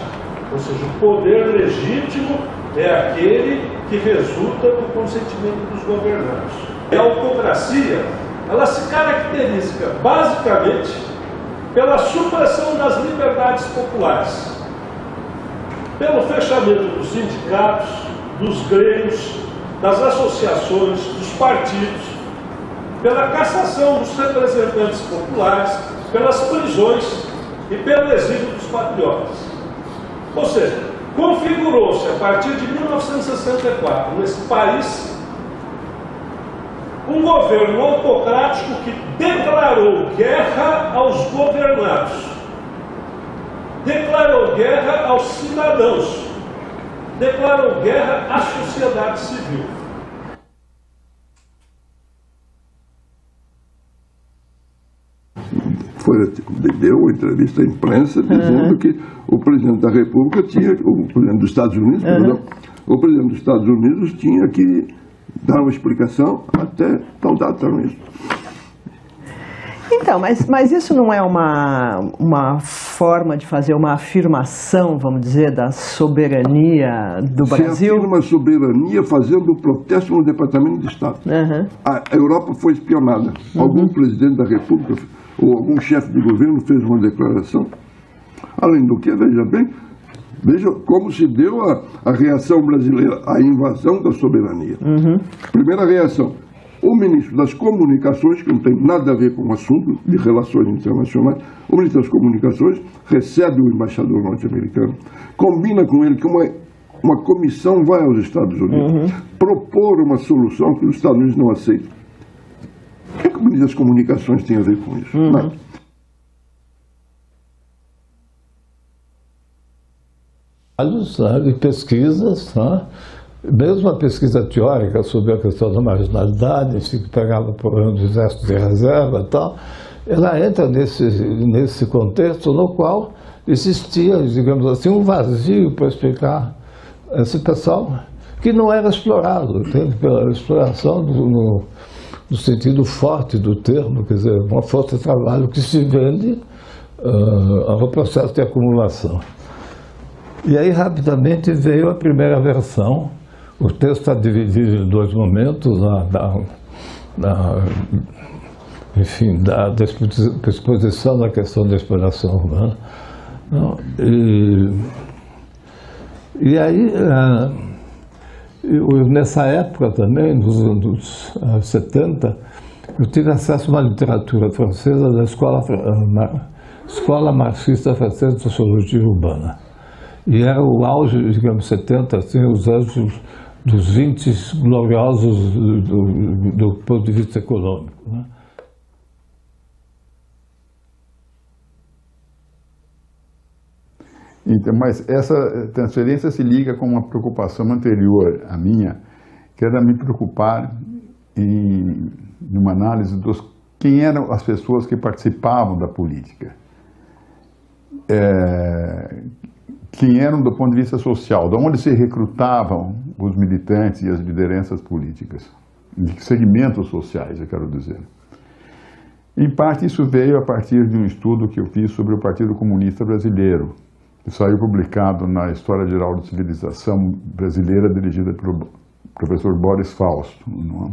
Ou seja, o poder legítimo é aquele que resulta do consentimento dos governados. E a autocracia, ela se caracteriza basicamente pela supressão das liberdades populares pelo fechamento dos sindicatos, dos grêmios, das associações, dos partidos, pela cassação dos representantes populares, pelas prisões e pelo exílio dos patriotas. Ou seja, configurou-se a partir de 1964 nesse país um governo autocrático que declarou guerra aos governados declarou guerra aos cidadãos, declarou guerra à sociedade civil. Foi, deu uma entrevista à imprensa dizendo uhum. que o presidente da República tinha, o presidente dos Estados Unidos, uhum. perdão, o presidente dos Estados Unidos tinha que dar uma explicação até tal data mesmo. Então, mas, mas isso não é uma, uma forma de fazer uma afirmação, vamos dizer, da soberania do Você Brasil? afirma soberania fazendo o protesto no Departamento de Estado. Uhum. A Europa foi espionada. Uhum. Algum presidente da República ou algum chefe de governo fez uma declaração. Além do que, veja bem, Veja como se deu a, a reação brasileira, à invasão da soberania. Uhum. Primeira reação, o ministro das Comunicações, que não tem nada a ver com o assunto de relações internacionais, o ministro das Comunicações recebe o embaixador norte-americano, combina com ele que uma, uma comissão vai aos Estados Unidos uhum. propor uma solução que os Estados Unidos não aceitam. O que, é que o ministro das Comunicações tem a ver com isso? Uhum. sabe, pesquisas, tá? mesmo a pesquisa teórica sobre a questão da marginalidade, se pegava por um exército de reserva e tal, ela entra nesse, nesse contexto no qual existia, digamos assim, um vazio para explicar esse pessoal que não era explorado, entende? pela exploração do, no, no, sentido forte do termo, quer dizer, uma força de trabalho que se vende uh, ao processo de acumulação. E aí, rapidamente, veio a primeira versão, o texto está dividido em dois momentos, a, da, enfim, da, exposição da questão da exploração urbana. Não, e, e aí, é, nessa época também, nos anos 70, é, eu tive acesso a uma literatura francesa da Escola, Escola Marxista Francesa de Sociologia Urbana. E era o auge, digamos, 70, assim, os anos dos índices gloriosos do, do, do ponto de vista econômico. Né? Então, mas essa transferência se liga com uma preocupação anterior à minha, que era me preocupar em numa análise dos quem eram as pessoas que participavam da política. É, quem eram do ponto de vista social, de onde se recrutavam os militantes e as lideranças políticas, de segmentos sociais, eu quero dizer. Em parte, isso veio a partir de um estudo que eu fiz sobre o Partido Comunista Brasileiro, que saiu publicado na História Geral de Civilização Brasileira, dirigida pelo professor Boris Fausto. É?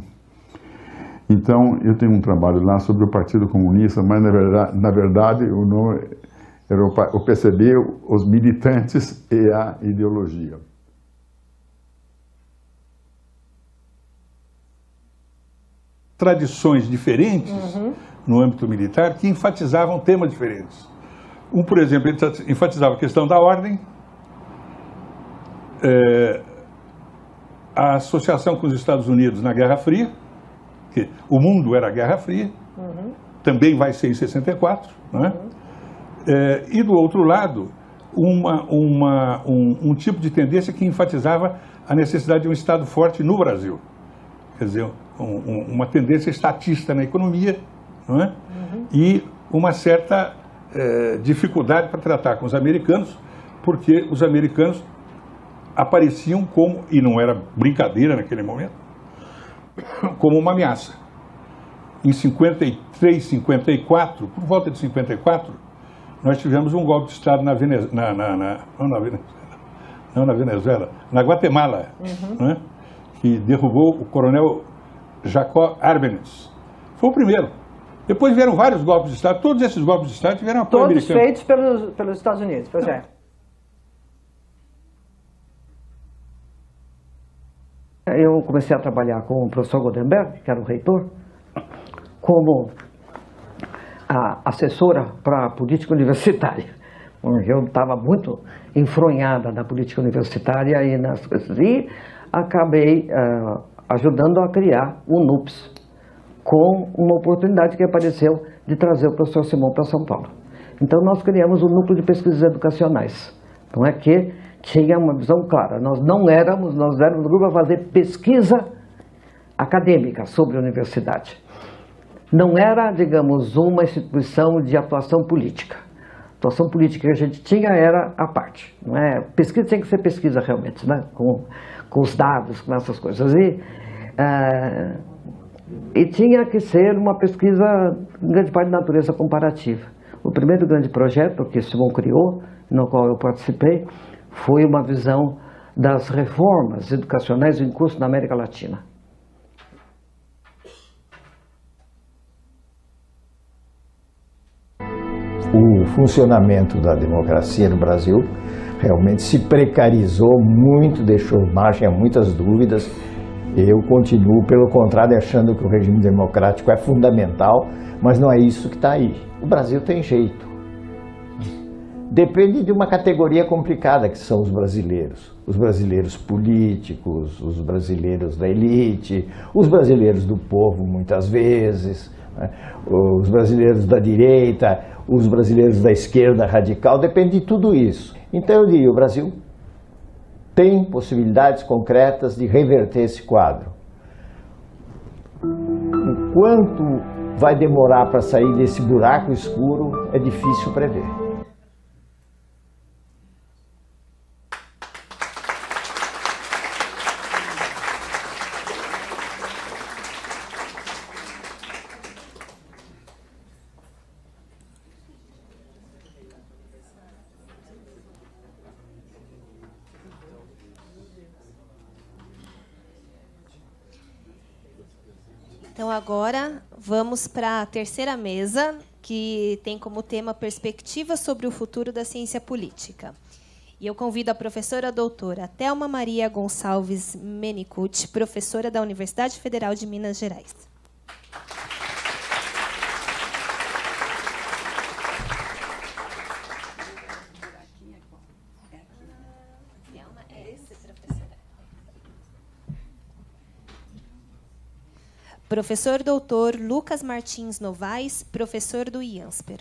Então, eu tenho um trabalho lá sobre o Partido Comunista, mas na verdade, na verdade o nome era o PCB, os militantes e a ideologia. tradições diferentes uhum. no âmbito militar que enfatizavam temas diferentes. Um, por exemplo, ele enfatizava a questão da ordem, é, a associação com os Estados Unidos na Guerra Fria, que o mundo era a Guerra Fria, uhum. também vai ser em 64, né? Uhum. É, e do outro lado, uma, uma, um, um, tipo de tendência que enfatizava a necessidade de um Estado forte no Brasil. Quer dizer, uma tendência estatista na economia não é? Uhum. e uma certa eh, dificuldade para tratar com os americanos, porque os americanos apareciam como, e não era brincadeira naquele momento, como uma ameaça. Em 53, 54, por volta de 54, nós tivemos um golpe de Estado na Venezuela, na, na, não, na Venezuela, não na Venezuela, na Guatemala, uhum. né? que derrubou o coronel Jacó Arbenes. Foi o primeiro. Depois vieram vários golpes de Estado. Todos esses golpes de Estado tiveram apoio Todos americano. feitos pelos, pelos Estados Unidos, pois é. Eu comecei a trabalhar com o professor Goldenberg, que era o reitor, como assessora para a política universitária. Eu estava muito enfronhada na política universitária e, nas, e acabei uh, ajudando a criar o NUPS, com uma oportunidade que apareceu de trazer o professor Simão para São Paulo. Então nós criamos o Núcleo de Pesquisas Educacionais. Não é que tinha uma visão clara, nós não éramos, nós éramos um grupo a fazer pesquisa acadêmica sobre a universidade. Não era, digamos, uma instituição de atuação política. A atuação política que a gente tinha era a parte. Não é? Pesquisa tem que ser pesquisa realmente, né? Com com os dados, com essas coisas. E, é, e tinha que ser uma pesquisa, em grande parte, de natureza comparativa. O primeiro grande projeto que Simon criou, no qual eu participei, foi uma visão das reformas educacionais em curso na América Latina. O funcionamento da democracia no Brasil realmente se precarizou muito, deixou margem a muitas dúvidas. Eu continuo, pelo contrário, achando que o regime democrático é fundamental, mas não é isso que está aí. O Brasil tem jeito. Depende de uma categoria complicada que são os brasileiros. Os brasileiros políticos, os brasileiros da elite, os brasileiros do povo, muitas vezes, né? os brasileiros da direita, os brasileiros da esquerda radical, depende de tudo isso. Então eu diria, o Brasil tem possibilidades concretas de reverter esse quadro. O quanto vai demorar para sair desse buraco escuro é difícil prever. Então, agora vamos para a terceira mesa, que tem como tema Perspectivas sobre o futuro da ciência política. E eu convido a professora doutora Thelma Maria Gonçalves Menicucci, professora da Universidade Federal de Minas Gerais. Professor doutor Lucas Martins Novaes, professor do IANSPER.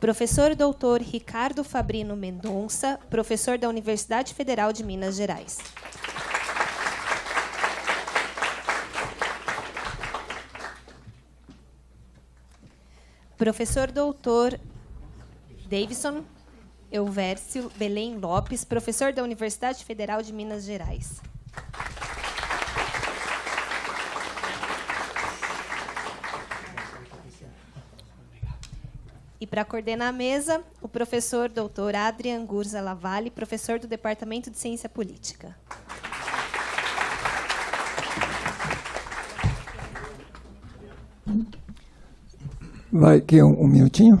Professor doutor Ricardo Fabrino Mendonça, professor da Universidade Federal de Minas Gerais. Professor doutor Davidson Euvércio Belém Lopes, professor da Universidade Federal de Minas Gerais. E para coordenar a mesa, o professor doutor Adrian Gurza Lavalle, professor do Departamento de Ciência Política. Vai, que um, um minutinho?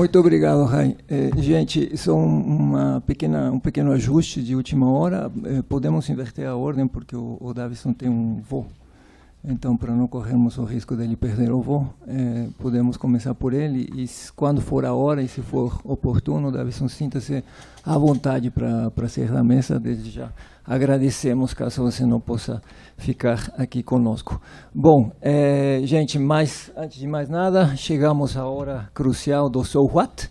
Muito obrigado, Rai. É, gente, só uma pequena, um pequeno ajuste de última hora. É, podemos inverter a ordem, porque o, o Davison tem um voo. Então, para não corrermos o risco dele perder o voo, é, podemos começar por ele. E quando for a hora, e se for oportuno, Davison, sinta-se à vontade para ser da mesa desde já agradecemos caso você não possa ficar aqui conosco. Bom, é, gente, mais, antes de mais nada, chegamos à hora crucial do So What.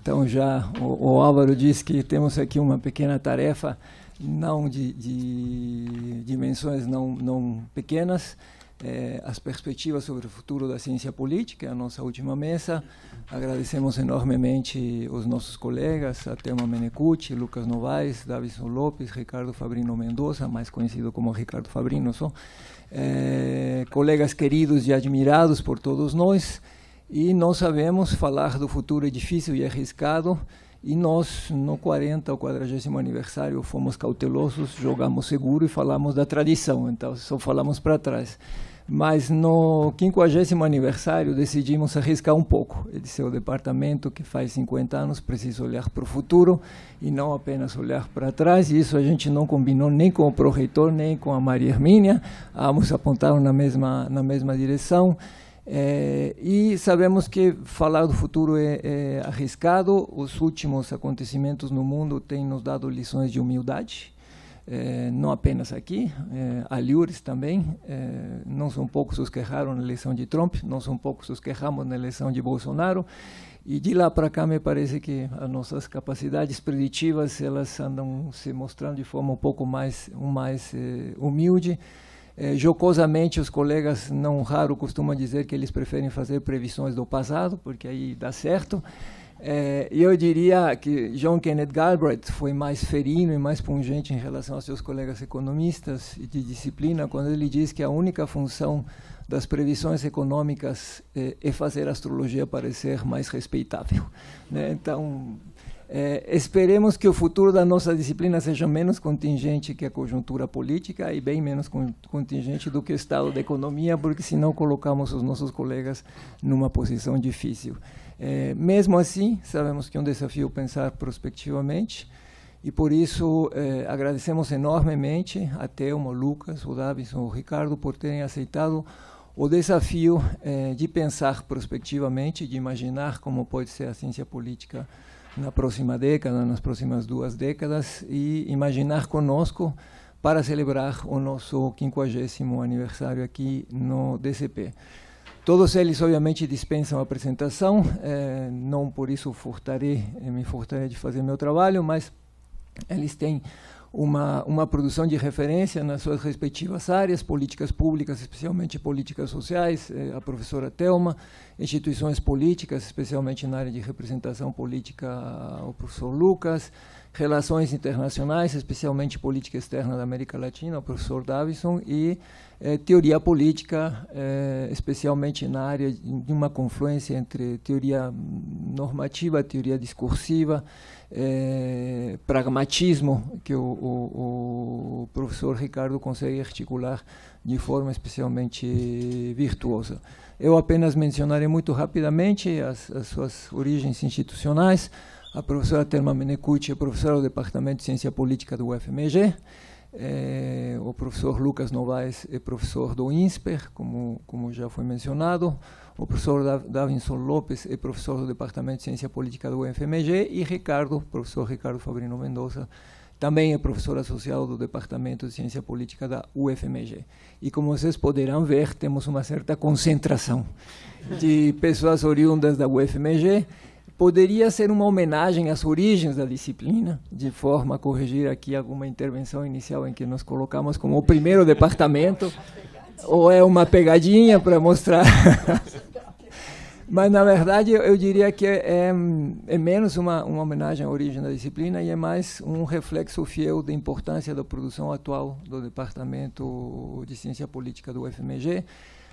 Então já o, o Álvaro disse que temos aqui uma pequena tarefa, não de, de dimensões não, não pequenas, eh, as perspectivas sobre o futuro da ciência política, a nossa última mesa. Agradecemos enormemente os nossos colegas, a Thelma Menecucci, Lucas Novaes, Davison Lopes, Ricardo Fabrino Mendoza, mais conhecido como Ricardo Fabrino só, eh, colegas queridos e admirados por todos nós. E nós sabemos falar do futuro é difícil e arriscado, e nós, no 40 ou 40 aniversário, fomos cautelosos, jogamos seguro e falamos da tradição, então só falamos para trás mas no 50 aniversário decidimos arriscar um pouco. Ele é o departamento que faz 50 anos, precisa olhar para o futuro e não apenas olhar para trás. E isso a gente não combinou nem com o proreitor, nem com a Maria Hermínia. Ambos apontaram na mesma, na mesma direção. É, e sabemos que falar do futuro é, é arriscado. Os últimos acontecimentos no mundo têm nos dado lições de humildade eh, não apenas aqui, é, eh, alhures também, é, eh, não são poucos os que erraram na eleição de Trump, não são poucos os que erramos na eleição de Bolsonaro, e de lá para cá me parece que as nossas capacidades preditivas elas andam se mostrando de forma um pouco mais, mais humilde. jocosamente, os colegas não raro costumam dizer que eles preferem fazer previsões do passado, porque aí dá certo. É, eu diria que John Kenneth Galbraith foi mais ferino e mais pungente em relação aos seus colegas economistas de disciplina quando ele diz que a única função das previsões econômicas é, é fazer a astrologia parecer mais respeitável. Né? Então, é, esperemos que o futuro da nossa disciplina seja menos contingente que a conjuntura política e bem menos con contingente do que o estado da economia, porque senão colocamos os nossos colegas numa posição difícil. É, mesmo assim, sabemos que é um desafio pensar prospectivamente e por isso é, agradecemos enormemente a Thelma, o Lucas, o e o Ricardo por terem aceitado o desafio é, de pensar prospectivamente, de imaginar como pode ser a ciência política na próxima década, nas próximas duas décadas e imaginar conosco para celebrar o nosso 50 aniversário aqui no DCP. Todos eles, obviamente, dispensam a apresentação, eh, não por isso furtarei, eh, me furtarei de fazer meu trabalho, mas eles têm uma, uma produção de referência nas suas respectivas áreas, políticas públicas, especialmente políticas sociais, eh, a professora Telma, instituições políticas, especialmente na área de representação política, o professor Lucas, relações internacionais, especialmente política externa da América Latina, o professor Davison, e eh, teoria política, eh, especialmente na área de uma confluência entre teoria normativa, teoria discursiva, eh, pragmatismo, que o, o, o professor Ricardo consegue articular de forma especialmente virtuosa. Eu apenas mencionarei muito rapidamente as, as suas origens institucionais a professora Terma Menecucci é professora do Departamento de Ciência Política do UFMG, é, eh, o professor Lucas Novaes é professor do INSPER, como, como já foi mencionado, o professor Davinson Lopes é professor do Departamento de Ciência Política do UFMG e Ricardo, professor Ricardo Fabrino Mendoza, também é professor associado do Departamento de Ciência Política da UFMG. E como vocês poderão ver, temos uma certa concentração de pessoas oriundas da UFMG poderia ser uma homenagem às origens da disciplina, de forma a corrigir aqui alguma intervenção inicial em que nos colocamos como o primeiro departamento, ou é uma pegadinha para mostrar. Mas, na verdade, eu diria que é, é, é menos uma, uma, homenagem à origem da disciplina e é mais um reflexo fiel da importância da produção atual do Departamento de Ciência Política do UFMG,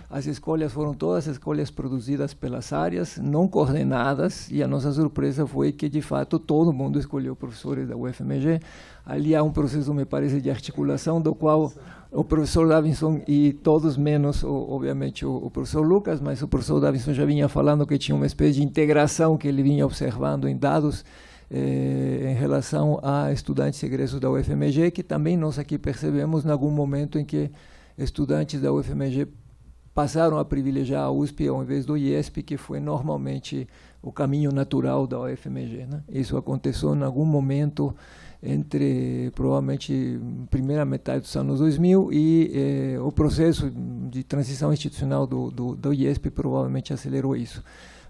as escolhas foram todas escolhas produzidas pelas áreas, não coordenadas, e a nossa surpresa foi que, de fato, todo mundo escolheu professores da UFMG. Ali há um processo, me parece, de articulação, do qual o professor Davinson e todos menos, o, obviamente, o, o, professor Lucas, mas o professor Davinson já vinha falando que tinha uma espécie de integração que ele vinha observando em dados eh, em relação a estudantes egressos da UFMG, que também nós aqui percebemos em algum momento em que estudantes da UFMG passaram a privilegiar a USP ao invés do IESP, que foi normalmente o caminho natural da UFMG. Né? Isso aconteceu em algum momento entre, provavelmente, primeira metade dos anos 2000 e eh, o processo de transição institucional do, do, do, IESP provavelmente acelerou isso.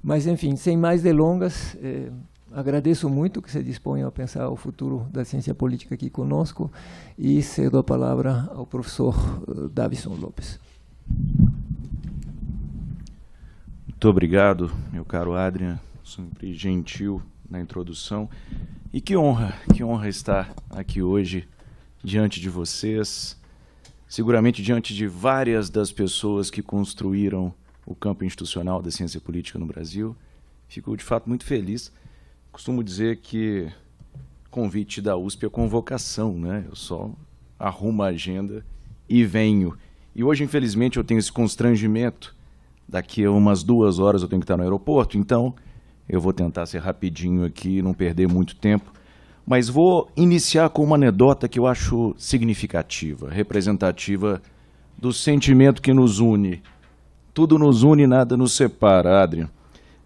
Mas, enfim, sem mais delongas, eh, agradeço muito que se disponha a pensar o futuro da ciência política aqui conosco e cedo a palavra ao professor eh, Davison Lopes. Muito obrigado, meu caro Adrian, sempre gentil na introdução. E que honra, que honra estar aqui hoje diante de vocês, seguramente diante de várias das pessoas que construíram o campo institucional da ciência política no Brasil. Fico de fato muito feliz. Costumo dizer que convite da USP é convocação, né? Eu só arrumo a agenda e venho. E hoje, infelizmente, eu tenho esse constrangimento Daqui a umas duas horas eu tenho que estar no aeroporto, então eu vou tentar ser rapidinho aqui, não perder muito tempo. Mas vou iniciar com uma anedota que eu acho significativa, representativa do sentimento que nos une. Tudo nos une, nada nos separa, Adrian.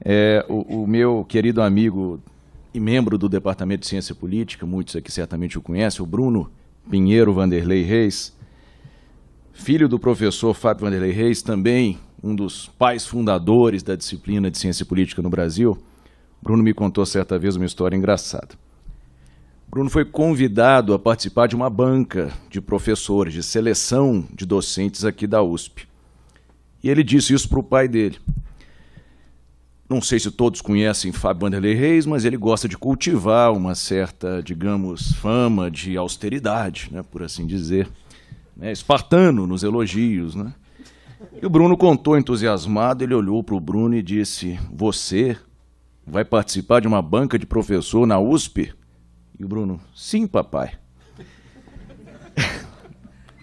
É, o, o meu querido amigo e membro do Departamento de Ciência Política, muitos aqui certamente o conhecem, o Bruno Pinheiro Vanderlei Reis, filho do professor Fábio Vanderlei Reis, também um dos pais fundadores da disciplina de ciência política no Brasil, Bruno me contou certa vez uma história engraçada. Bruno foi convidado a participar de uma banca de professores, de seleção de docentes aqui da USP. E ele disse isso para o pai dele. Não sei se todos conhecem Fábio Vanderlei Reis, mas ele gosta de cultivar uma certa, digamos, fama de austeridade, né, por assim dizer. Né, espartano nos elogios. Né? E o Bruno contou entusiasmado, ele olhou para o Bruno e disse: Você vai participar de uma banca de professor na USP? E o Bruno: Sim, papai.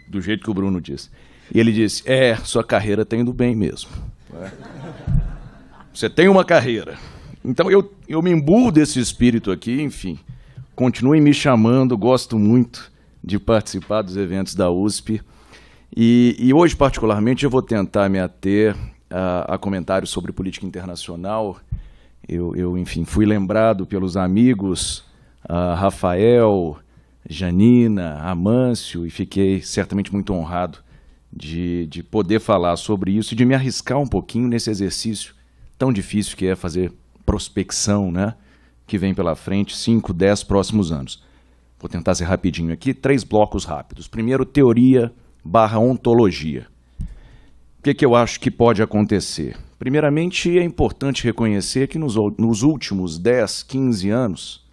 Do jeito que o Bruno disse. E ele disse: É, sua carreira está indo bem mesmo. Você tem uma carreira. Então eu, eu me imbuo desse espírito aqui, enfim. Continuem me chamando, gosto muito de participar dos eventos da USP. E, e hoje, particularmente, eu vou tentar me ater a, a comentários sobre política internacional. Eu, eu, enfim, fui lembrado pelos amigos uh, Rafael, Janina, Amâncio, e fiquei certamente muito honrado de, de poder falar sobre isso e de me arriscar um pouquinho nesse exercício tão difícil que é fazer prospecção, né? Que vem pela frente, 5, 10 próximos anos. Vou tentar ser rapidinho aqui, três blocos rápidos. Primeiro, teoria barra ontologia. O que, que eu acho que pode acontecer? Primeiramente, é importante reconhecer que nos, nos últimos 10, 15 anos,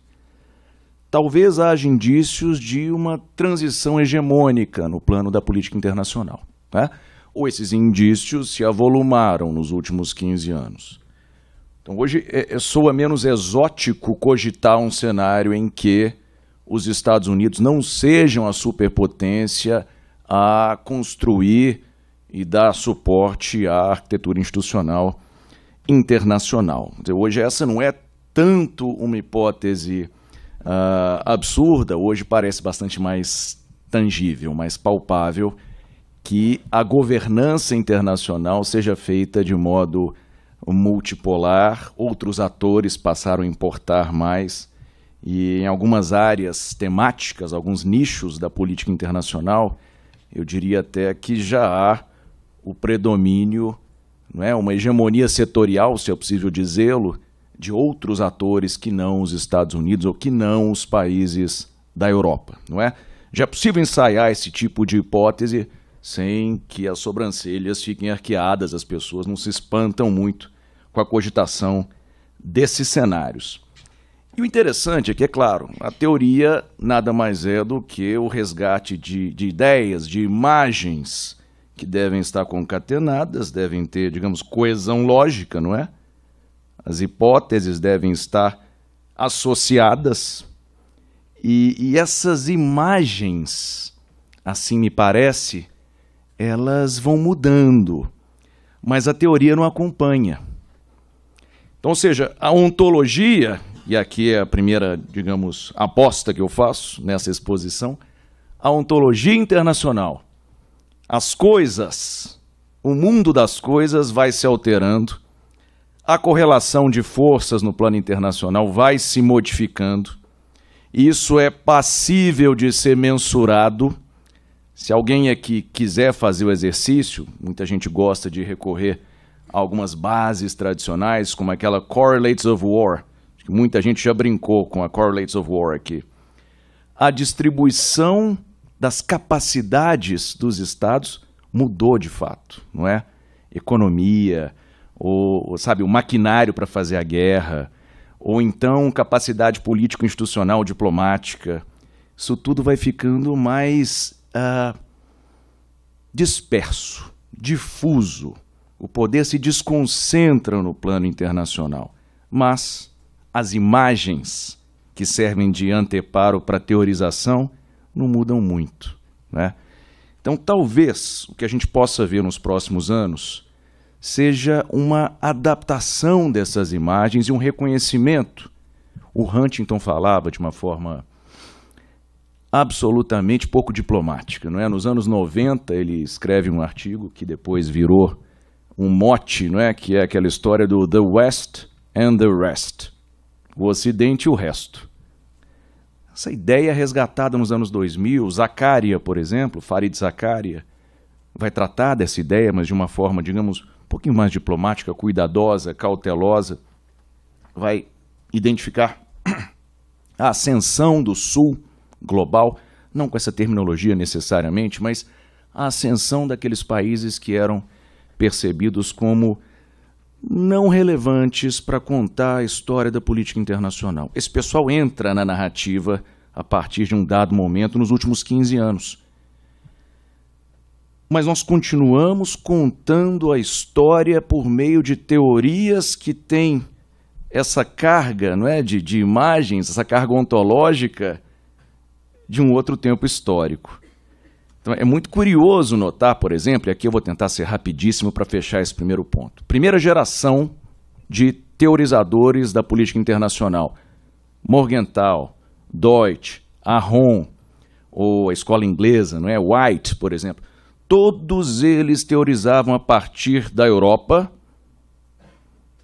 talvez haja indícios de uma transição hegemônica no plano da política internacional. Né? Ou esses indícios se avolumaram nos últimos 15 anos. Então, hoje é, é, soa menos exótico cogitar um cenário em que os Estados Unidos não sejam a superpotência a construir e dar suporte à arquitetura institucional internacional. Hoje, essa não é tanto uma hipótese uh, absurda, hoje parece bastante mais tangível, mais palpável, que a governança internacional seja feita de modo multipolar, outros atores passaram a importar mais, e em algumas áreas temáticas, alguns nichos da política internacional, eu diria até que já há o predomínio, não é, uma hegemonia setorial, se é possível dizê-lo, de outros atores que não os Estados Unidos ou que não os países da Europa, não é? Já é possível ensaiar esse tipo de hipótese sem que as sobrancelhas fiquem arqueadas, as pessoas não se espantam muito com a cogitação desses cenários. E o interessante é que, é claro, a teoria nada mais é do que o resgate de, de ideias, de imagens que devem estar concatenadas, devem ter, digamos, coesão lógica, não é? As hipóteses devem estar associadas. E, e essas imagens, assim me parece, elas vão mudando, mas a teoria não acompanha. Então, ou seja, a ontologia, e aqui é a primeira, digamos, aposta que eu faço nessa exposição, a ontologia internacional. As coisas, o mundo das coisas vai se alterando, a correlação de forças no plano internacional vai se modificando. Isso é passível de ser mensurado. Se alguém aqui quiser fazer o exercício, muita gente gosta de recorrer a algumas bases tradicionais, como aquela Correlates of War, muita gente já brincou com a Correlates of War aqui, a distribuição das capacidades dos estados mudou de fato, não é? Economia, ou sabe, o maquinário para fazer a guerra, ou então capacidade político-institucional, diplomática. Isso tudo vai ficando mais uh, disperso, difuso. O poder se desconcentra no plano internacional. Mas as imagens que servem de anteparo para teorização não mudam muito. Né? Então, talvez o que a gente possa ver nos próximos anos seja uma adaptação dessas imagens e um reconhecimento. O Huntington falava de uma forma absolutamente pouco diplomática. Não é? Nos anos 90, ele escreve um artigo que depois virou um mote, não é? que é aquela história do The West and the Rest o Ocidente e o resto. Essa ideia resgatada nos anos 2000, Zakaria, por exemplo, Farid Zakaria, vai tratar dessa ideia, mas de uma forma, digamos, um pouquinho mais diplomática, cuidadosa, cautelosa, vai identificar a ascensão do Sul global, não com essa terminologia necessariamente, mas a ascensão daqueles países que eram percebidos como não relevantes para contar a história da política internacional. Esse pessoal entra na narrativa a partir de um dado momento nos últimos 15 anos. Mas nós continuamos contando a história por meio de teorias que têm essa carga não é, de, de imagens, essa carga ontológica de um outro tempo histórico. Então, é muito curioso notar, por exemplo, e aqui eu vou tentar ser rapidíssimo para fechar esse primeiro ponto. Primeira geração de teorizadores da política internacional. Morgenthau, Deutsch, Aron, ou a escola inglesa, não é? White, por exemplo. Todos eles teorizavam a partir da Europa,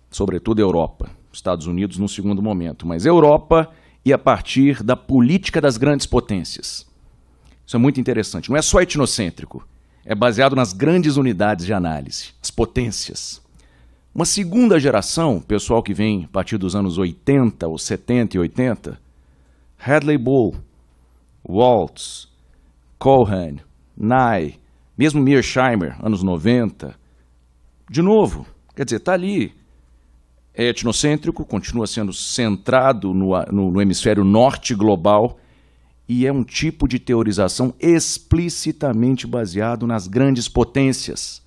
sobretudo Europa, Estados Unidos no segundo momento, mas Europa e a partir da política das grandes potências. Isso é muito interessante. Não é só etnocêntrico, é baseado nas grandes unidades de análise, as potências. Uma segunda geração, pessoal que vem a partir dos anos 80 ou 70 e 80, Hadley Bull, Waltz, Cohen, Nye, mesmo Mearsheimer, anos 90. De novo, quer dizer, está ali. É etnocêntrico, continua sendo centrado no, no, no hemisfério norte global, e é um tipo de teorização explicitamente baseado nas grandes potências.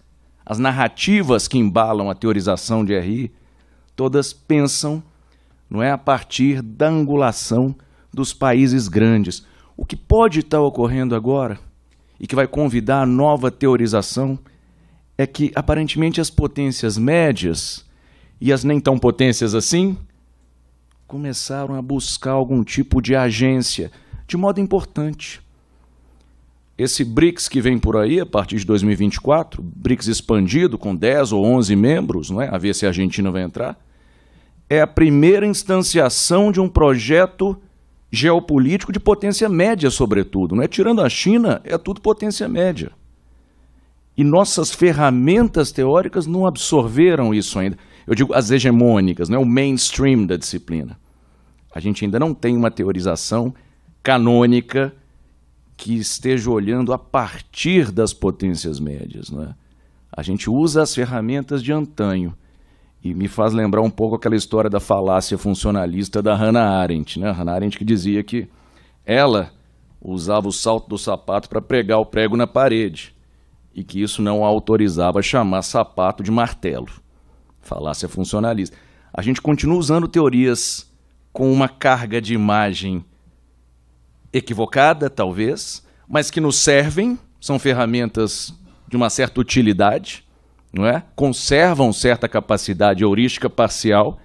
As narrativas que embalam a teorização de RI, todas pensam não é a partir da angulação dos países grandes. O que pode estar ocorrendo agora e que vai convidar a nova teorização é que aparentemente as potências médias e as nem tão potências assim começaram a buscar algum tipo de agência de modo importante. Esse BRICS que vem por aí, a partir de 2024, BRICS expandido com 10 ou 11 membros, não é? a ver se a Argentina vai entrar, é a primeira instanciação de um projeto geopolítico de potência média, sobretudo. Não é? Tirando a China, é tudo potência média. E nossas ferramentas teóricas não absorveram isso ainda. Eu digo as hegemônicas, não é? o mainstream da disciplina. A gente ainda não tem uma teorização canônica que esteja olhando a partir das potências médias. Né? A gente usa as ferramentas de antanho. E me faz lembrar um pouco aquela história da falácia funcionalista da Hannah Arendt. Né? Hannah Arendt que dizia que ela usava o salto do sapato para pregar o prego na parede e que isso não a autorizava a chamar sapato de martelo. Falácia funcionalista. A gente continua usando teorias com uma carga de imagem equivocada, talvez, mas que nos servem, são ferramentas de uma certa utilidade, não é? Conservam certa capacidade heurística parcial,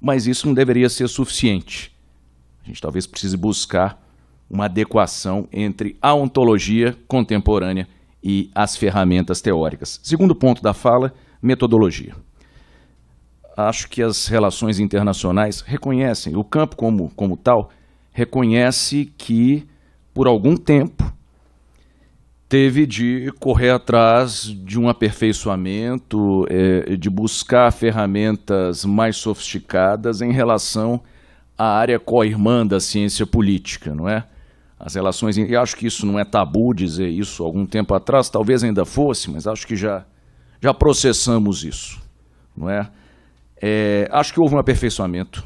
mas isso não deveria ser suficiente. A gente talvez precise buscar uma adequação entre a ontologia contemporânea e as ferramentas teóricas. Segundo ponto da fala, metodologia. Acho que as relações internacionais reconhecem o campo como, como tal reconhece que, por algum tempo, teve de correr atrás de um aperfeiçoamento, é, de buscar ferramentas mais sofisticadas em relação à área co-irmã da ciência política, não é? As relações, e acho que isso não é tabu dizer isso algum tempo atrás, talvez ainda fosse, mas acho que já, já processamos isso, não é? é acho que houve um aperfeiçoamento,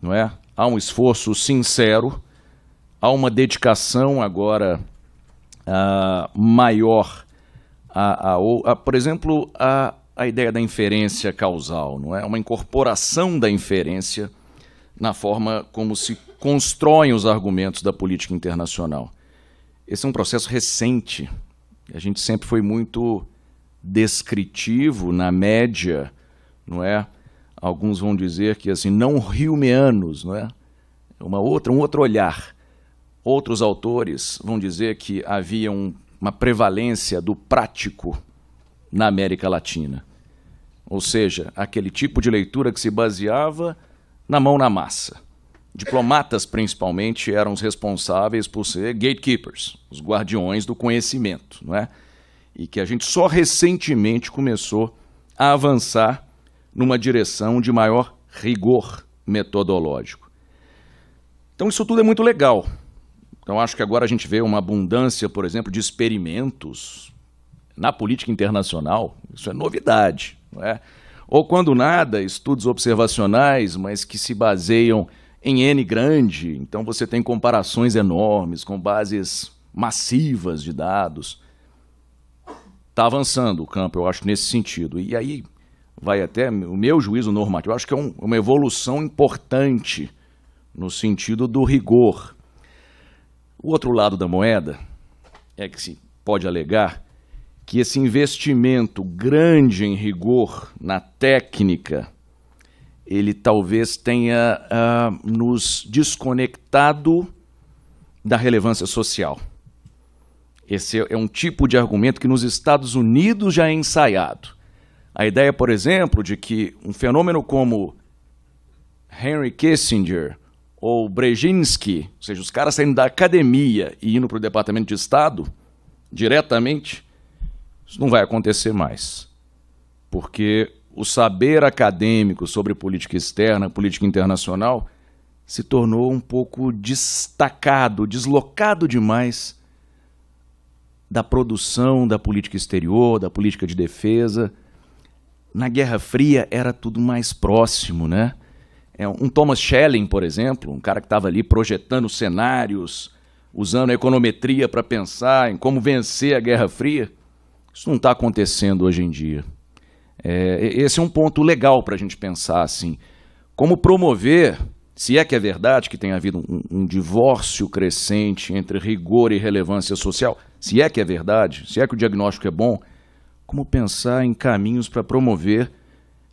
não é? há um esforço sincero, há uma dedicação agora uh, maior, a, a, a, por exemplo, a, a ideia da inferência causal, não é? Uma incorporação da inferência na forma como se constroem os argumentos da política internacional. Esse é um processo recente. A gente sempre foi muito descritivo na média, não é? alguns vão dizer que assim não riumeanos, não é? Uma outra, um outro olhar. Outros autores vão dizer que havia um, uma prevalência do prático na América Latina. Ou seja, aquele tipo de leitura que se baseava na mão na massa. Diplomatas, principalmente, eram os responsáveis por ser gatekeepers, os guardiões do conhecimento, não é? E que a gente só recentemente começou a avançar numa direção de maior rigor metodológico. Então, isso tudo é muito legal. Então, acho que agora a gente vê uma abundância, por exemplo, de experimentos na política internacional. Isso é novidade. Não é? Ou, quando nada, estudos observacionais, mas que se baseiam em N grande. Então, você tem comparações enormes, com bases massivas de dados. Está avançando o campo, eu acho, nesse sentido. E aí, vai até o meu juízo normativo. Acho que é um, uma evolução importante no sentido do rigor. O outro lado da moeda é que se pode alegar que esse investimento grande em rigor na técnica ele talvez tenha uh, nos desconectado da relevância social. Esse é um tipo de argumento que nos Estados Unidos já é ensaiado a ideia, por exemplo, de que um fenômeno como Henry Kissinger ou Brzezinski, ou seja, os caras saindo da academia e indo para o Departamento de Estado diretamente, isso não vai acontecer mais. Porque o saber acadêmico sobre política externa, política internacional, se tornou um pouco destacado, deslocado demais da produção da política exterior, da política de defesa na Guerra Fria era tudo mais próximo, né? É, um Thomas Schelling, por exemplo, um cara que estava ali projetando cenários, usando a econometria para pensar em como vencer a Guerra Fria, isso não está acontecendo hoje em dia. É, esse é um ponto legal para a gente pensar assim. Como promover, se é que é verdade que tem havido um, um divórcio crescente entre rigor e relevância social, se é que é verdade, se é que o diagnóstico é bom, como pensar em caminhos para promover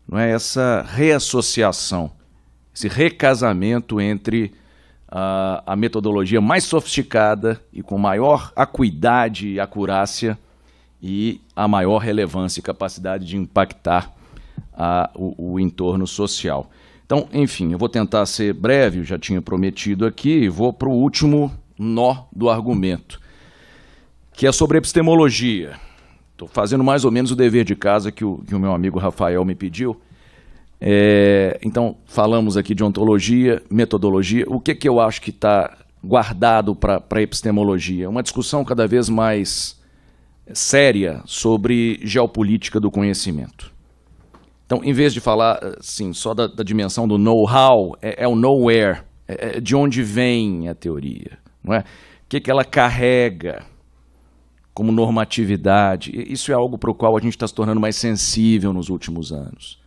não é, essa reassociação, esse recasamento entre a, a metodologia mais sofisticada e com maior acuidade e acurácia e a maior relevância e capacidade de impactar a, o, o entorno social. Então, enfim, eu vou tentar ser breve, eu já tinha prometido aqui, e vou para o último nó do argumento, que é sobre epistemologia. Estou fazendo mais ou menos o dever de casa que o, que o meu amigo Rafael me pediu. É, então, falamos aqui de ontologia, metodologia. O que, que eu acho que está guardado para a epistemologia? Uma discussão cada vez mais séria sobre geopolítica do conhecimento. Então, em vez de falar assim, só da, da dimensão do know-how, é, é, o nowhere, é, é de onde vem a teoria, não é? o que, que ela carrega, como normatividade. Isso é algo para o qual a gente está se tornando mais sensível nos últimos anos.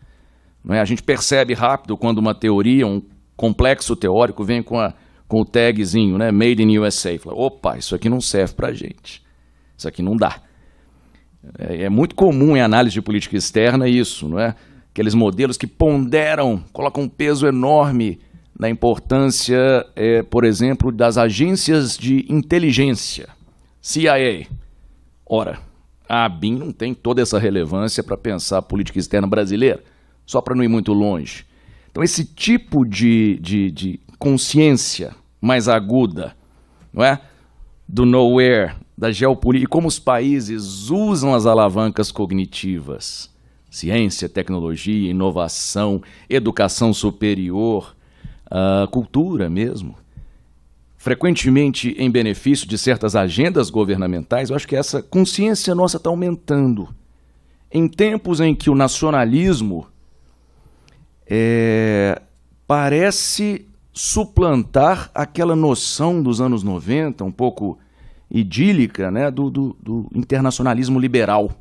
Não é? A gente percebe rápido quando uma teoria, um complexo teórico, vem com, a, com o tagzinho, né? Made in USA. Fala, opa, isso aqui não serve para a gente. Isso aqui não dá. É, é muito comum em análise de política externa isso, não é? Aqueles modelos que ponderam, colocam um peso enorme na importância, é, por exemplo, das agências de inteligência, CIA, Ora, a ABIN não tem toda essa relevância para pensar a política externa brasileira, só para não ir muito longe. Então, esse tipo de, de, de consciência mais aguda, não é? do nowhere, da geopolítica, como os países usam as alavancas cognitivas, ciência, tecnologia, inovação, educação superior, uh, cultura mesmo, frequentemente em benefício de certas agendas governamentais, eu acho que essa consciência nossa está aumentando. Em tempos em que o nacionalismo é, parece suplantar aquela noção dos anos 90, um pouco idílica, né, do, do, do internacionalismo liberal.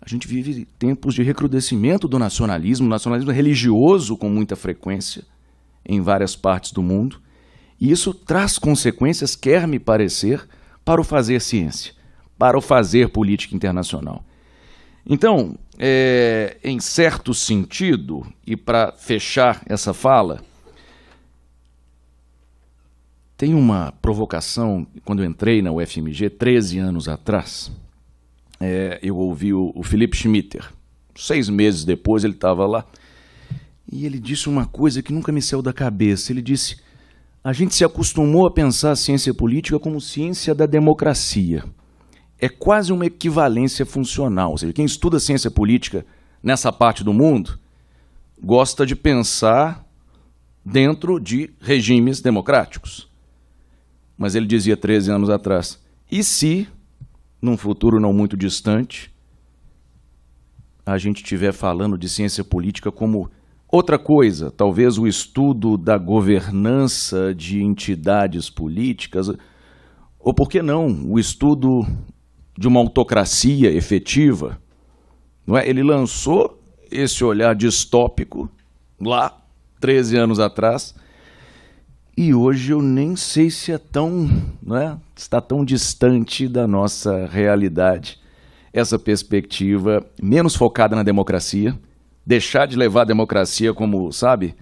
A gente vive tempos de recrudescimento do nacionalismo, nacionalismo religioso com muita frequência em várias partes do mundo. E isso traz consequências, quer me parecer, para o fazer ciência, para o fazer política internacional. Então, é, em certo sentido, e para fechar essa fala, tem uma provocação, quando eu entrei na UFMG, 13 anos atrás, é, eu ouvi o, o Felipe Schmitter. Seis meses depois ele estava lá, e ele disse uma coisa que nunca me saiu da cabeça. Ele disse: a gente se acostumou a pensar a ciência política como ciência da democracia. É quase uma equivalência funcional. Ou seja, quem estuda ciência política nessa parte do mundo gosta de pensar dentro de regimes democráticos. Mas ele dizia 13 anos atrás: e se, num futuro não muito distante, a gente estiver falando de ciência política como Outra coisa, talvez o estudo da governança de entidades políticas, ou por que não, o estudo de uma autocracia efetiva. Não é? Ele lançou esse olhar distópico lá, 13 anos atrás, e hoje eu nem sei se é tão, né, está tão distante da nossa realidade. Essa perspectiva menos focada na democracia, deixar de levar a democracia como, sabe,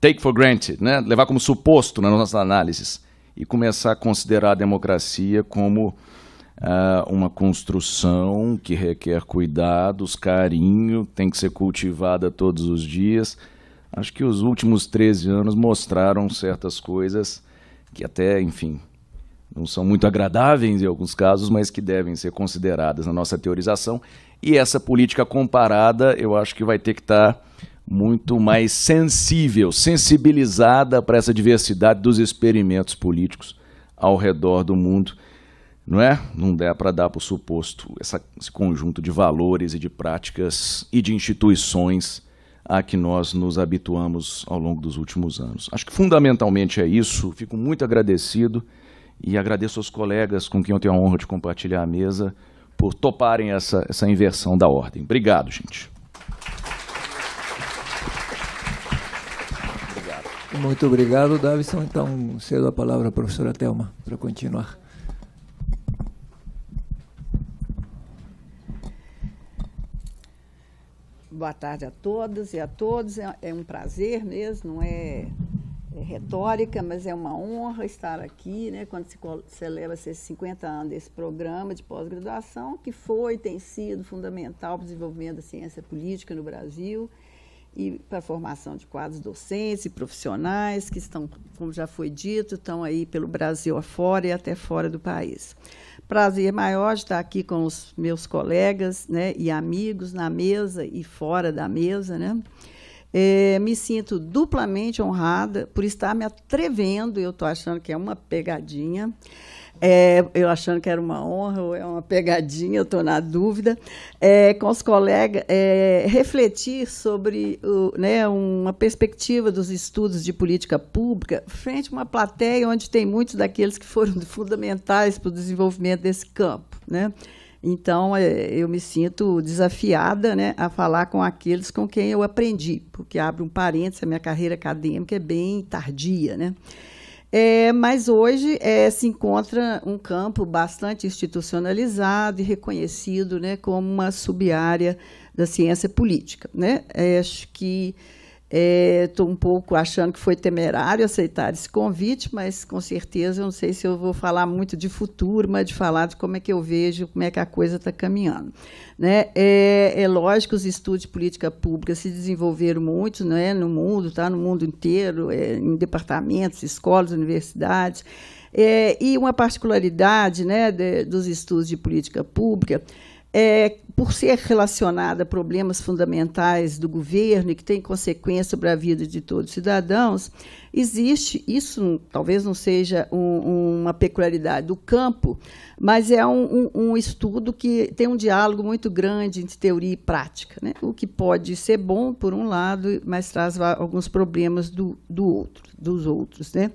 take for granted, né? levar como suposto nas nossas análises e começar a considerar a democracia como ah, uma construção que requer cuidados, carinho, tem que ser cultivada todos os dias. Acho que os últimos 13 anos mostraram certas coisas que até, enfim, não são muito agradáveis em alguns casos, mas que devem ser consideradas na nossa teorização e essa política comparada, eu acho que vai ter que estar tá muito mais sensível, sensibilizada para essa diversidade dos experimentos políticos ao redor do mundo. Não é? Não dá para dar para o suposto essa, esse conjunto de valores e de práticas e de instituições a que nós nos habituamos ao longo dos últimos anos. Acho que fundamentalmente é isso. Fico muito agradecido e agradeço aos colegas com quem eu tenho a honra de compartilhar a mesa por toparem essa, essa inversão da ordem. Obrigado, gente. Muito obrigado, Davison. Então, cedo a palavra à professora Thelma para continuar. Boa tarde a todas e a todos. É, é um prazer mesmo, não é é retórica, mas é uma honra estar aqui, né, quando se celebra esses 50 anos desse programa de pós-graduação, que foi e tem sido fundamental para o desenvolvimento da ciência política no Brasil e para a formação de quadros docentes e profissionais que estão, como já foi dito, estão aí pelo Brasil afora e até fora do país. Prazer maior de estar aqui com os meus colegas né, e amigos na mesa e fora da mesa, né? É, me sinto duplamente honrada por estar me atrevendo. Eu estou achando que é uma pegadinha. É, eu achando que era uma honra ou é uma pegadinha, eu estou na dúvida, é, com os colegas, é, refletir sobre o, né, uma perspectiva dos estudos de política pública frente a uma plateia onde tem muitos daqueles que foram fundamentais para o desenvolvimento desse campo. Né? Então, é, eu me sinto desafiada né, a falar com aqueles com quem eu aprendi, porque abre um parênteses, a minha carreira acadêmica é bem tardia. Né? É, mas hoje é, se encontra um campo bastante institucionalizado e reconhecido né, como uma subárea da ciência política. Né? É, acho que Estou é, um pouco achando que foi temerário aceitar esse convite, mas com certeza eu não sei se eu vou falar muito de futuro, mas de falar de como é que eu vejo, como é que a coisa está caminhando. Né? É, é lógico que os estudos de política pública se desenvolveram muito né, no mundo, tá? no mundo inteiro, é, em departamentos, escolas, universidades. É, e uma particularidade né, de, dos estudos de política pública é, por ser relacionada a problemas fundamentais do governo e que tem consequência sobre a vida de todos os cidadãos, existe, isso talvez não seja um, uma peculiaridade do campo, mas é um, um, um, estudo que tem um diálogo muito grande entre teoria e prática, né? o que pode ser bom por um lado, mas traz alguns problemas do, do outro, dos outros. Né?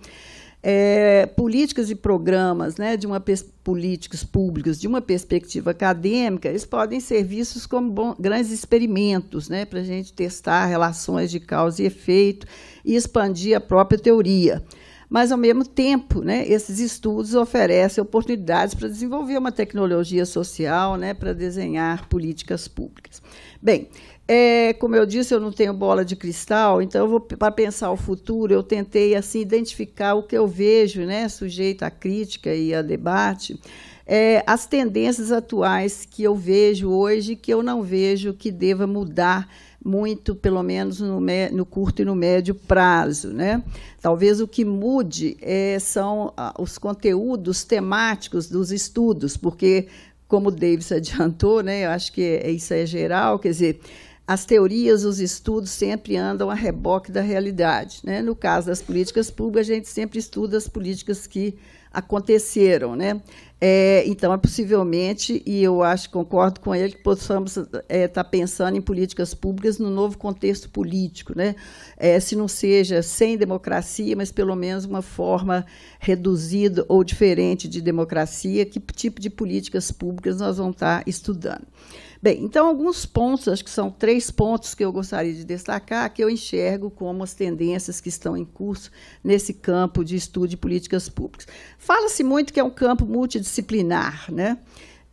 é, políticas e programas né, de uma políticas públicas de uma perspectiva acadêmica, eles podem ser vistos como bom, grandes experimentos né, para a gente testar relações de causa e efeito e expandir a própria teoria. Mas, ao mesmo tempo, né, esses estudos oferecem oportunidades para desenvolver uma tecnologia social, né, para desenhar políticas públicas. Bem, é, como eu disse, eu não tenho bola de cristal, então para pensar o futuro, eu tentei assim identificar o que eu vejo, né, sujeito à crítica e a debate, é, as tendências atuais que eu vejo hoje que eu não vejo que deva mudar muito, pelo menos no, no, curto e no médio prazo. Né? Talvez o que mude é, são os conteúdos temáticos dos estudos, porque, como o Davis adiantou, né, eu acho que é, isso é geral, quer dizer, as teorias, os estudos sempre andam a reboque da realidade. Né? No caso das políticas públicas, a gente sempre estuda as políticas que aconteceram. Né? É, então, é possivelmente, e eu acho, concordo com ele, que possamos estar é, tá pensando em políticas públicas no novo contexto político. Né? É, se não seja sem democracia, mas pelo menos uma forma reduzida ou diferente de democracia, que tipo de políticas públicas nós vamos estar tá estudando. Bem, então, alguns pontos, acho que são três pontos que eu gostaria de destacar, que eu enxergo como as tendências que estão em curso nesse campo de estudo de políticas públicas. Fala-se muito que é um campo multidisciplinar, né?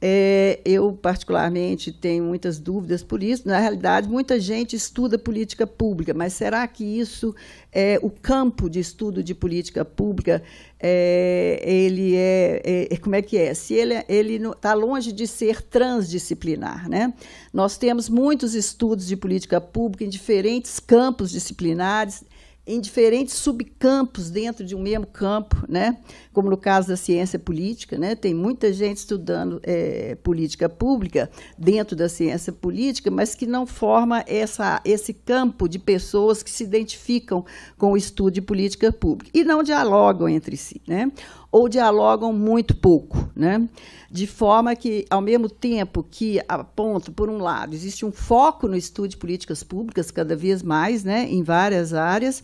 É, eu, particularmente, tenho muitas dúvidas por isso. Na realidade, muita gente estuda política pública, mas será que isso, é, o campo de estudo de política pública, é, ele é, é, é Como é que é? Se ele é, está longe de ser transdisciplinar. Né? Nós temos muitos estudos de política pública em diferentes campos disciplinares, em diferentes subcampos dentro de um mesmo campo, né? como no caso da ciência política, né? tem muita gente estudando é, política pública dentro da ciência política, mas que não forma essa, esse campo de pessoas que se identificam com o estudo de política pública e não dialogam entre si. Né? ou dialogam muito pouco, né? De forma que, ao mesmo tempo que aponto, por um lado, existe um foco no estudo de políticas públicas cada vez mais, né, em várias áreas,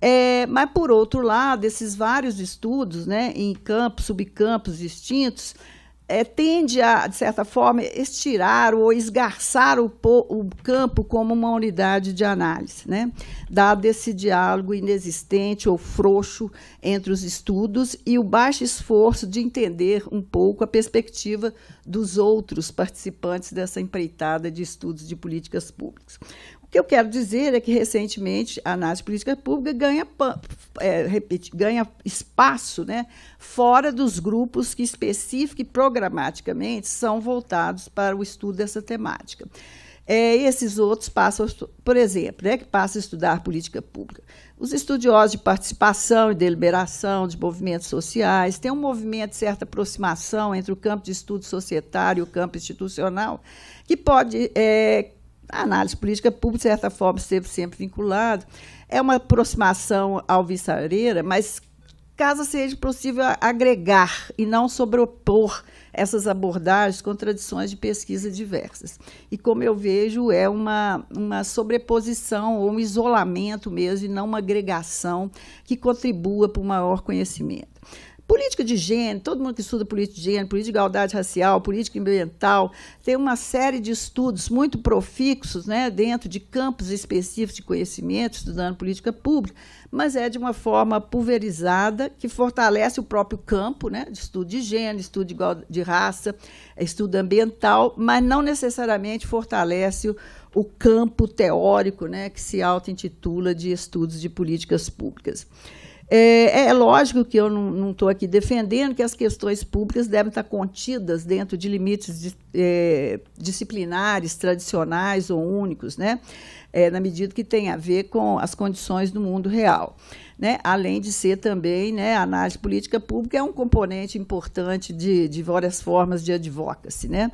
é, mas por outro lado, esses vários estudos, né, em campos, subcampos distintos, é, tende a, de certa forma, estirar ou esgarçar o, o, campo como uma unidade de análise, né? dado esse diálogo inexistente ou frouxo entre os estudos e o baixo esforço de entender um pouco a perspectiva dos outros participantes dessa empreitada de estudos de políticas públicas que eu quero dizer é que, recentemente, a análise política pública ganha, é, repete, ganha espaço né, fora dos grupos que, específica e programaticamente, são voltados para o estudo dessa temática. É, esses outros passam, por exemplo, né, que passam a estudar política pública. Os estudiosos de participação e deliberação, de movimentos sociais, tem um movimento de certa aproximação entre o campo de estudo societário e o campo institucional, que pode é, a análise política pública, de certa forma, esteve sempre vinculado. É uma aproximação ao Vissareira, mas caso seja possível agregar e não sobrepor essas abordagens com tradições de pesquisa diversas. E, como eu vejo, é uma, uma sobreposição ou um isolamento mesmo, e não uma agregação que contribua para o maior conhecimento. Política de gênero, todo mundo que estuda política de gênero, política de igualdade racial, política ambiental, tem uma série de estudos muito profixos né, dentro de campos específicos de conhecimento, estudando política pública, mas é de uma forma pulverizada que fortalece o próprio campo né, de estudo de gênero, estudo de, de raça, estudo ambiental, mas não necessariamente fortalece o, o campo teórico né, que se auto-intitula de estudos de políticas públicas. É, é, é lógico que eu não estou aqui defendendo que as questões públicas devem estar contidas dentro de limites de, é, disciplinares, tradicionais ou únicos, né? É, na medida que tem a ver com as condições do mundo real. Né? Além de ser também, né, a análise política pública é um componente importante de, de várias formas de advocacy. Né?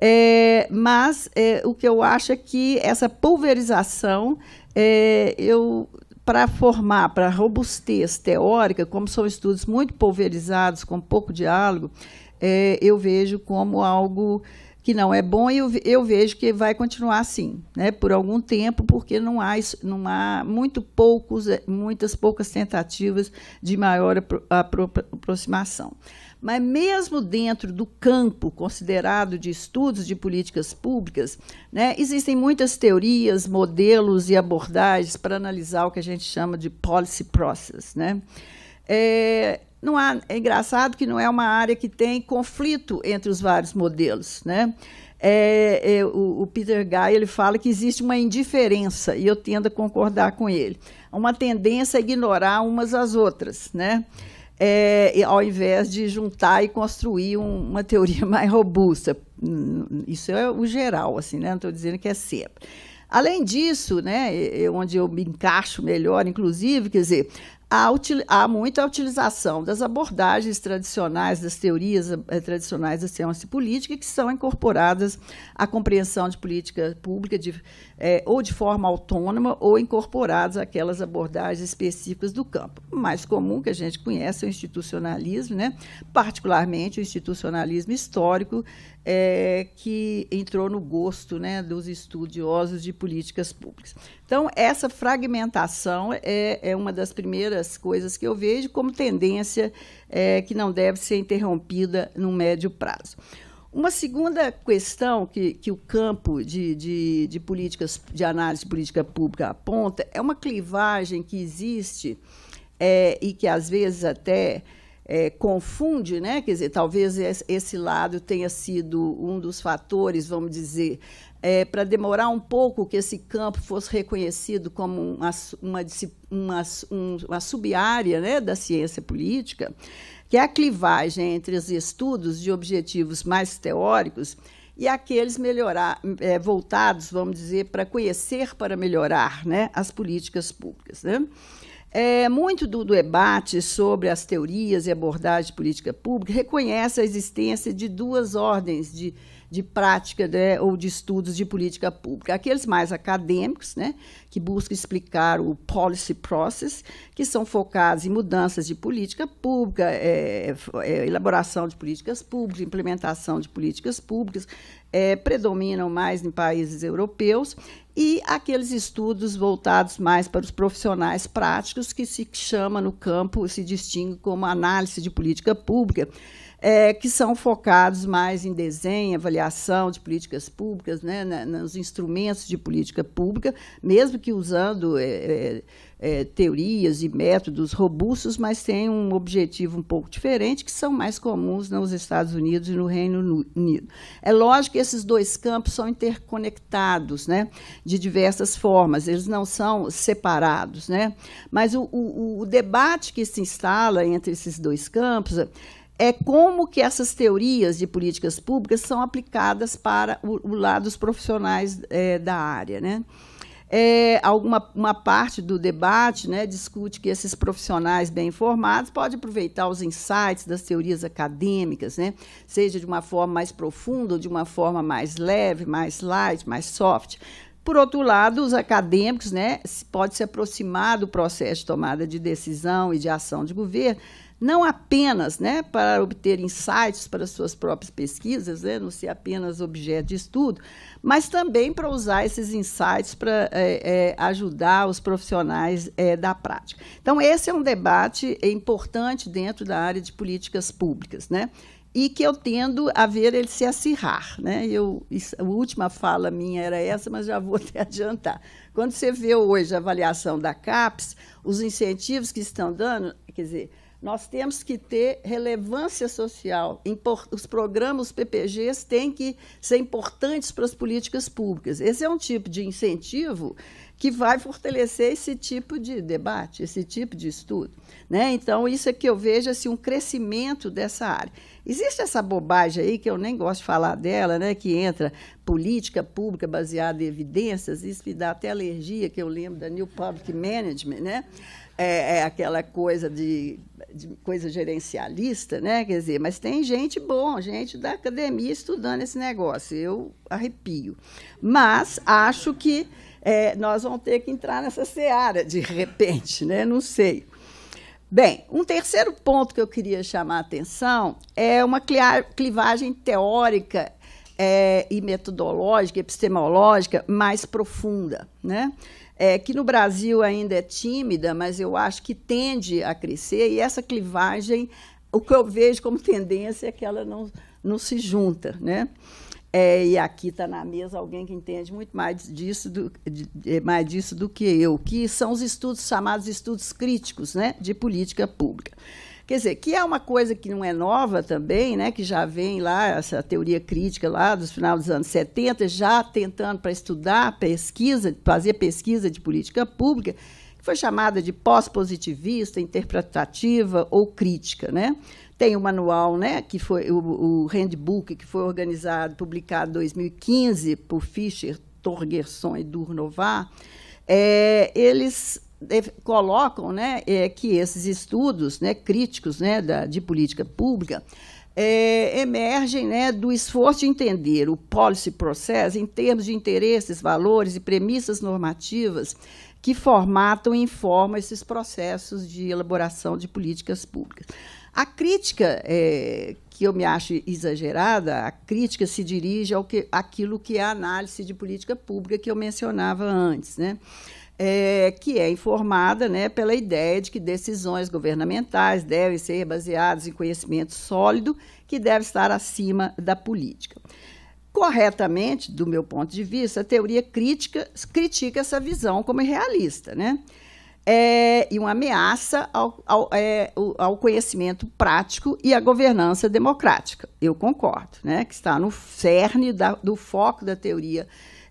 É, mas é, o que eu acho é que essa pulverização, é, eu para formar, para robustez teórica, como são estudos muito pulverizados, com pouco diálogo, é, eu vejo como algo que não é bom e eu, eu, vejo que vai continuar assim, né, por algum tempo, porque não há, não há muito poucos, é, muitas poucas tentativas de maior apro aproximação. Mas, mesmo dentro do campo considerado de estudos de políticas públicas, né, existem muitas teorias, modelos e abordagens para analisar o que a gente chama de policy process. Né? É, não há, é engraçado que não é uma área que tem conflito entre os vários modelos. Né? É, é, o, o, Peter Guy ele fala que existe uma indiferença, e eu tendo a concordar com ele. Uma tendência a ignorar umas às outras. Né? é, ao invés de juntar e construir um, uma teoria mais robusta. Hum, isso é o geral, assim, né? não estou dizendo que é sempre. Além disso, né, onde eu me encaixo melhor, inclusive, quer dizer, há, há muita utilização das abordagens tradicionais, das teorias eh, tradicionais da ciência política, que são incorporadas à compreensão de política pública, de é, ou de forma autônoma ou incorporados àquelas abordagens específicas do campo. O mais comum que a gente conhece é o institucionalismo, né? particularmente o institucionalismo histórico, é, que entrou no gosto né, dos estudiosos de políticas públicas. Então, essa fragmentação é, é uma das primeiras coisas que eu vejo como tendência é, que não deve ser interrompida no médio prazo. Uma segunda questão que, que o campo de, de, de políticas de análise de política pública aponta é uma clivagem que existe é, e que às vezes até é, confunde, né? Quer dizer, talvez esse lado tenha sido um dos fatores, vamos dizer, é, para demorar um pouco que esse campo fosse reconhecido como uma, uma, uma, uma sub-área né, da ciência política que é a clivagem entre os estudos de objetivos mais teóricos e aqueles melhorar, é, voltados, vamos dizer, para conhecer para melhorar né, as políticas públicas. Né? É, muito do, do, debate sobre as teorias e abordagem de política pública reconhece a existência de duas ordens de de prática né, ou de estudos de política pública. Aqueles mais acadêmicos, né, que buscam explicar o policy process, que são focados em mudanças de política pública, é, é, elaboração de políticas públicas, implementação de políticas públicas, é, predominam mais em países europeus, e aqueles estudos voltados mais para os profissionais práticos, que se chama no campo, se distingue como análise de política pública, é, que são focados mais em desenho, avaliação de políticas públicas, né, na, nos instrumentos de política pública, mesmo que usando é, é é, teorias e métodos robustos, mas têm um objetivo um pouco diferente, que são mais comuns nos Estados Unidos e no Reino Unido. É lógico que esses dois campos são interconectados né, de diversas formas, eles não são separados. Né? Mas o, o, o debate que se instala entre esses dois campos é como que essas teorias de políticas públicas são aplicadas para o, o lado dos profissionais é, da área. Né? É, alguma uma parte do debate né, discute que esses profissionais bem informados podem aproveitar os insights das teorias acadêmicas, né, seja de uma forma mais profunda ou de uma forma mais leve, mais light, mais soft. Por outro lado, os acadêmicos né, podem se aproximar do processo de tomada de decisão e de ação de governo não apenas né, para obter insights para suas próprias pesquisas, né, não ser apenas objeto de estudo, mas também para usar esses insights para é, é, ajudar os profissionais é, da prática. Então, esse é um debate importante dentro da área de políticas públicas. Né? e que eu tendo a ver ele se acirrar. Né? Eu, a última fala minha era essa, mas já vou até adiantar. Quando você vê hoje a avaliação da CAPES, os incentivos que estão dando, quer dizer, nós temos que ter relevância social. Os programas os PPGs têm que ser importantes para as políticas públicas. Esse é um tipo de incentivo que vai fortalecer esse tipo de debate, esse tipo de estudo. Né? Então, isso é que eu vejo assim, um crescimento dessa área. Existe essa bobagem aí, que eu nem gosto de falar dela, né? que entra política pública baseada em evidências, isso me dá até alergia, que eu lembro da New Public Management, né? é, é aquela coisa de, de, coisa gerencialista, né? Quer dizer, mas tem gente bom, gente da academia estudando esse negócio. Eu arrepio. Mas acho que é, nós vamos ter que entrar nessa seara de repente, né? Não sei. Bem, um terceiro ponto que eu queria chamar a atenção é uma clivagem teórica é, e metodológica, epistemológica mais profunda, né? é, que no Brasil ainda é tímida, mas eu acho que tende a crescer, e essa clivagem, o que eu vejo como tendência é que ela não, não se junta. Né? É, e aqui está na mesa alguém que entende muito mais disso, do, de, mais disso do que eu, que são os estudos chamados estudos críticos né, de política pública. Quer dizer, que é uma coisa que não é nova também, né, que já vem lá, essa teoria crítica lá dos final dos anos 70, já tentando para estudar pesquisa, fazer pesquisa de política pública, que foi chamada de pós-positivista, interpretativa ou crítica. Né? Tem o um manual, né, que foi o, o handbook, que foi organizado, publicado em 2015 por Fischer, Torgerson e Durnovar, é, eles colocam né, é, que esses estudos né, críticos né, da, de política pública é, emergem né, do esforço de entender o policy process em termos de interesses, valores e premissas normativas que formatam e informam esses processos de elaboração de políticas públicas. A crítica, é, que eu me acho exagerada, a crítica se dirige ao que, àquilo que é a análise de política pública que eu mencionava antes. Né? é, que é informada né, pela ideia de que decisões governamentais devem ser baseadas em conhecimento sólido que deve estar acima da política. Corretamente, do meu ponto de vista, a teoria crítica critica essa visão como irrealista, né? É, e uma ameaça ao, ao, é, ao, conhecimento prático e à governança democrática. Eu concordo, né, que está no cerne da, do foco da teoria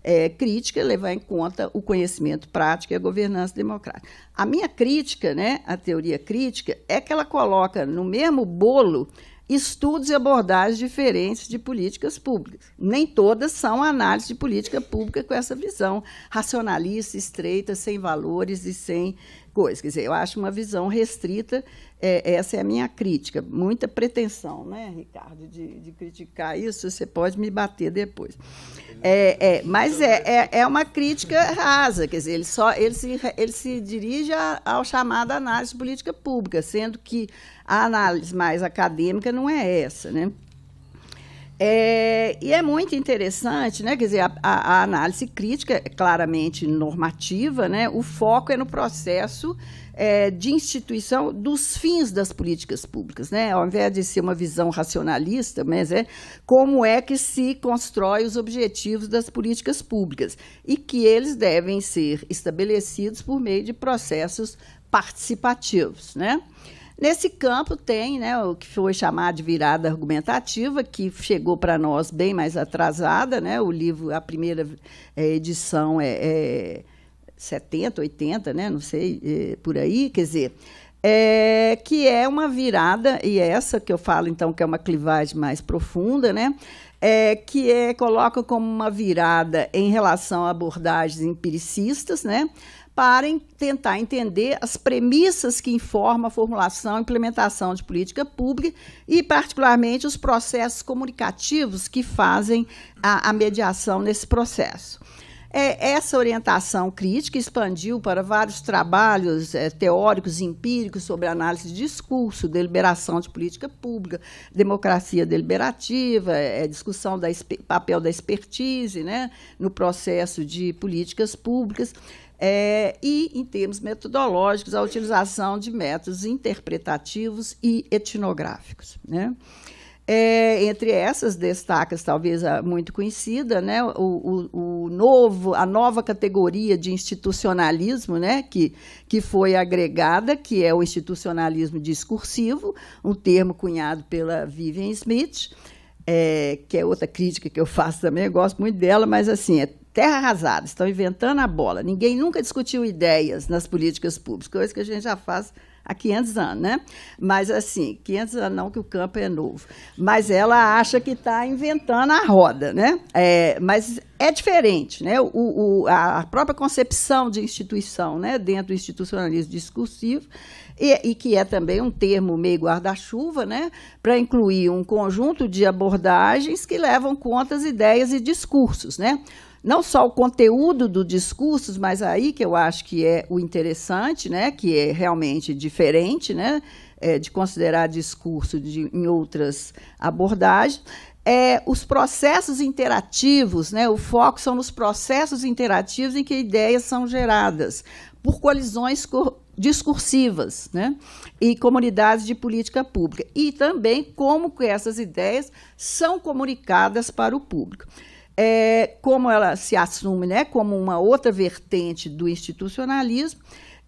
é, crítica levar em conta o conhecimento prático e a governança democrática. A minha crítica, né, a teoria crítica, é que ela coloca no mesmo bolo estudos e abordagens diferentes de políticas públicas. Nem todas são análise de política pública com essa visão racionalista, estreita, sem valores e sem coisas. Quer dizer, eu acho uma visão restrita, é, essa é a minha crítica. Muita pretensão, né, Ricardo, de, de criticar isso, você pode me bater depois. É, é, mas é, é, é uma crítica rasa, quer dizer, ele, só, ele, se, ele se dirige a, ao chamado análise política pública, sendo que a análise mais acadêmica não é essa. Né? É, e é muito interessante, né? Quer dizer, a, a, análise crítica é claramente normativa, né? O foco é no processo é, de instituição dos fins das políticas públicas, né? Ao invés de ser uma visão racionalista, mas é como é que se constrói os objetivos das políticas públicas e que eles devem ser estabelecidos por meio de processos participativos, né? Nesse campo tem né, o que foi chamado de virada argumentativa, que chegou para nós bem mais atrasada. Né? O livro, a primeira eh, edição é, é 70, 80, né? não sei, é, por aí. Quer dizer, é, que é uma virada, e é essa que eu falo, então, que é uma clivagem mais profunda, né? É, que é, coloca como uma virada em relação a abordagens empiricistas, né? para tentar entender as premissas que informam a formulação e implementação de política pública e, particularmente, os processos comunicativos que fazem a, a mediação nesse processo. É, essa orientação crítica expandiu para vários trabalhos é, teóricos e empíricos sobre análise de discurso, deliberação de política pública, democracia deliberativa, é, é discussão do papel da expertise né, no processo de políticas públicas. É, e, em termos metodológicos, a utilização de métodos interpretativos e etnográficos. Né? É, entre essas destacas, talvez a muito conhecida, né, o, o, o, novo, a nova categoria de institucionalismo né, que, que foi agregada, que é o institucionalismo discursivo, um termo cunhado pela Vivian Smith, é, que é outra crítica que eu faço também, eu gosto muito dela, mas assim, é terra arrasada, estão inventando a bola. Ninguém nunca discutiu ideias nas políticas públicas, coisa que a gente já faz há 500 anos, né? Mas assim, 500 anos não, que o campo é novo. Mas ela acha que está inventando a roda, né? É, mas é diferente, né? O, o, a própria concepção de instituição, né? Dentro do institucionalismo discursivo, e, e que é também um termo meio guarda-chuva, né? Para incluir um conjunto de abordagens que levam conta as ideias e discursos, né? não só o conteúdo dos discursos, mas aí que eu acho que é o interessante, né, que é realmente diferente, né, é, de considerar discurso de, em outras abordagens, é, os processos interativos, né, o foco são nos processos interativos em que ideias são geradas por colisões discursivas né, e comunidades de política pública, e também como que essas ideias são comunicadas para o público é, como ela se assume né, como uma outra vertente do institucionalismo,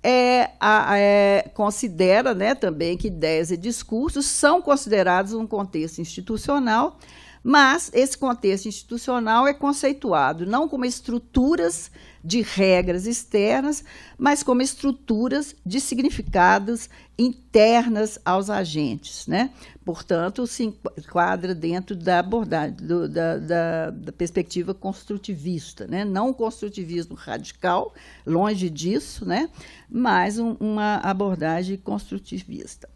é, a, é, considera né, também que ideias e discursos são considerados um contexto institucional, mas esse contexto institucional é conceituado não como estruturas de regras externas, mas como estruturas de significados internas aos agentes. Né? Portanto, se enquadra dentro da abordagem, do, da, da, da, perspectiva construtivista. Né? Não um construtivismo radical, longe disso, né? mas um, uma abordagem construtivista.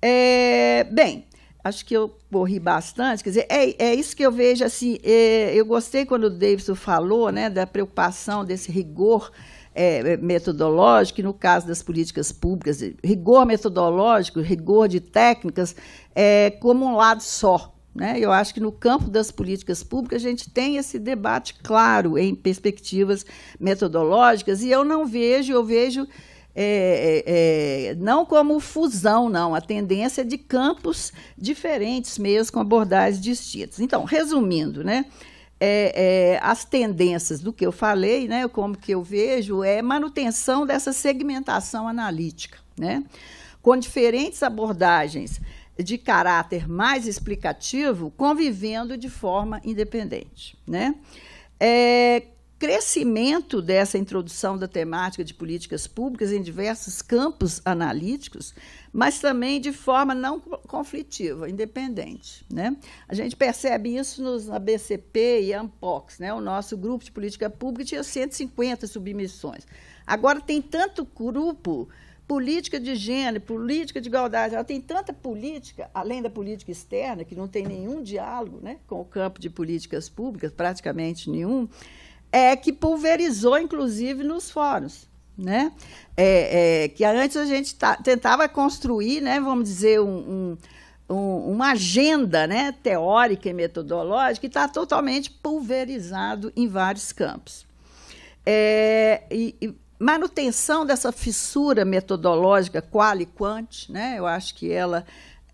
É, bem, acho que eu corri bastante. Quer dizer, é, é isso que eu vejo assim. É, eu gostei quando o Davidson falou né, da preocupação desse rigor é, metodológico, e no caso das políticas públicas, rigor metodológico, rigor de técnicas, é, como um lado só. Né? Eu acho que no campo das políticas públicas a gente tem esse debate claro em perspectivas metodológicas, e eu não vejo, eu vejo é, é, é, não como fusão, não, a tendência é de campos diferentes mesmo, com abordagens distintas. Então, resumindo, né? É, é, as tendências do que eu falei, né, como que eu vejo, é manutenção dessa segmentação analítica, né, com diferentes abordagens de caráter mais explicativo, convivendo de forma independente. Né. É, crescimento dessa introdução da temática de políticas públicas em diversos campos analíticos, mas também de forma não conflitiva, independente. Né? A gente percebe isso nos, na BCP e AMPOX. Né? O nosso grupo de política pública tinha 150 submissões. Agora tem tanto grupo política de gênero, política de igualdade, ela tem tanta política, além da política externa, que não tem nenhum diálogo né, com o campo de políticas públicas, praticamente nenhum, é que pulverizou, inclusive, nos fóruns. Né? É, é, que antes a gente tá, tentava construir, né, vamos dizer, um, um, uma agenda né, teórica e metodológica que está totalmente pulverizado em vários campos. É, e, e manutenção dessa fissura metodológica qual e quant, né, eu acho que ela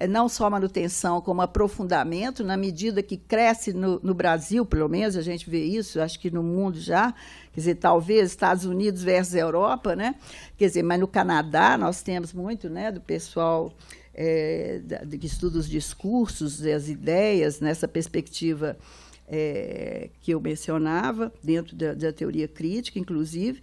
é, não só manutenção, como aprofundamento, na medida que cresce no, no, Brasil, pelo menos, a gente vê isso, acho que no mundo já, quer dizer, talvez Estados Unidos versus Europa, né? Quer dizer, mas no Canadá nós temos muito, né, do pessoal é, que estuda os discursos, as ideias, nessa perspectiva é, que eu mencionava, dentro da, da teoria crítica, inclusive.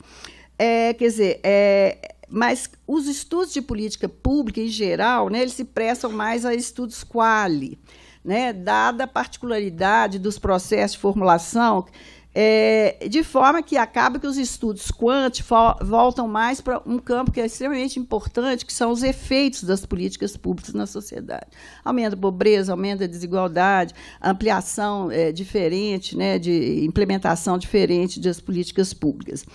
É, quer dizer, é, mas os estudos de política pública em geral, né, eles se prestam mais a estudos quali, né, dada a particularidade dos processos de formulação, é, de forma que acaba que os estudos quant voltam mais para um campo que é extremamente importante, que são os efeitos das políticas públicas na sociedade. Aumento da pobreza, aumento da desigualdade, ampliação é, diferente, né, de implementação diferente das políticas públicas.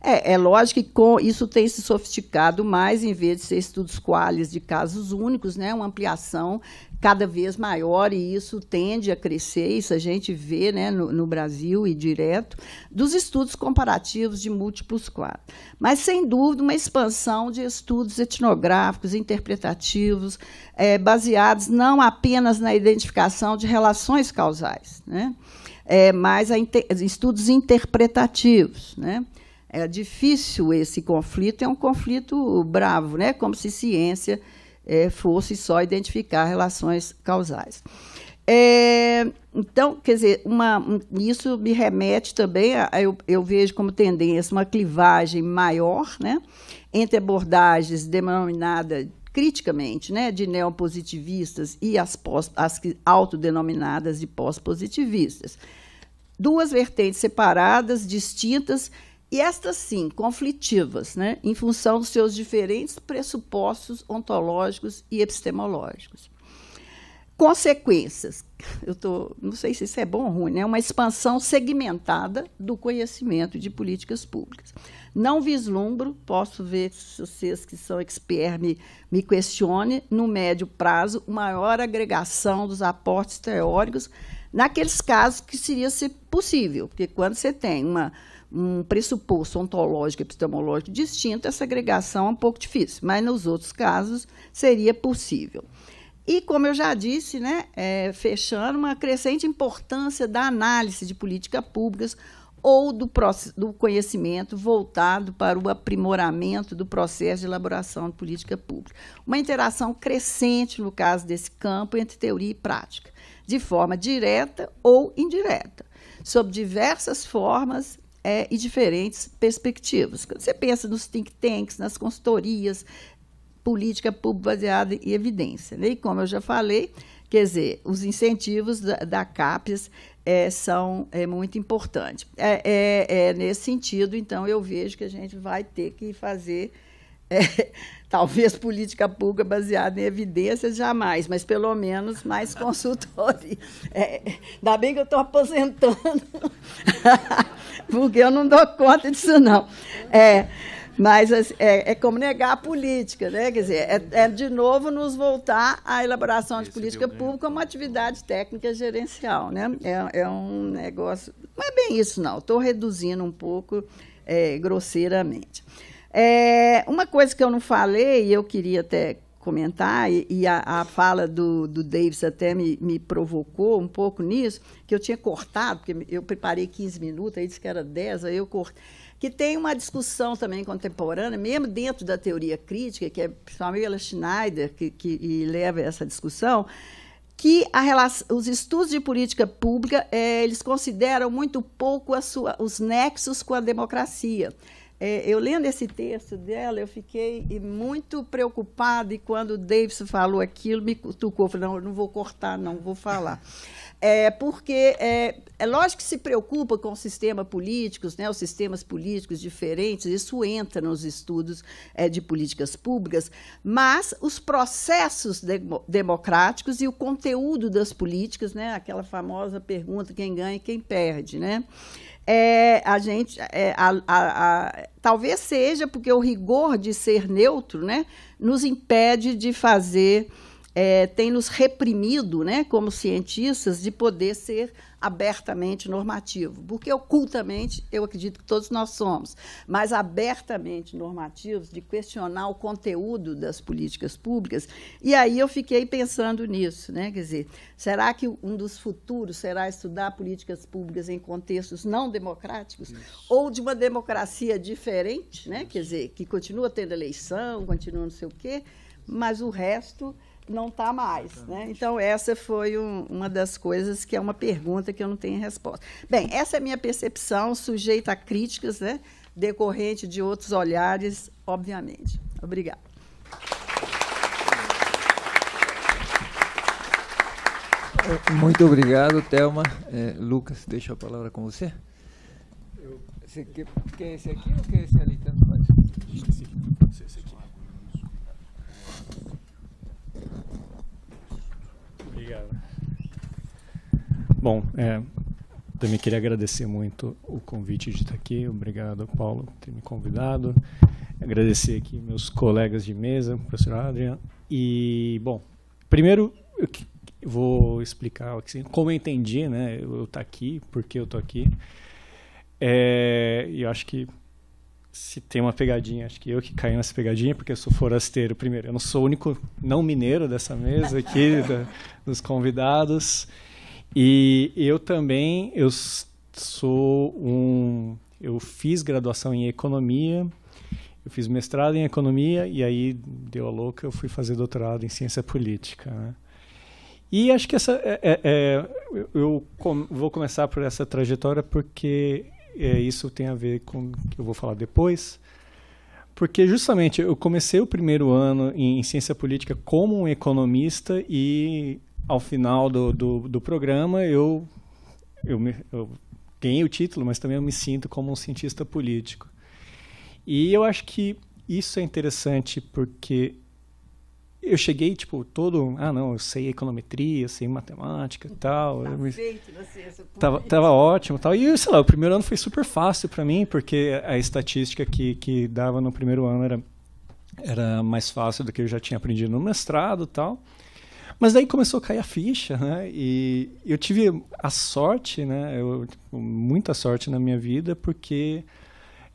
É, é lógico que com isso tem se sofisticado mais, em vez de ser estudos qualis de casos únicos, né, uma ampliação cada vez maior e isso tende a crescer, isso a gente vê né, no, no Brasil e direto, dos estudos comparativos de múltiplos quadros. Mas, sem dúvida, uma expansão de estudos etnográficos, interpretativos, é, baseados não apenas na identificação de relações causais, né, é, mas a inter estudos interpretativos. Né, é difícil esse conflito, é um conflito bravo, né? como se ciência é, fosse só identificar relações causais. É, então, quer dizer, uma, isso me remete também, a, a eu, eu, vejo como tendência uma clivagem maior né, entre abordagens denominadas criticamente né, de neopositivistas e as, pós, as autodenominadas de pós-positivistas. Duas vertentes separadas, distintas, e estas, sim, conflitivas, né, em função dos seus diferentes pressupostos ontológicos e epistemológicos. Consequências. Eu tô, não sei se isso é bom ou ruim, né? Uma expansão segmentada do conhecimento de políticas públicas. Não vislumbro, posso ver se vocês que são expert me, me questione, no médio prazo, maior agregação dos aportes teóricos naqueles casos que seria possível, porque quando você tem uma um pressuposto ontológico e epistemológico distinto, essa agregação é um pouco difícil, mas nos outros casos seria possível. E, como eu já disse, né, é, fechando, uma crescente importância da análise de políticas públicas ou do, do conhecimento voltado para o aprimoramento do processo de elaboração de política pública. Uma interação crescente, no caso desse campo, entre teoria e prática, de forma direta ou indireta, sob diversas formas é, e diferentes perspectivas. Quando você pensa nos think tanks, nas consultorias, política pública baseada em evidência. Né? E como eu já falei, quer dizer, os incentivos da, da CAPES é, são é, muito importantes. É, é, é nesse sentido, então, eu vejo que a gente vai ter que fazer. É, talvez política pública baseada em evidências, jamais, mas pelo menos mais consultoria. É, ainda bem que eu estou aposentando. porque eu não dou conta disso, não. É, mas assim, é, é como negar a política, né? Quer dizer, é, é de novo nos voltar à elaboração de política é pública como atividade técnica gerencial, né? É, é um negócio. Não é bem isso, não. Estou reduzindo um pouco é, grosseiramente. É, uma coisa que eu não falei, e eu queria até comentar, e, e a, a, fala do, do Davis até me, me provocou um pouco nisso, que eu tinha cortado, porque eu preparei 15 minutos, aí disse que era 10, aí eu cortei. Que tem uma discussão também contemporânea, mesmo dentro da teoria crítica, que é principalmente ela Schneider que, que leva essa discussão, que relação, os estudos de política pública eh, eles consideram muito pouco sua, os nexos com a democracia é, eu lendo esse texto dela, eu fiquei muito preocupada e quando o Davis falou aquilo, me tocou, falei, não, não vou cortar, não, vou falar. É, porque é, é lógico que se preocupa com o sistema políticos, né, os sistemas políticos diferentes, isso entra nos estudos é, de políticas públicas, mas os processos de, democráticos e o conteúdo das políticas, né, aquela famosa pergunta quem ganha e quem perde, né? é, a gente, é, a, a, a, talvez seja porque o rigor de ser neutro, né, nos impede de fazer, é, tem nos reprimido, né, como cientistas, de poder ser abertamente normativo, porque ocultamente eu acredito que todos nós somos, mas abertamente normativos de questionar o conteúdo das políticas públicas. E aí eu fiquei pensando nisso, né? Quer dizer, será que um dos futuros será estudar políticas públicas em contextos não democráticos Isso. ou de uma democracia diferente, né? Quer dizer, que continua tendo eleição, continua não sei o quê, mas o resto não está mais. Né? Então, essa foi um, uma das coisas que é uma pergunta que eu não tenho resposta. Bem, essa é a minha percepção, sujeita a críticas, né? decorrente de outros olhares, obviamente. Obrigada. Muito obrigado, Thelma. É, Lucas, deixo a palavra com você. Eu, você quer, quer esse aqui ou quer é esse ali? Então? Obrigado. Bom, é, também queria agradecer muito o convite de estar aqui. Obrigado, Paulo, por ter me convidado. Agradecer aqui meus colegas de mesa, o professor Adrian. E, bom, primeiro eu vou explicar como eu entendi, né? Eu estar tá aqui, por que eu estou aqui. É, eu acho que se tem uma pegadinha. Acho que eu que caí nessa pegadinha, porque eu sou forasteiro primeiro. Eu não sou o único não mineiro dessa mesa aqui, da, dos convidados. E eu também, eu sou um... Eu fiz graduação em economia, eu fiz mestrado em economia e aí deu a louca, eu fui fazer doutorado em ciência política. Né? E acho que essa é, é, é eu com, vou começar por essa trajetória porque é, isso tem a ver com o que eu vou falar depois. Porque justamente eu comecei o primeiro ano em ciência política como um economista e ao final do, do, do programa eu, eu, me, eu ganhei o título, mas também eu me sinto como um cientista político. E eu acho que isso é interessante porque eu cheguei, tipo, todo. Ah, não, eu sei econometria, eu sei matemática e tal. Perfeito, tá me... tava, tava ótimo tal. E, sei lá, o primeiro ano foi super fácil para mim, porque a estatística que, que dava no primeiro ano era, era mais fácil do que eu já tinha aprendido no mestrado e tal. Mas daí começou a cair a ficha, né? E eu tive a sorte, né? Eu, tipo, muita sorte na minha vida, porque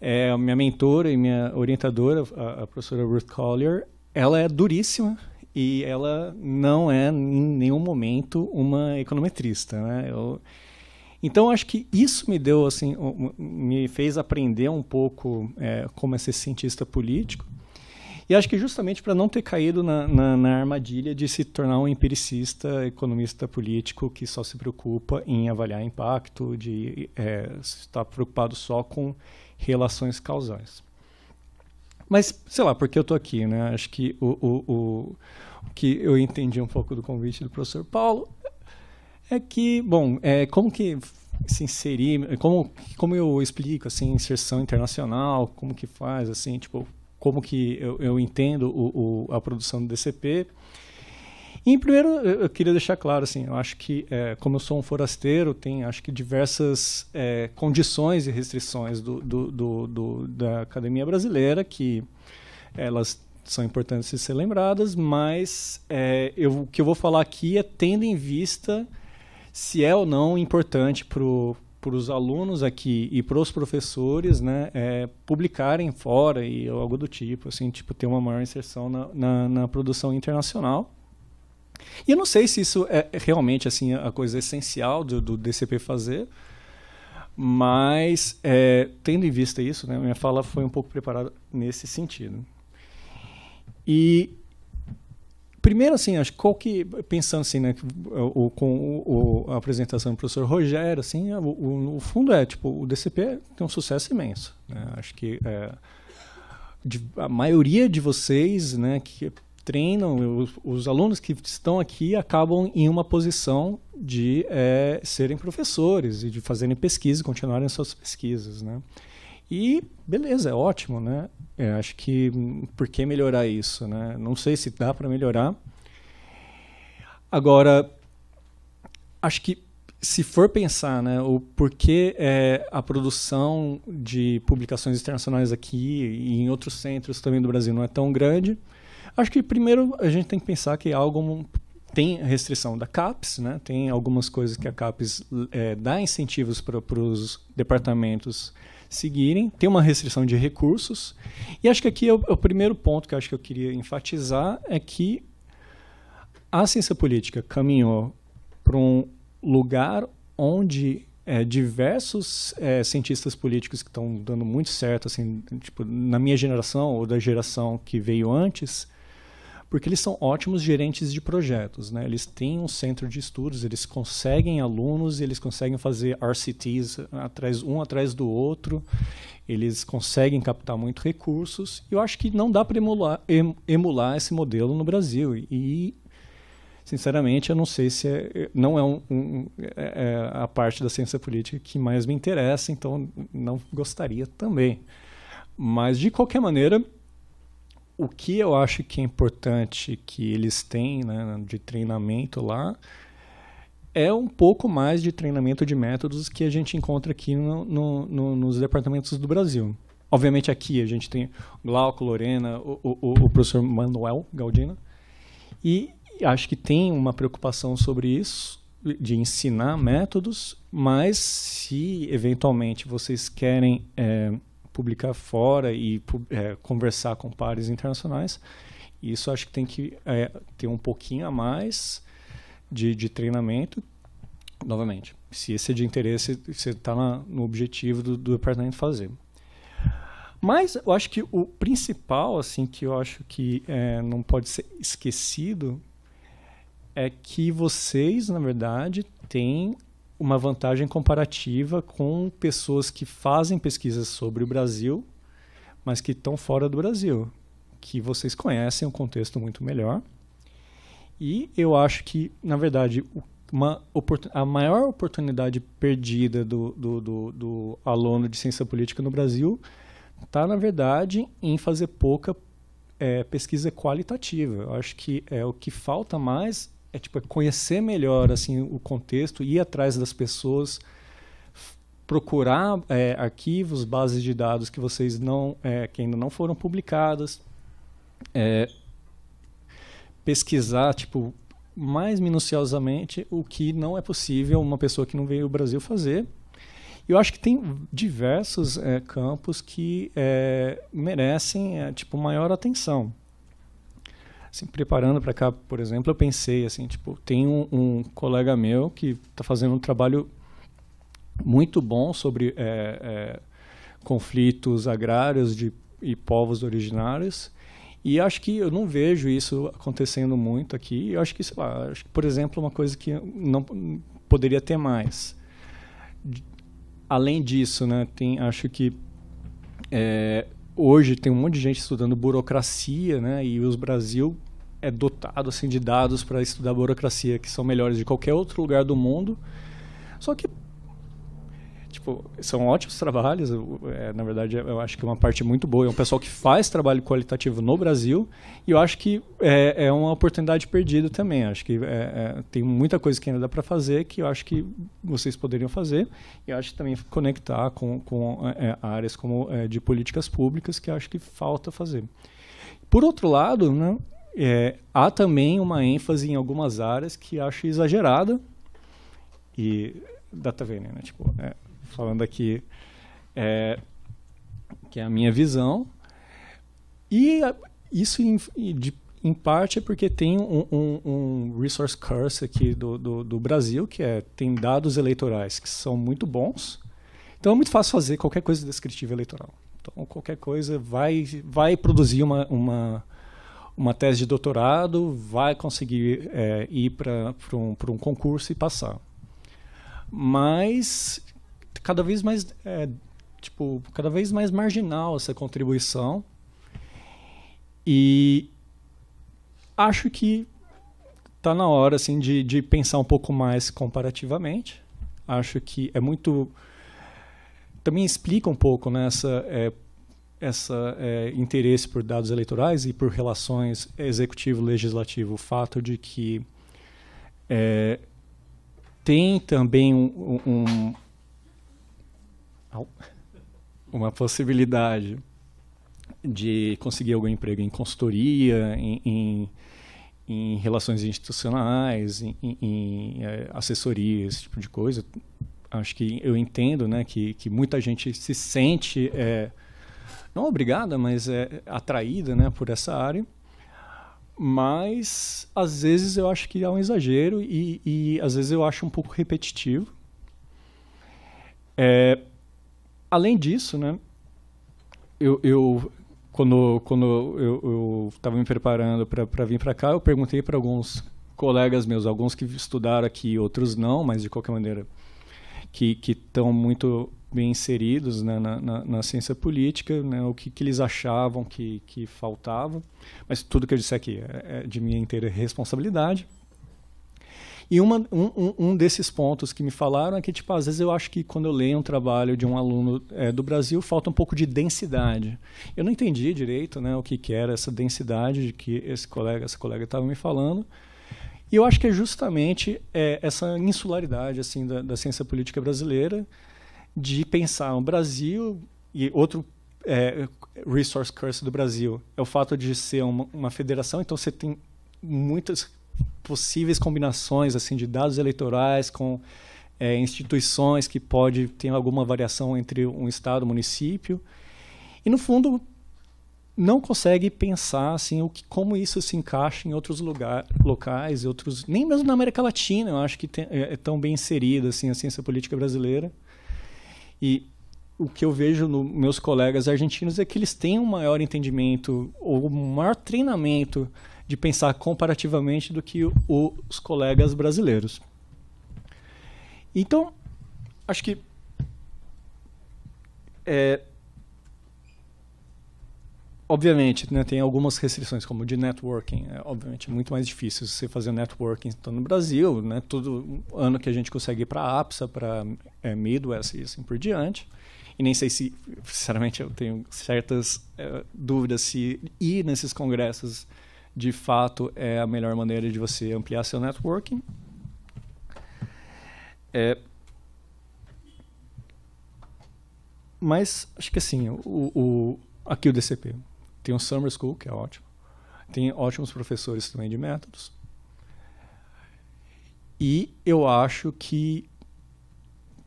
é, minha mentora e minha orientadora, a, a professora Ruth Collier, ela é duríssima e ela não é em nenhum momento uma econometrista, né? Eu, então acho que isso me deu assim, me fez aprender um pouco é, como é ser cientista político. E acho que justamente para não ter caído na, na, na, armadilha de se tornar um empiricista, economista político que só se preocupa em avaliar impacto, de é, estar preocupado só com relações causais. Mas, sei lá, porque eu estou aqui, né? Acho que o, o, o, que eu entendi um pouco do convite do professor Paulo é que, bom, é, como que se assim, inserir, como, como eu explico, assim, inserção internacional, como que faz, assim, tipo, como que eu, eu entendo o, o, a produção do DCP e, em primeiro, eu queria deixar claro, assim, eu acho que, é, como eu sou um forasteiro, tem, acho que, diversas é, condições e restrições do, do, do, do, da academia brasileira que elas são importantes de ser lembradas, mas é, eu, o que eu vou falar aqui é tendo em vista se é ou não importante para para os alunos aqui e para os professores né, é, publicarem fora e algo do tipo, assim, tipo ter uma maior inserção na, na, na produção internacional. E eu não sei se isso é, é realmente assim a coisa essencial do, do DCP fazer, mas é, tendo em vista isso, né, minha fala foi um pouco preparada nesse sentido. E primeiro assim, acho qual que pensando assim, né, o, com o, a apresentação do professor Rogério, assim, o, o, o, fundo é tipo o DCP tem um sucesso imenso. Né? Acho que é, de, a maioria de vocês, né, que treinam, os, os, alunos que estão aqui acabam em uma posição de é, serem professores e de fazerem pesquisa, continuarem suas pesquisas, né? E beleza, é ótimo, né? É, acho que hum, por que melhorar isso, né? Não sei se dá para melhorar. Agora, acho que se for pensar né, o porquê é, a produção de publicações internacionais aqui e em outros centros também do Brasil não é tão grande, Acho que primeiro a gente tem que pensar que algo tem restrição da CAPES, né? tem algumas coisas que a CAPES é, dá incentivos para os departamentos seguirem, tem uma restrição de recursos. E acho que aqui é o, é o primeiro ponto que acho que eu queria enfatizar é que a ciência política caminhou para um lugar onde é, diversos é, cientistas políticos que estão dando muito certo, assim, tipo, na minha geração ou da geração que veio antes, porque eles são ótimos gerentes de projetos, né? Eles têm um centro de estudos, eles conseguem alunos, eles conseguem fazer RCTs atrás um atrás do outro, eles conseguem captar muito recursos. E eu acho que não dá para emular, emular esse modelo no Brasil. E sinceramente, eu não sei se é, não é, um, um, é, é, a parte da ciência política que mais me interessa, então não gostaria também. Mas de qualquer maneira o que eu acho que é importante que eles têm né, de treinamento lá é um pouco mais de treinamento de métodos que a gente encontra aqui no, no, no, nos departamentos do Brasil. Obviamente aqui a gente tem Glauco, Lorena, o, o, o professor Manuel Galdino, e acho que tem uma preocupação sobre isso, de ensinar métodos, mas se eventualmente vocês querem... É, publicar fora e é, conversar com pares internacionais. Isso acho que tem que é, ter um pouquinho a mais de, de treinamento. Novamente, se esse é de interesse, você está no objetivo do, do departamento fazer. Mas eu acho que o principal, assim, que eu acho que é, não pode ser esquecido é que vocês, na verdade, têm uma vantagem comparativa com pessoas que fazem pesquisas sobre o Brasil, mas que estão fora do Brasil, que vocês conhecem o um contexto muito melhor. E eu acho que, na verdade, uma, a maior oportunidade perdida do, do, do, do aluno de ciência política no Brasil está, na verdade, em fazer pouca é, pesquisa qualitativa. Eu acho que é o que falta mais é tipo é conhecer melhor assim o contexto, ir atrás das pessoas, procurar é, arquivos, bases de dados que vocês não, é, que ainda não foram publicadas, é, pesquisar tipo mais minuciosamente o que não é possível uma pessoa que não veio ao Brasil fazer. Eu acho que tem diversos é, campos que é, merecem tipo maior atenção. Assim, preparando para cá, por exemplo, eu pensei assim, tipo, tem um, um colega meu que está fazendo um trabalho muito bom sobre é, é, conflitos agrários de, e povos originários. E acho que eu não vejo isso acontecendo muito aqui. Eu acho que, sei lá, acho que, por exemplo, uma coisa que não poderia ter mais. Além disso, né, tem, acho que é, hoje tem um monte de gente estudando burocracia, né, e o Brasil é dotado assim de dados para estudar a burocracia que são melhores de qualquer outro lugar do mundo. Só que tipo, são ótimos trabalhos. É, na verdade, eu acho que é uma parte muito boa. É um pessoal que faz trabalho qualitativo no Brasil e eu acho que é, é uma oportunidade perdida também. acho que é, é, tem muita coisa que ainda dá para fazer que eu acho que vocês poderiam fazer. E eu acho que também conectar com, com é, é, áreas como de políticas públicas que eu acho que falta fazer. Por outro lado, né, é, há também uma ênfase em algumas áreas que acho exagerada e data vênia, né, né? Tipo, é, falando aqui é, que é a minha visão e a, isso em, de, em, parte é porque tem um, um, um resource curse aqui do, do, do, Brasil que é tem dados eleitorais que são muito bons, então é muito fácil fazer qualquer coisa descritiva eleitoral. Então qualquer coisa vai vai produzir uma, uma uma tese de doutorado, vai conseguir é, ir para um, um concurso e passar. Mas cada vez mais é, tipo cada vez mais marginal essa contribuição e acho que tá na hora assim de, de pensar um pouco mais comparativamente acho que é muito também explica um pouco nessa né, é, esse é, interesse por dados eleitorais e por relações executivo-legislativo, o fato de que é, tem também um, um, uma possibilidade de conseguir algum emprego em consultoria, em, em, em relações institucionais, em, em é, assessoria, esse tipo de coisa. Acho que eu entendo né, que, que muita gente se sente é, não obrigada, mas é, é atraída né, por essa área. Mas às vezes eu acho que é um exagero e, e às vezes eu acho um pouco repetitivo. É, além disso, né, eu, eu quando, quando eu estava me preparando para vir para cá, eu perguntei para alguns colegas meus, alguns que estudaram aqui, outros não, mas de qualquer maneira que estão muito bem inseridos né, na, na, na, ciência política, né, o que, que, eles achavam que, que, faltava, mas tudo que eu disse aqui é, é, de minha inteira responsabilidade. E uma, um, um, desses pontos que me falaram é que, tipo, às vezes eu acho que quando eu leio um trabalho de um aluno é, do Brasil, falta um pouco de densidade. Eu não entendi direito né, o que, que era essa densidade de que esse colega, essa colega estava me falando, e eu acho que é justamente é, essa insularidade assim da, da, ciência política brasileira de pensar o Brasil e outro é, resource curse do Brasil é o fato de ser uma, uma federação, então você tem muitas possíveis combinações assim de dados eleitorais com é, instituições que pode ter alguma variação entre um estado, um município. E no fundo, não consegue pensar assim o que, como isso se encaixa em outros lugar, locais, outros nem mesmo na América Latina eu acho que tem, é, é, tão bem inserida assim a ciência política brasileira e o que eu vejo nos meus colegas argentinos é que eles têm um maior entendimento ou um maior treinamento de pensar comparativamente do que o, os colegas brasileiros. Então, acho que é, obviamente, né, tem algumas restrições, como de networking. É, obviamente, é muito mais difícil você fazer networking estando no Brasil. Né, todo ano que a gente consegue ir para a APSA, para é, Midwest e assim por diante. E nem sei se, sinceramente, eu tenho certas é, dúvidas se ir nesses congressos de fato é a melhor maneira de você ampliar seu networking. É, mas acho que assim, o, o, aqui o DCP. Tem o Summer School, que é ótimo. Tem ótimos professores também de métodos. E eu acho que,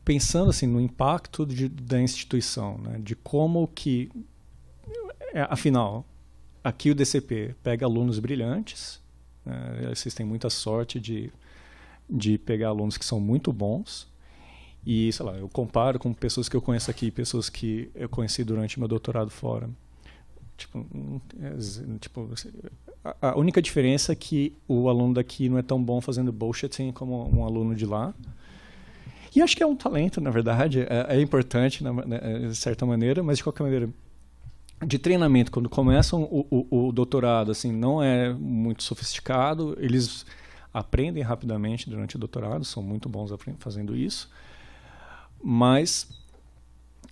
pensando assim no impacto de, da instituição, né, de como que, é, afinal, aqui o DCP pega alunos brilhantes, né, vocês têm muita sorte de, de pegar alunos que são muito bons, e, sei lá, eu comparo com pessoas que eu conheço aqui, pessoas que eu conheci durante meu doutorado fora. Tipo, é, tipo, a única diferença é que o aluno daqui não é tão bom fazendo bullshitting assim como um aluno de lá. E acho que é um talento, na verdade, é, é importante na, né, é, de certa maneira, mas de qualquer maneira, de treinamento, quando começam o, o, o doutorado, assim, não é muito sofisticado, eles aprendem rapidamente durante o doutorado, são muito bons fazendo isso, mas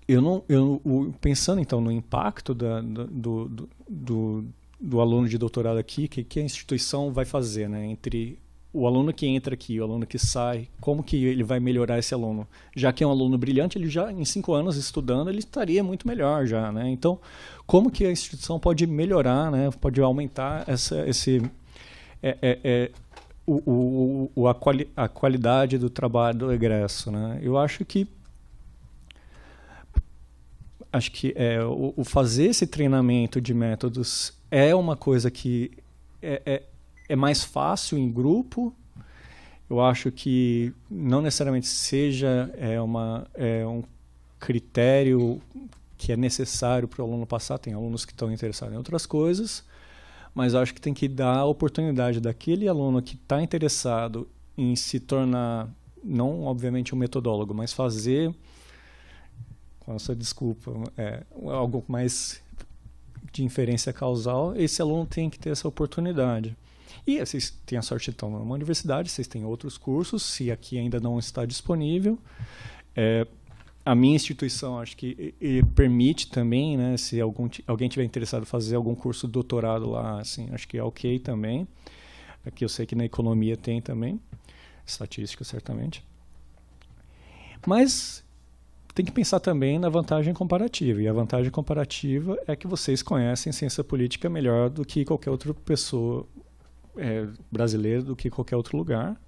eu não, eu, pensando então no impacto da, do, do, do, do, aluno de doutorado aqui, o que, que, a instituição vai fazer, né? Entre o aluno que entra aqui, o aluno que sai, como que ele vai melhorar esse aluno? Já que é um aluno brilhante, ele já em cinco anos estudando, ele estaria muito melhor já, né? Então, como que a instituição pode melhorar, né? Pode aumentar essa, esse é, é, é, o, o, o a, quali, a qualidade do trabalho do egresso, né? Eu acho que acho que é, o, o, fazer esse treinamento de métodos é uma coisa que é, é, é, mais fácil em grupo. Eu acho que não necessariamente seja é uma, é, um critério que é necessário para o aluno passar. Tem alunos que estão interessados em outras coisas, mas eu acho que tem que dar a oportunidade daquele aluno que está interessado em se tornar, não obviamente um metodólogo, mas fazer nossa desculpa, é algo mais de inferência causal, esse aluno tem que ter essa oportunidade. E vocês têm a sorte de estar numa universidade, vocês têm outros cursos, se aqui ainda não está disponível. É, a minha instituição acho que e, e permite também, né, se algum, alguém tiver interessado em fazer algum curso doutorado lá, assim, acho que é ok também. Aqui eu sei que na economia tem também, estatística certamente. Mas tem que pensar também na vantagem comparativa. E a vantagem comparativa é que vocês conhecem ciência política melhor do que qualquer outra pessoa é, brasileira, do que qualquer outro lugar.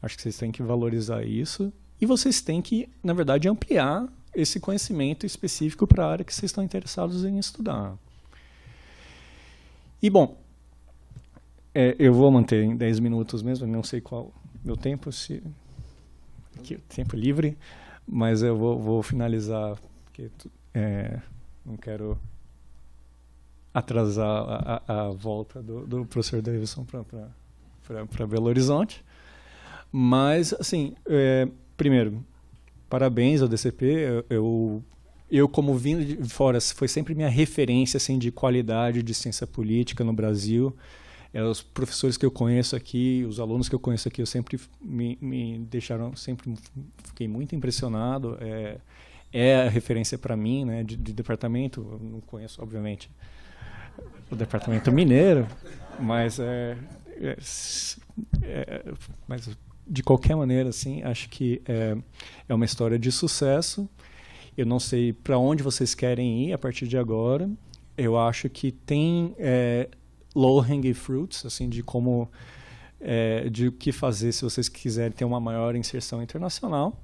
Acho que vocês têm que valorizar isso. E vocês têm que, na verdade, ampliar esse conhecimento específico para a área que vocês estão interessados em estudar. E, bom, é, eu vou manter em 10 minutos mesmo, não sei qual meu tempo, se aqui, tempo livre. Mas eu vou, vou finalizar, porque é, não quero atrasar a, a, a volta do, do, professor Davidson para Belo Horizonte. Mas, assim, é, primeiro, parabéns ao DCP. Eu, eu, eu, como vindo de fora, foi sempre minha referência assim, de qualidade de ciência política no Brasil. É, os professores que eu conheço aqui, os alunos que eu conheço aqui, eu sempre me, me deixaram, sempre fiquei muito impressionado. É, é a referência para mim, né, de, de departamento. Eu não conheço, obviamente, o departamento mineiro, mas é, é, é, mas de qualquer maneira, assim, acho que é, é uma história de sucesso. Eu não sei para onde vocês querem ir a partir de agora. Eu acho que tem é, low hanging fruits, assim, de como é, de o que fazer se vocês quiserem ter uma maior inserção internacional.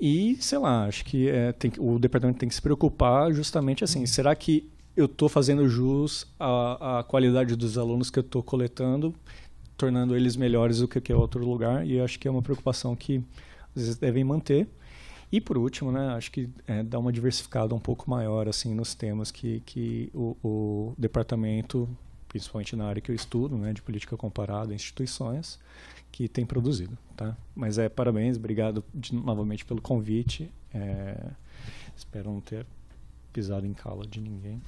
E, sei lá, acho que é, tem, o departamento tem que se preocupar justamente assim, será que eu estou fazendo jus à, à, qualidade dos alunos que eu estou coletando, tornando eles melhores do que, qualquer outro lugar? E acho que é uma preocupação que vocês devem manter. E por último, né, acho que é, dá uma diversificada um pouco maior assim nos temas que, que o, o departamento, principalmente na área que eu estudo, né, de política comparada, instituições, que tem produzido, tá? Mas é parabéns, obrigado de, novamente pelo convite. É, espero não ter pisado em cala de ninguém.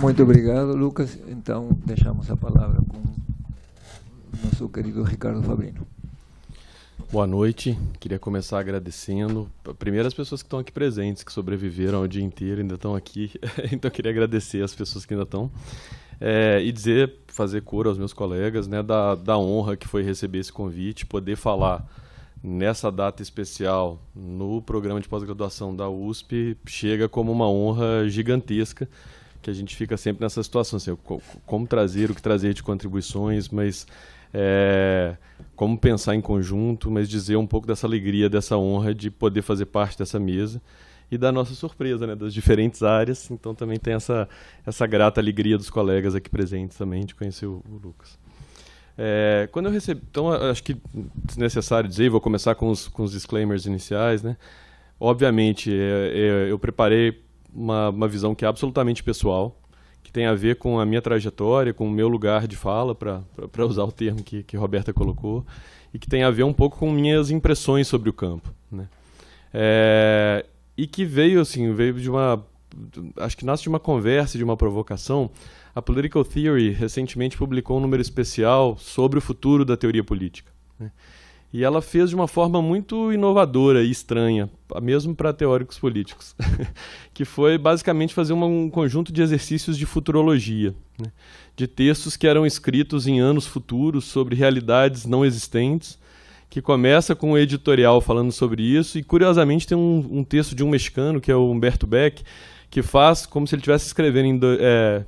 Muito obrigado, Lucas. Então, deixamos a palavra com nosso querido Ricardo Fabrino. Boa noite. Queria começar agradecendo. Primeiro as pessoas que estão aqui presentes, que sobreviveram o dia inteiro, ainda estão aqui. então queria agradecer as pessoas que ainda estão. É, e dizer, fazer coro aos meus colegas, né, da, da honra que foi receber esse convite, poder falar nessa data especial no programa de pós-graduação da USP, chega como uma honra gigantesca que a gente fica sempre nessa situação, assim, como trazer, o que trazer de contribuições, mas é, como pensar em conjunto, mas dizer um pouco dessa alegria, dessa honra de poder fazer parte dessa mesa e da nossa surpresa, né, das diferentes áreas. Então também tem essa, essa grata alegria dos colegas aqui presentes também de conhecer o, o Lucas. É, quando eu recebi, então acho que desnecessário dizer, vou começar com os, com os disclaimers iniciais, né? Obviamente, é, é, eu preparei uma, uma visão que é absolutamente pessoal que tem a ver com a minha trajetória, com o meu lugar de fala, para usar o termo que, que Roberta colocou, e que tem a ver um pouco com minhas impressões sobre o campo. Né? É, e que veio assim, veio de uma acho que nasce de uma conversa, de uma provocação. A Political Theory recentemente publicou um número especial sobre o futuro da teoria política. Né? E ela fez de uma forma muito inovadora e estranha, mesmo para teóricos políticos, que foi basicamente fazer um conjunto de exercícios de futurologia, né? de textos que eram escritos em anos futuros sobre realidades não existentes, que começa com um editorial falando sobre isso, e curiosamente tem um, um texto de um mexicano, que é o Humberto Beck, que faz como se ele estivesse escrevendo do, é,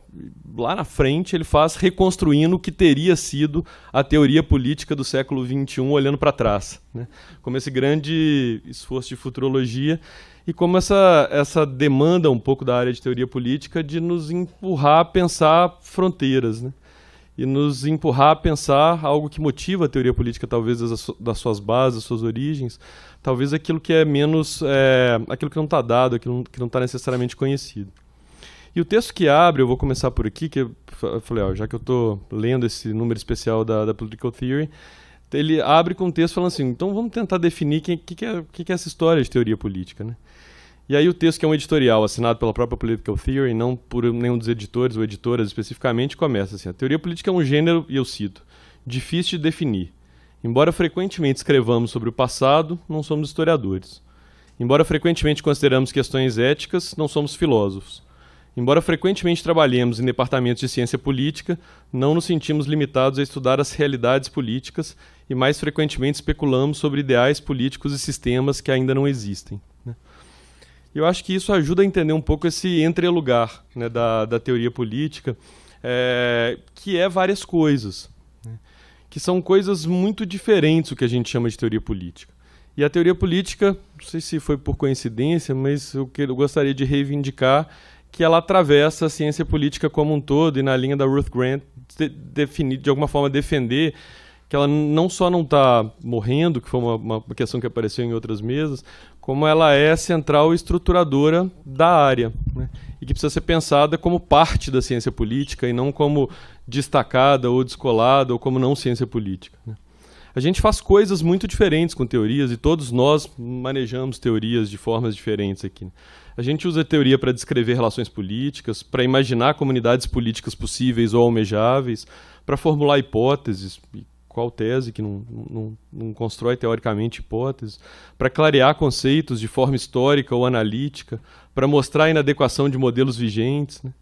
lá na frente, ele faz reconstruindo o que teria sido a teoria política do século XXI olhando para trás. Né? Como esse grande esforço de futurologia e como essa, essa demanda um pouco da área de teoria política de nos empurrar a pensar fronteiras. Né? e nos empurrar a pensar algo que motiva a teoria política, talvez das, suas bases, das suas origens, talvez aquilo que é menos, é, aquilo que não está dado, aquilo que não está necessariamente conhecido. E o texto que abre, eu vou começar por aqui, que eu falei, ó, já que eu estou lendo esse número especial da, da, Political Theory, ele abre com um texto falando assim, então vamos tentar definir o que, que, é, que, que é essa história de teoria política, né? E aí o texto, que é um editorial assinado pela própria Political Theory, não por nenhum dos editores ou editoras especificamente, começa assim: a teoria política é um gênero, e eu cito, difícil de definir. Embora frequentemente escrevamos sobre o passado, não somos historiadores. Embora frequentemente consideramos questões éticas, não somos filósofos. Embora frequentemente trabalhemos em departamentos de ciência política, não nos sentimos limitados a estudar as realidades políticas e mais frequentemente especulamos sobre ideais políticos e sistemas que ainda não existem. Eu acho que isso ajuda a entender um pouco esse entrelugar né, da, da teoria política, é, que é várias coisas, né, que são coisas muito diferentes o que a gente chama de teoria política. E a teoria política, não sei se foi por coincidência, mas eu, que, eu gostaria de reivindicar que ela atravessa a ciência política como um todo e na linha da Ruth Grant de, definir, de alguma forma defender que ela não só não está morrendo, que foi uma, uma, questão que apareceu em outras mesas, como ela é central e estruturadora da área, né? e que precisa ser pensada como parte da ciência política e não como destacada ou descolada ou como não ciência política. Né? A gente faz coisas muito diferentes com teorias e todos nós manejamos teorias de formas diferentes aqui. Né? A gente usa a teoria para descrever relações políticas, para imaginar comunidades políticas possíveis ou almejáveis, para formular hipóteses, qual tese, que não, não, não constrói teoricamente hipóteses, para clarear conceitos de forma histórica ou analítica, para mostrar a inadequação de modelos vigentes. Né?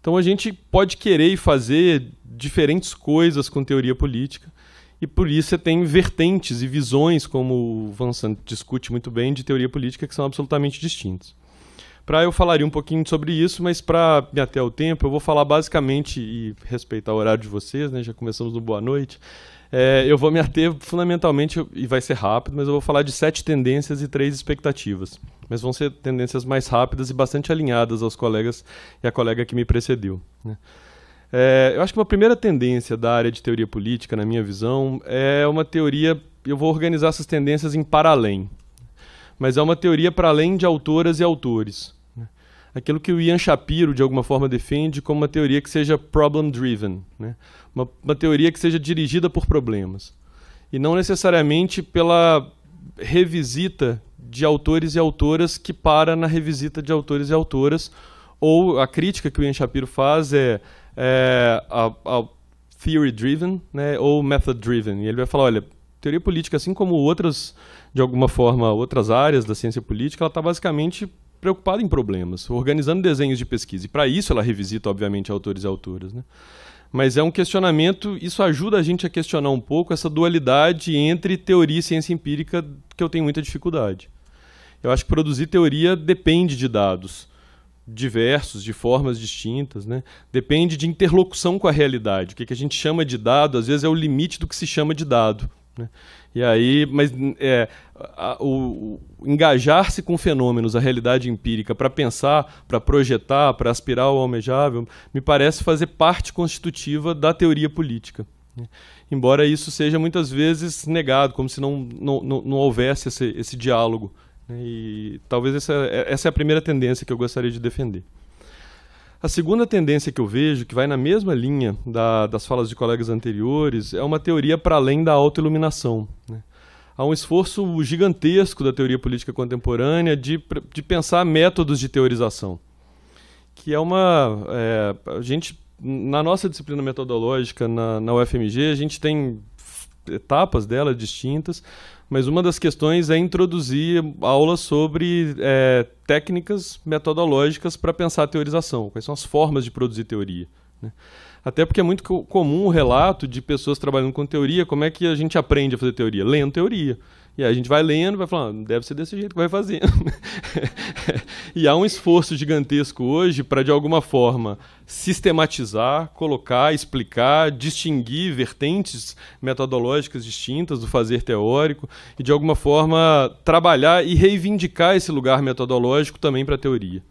Então a gente pode querer e fazer diferentes coisas com teoria política, e por isso você tem vertentes e visões, como o Van Sant discute muito bem, de teoria política que são absolutamente distintas. Para eu falaria um pouquinho sobre isso, mas para me até o tempo, eu vou falar basicamente e respeitar o horário de vocês, né? Já começamos no boa noite. É, eu vou me ater fundamentalmente, e vai ser rápido, mas eu vou falar de sete tendências e três expectativas. Mas vão ser tendências mais rápidas e bastante alinhadas aos colegas e à colega que me precedeu. Né? É, eu acho que uma primeira tendência da área de teoria política, na minha visão, é uma teoria. Eu vou organizar essas tendências em para além, mas é uma teoria para além de autoras e autores aquilo que o Ian Shapiro, de alguma forma, defende como uma teoria que seja problem-driven, né? uma, uma teoria que seja dirigida por problemas, e não necessariamente pela revisita de autores e autoras que para na revisita de autores e autoras, ou a crítica que o Ian Shapiro faz é, é a, a theory-driven né, ou method-driven, e ele vai falar, olha, teoria política, assim como outras, de alguma forma, outras áreas da ciência política, ela está basicamente preocupada em problemas, organizando desenhos de pesquisa. E para isso ela revisita, obviamente, autores e autoras. Né? Mas é um questionamento, isso ajuda a gente a questionar um pouco essa dualidade entre teoria e ciência empírica, que eu tenho muita dificuldade. Eu acho que produzir teoria depende de dados diversos, de formas distintas, né? depende de interlocução com a realidade. O que, que a gente chama de dado, às vezes, é o limite do que se chama de dado. Né? E aí, mas é, a, o, o engajar-se com fenômenos, a realidade empírica, para pensar, para projetar, para aspirar ao almejável, me parece fazer parte constitutiva da teoria política. Né? Embora isso seja muitas vezes negado, como se não, não, não, não houvesse esse, esse diálogo. Né? E talvez essa, é, essa é a primeira tendência que eu gostaria de defender. A segunda tendência que eu vejo, que vai na mesma linha da, das falas de colegas anteriores, é uma teoria para além da autoiluminação. Né? Há um esforço gigantesco da teoria política contemporânea de, de pensar métodos de teorização, que é uma... É, a gente, na nossa disciplina metodológica, na, na UFMG, a gente tem etapas dela distintas, mas uma das questões é introduzir aulas sobre é, técnicas metodológicas para pensar a teorização, quais são as formas de produzir teoria. Né? Até porque é muito comum o relato de pessoas trabalhando com teoria, como é que a gente aprende a fazer teoria? Lendo teoria. E aí a gente vai lendo, vai falando, ah, deve ser desse jeito que vai fazendo. e há um esforço gigantesco hoje para, de alguma forma, sistematizar, colocar, explicar, distinguir vertentes metodológicas distintas do fazer teórico e, de alguma forma, trabalhar e reivindicar esse lugar metodológico também para a teoria.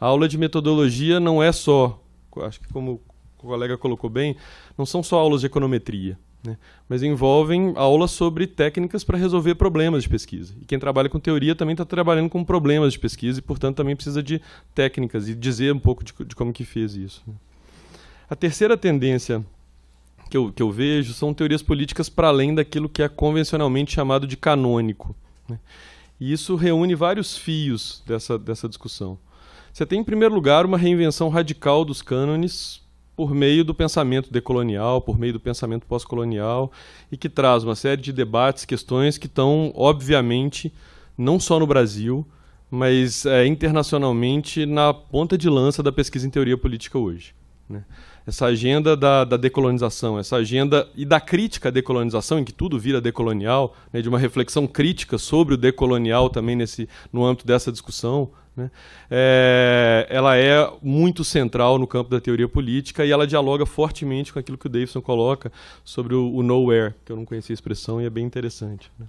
A aula de metodologia não é só, acho que como o colega colocou bem, não são só aulas de econometria. Né? Mas envolvem aulas sobre técnicas para resolver problemas de pesquisa. E quem trabalha com teoria também está trabalhando com problemas de pesquisa e, portanto, também precisa de técnicas e dizer um pouco de, de como que fez isso. Né? A terceira tendência que eu, que eu vejo são teorias políticas para além daquilo que é convencionalmente chamado de canônico. Né? E isso reúne vários fios dessa, dessa discussão. Você tem, em primeiro lugar, uma reinvenção radical dos cânones por meio do pensamento decolonial, por meio do pensamento pós-colonial, e que traz uma série de debates, questões que estão, obviamente, não só no Brasil, mas é, internacionalmente na ponta de lança da pesquisa em teoria política hoje. Né? Essa agenda da, da, decolonização, essa agenda e da crítica à decolonização, em que tudo vira decolonial, né? de uma reflexão crítica sobre o decolonial também nesse, no âmbito dessa discussão, né? É, ela é muito central no campo da teoria política e ela dialoga fortemente com aquilo que o Davidson coloca sobre o, o nowhere, que eu não conhecia a expressão e é bem interessante. Né?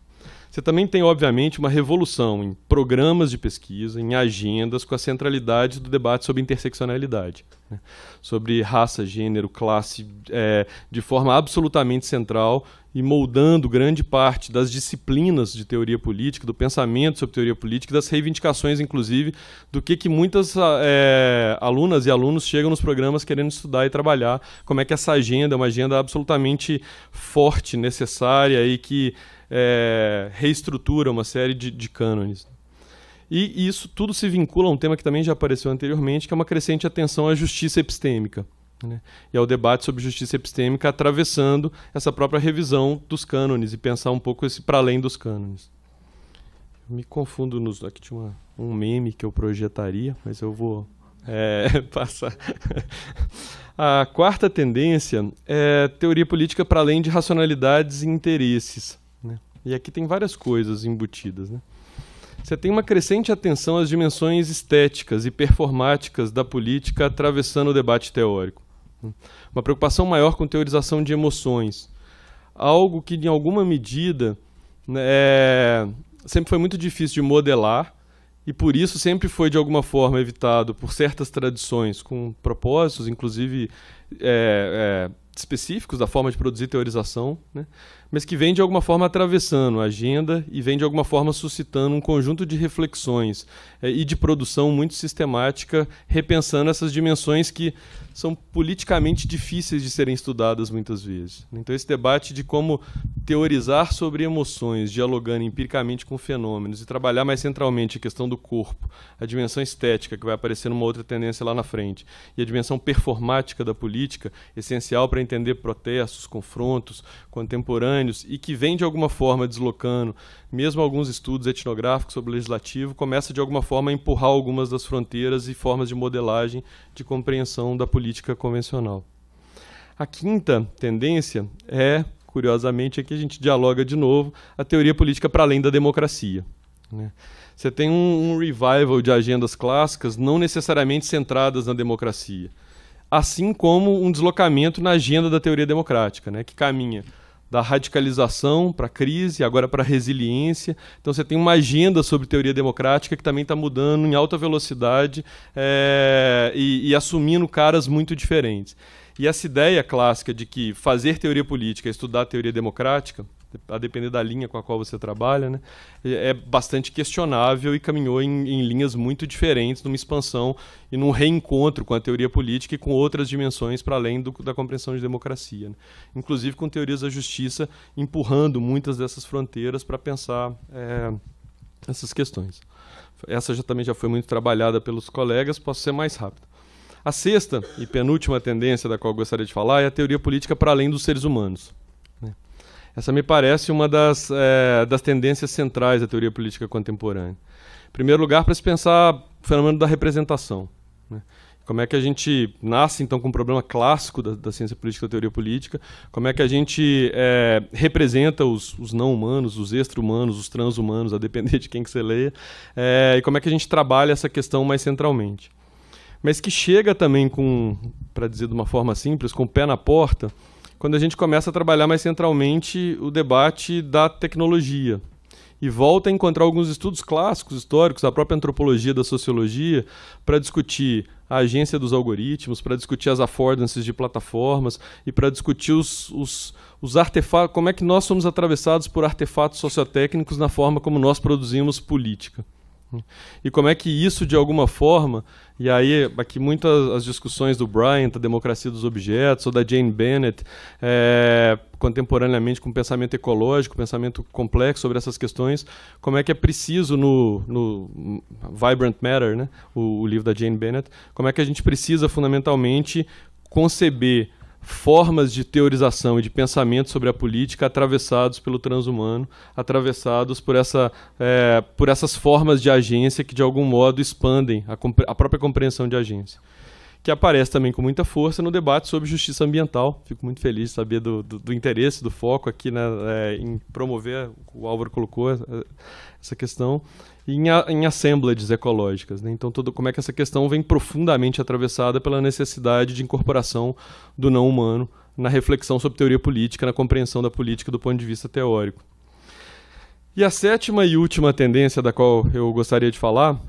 Você também tem, obviamente, uma revolução em programas de pesquisa, em agendas, com a centralidade do debate sobre interseccionalidade, né? sobre raça, gênero, classe, é, de forma absolutamente central e moldando grande parte das disciplinas de teoria política, do pensamento sobre teoria política, das reivindicações, inclusive, do que, que muitas é, alunas e alunos chegam nos programas querendo estudar e trabalhar, como é que essa agenda é uma agenda absolutamente forte, necessária e que é, reestrutura uma série de, de cânones. E, isso tudo se vincula a um tema que também já apareceu anteriormente, que é uma crescente atenção à justiça epistêmica. Né? E ao debate sobre justiça epistêmica atravessando essa própria revisão dos cânones e pensar um pouco esse para além dos cânones. Me confundo nos. Aqui tinha uma, um meme que eu projetaria, mas eu vou é, passar. A quarta tendência é teoria política para além de racionalidades e interesses. E aqui tem várias coisas embutidas, né? Você tem uma crescente atenção às dimensões estéticas e performáticas da política atravessando o debate teórico. Uma preocupação maior com teorização de emoções. Algo que, em alguma medida, né, é, sempre foi muito difícil de modelar e, por isso, sempre foi, de alguma forma, evitado por certas tradições, com propósitos, inclusive, é, é, específicos da forma de produzir teorização, né? mas que vem de alguma forma atravessando a agenda e vem de alguma forma suscitando um conjunto de reflexões eh, e de produção muito sistemática, repensando essas dimensões que são politicamente difíceis de serem estudadas muitas vezes. Então, esse debate de como teorizar sobre emoções, dialogando empiricamente com fenômenos e trabalhar mais centralmente a questão do corpo, a dimensão estética, que vai aparecer numa outra tendência lá na frente, e a dimensão performática da política, essencial para entender protestos, confrontos contemporâneos contemporâneos e que vem de alguma forma deslocando, mesmo alguns estudos etnográficos sobre o legislativo, começa de alguma forma a empurrar algumas das fronteiras e formas de modelagem de compreensão da política convencional. A quinta tendência é, curiosamente, é que a gente dialoga de novo a teoria política para além da democracia. Né? Você tem um, um revival de agendas clássicas não necessariamente centradas na democracia assim como um deslocamento na agenda da teoria democrática, né, que caminha da radicalização para a crise, agora para a resiliência. Então você tem uma agenda sobre teoria democrática que também está mudando em alta velocidade é, e, e assumindo caras muito diferentes. E essa ideia clássica de que fazer teoria política é estudar teoria democrática a depender da linha com a qual você trabalha, né, é bastante questionável e caminhou em, em, linhas muito diferentes numa expansão e num reencontro com a teoria política e com outras dimensões para além do, da compreensão de democracia. Né. Inclusive com teorias da justiça empurrando muitas dessas fronteiras para pensar é, essas questões. Essa já, também já foi muito trabalhada pelos colegas, posso ser mais rápido. A sexta e penúltima tendência da qual eu gostaria de falar é a teoria política para além dos seres humanos. Essa me parece uma das, é, das tendências centrais da teoria política contemporânea. Em primeiro lugar, para se pensar o fenômeno da representação. Né? Como é que a gente nasce, então, com um problema clássico da, da ciência política e da teoria política? Como é que a gente é, representa os, os não-humanos, os extra-humanos, os trans-humanos, a depender de quem que você leia? É, e como é que a gente trabalha essa questão mais centralmente? Mas que chega também com, para dizer de uma forma simples, com o pé na porta, quando a gente começa a trabalhar mais centralmente o debate da tecnologia. E volta a encontrar alguns estudos clássicos, históricos, da própria antropologia da sociologia, para discutir a agência dos algoritmos, para discutir as affordances de plataformas e para discutir os, os, os artefatos, como é que nós somos atravessados por artefatos sociotécnicos na forma como nós produzimos política. E como é que isso, de alguma forma, e aí aqui muitas as discussões do Bryant, da democracia dos objetos, ou da Jane Bennett, é, contemporaneamente com o pensamento ecológico, pensamento complexo sobre essas questões, como é que é preciso no, no Vibrant Matter, né, o, o livro da Jane Bennett, como é que a gente precisa fundamentalmente conceber formas de teorização e de pensamento sobre a política atravessados pelo transhumano, atravessados por, essa, é, por essas formas de agência que, de algum modo, expandem a, a, própria compreensão de agência. Que aparece também com muita força no debate sobre justiça ambiental. Fico muito feliz de saber do, do, do interesse, do foco aqui né, é, em promover, o Álvaro colocou é, essa questão e em, em assemblages ecológicas. Né? Então, como é que essa questão vem profundamente atravessada pela necessidade de incorporação do não humano na reflexão sobre teoria política, na compreensão da política do ponto de vista teórico. E a sétima e última tendência da qual eu gostaria de falar,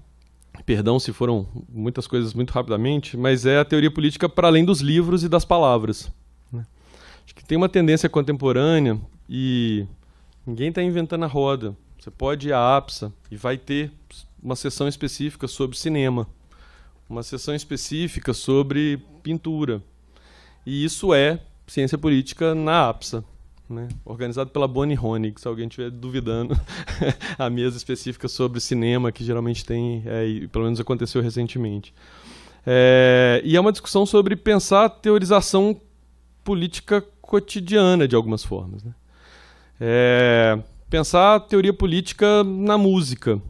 perdão se foram muitas coisas muito rapidamente, mas é a teoria política para além dos livros e das palavras. Né? Acho que tem uma tendência contemporânea e ninguém está inventando a roda você pode ir à APSA e vai ter uma sessão específica sobre cinema, uma sessão específica sobre pintura. E isso é ciência política na APSA, né? organizado pela Bonnie Honig, se alguém estiver duvidando. a mesa específica sobre cinema, que geralmente tem, é, e pelo menos aconteceu recentemente. É, e é uma discussão sobre pensar a teorização política cotidiana de algumas formas. Né? É, pensar teoria política na música,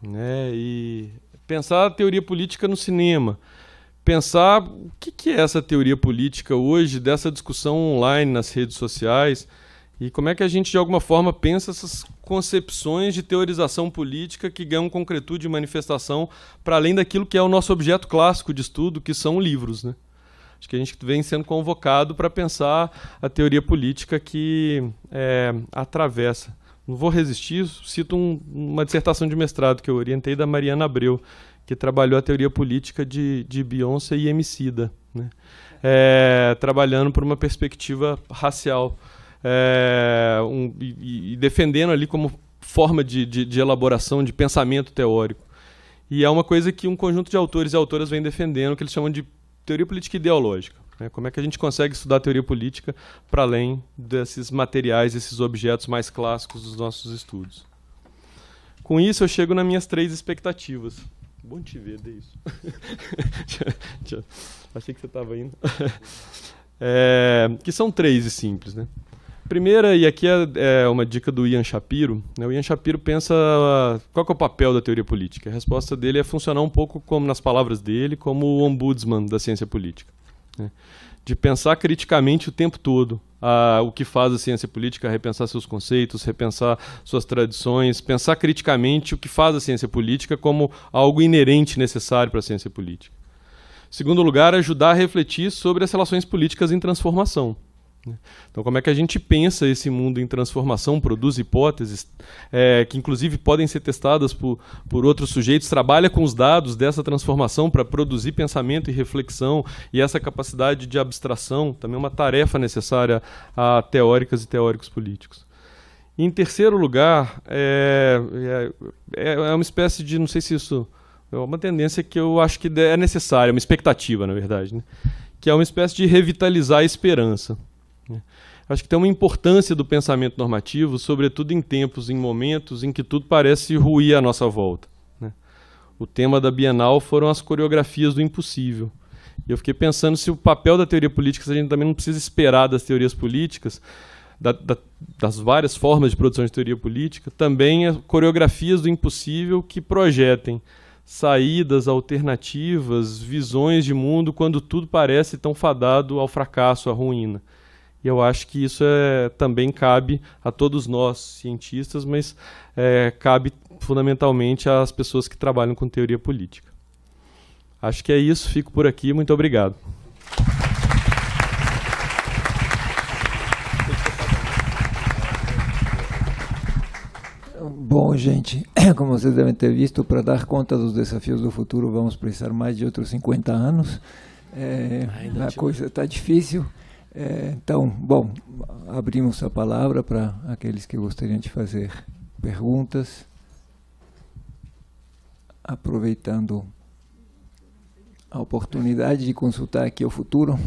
né? E pensar teoria política no cinema, pensar o que, é essa teoria política hoje dessa discussão online nas redes sociais e como é que a gente de alguma forma pensa essas concepções de teorização política que ganham concretude e manifestação para além daquilo que é o nosso objeto clássico de estudo, que são livros, né? Acho que a gente vem sendo convocado para pensar a teoria política que é, atravessa. Não vou resistir, cito um, uma dissertação de mestrado que eu orientei da Mariana Abreu, que trabalhou a teoria política de, de Beyoncé e Emicida, né? É, trabalhando por uma perspectiva racial é, um, e, e, defendendo ali como forma de, de, de elaboração de pensamento teórico. E é uma coisa que um conjunto de autores e autoras vem defendendo, que eles chamam de teoria política ideológica. Né? Como é que a gente consegue estudar teoria política para além desses materiais, esses objetos mais clássicos dos nossos estudos? Com isso, eu chego nas minhas três expectativas. Bom te ver, de isso. Achei que você estava indo. É, que são três e simples, né? Primeira, e aqui é, é, uma dica do Ian Shapiro. Né? O Ian Shapiro pensa qual é o papel da teoria política. A resposta dele é funcionar um pouco, como nas palavras dele, como o ombudsman da ciência política. Né? De pensar criticamente o tempo todo a, o que faz a ciência política, repensar seus conceitos, repensar suas tradições, pensar criticamente o que faz a ciência política como algo inerente necessário para a ciência política. Segundo lugar, ajudar a refletir sobre as relações políticas em transformação. Né? Então, como é que a gente pensa esse mundo em transformação, produz hipóteses é, que, inclusive, podem ser testadas por, por outros sujeitos, trabalha com os dados dessa transformação para produzir pensamento e reflexão, e essa capacidade de abstração também é uma tarefa necessária a teóricas e teóricos políticos. Em terceiro lugar, é, é, é, é uma espécie de, não sei se isso é uma tendência que eu acho que é necessária, é uma expectativa, na verdade, né? que é uma espécie de revitalizar a esperança. Né? Acho que tem uma importância do pensamento normativo, sobretudo em tempos, em momentos em que tudo parece ruir à nossa volta. Né? O tema da Bienal foram as coreografias do impossível. E eu fiquei pensando se o papel da teoria política, se a gente também não precisa esperar das teorias políticas, da, da, das várias formas de produção de teoria política, também as coreografias do impossível que projetem saídas, alternativas, visões de mundo, quando tudo parece tão fadado ao fracasso, à ruína. E eu acho que isso é, também cabe a todos nós, cientistas, mas é, cabe fundamentalmente às pessoas que trabalham com teoria política. Acho que é isso, fico por aqui, muito obrigado. Bom, gente, como vocês devem ter visto, para dar conta dos desafios do futuro, vamos precisar mais de outros 50 anos. É, a coisa está difícil. É, então, bom, abrimos a palavra para aqueles que gostariam de fazer perguntas, aproveitando a oportunidade de consultar aqui o futuro.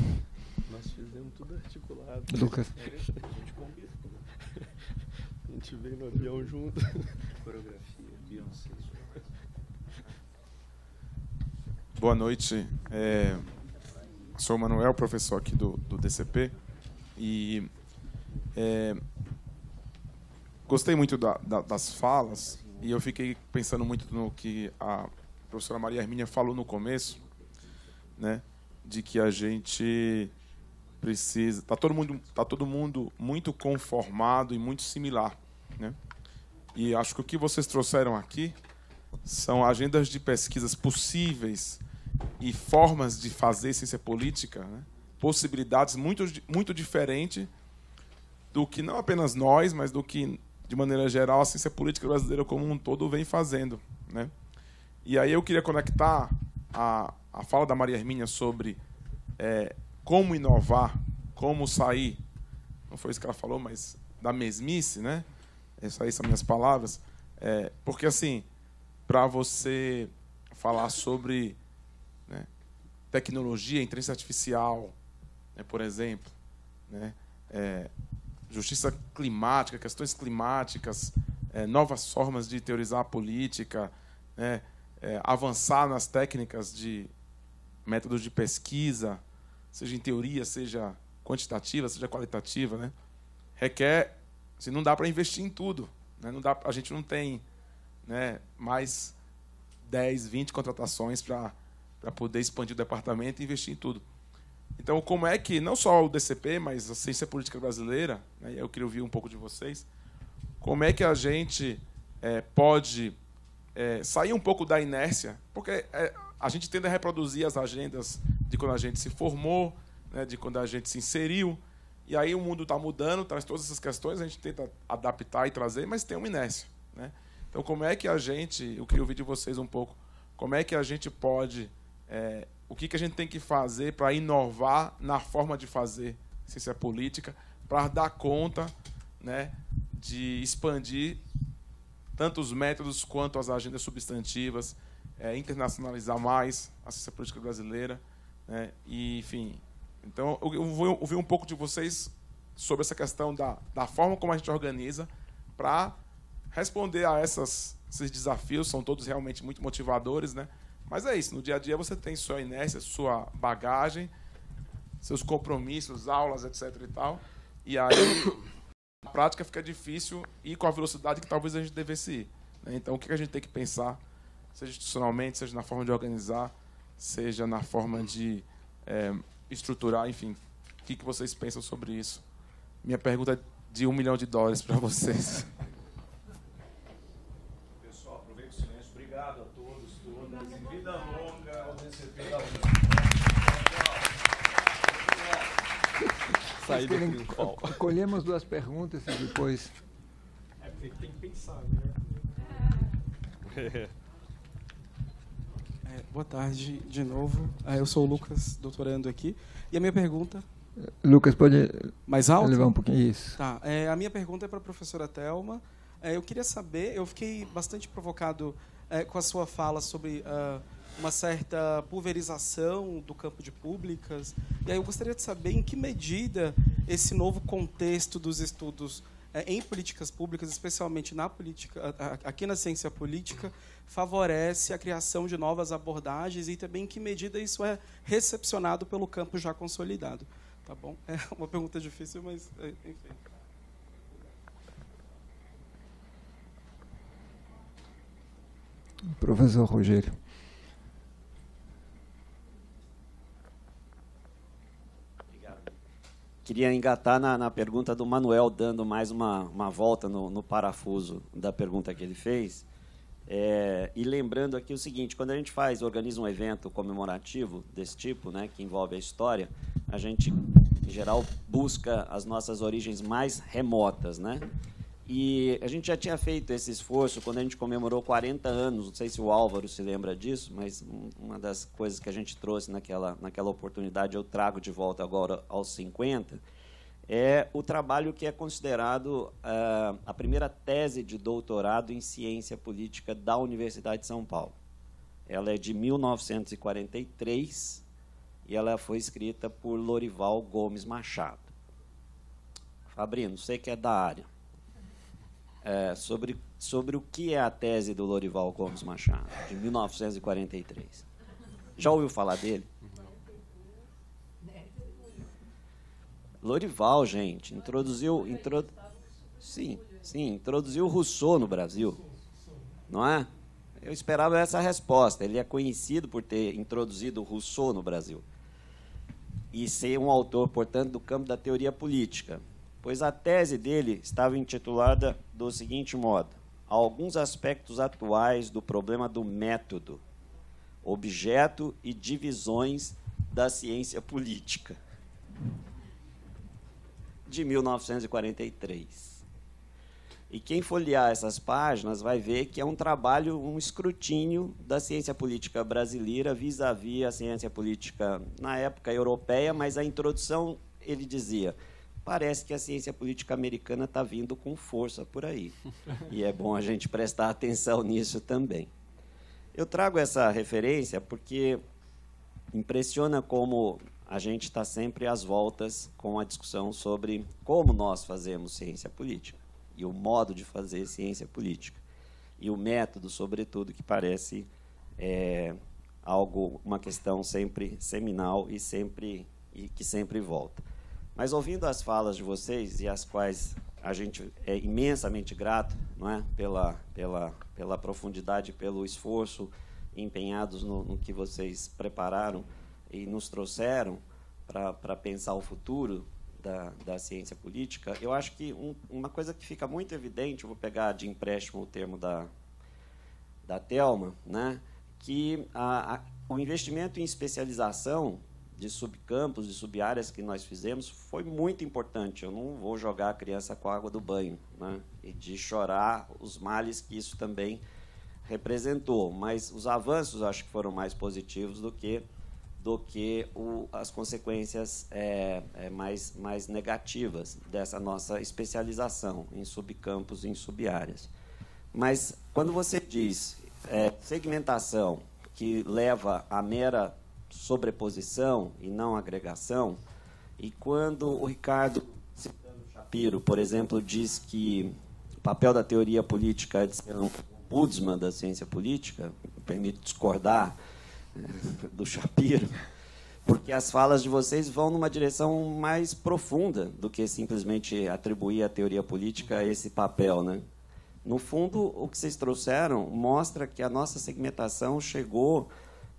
Nós fizemos tudo articulado. Lucas. É a gente A gente veio no avião junto. Coreografia, Beyoncé. Boa noite. É sou o Manuel, professor aqui do, do DCP, e é, gostei muito da, da, das falas e eu fiquei pensando muito no que a professora Maria Hermínia falou no começo, né, de que a gente precisa, tá todo mundo, tá todo mundo muito conformado e muito similar, né? E acho que o que vocês trouxeram aqui são agendas de pesquisas possíveis e formas de fazer ciência política, né? possibilidades muito, muito diferentes do que não apenas nós, mas do que, de maneira geral, a ciência política brasileira como um todo vem fazendo. Né? E aí eu queria conectar a, a fala da Maria Hermínia sobre é, como inovar, como sair, não foi isso que ela falou, mas da mesmice, né? É, essas aí são minhas palavras. É, porque, assim, para você falar sobre tecnologia, inteligência artificial, né, por exemplo, né, é, justiça climática, questões climáticas, é, novas formas de teorizar a política, né, é, avançar nas técnicas de métodos de pesquisa, seja em teoria, seja quantitativa, seja qualitativa, né, requer, se assim, não dá para investir em tudo, né, não dá, a gente não tem né, mais 10, 20 contratações para para poder expandir o departamento e investir em tudo. Então, como é que, não só o DCP, mas a ciência política brasileira, né, eu queria ouvir um pouco de vocês, como é que a gente é, pode é, sair um pouco da inércia, porque é, a gente tende a reproduzir as agendas de quando a gente se formou, né, de quando a gente se inseriu, e aí o mundo está mudando, traz todas essas questões, a gente tenta adaptar e trazer, mas tem uma inércia. Né? Então, como é que a gente, eu queria ouvir de vocês um pouco, como é que a gente pode é, o que, que a gente tem que fazer para inovar na forma de fazer ciência é política, para dar conta né, de expandir tanto os métodos quanto as agendas substantivas, é, internacionalizar mais a ciência política brasileira, né, e, enfim. Então, eu vou ouvir um pouco de vocês sobre essa questão da, da forma como a gente organiza para responder a essas, esses desafios, são todos realmente muito motivadores, né? Mas é isso, no dia a dia você tem sua inércia, sua bagagem, seus compromissos, aulas, etc e tal. E aí, na prática fica difícil ir com a velocidade que talvez a gente devesse ir. Né? Então, o que a gente tem que pensar, seja institucionalmente, seja na forma de organizar, seja na forma de é, estruturar, enfim. O que, que vocês pensam sobre isso? Minha pergunta é de um milhão de dólares para vocês. sair triunfal. Colhemos duas perguntas e depois. É porque tem que pensar, né? É, boa tarde de novo. É, eu sou o Lucas, doutorando aqui. E a minha pergunta. Lucas, pode. Mais alto? Levar um pouquinho. Isso. Tá. É, a minha pergunta é para a professora Thelma. É, eu queria saber, eu fiquei bastante provocado é, com a sua fala sobre. Uh, uma certa pulverização do campo de públicas. E aí eu gostaria de saber em que medida esse novo contexto dos estudos eh, em políticas públicas, especialmente na política, aqui na ciência política, favorece a criação de novas abordagens e também em que medida isso é recepcionado pelo campo já consolidado. Tá bom? É uma pergunta difícil, mas eh, enfim. Professor Rogério. Queria engatar na, na pergunta do Manuel, dando mais uma, uma volta no, no parafuso da pergunta que ele fez. É, e lembrando aqui o seguinte, quando a gente faz, organiza um evento comemorativo desse tipo, né, que envolve a história, a gente, em geral, busca as nossas origens mais remotas, né? E a gente já tinha feito esse esforço quando a gente comemorou 40 anos. Não sei se o Álvaro se lembra disso, mas uma das coisas que a gente trouxe naquela, naquela oportunidade, eu trago de volta agora aos 50, é o trabalho que é considerado uh, a primeira tese de doutorado em ciência política da Universidade de São Paulo. Ela é de 1943 e ela foi escrita por Lorival Gomes Machado. Fabrino, você que é da área é, sobre, sobre o que é a tese do Lorival Gomes Machado, de 1943. Já ouviu falar dele? Lorival, gente, introduziu. Intro... Sim, sim, introduziu Rousseau no Brasil. Não é? Eu esperava essa resposta. Ele é conhecido por ter introduzido Rousseau no Brasil. E ser um autor, portanto, do campo da teoria política pois a tese dele estava intitulada do seguinte modo: Alguns aspectos atuais do problema do método, objeto e divisões da ciência política, de 1943. E quem folhear essas páginas vai ver que é um trabalho, um escrutínio da ciência política brasileira vis-à-vis -vis a ciência política, na época, europeia, mas a introdução, ele dizia, parece que a ciência política americana está vindo com força por aí. E é bom a gente prestar atenção nisso também. Eu trago essa referência porque impressiona como a gente está sempre às voltas com a discussão sobre como nós fazemos ciência política e o modo de fazer ciência política e o método, sobretudo, que parece é, algo, uma questão sempre seminal e sempre e que sempre volta. Mas ouvindo as falas de vocês, e as quais a gente é imensamente grato não é? pela, pela, pela profundidade, pelo esforço empenhados no, no que vocês prepararam e nos trouxeram para pensar o futuro da, da ciência política, eu acho que um, uma coisa que fica muito evidente, eu vou pegar de empréstimo o termo da, da Telma, né? que a, a, o investimento em especialização de subcampos, de subáreas que nós fizemos, foi muito importante. Eu não vou jogar a criança com a água do banho, né? E de chorar os males que isso também representou. Mas os avanços acho que foram mais positivos do que do que o, as consequências é, é, mais, mais negativas dessa nossa especialização em subcampos e em subáreas. Mas quando você diz é, segmentação que leva à mera sobreposição e não agregação. E quando o Ricardo, citando Shapiro, por exemplo, diz que o papel da teoria política é de ser um ombudsman da ciência política, me permite discordar eh, do Shapiro, porque as falas de vocês vão numa direção mais profunda do que simplesmente atribuir à teoria política esse papel, né? No fundo, o que vocês trouxeram mostra que a nossa segmentação chegou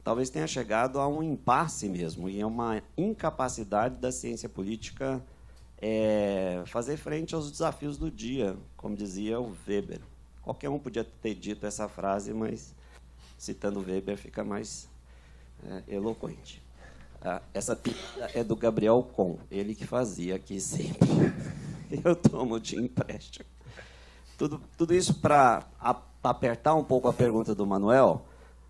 talvez tenha chegado a um impasse mesmo, e é uma incapacidade da ciência política é, fazer frente aos desafios do dia, como dizia o Weber. Qualquer um podia ter dito essa frase, mas citando Weber fica mais é, eloquente. Ah, essa piada é do Gabriel Com, ele que fazia aqui sempre. Eu tomo de empréstimo. Tudo, tudo isso para apertar um pouco a pergunta do Manuel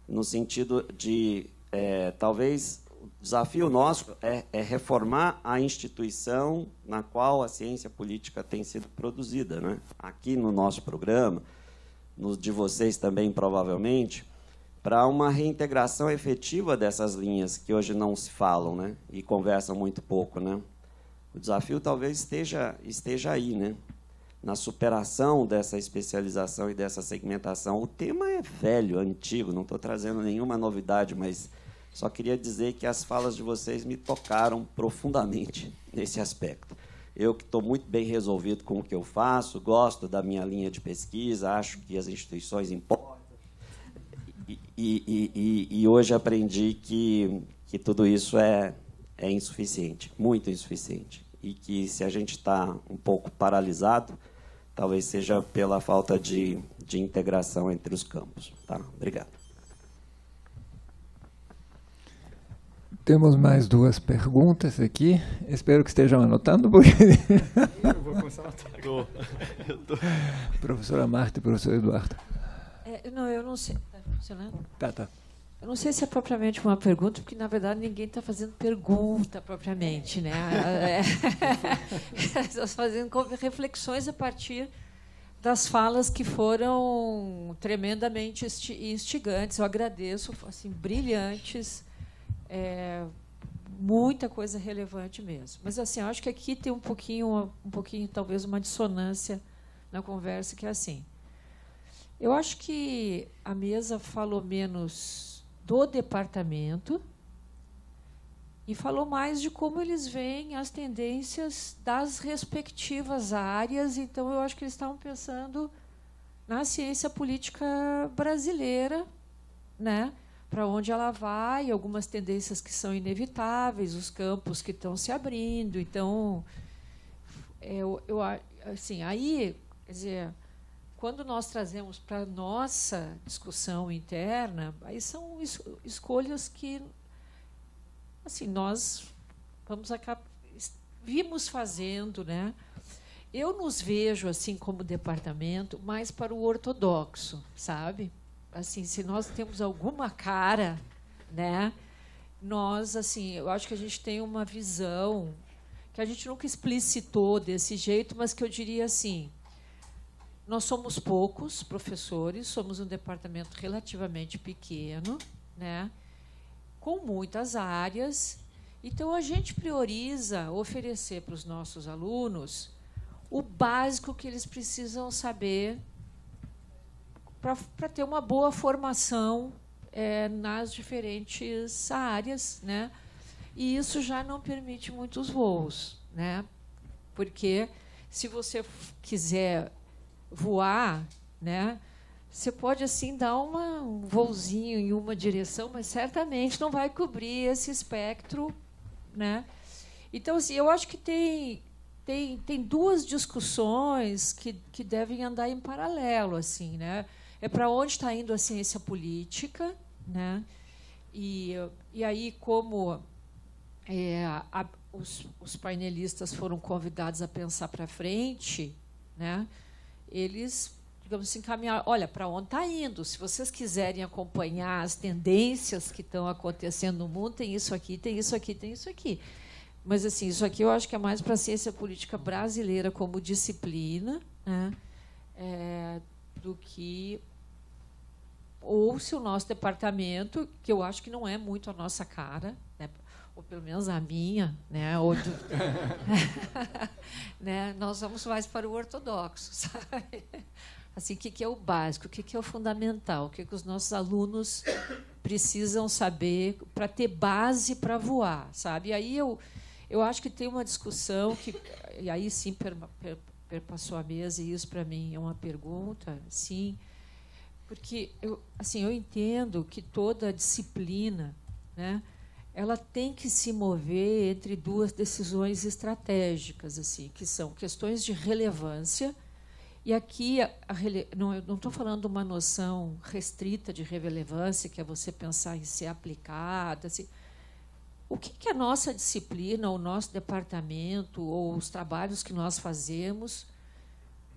no sentido de, é, talvez, o desafio nosso é, é, reformar a instituição na qual a ciência política tem sido produzida. Né? Aqui no nosso programa, no de vocês também, provavelmente, para uma reintegração efetiva dessas linhas que hoje não se falam né? e conversam muito pouco. Né? O desafio talvez esteja, esteja aí, né? na superação dessa especialização e dessa segmentação. O tema é velho, antigo, não estou trazendo nenhuma novidade, mas só queria dizer que as falas de vocês me tocaram profundamente nesse aspecto. Eu que estou muito bem resolvido com o que eu faço, gosto da minha linha de pesquisa, acho que as instituições importam. E, e, e, e hoje aprendi que, que tudo isso é, é insuficiente, muito insuficiente e que se a gente está um pouco paralisado, talvez seja pela falta de, de integração entre os campos. Tá? Obrigado. Temos mais duas perguntas aqui. Espero que estejam anotando. Porque... Eu vou começar a anotar. Tô. tô. Professora Marta e professor Eduardo. É, não, eu não sei. Está funcionando? Tá, tá. Eu não sei se é propriamente uma pergunta, porque na verdade ninguém está fazendo pergunta propriamente, né? É, é. Estamos fazendo reflexões a partir das falas que foram tremendamente instigantes. Eu agradeço, assim, brilhantes, é, muita coisa relevante mesmo. Mas assim, acho que aqui tem um pouquinho, um pouquinho talvez uma dissonância na conversa que é assim. Eu acho que a mesa falou menos do departamento e falou mais de como eles veem as tendências das respectivas áreas. Então, eu acho que eles estavam pensando na ciência política brasileira, né? para onde ela vai, algumas tendências que são inevitáveis, os campos que estão se abrindo. Então, eu, eu assim, aí, quer dizer, quando nós trazemos para nossa discussão interna, aí são es escolhas que assim nós vamos vimos fazendo, né? Eu nos vejo assim como departamento mais para o ortodoxo, sabe? Assim, se nós temos alguma cara, né? Nós assim, eu acho que a gente tem uma visão que a gente nunca explicitou desse jeito, mas que eu diria assim, nós somos poucos professores, somos um departamento relativamente pequeno, né? com muitas áreas. Então, a gente prioriza oferecer para os nossos alunos o básico que eles precisam saber para ter uma boa formação é, nas diferentes áreas. Né? E isso já não permite muitos voos, né? porque se você quiser voar, né? Você pode assim dar uma, um voozinho em uma direção, mas certamente não vai cobrir esse espectro, né? Então, assim, eu acho que tem tem, tem duas discussões que, que devem andar em paralelo, assim, né? É para onde está indo a ciência política, né? E, e aí como é, a, os, os painelistas foram convidados a pensar para frente, né? eles, digamos assim, encaminharam: olha, para onde está indo? Se vocês quiserem acompanhar as tendências que estão acontecendo no mundo, tem isso aqui, tem isso aqui, tem isso aqui. Mas, assim, isso aqui eu acho que é mais para a ciência política brasileira como disciplina né? é, do que ou se o nosso departamento, que eu acho que não é muito a nossa cara, ou pelo menos a minha, né? Ou né? Nós vamos mais para o ortodoxo, sabe? Assim, o que é o básico, o que é o fundamental, o que, é que os nossos alunos precisam saber para ter base para voar, sabe? E aí eu, eu acho que tem uma discussão que, e aí sim perma, per, perpassou a mesa, e isso para mim é uma pergunta, sim, porque eu, assim, eu entendo que toda disciplina, né? ela tem que se mover entre duas decisões estratégicas, assim, que são questões de relevância. E aqui, a, a, não estou falando uma noção restrita de relevância, que é você pensar em ser aplicada. Assim. O que, que a nossa disciplina, o nosso departamento, ou os trabalhos que nós fazemos,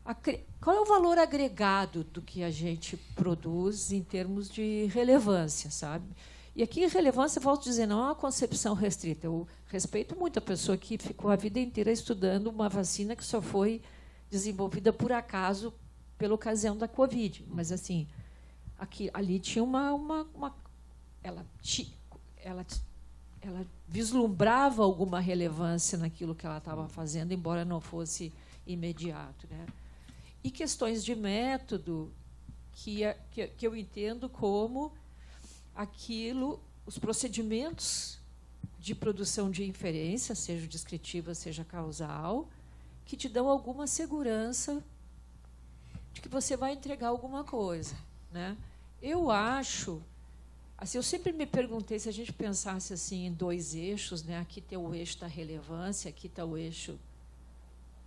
a, qual é o valor agregado do que a gente produz em termos de relevância, sabe? E aqui, relevância, volto a dizer, não é uma concepção restrita. Eu respeito muito a pessoa que ficou a vida inteira estudando uma vacina que só foi desenvolvida por acaso pela ocasião da Covid. Mas, assim, aqui, ali tinha uma. uma, uma ela, ela, ela vislumbrava alguma relevância naquilo que ela estava fazendo, embora não fosse imediato. Né? E questões de método que, que, que eu entendo como aquilo, os procedimentos de produção de inferência, seja descritiva, seja causal, que te dão alguma segurança de que você vai entregar alguma coisa, né? Eu acho, assim, eu sempre me perguntei se a gente pensasse assim em dois eixos, né? Aqui tem o eixo da relevância, aqui está o eixo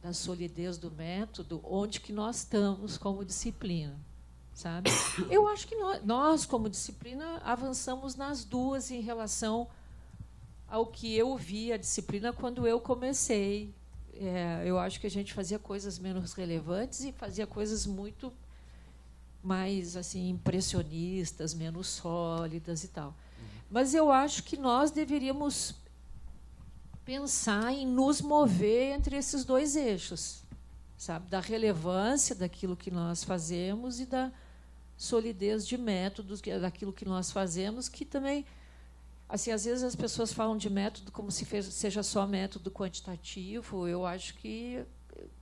da solidez do método, onde que nós estamos como disciplina sabe? Eu acho que nós, nós, como disciplina, avançamos nas duas em relação ao que eu vi a disciplina quando eu comecei. É, eu acho que a gente fazia coisas menos relevantes e fazia coisas muito mais assim impressionistas, menos sólidas e tal. Uhum. Mas eu acho que nós deveríamos pensar em nos mover entre esses dois eixos, sabe, da relevância daquilo que nós fazemos e da solidez de métodos, daquilo que nós fazemos, que também. Assim, às vezes as pessoas falam de método como se seja só método quantitativo. Eu acho que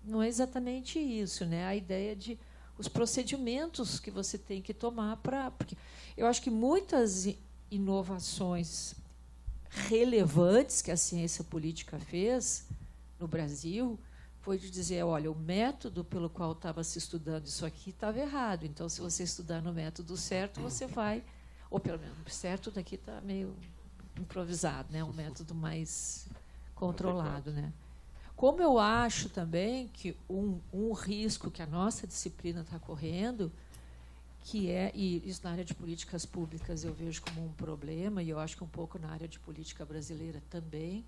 não é exatamente isso, né? A ideia de os procedimentos que você tem que tomar para, porque eu acho que muitas inovações relevantes que a ciência política fez no Brasil, foi de dizer, olha, o método pelo qual estava se estudando isso aqui estava errado. Então, se você estudar no método certo, você vai, ou pelo menos certo daqui está meio improvisado, né? Um método mais controlado, né? Como eu acho também que um, um risco que a nossa disciplina está correndo, que é, e isso na área de políticas públicas eu vejo como um problema, e eu acho que um pouco na área de política brasileira também,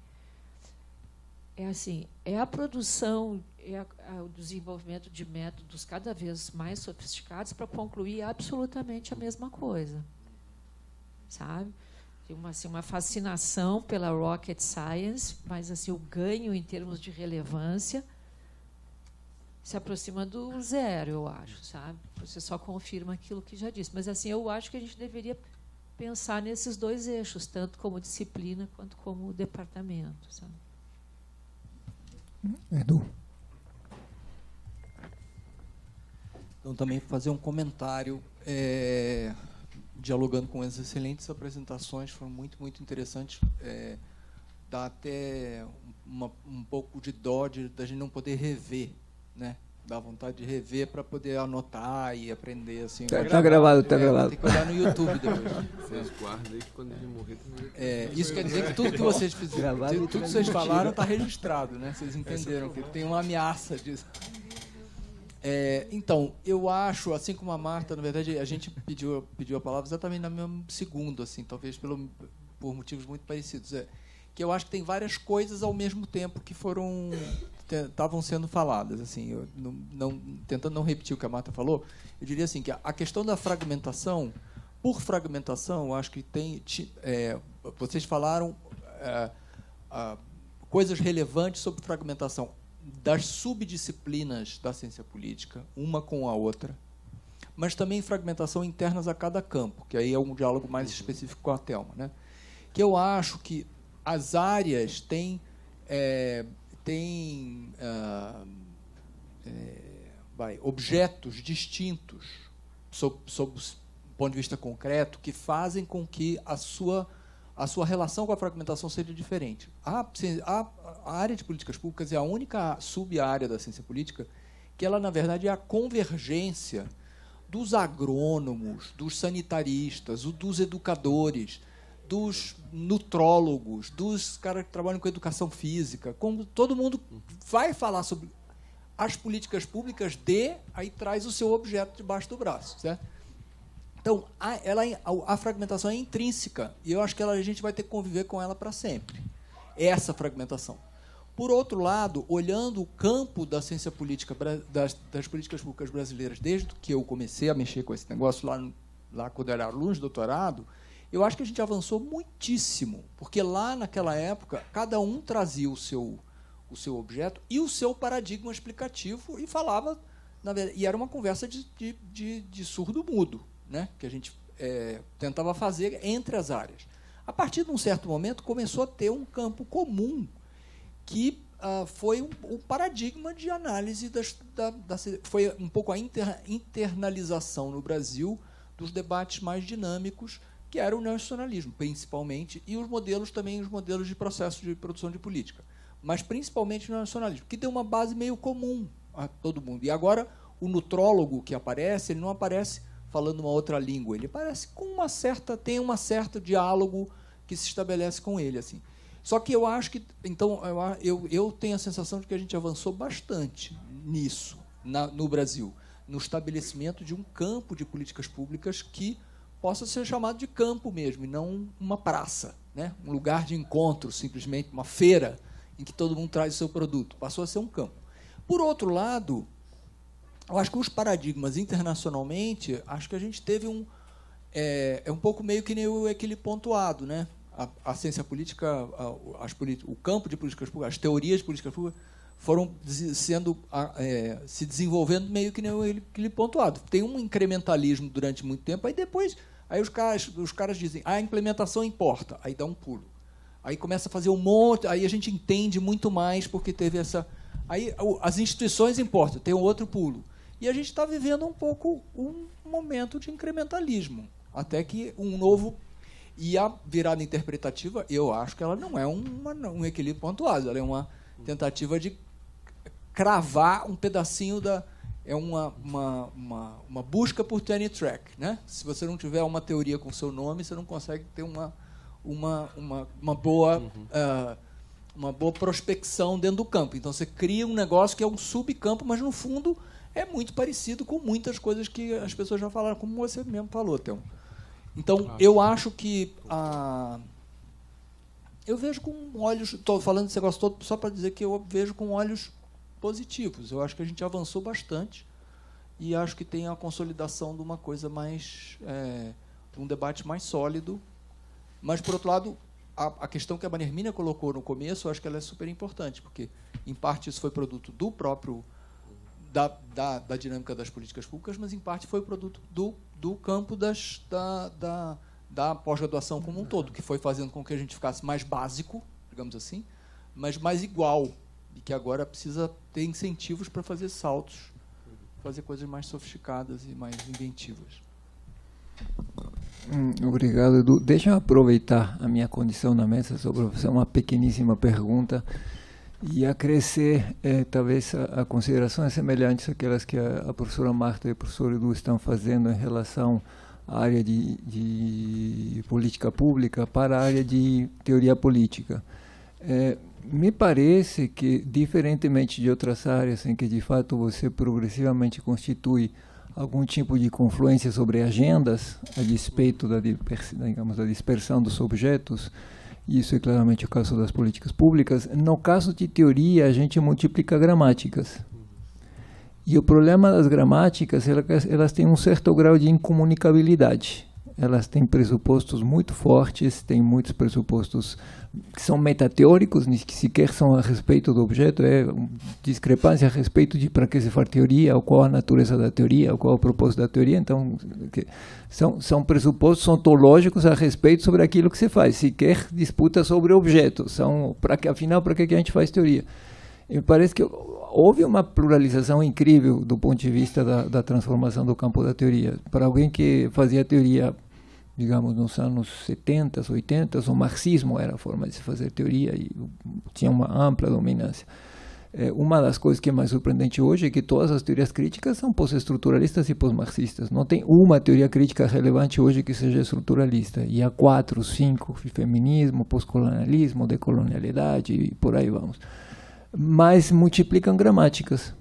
é assim, é a produção, é, a, o desenvolvimento de métodos cada vez mais sofisticados para concluir absolutamente a mesma coisa, sabe? Tem uma, assim, uma fascinação pela rocket science, mas assim o ganho em termos de relevância se aproxima do zero, eu acho, sabe? Você só confirma aquilo que já disse. Mas assim, eu acho que a gente deveria pensar nesses dois eixos, tanto como disciplina quanto como departamento, sabe? Edu. Então, também fazer um comentário, é, dialogando com as excelentes apresentações, foram muito, muito interessantes. É, dá até uma, um pouco de dó de, da gente não poder rever, né? dá vontade de rever para poder anotar e aprender assim. Tá, tá gravado, tá é, gravado. Tem que olhar no YouTube depois. Vocês guardam que quando ele morrer. É, isso quer dizer que tudo que vocês fizeram, tudo que vocês falaram está registrado, né? Vocês entenderam que tem uma ameaça disso. É, então, eu acho, assim como a Marta, na verdade, a gente pediu, pediu a palavra exatamente no mesmo segundo, assim, talvez pelo, por motivos muito parecidos. É, que eu acho que tem várias coisas ao mesmo tempo que foram estavam sendo faladas, assim, não, não, tentando não repetir o que a Marta falou, eu diria assim que a, a questão da fragmentação, por fragmentação, acho que tem, é, vocês falaram é, a, coisas relevantes sobre fragmentação das subdisciplinas da ciência política, uma com a outra, mas também fragmentação internas a cada campo, que aí é um diálogo mais uhum. específico com a Telma, né? Que eu acho que as áreas têm é, tem ah, é, vai, objetos distintos, sob, sob o ponto de vista concreto, que fazem com que a sua, a sua relação com a fragmentação seja diferente. A, a, a área de políticas públicas é a única sub-área da ciência política que ela, na verdade, é a convergência dos agrônomos, dos sanitaristas, dos educadores, dos nutrólogos, dos caras que trabalham com educação física, como todo mundo vai falar sobre as políticas públicas de, aí traz o seu objeto debaixo do braço, certo? Então, a, ela, é, a fragmentação é intrínseca e eu acho que ela, a gente vai ter que conviver com ela para sempre. Essa fragmentação. Por outro lado, olhando o campo da ciência política, das, das políticas públicas brasileiras, desde que eu comecei a mexer com esse negócio lá, lá quando eu era aluno de doutorado, eu acho que a gente avançou muitíssimo, porque lá naquela época cada um trazia o seu o seu objeto e o seu paradigma explicativo e falava verdade, e era uma conversa de, de, de, de, surdo mudo, né? Que a gente é, tentava fazer entre as áreas. A partir de um certo momento começou a ter um campo comum que ah, foi o um, um paradigma de análise das, da, da, foi um pouco a inter, internalização no Brasil dos debates mais dinâmicos que era o nacionalismo principalmente, e os modelos também, os modelos de processo de produção de política. Mas principalmente o nacionalismo que tem uma base meio comum a todo mundo. E agora, o nutrólogo que aparece, ele não aparece falando uma outra língua, ele aparece com uma certa, tem uma certa diálogo que se estabelece com ele, assim. Só que eu acho que, então, eu, eu tenho a sensação de que a gente avançou bastante nisso, na, no Brasil, no estabelecimento de um campo de políticas públicas que possa ser chamado de campo mesmo, e não uma praça, né? um lugar de encontro, simplesmente uma feira em que todo mundo traz o seu produto. Passou a ser um campo. Por outro lado, eu acho que os paradigmas internacionalmente, acho que a gente teve um. É, é um pouco meio que nem o aquele pontuado, né? A, a ciência política, a, as o campo de políticas públicas, as teorias de políticas públicas foram sendo é, se desenvolvendo meio que nem aquele pontuado. Tem um incrementalismo durante muito tempo, aí depois Aí os caras, os caras dizem, ah, a implementação importa. Aí dá um pulo. Aí começa a fazer um monte, aí a gente entende muito mais porque teve essa. Aí as instituições importam, tem um outro pulo. E a gente está vivendo um pouco um momento de incrementalismo, até que um novo. E a virada interpretativa, eu acho que ela não é uma, um equilíbrio pontuado, ela é uma tentativa de cravar um pedacinho da, é uma, uma, uma, uma, busca por Tenny track. Né? Se você não tiver uma teoria com seu nome, você não consegue ter uma, uma, uma, uma boa, uhum. uh, uma boa prospecção dentro do campo. Então, você cria um negócio que é um subcampo, mas, no fundo, é muito parecido com muitas coisas que as pessoas já falaram, como você mesmo falou, Théo. Então, eu acho que... a ah, eu vejo com olhos... Estou falando desse negócio todo só para dizer que eu vejo com olhos positivos. Eu acho que a gente avançou bastante e acho que tem a consolidação de uma coisa mais. É, de um debate mais sólido. Mas, por outro lado, a, a questão que a Manermina colocou no começo, eu acho que ela é super importante, porque, em parte, isso foi produto do próprio. Da, da, da dinâmica das políticas públicas, mas em parte foi produto do, do campo das, da, da, da pós-graduação como um todo, que foi fazendo com que a gente ficasse mais básico, digamos assim, mas mais igual e que agora precisa ter incentivos para fazer saltos, fazer coisas mais sofisticadas e mais inventivas. Hum, obrigado, Edu. Deixa eu aproveitar a minha condição na mesa para fazer uma pequeníssima pergunta e acrescer, é, talvez, a, a considerações semelhantes àquelas que a, a, professora Marta e o professor Edu estão fazendo em relação à área de, de política pública para a área de teoria política. É, me parece que, diferentemente de outras áreas em que de fato você progressivamente constitui algum tipo de confluência sobre agendas, a despeito da, digamos, da dispersão dos objetos, isso é claramente o caso das políticas públicas, no caso de teoria, a gente multiplica gramáticas. E o problema das gramáticas, elas têm um certo grau de incomunicabilidade elas têm pressupostos muito fortes, têm muitos pressupostos que são metateóricos, nem sequer são a respeito do objeto, é discrepância a respeito de para que se faz teoria, ou qual a natureza da teoria, ou qual o propósito da teoria. Então, são, são pressupostos ontológicos a respeito sobre aquilo que se faz, sequer disputa sobre objetos, são, pra, afinal, para que a gente faz teoria? Me parece que houve uma pluralização incrível do ponto de vista da, da transformação do campo da teoria. Para alguém que fazia teoria, digamos, nos anos 70, 80, o marxismo era a forma de se fazer teoria e tinha uma ampla dominância. É, uma das coisas que é mais surpreendente hoje é que todas as teorias críticas são pós-estruturalistas e pós-marxistas. Não tem uma teoria crítica relevante hoje que seja estruturalista. E há quatro, cinco, feminismo, pós-colonialismo, decolonialidade e por aí vamos mas multiplicam gramáticas.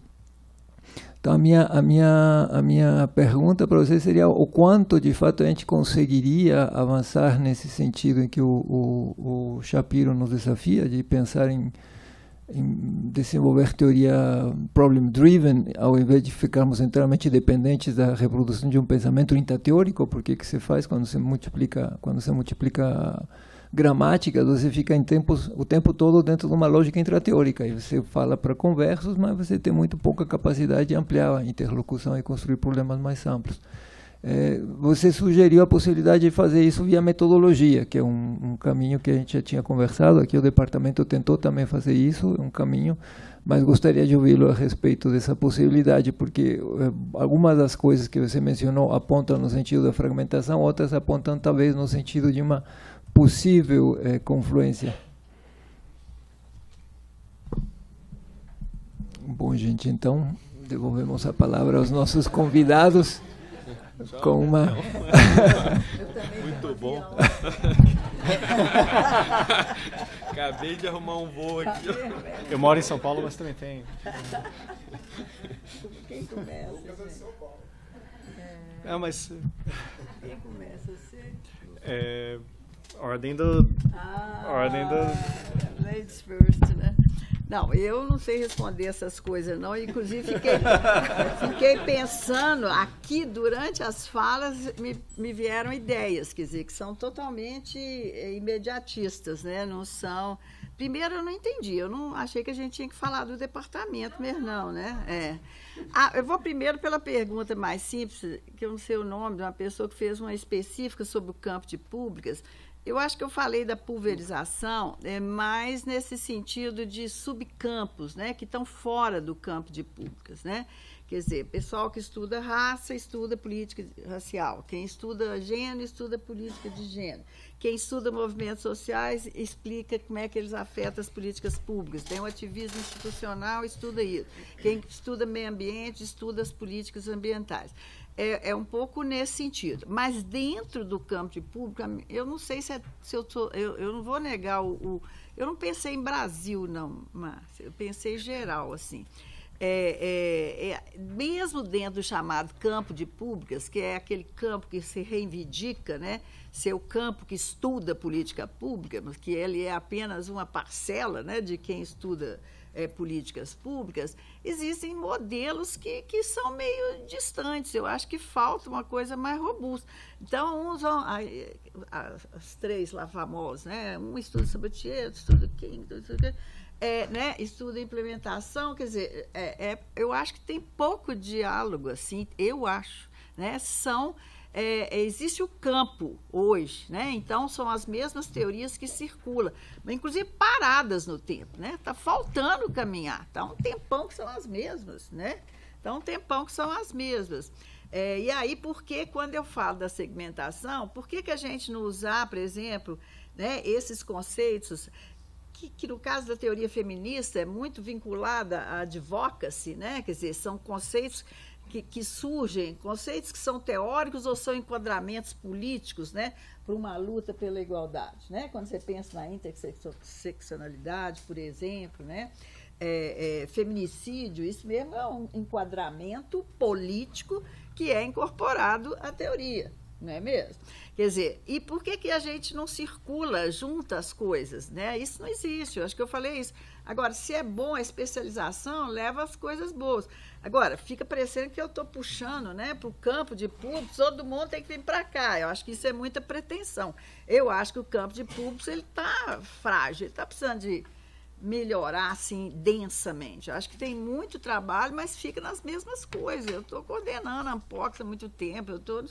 Então a minha, a minha, a minha pergunta para você seria o quanto de fato a gente conseguiria avançar nesse sentido em que o, o, o Shapiro nos desafia de pensar em, em desenvolver teoria problem-driven, ao invés de ficarmos inteiramente dependentes da reprodução de um pensamento intrateórico, porque que se faz quando se multiplica, quando se multiplica gramática, você fica tempos o tempo todo dentro de uma lógica intrateórica. E você fala para conversos, mas você tem muito pouca capacidade de ampliar a interlocução e construir problemas mais amplos. É, você sugeriu a possibilidade de fazer isso via metodologia, que é um, um, caminho que a gente já tinha conversado. Aqui o departamento tentou também fazer isso, é um caminho, mas gostaria de ouvi-lo a respeito dessa possibilidade, porque é, algumas das coisas que você mencionou apontam no sentido da fragmentação, outras apontam talvez no sentido de uma possível é, confluência. Bom, gente, então devolvemos a palavra aos nossos convidados com uma. Muito bom. Acabei de arrumar um voo aqui. Eu moro em São Paulo, mas também tenho. Quem começa? Eu São Paulo. É. Não, mas. Quem começa? Você? É ordem do. Ah, ordem do. Ladies é first, né? Não, eu não sei responder essas coisas, não. Inclusive, fiquei, fiquei pensando aqui durante as falas, me, me vieram ideias, quer dizer, que são totalmente eh, imediatistas, né? Não são. Primeiro, eu não entendi. Eu não achei que a gente tinha que falar do departamento mesmo, não, né? É. Ah, eu vou primeiro pela pergunta mais simples, que eu não sei o nome de uma pessoa que fez uma específica sobre o campo de públicas. Eu acho que eu falei da pulverização é, mais nesse sentido de subcampos, né, que estão fora do campo de públicas, né? Quer dizer, pessoal que estuda raça estuda política racial, quem estuda gênero estuda política de gênero, quem estuda movimentos sociais explica como é que eles afetam as políticas públicas, tem o um ativismo institucional estuda isso, quem estuda meio ambiente estuda as políticas ambientais é, é, um pouco nesse sentido. Mas dentro do campo de público, eu não sei se, é, se eu tô, eu, eu não vou negar o, o, Eu não pensei em Brasil, não, Márcia. Eu pensei em geral, assim. É, é, é, mesmo dentro do chamado campo de públicas, que é aquele campo que se reivindica, né? ser o campo que estuda política pública, mas que ele é apenas uma parcela né? de quem estuda é, políticas públicas, existem modelos que, que são meio distantes. Eu acho que falta uma coisa mais robusta. Então, as três lá famosas, né? um estuda Sabatier, outro estuda King, outro estuda, é, né? estuda implementação. Quer dizer, é, é, eu acho que tem pouco diálogo, assim, eu acho. Né? São é, é, existe o campo hoje, né? Então são as mesmas teorias que circulam, inclusive paradas no tempo, né? Tá faltando caminhar, tá um tempão que são as mesmas, né? Tá um tempão que são as mesmas. É, e aí, que quando eu falo da segmentação, por que, que a gente não usar, por exemplo, né, esses conceitos que, que, no caso da teoria feminista é muito vinculada à advocacy, né? Quer dizer, são conceitos que, que surgem, conceitos que são teóricos ou são enquadramentos políticos né, para uma luta pela igualdade. Né? Quando você pensa na interseccionalidade, por exemplo, né? É, é, feminicídio, isso mesmo é um enquadramento político que é incorporado à teoria, não é mesmo? Quer dizer, e por que, que a gente não circula junto as coisas? Né? Isso não existe, eu acho que eu falei isso. Agora, se é bom a especialização, leva as coisas boas. Agora, fica parecendo que eu estou puxando né, para o campo de público, todo mundo tem que vir para cá. Eu acho que isso é muita pretensão. Eu acho que o campo de público está frágil, ele está precisando de melhorar assim densamente. Eu acho que tem muito trabalho, mas fica nas mesmas coisas. Eu estou coordenando a Ampox há muito tempo, eu estou. Tô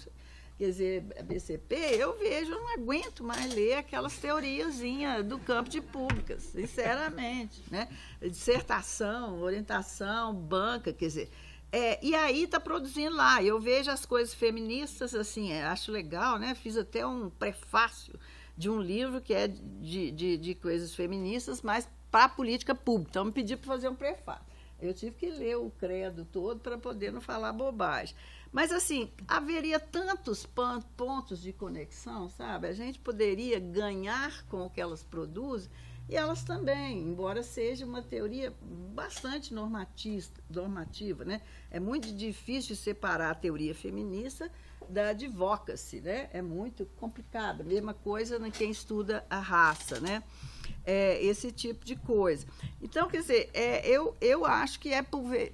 quer dizer, a BCP, eu vejo, eu não aguento mais ler aquelas teoriazinhas do campo de públicas, sinceramente, né? Dissertação, orientação, banca, quer dizer, é, e aí está produzindo lá. Eu vejo as coisas feministas, assim, é, acho legal, né? Fiz até um prefácio de um livro que é de, de, de coisas feministas, mas para a política pública. Então, me pedi para fazer um prefácio. Eu tive que ler o credo todo para poder não falar bobagem. Mas, assim, haveria tantos pontos de conexão, sabe? A gente poderia ganhar com o que elas produzem e elas também, embora seja uma teoria bastante normatista, normativa, né? É muito difícil separar a teoria feminista da advocacy, né? É muito complicado. Mesma coisa quem estuda a raça, né? é, esse tipo de coisa. Então, quer dizer, é, eu, eu acho que é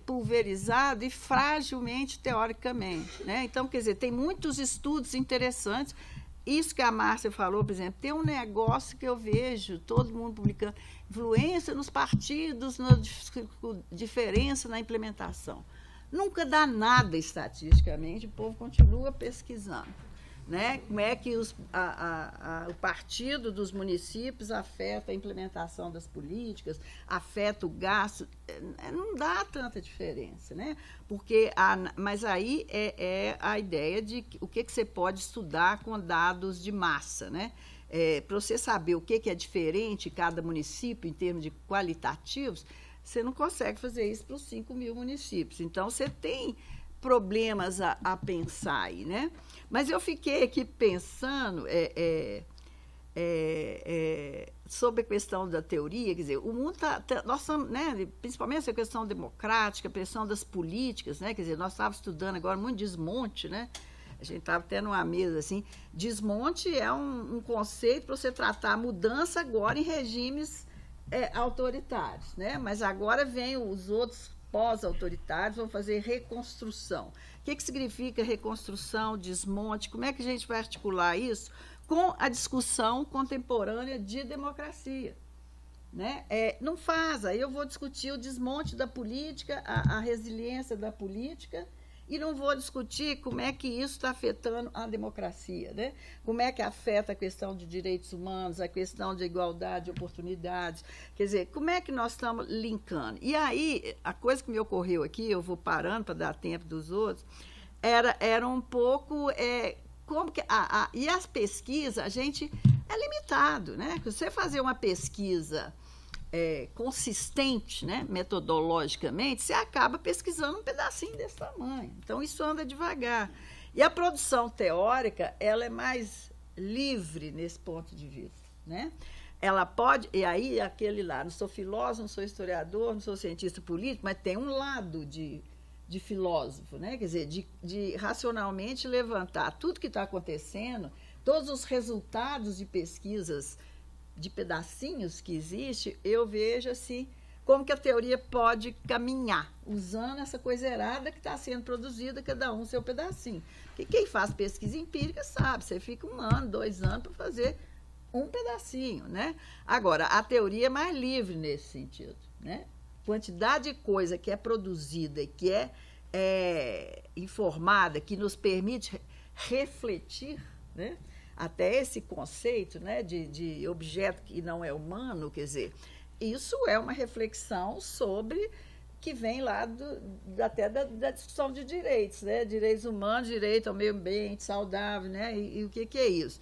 pulverizado e fragilmente teoricamente. Né? Então, quer dizer, tem muitos estudos interessantes. Isso que a Márcia falou, por exemplo, tem um negócio que eu vejo todo mundo publicando: influência nos partidos, na diferença na implementação. Nunca dá nada estatisticamente, o povo continua pesquisando né? como é que os, a, a, a, o partido dos municípios afeta a implementação das políticas, afeta o gasto, é, é, não dá tanta diferença, né? Porque a, mas aí é, é a ideia de o que, que você pode estudar com dados de massa, né? É, Para você saber o que, que é diferente cada município em termos de qualitativos, você não consegue fazer isso para os 5 mil municípios. Então, você tem problemas a, a pensar aí, né? Mas eu fiquei aqui pensando é, é, é, é sobre a questão da teoria, quer dizer, o mundo está. Tá, tá estamos, né, principalmente essa questão democrática, a questão das políticas, né? Quer dizer, nós estávamos estudando agora muito desmonte, né? A gente estava até numa mesa assim. Desmonte é um, um conceito para você tratar a mudança agora em regimes é, autoritários, né? Mas agora vem os outros pós-autoritários, vão fazer reconstrução. O que, que significa reconstrução, desmonte? Como é que a gente vai articular isso com a discussão contemporânea de democracia? Né? É, não faz, aí eu vou discutir o desmonte da política, a, a resiliência da política e não vou discutir como é que isso está afetando a democracia, né? como é que afeta a questão de direitos humanos, a questão de igualdade de oportunidades, quer dizer, como é que nós estamos linkando. E aí, a coisa que me ocorreu aqui, eu vou parando para dar tempo dos outros, era, era um pouco é, como que a, a, e as pesquisas a gente é limitado né você fazer uma pesquisa é, consistente, né, metodologicamente, você acaba pesquisando um pedacinho desse tamanho. Então isso anda devagar. E a produção teórica ela é mais livre nesse ponto de vista, né? Ela pode e aí aquele lá, não sou filósofo, não sou historiador, não sou cientista político, mas tem um lado de de filósofo, né? Quer dizer, de, de racionalmente levantar tudo que está acontecendo, todos os resultados de pesquisas de pedacinhos que existe, eu vejo assim como que a teoria pode caminhar, usando essa coisa errada que está sendo produzida, cada um seu pedacinho. Porque quem faz pesquisa empírica sabe, você fica um ano, dois anos para fazer um pedacinho, né? Agora, a teoria é mais livre nesse sentido, né? Quantidade de coisa que é produzida, que é, é informada, que nos permite refletir, né? até esse conceito né, de, de objeto que não é humano, quer dizer, isso é uma reflexão sobre que vem lá do, até da, da, discussão de direitos, né? direitos humanos, direito ao meio ambiente saudável, né? e, e o que, que é isso?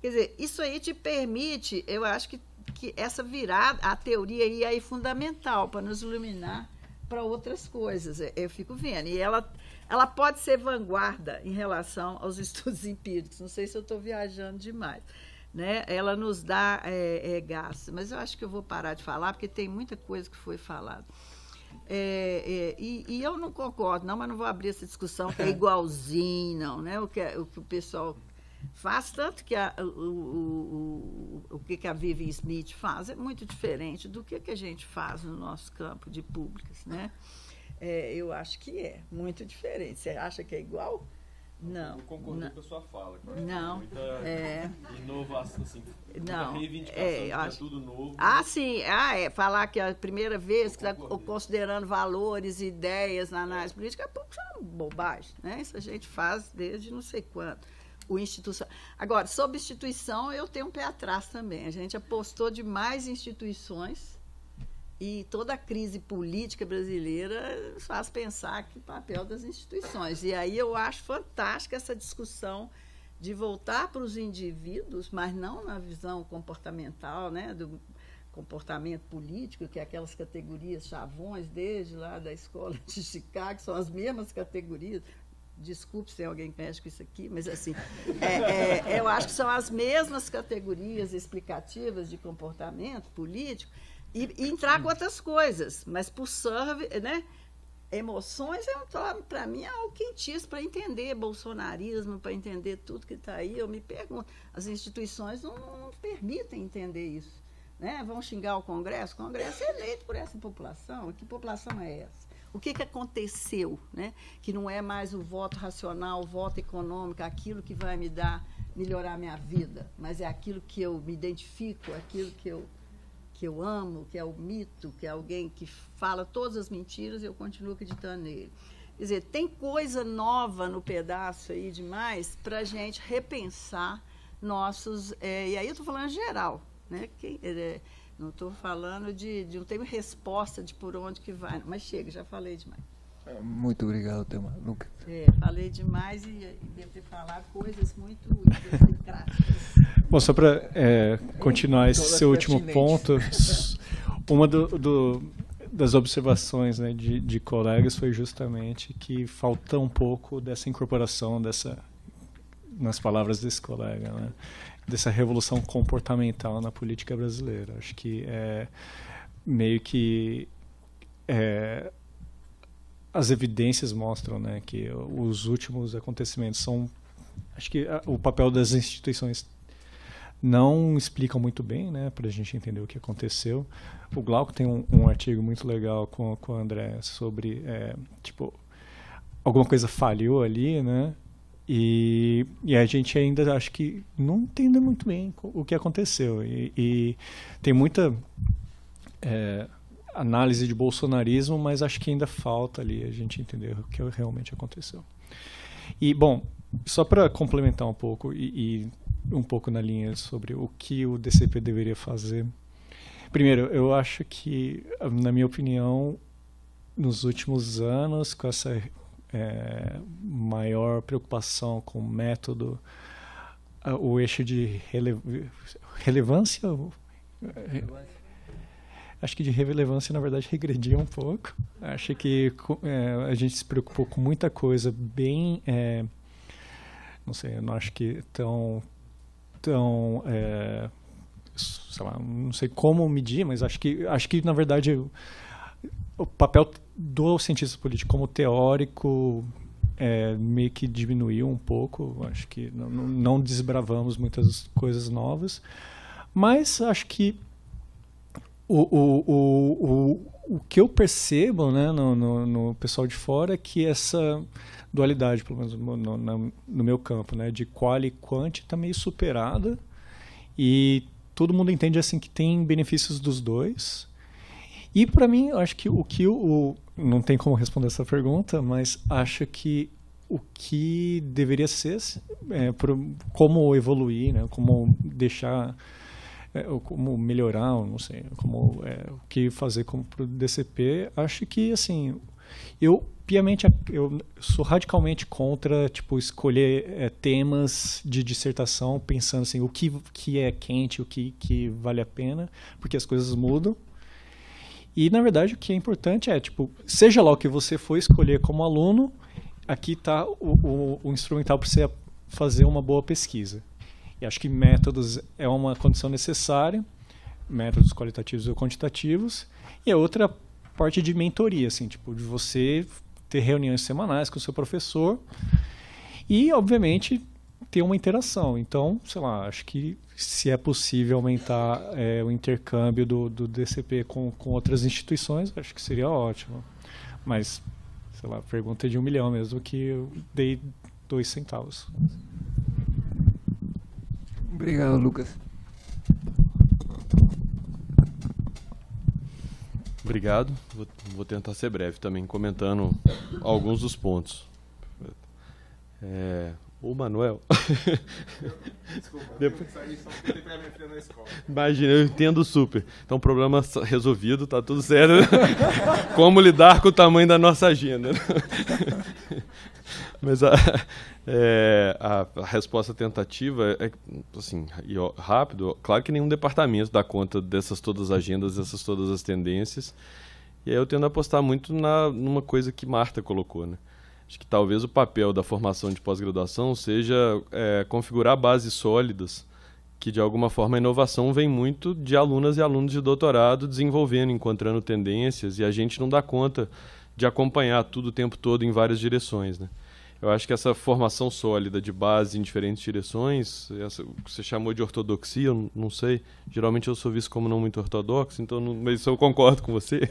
Quer dizer, isso aí te permite, eu acho que, que essa virada, a teoria aí é fundamental para nos iluminar para outras coisas, é, eu fico vendo. E ela ela pode ser vanguarda em relação aos estudos empíricos. Não sei se eu estou viajando demais. Né? Ela nos dá é, é, gás. Mas eu acho que eu vou parar de falar, porque tem muita coisa que foi falada. É, é, e, e, eu não concordo, não, mas não vou abrir essa discussão é igualzinho, não, né? O que, é, o, que o pessoal faz, tanto que a, o, o, o, o que a Vivian Smith faz é muito diferente do que, que a gente faz no nosso campo de públicas, né? É, eu acho que é muito diferente. Você acha que é igual? Não. Eu concordei com a sua fala. Que não. Muita é, inovação, assim. Não. reivindicação. É, é acho, é tudo novo. Ah, sim. Ah, é. Falar que é a primeira vez que está considerando valores, ideias na análise política, é pouco bobagem. Né? Isso a gente faz desde não sei quanto. O instituição. Agora, sobre instituição, eu tenho um pé atrás também. A gente apostou demais em instituições e toda a crise política brasileira faz pensar que o papel das instituições. E aí eu acho fantástica essa discussão de voltar para os indivíduos, mas não na visão comportamental, né, do comportamento político, que é aquelas categorias chavões desde lá da escola de Chicago, que são as mesmas categorias. Desculpe se alguém mexe com isso aqui, mas assim, é, é, eu acho que são as mesmas categorias explicativas de comportamento político e, e entrar com outras coisas, mas por serve, né? Emoções é para mim é algo quentíssimo para entender bolsonarismo, para entender tudo que está aí. Eu me pergunto, as instituições não, não permitem entender isso, né? Vão xingar o Congresso, o Congresso é eleito por essa população. Que população é essa? O que, que aconteceu, né? Que não é mais o voto racional, o voto econômico, aquilo que vai me dar melhorar minha vida, mas é aquilo que eu me identifico, aquilo que eu que eu amo, que é o mito, que é alguém que fala todas as mentiras e eu continuo acreditando nele. Quer dizer, tem coisa nova no pedaço aí demais para a gente repensar nossos. É, e aí eu estou falando geral, né? Quem, é, não estou falando de, de. Não tenho resposta de por onde que vai, mas chega, já falei demais. Muito obrigado, Thelma. Luca. É, falei demais e, e devo ter falado coisas muito Bom, só para é, continuar esse seu último ponto, uma do, do, das observações né, de, de, colegas foi justamente que falta um pouco dessa incorporação dessa, nas palavras desse colega, né, dessa revolução comportamental na política brasileira. Acho que é meio que é, as evidências mostram né, que os últimos acontecimentos são. Acho que o papel das instituições não explica muito bem, né, para a gente entender o que aconteceu. O Glauco tem um, um artigo muito legal com, com o André sobre, é, tipo, alguma coisa falhou ali, né, e, e, a gente ainda acho que não entende muito bem o que aconteceu. E, e tem muita. É, análise de bolsonarismo, mas acho que ainda falta ali a gente entender o que realmente aconteceu. E, bom, só para complementar um pouco e, e, um pouco na linha sobre o que o DCP deveria fazer. Primeiro, eu acho que, na minha opinião, nos últimos anos, com essa é, maior preocupação com o método, o eixo de rele relevância, relevância acho que de relevância, na verdade, regredia um pouco. Acho que é, a gente se preocupou com muita coisa bem. É, não sei, eu não acho que tão. tão é, sei lá, não sei como medir, mas acho que, acho que na verdade, o, papel do cientista político como teórico é, meio que diminuiu um pouco. Acho que não, não desbravamos muitas coisas novas. Mas acho que o, o, o, o, o que eu percebo né, no, no, no pessoal de fora é que essa dualidade, pelo menos no, no, no meu campo, né, de qual e quante está meio superada e todo mundo entende assim que tem benefícios dos dois. E para mim, acho que o que o, não tem como responder essa pergunta, mas acho que o que deveria ser é, como evoluir, né? Como deixar é, como melhorar, não sei, como é, o que fazer como pro DCP, acho que assim, eu piamente eu sou radicalmente contra tipo escolher é, temas de dissertação pensando assim o que que é quente o que que vale a pena porque as coisas mudam e na verdade o que é importante é tipo seja lá o que você for escolher como aluno aqui está o, o, o instrumental para você fazer uma boa pesquisa e acho que métodos é uma condição necessária, métodos qualitativos ou quantitativos. E a outra parte de mentoria, assim, tipo, de você ter reuniões semanais com o seu professor e, obviamente, ter uma interação. Então, sei lá, acho que se é possível aumentar é, o intercâmbio do, do DCP com, com outras instituições, acho que seria ótimo. Mas, sei lá, pergunta de um milhão mesmo, que eu dei dois centavos. Obrigado, Lucas. Obrigado. Vou, vou tentar ser breve também, comentando alguns dos pontos. É, o Manuel. Desculpa, eu Imagina, eu entendo super. Então, problema resolvido, tá tudo certo. Como lidar com o tamanho da nossa agenda? Né? Mas a, é, a, a, resposta tentativa é, é assim, rápido. Claro que nenhum departamento dá conta dessas todas as agendas, dessas todas as tendências. E aí eu tendo a apostar muito na, numa coisa que Marta colocou, né? Acho que talvez o papel da formação de pós-graduação seja é, configurar bases sólidas que de alguma forma a inovação vem muito de alunas e alunos de doutorado desenvolvendo, encontrando tendências e a gente não dá conta de acompanhar tudo o tempo todo em várias direções, né? Eu acho que essa formação sólida de base em diferentes direções, essa, o que você chamou de ortodoxia, eu não sei. Geralmente eu sou visto como não muito ortodoxo, então não, mas eu concordo com você.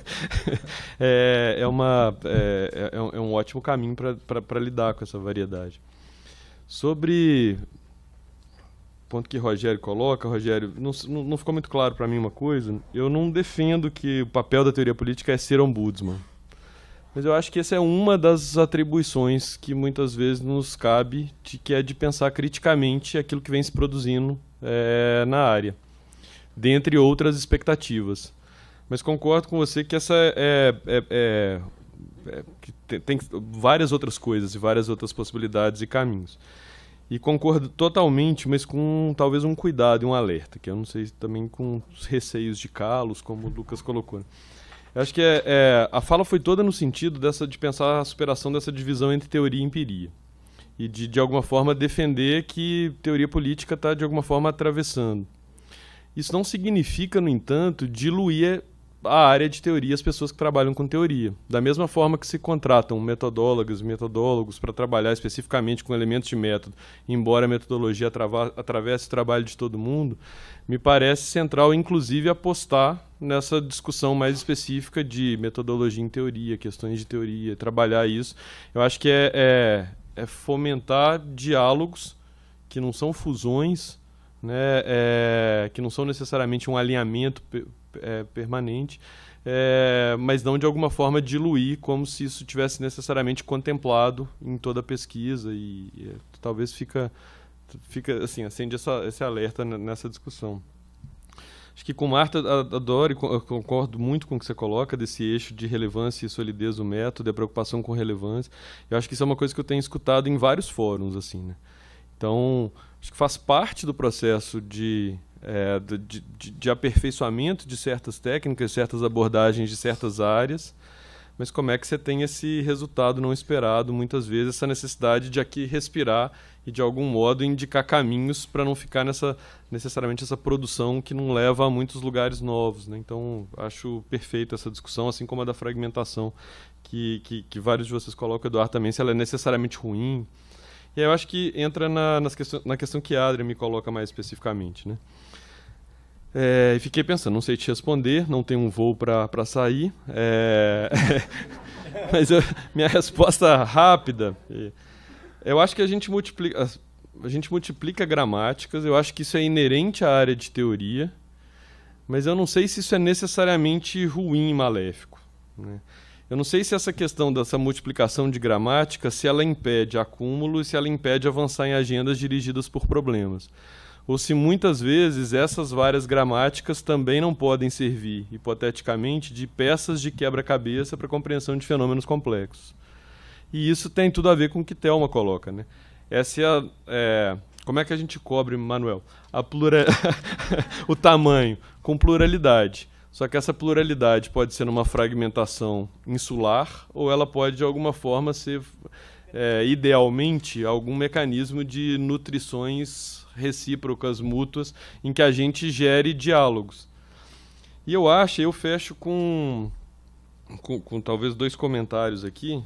é, é, uma, é, é, é, é um ótimo caminho para lidar com essa variedade. Sobre ponto que Rogério coloca, Rogério, não, não ficou muito claro para mim uma coisa. Eu não defendo que o papel da teoria política é ser ombudsman. Mas eu acho que essa é uma das atribuições que muitas vezes nos cabe, de, que é de pensar criticamente aquilo que vem se produzindo é, na área, dentre outras expectativas. Mas concordo com você que essa é, é, é, é que tem, tem várias outras coisas e várias outras possibilidades e caminhos. E concordo totalmente, mas com talvez um cuidado e um alerta, que eu não sei também com os receios de calos, como o Lucas colocou. Né? Eu acho que é, é, a fala foi toda no sentido dessa de pensar a superação dessa divisão entre teoria e empiria. E de, de alguma forma, defender que teoria política está, de alguma forma, atravessando. Isso não significa, no entanto, diluir a área de teoria as pessoas que trabalham com teoria. Da mesma forma que se contratam metodólogas e metodólogos para trabalhar especificamente com elementos de método, embora a metodologia atravesse o trabalho de todo mundo, me parece central, inclusive, apostar nessa discussão mais específica de metodologia em teoria, questões de teoria, trabalhar isso. Eu acho que é, é, é fomentar diálogos que não são fusões, né, é, que não são necessariamente um alinhamento é, permanente, é, mas não de alguma forma diluir como se isso tivesse necessariamente contemplado em toda a pesquisa e, é, talvez fica, fica assim, acende essa, esse alerta nessa discussão. Acho que com Marta adoro e concordo muito com o que você coloca desse eixo de relevância e solidez do método, a preocupação com relevância. Eu acho que isso é uma coisa que eu tenho escutado em vários fóruns assim, né? Então, acho que faz parte do processo de é, de, de, de, aperfeiçoamento de certas técnicas, certas abordagens de certas áreas, mas como é que você tem esse resultado não esperado, muitas vezes, essa necessidade de aqui respirar e, de algum modo, indicar caminhos para não ficar nessa necessariamente essa produção que não leva a muitos lugares novos. Né? Então, acho perfeita essa discussão, assim como a da fragmentação, que, que, que vários de vocês colocam, Eduardo, também, se ela é necessariamente ruim. E aí eu acho que entra na, nas questão, na questão que a Adria me coloca mais especificamente. Né? É, fiquei pensando, não sei te responder, não tenho um voo para sair. É... Mas eu, minha resposta rápida, eu acho que a gente multiplica, a gente multiplica gramáticas. Eu acho que isso é inerente à área de teoria, mas eu não sei se isso é necessariamente ruim e maléfico. Né? Eu não sei se essa questão dessa multiplicação de gramática, se ela impede acúmulo e se ela impede avançar em agendas dirigidas por problemas ou se muitas vezes essas várias gramáticas também não podem servir, hipoteticamente, de peças de quebra-cabeça para compreensão de fenômenos complexos. E isso tem tudo a ver com o que Thelma coloca. Né? Essa é a. É, como é que a gente cobre, Manuel? A plura... o tamanho com pluralidade. Só que essa pluralidade pode ser numa fragmentação insular ou ela pode, de alguma forma, ser, é, idealmente, algum mecanismo de nutrições recíprocas, mútuas, em que a gente gere diálogos. E eu acho, eu fecho com, com, com talvez dois comentários aqui.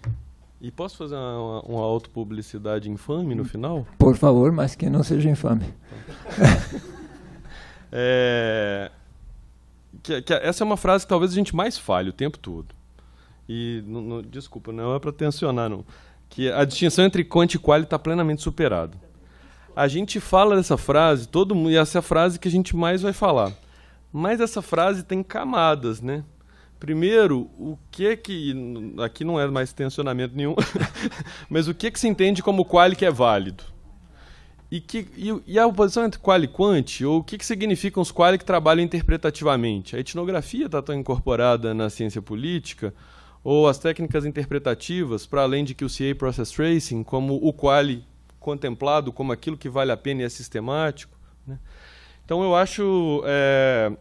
E posso fazer uma, uma autopublicidade infame no final? Por favor, mas que não seja infame. é, que, que essa é uma frase que talvez a gente mais falhe o tempo todo. E, no, no, desculpa, não é para tensionar, não. Que a distinção entre quant e qual está plenamente superada. A gente fala dessa frase, todo mundo, e essa é a frase que a gente mais vai falar. Mas essa frase tem camadas, né? Primeiro, o que é que. Aqui não é mais tensionamento nenhum, mas o que é que se entende como qual que é válido? E, que, e, e, a oposição entre qual e quant, ou o que, que significam os qual que trabalham interpretativamente? A etnografia está tão incorporada na ciência política, ou as técnicas interpretativas, para além de que o CA Process Tracing, como o qual contemplado como aquilo que vale a pena e é sistemático. Né? Então eu acho, é,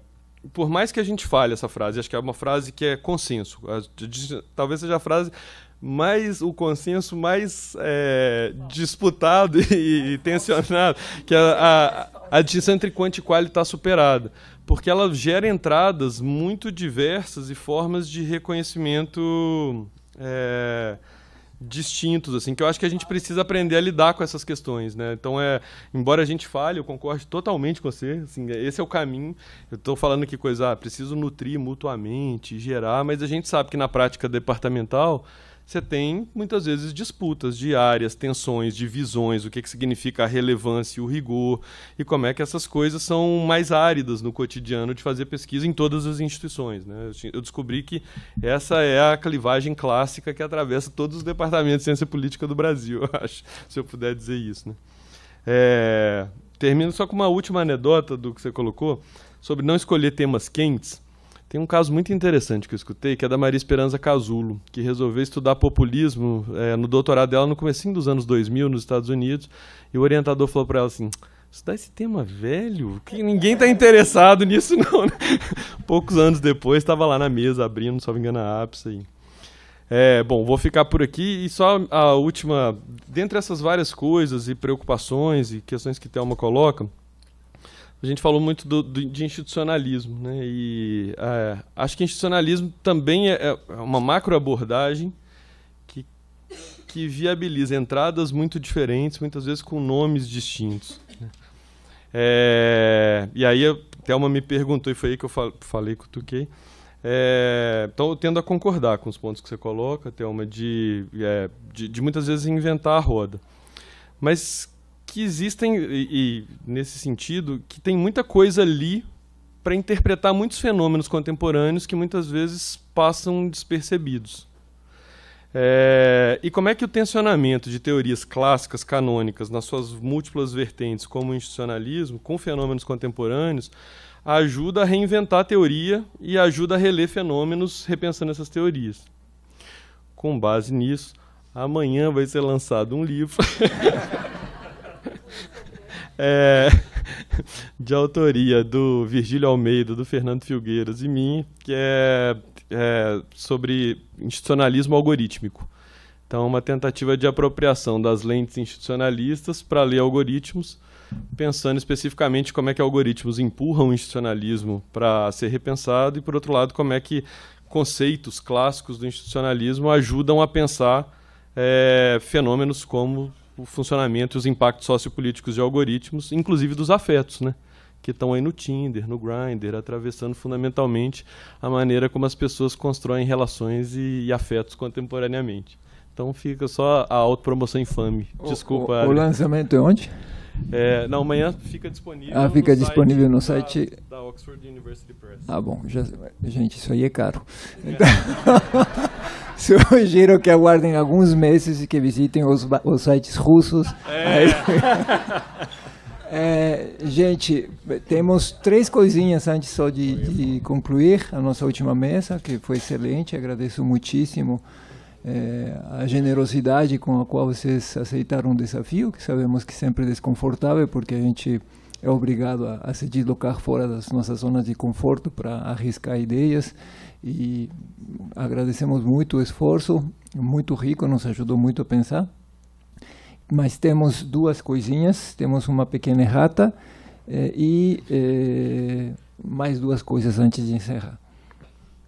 por mais que a gente fale essa frase, acho que é uma frase que é consenso. Talvez seja a frase mais o consenso mais é, disputado e, e, tensionado, que é a, a, a distinção entre quanto e qual está superada, porque ela gera entradas muito diversas e formas de reconhecimento é, distintos, assim, que eu acho que a gente precisa aprender a lidar com essas questões, né? Então, é, embora a gente fale, eu concordo totalmente com você, assim, é, esse é o caminho. Eu estou falando que coisa, ah, preciso nutrir mutuamente, gerar, mas a gente sabe que na prática departamental você tem muitas vezes disputas diárias, tensões, divisões, o que, que significa a relevância e o rigor, e como é que essas coisas são mais áridas no cotidiano de fazer pesquisa em todas as instituições. Né? Eu descobri que essa é a clivagem clássica que atravessa todos os departamentos de ciência política do Brasil, eu acho, se eu puder dizer isso. Né? É... Termino só com uma última anedota do que você colocou sobre não escolher temas quentes. Tem um caso muito interessante que eu escutei, que é da Maria Esperança Casulo, que resolveu estudar populismo é, no doutorado dela no começo dos anos 2000 nos Estados Unidos, e o orientador falou para ela assim, estudar esse tema velho, que ninguém está interessado nisso não. Né? Poucos anos depois, estava lá na mesa abrindo, só me engano, a ápice aí. É, bom, vou ficar por aqui e só a última, dentre essas várias coisas e preocupações e questões que Thelma coloca, a gente falou muito do, do, de institucionalismo, né? E é, acho que institucionalismo também é, é uma macro abordagem que, que viabiliza entradas muito diferentes, muitas vezes com nomes distintos. Né? É, e aí a Thelma me perguntou, e foi aí que eu fal falei que eu é, então eu tendo a concordar com os pontos que você coloca, Thelma, de, é, de, de muitas vezes inventar a roda. Mas que existem, e, e nesse sentido, que tem muita coisa ali para interpretar muitos fenômenos contemporâneos que muitas vezes passam despercebidos. É, e como é que o tensionamento de teorias clássicas canônicas nas suas múltiplas vertentes, como o institucionalismo, com fenômenos contemporâneos, ajuda a reinventar a teoria e ajuda a reler fenômenos repensando essas teorias? Com base nisso, amanhã vai ser lançado um livro. É, de autoria do Virgílio Almeida, do Fernando Filgueiras e mim, que é, é sobre institucionalismo algorítmico. Então, uma tentativa de apropriação das lentes institucionalistas para ler algoritmos, pensando especificamente como é que algoritmos empurram o institucionalismo para ser repensado e, por outro lado, como é que conceitos clássicos do institucionalismo ajudam a pensar é, fenômenos como o funcionamento e os impactos sociopolíticos de algoritmos, inclusive dos afetos, né? que estão aí no Tinder, no Grindr, atravessando fundamentalmente a maneira como as pessoas constroem relações e, e afetos contemporaneamente. Então fica só a autopromoção infame. Desculpa. O, o, o lançamento é onde? É, não, amanhã fica disponível. Ah, fica no disponível site no site da, da, Oxford University Press. Ah, bom, já, gente, isso aí é caro. É. Então, sugiro que aguardem alguns meses e que visitem os, os sites russos. É. Aí, é, gente, temos três coisinhas antes só de, de concluir a nossa última mesa, que foi excelente. Agradeço muitíssimo é, a generosidade com a qual vocês aceitaram o desafio, que sabemos que sempre é desconfortável, porque a gente é obrigado a, a se deslocar fora das nossas zonas de conforto para arriscar ideias. E agradecemos muito o esforço, muito rico, nos ajudou muito a pensar. Mas temos duas coisinhas: temos uma pequena errata é, e é, mais duas coisas antes de encerrar.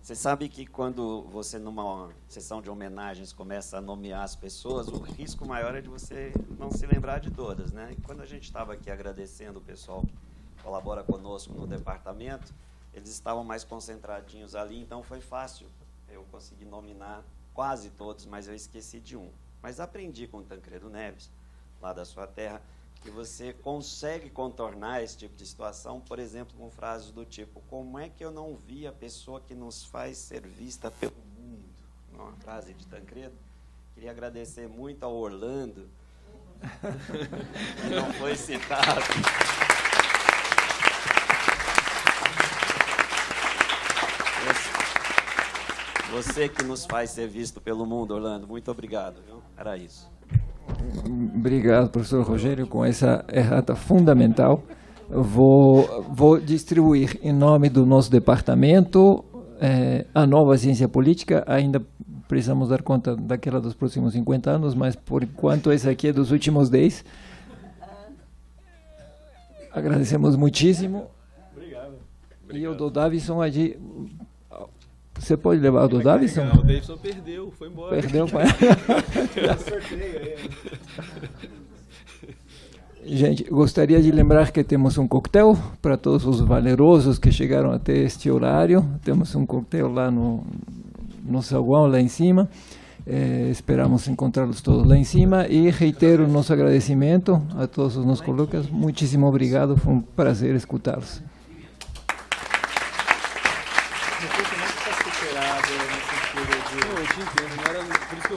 Você sabe que quando você, numa sessão de homenagens, começa a nomear as pessoas, o risco maior é de você não se lembrar de todas. Né? E quando a gente estava aqui agradecendo o pessoal que colabora conosco no departamento, eles estavam mais concentradinhos ali, então foi fácil. Eu consegui nominar quase todos, mas eu esqueci de um. Mas aprendi com o Tancredo Neves, lá da sua terra que você consegue contornar esse tipo de situação, por exemplo, com frases do tipo: Como é que eu não vi a pessoa que nos faz ser vista pelo mundo? Uma frase de Tancredo. Queria agradecer muito ao Orlando, que não foi citado. Você que nos faz ser visto pelo mundo, Orlando. Muito obrigado. Viu? Era isso. Obrigado, professor Rogério, com essa errata fundamental. Vou, vou distribuir, em nome do nosso departamento, é, a nova ciência política. Ainda precisamos dar conta daquela dos próximos 50 anos, mas por enquanto essa aqui é dos últimos 10. Agradecemos muitíssimo. Obrigado. Obrigado. E eu dou Davison a de você pode levar o do Davidson? O Davidson perdeu, foi embora. Perdeu, pai. Gente, gostaria de lembrar que temos um coquetel para todos os valerosos que chegaram até este horário. Temos um coquetel lá no, no salão, lá em cima. É, esperamos encontrá-los todos lá em cima e reitero nosso agradecimento a todos os nossos colegas. Muitíssimo obrigado, foi um prazer escutá-los.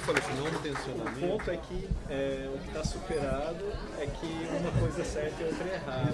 falei assim, não O ponto é que é, o que está superado é que uma coisa é certa e outra é errada.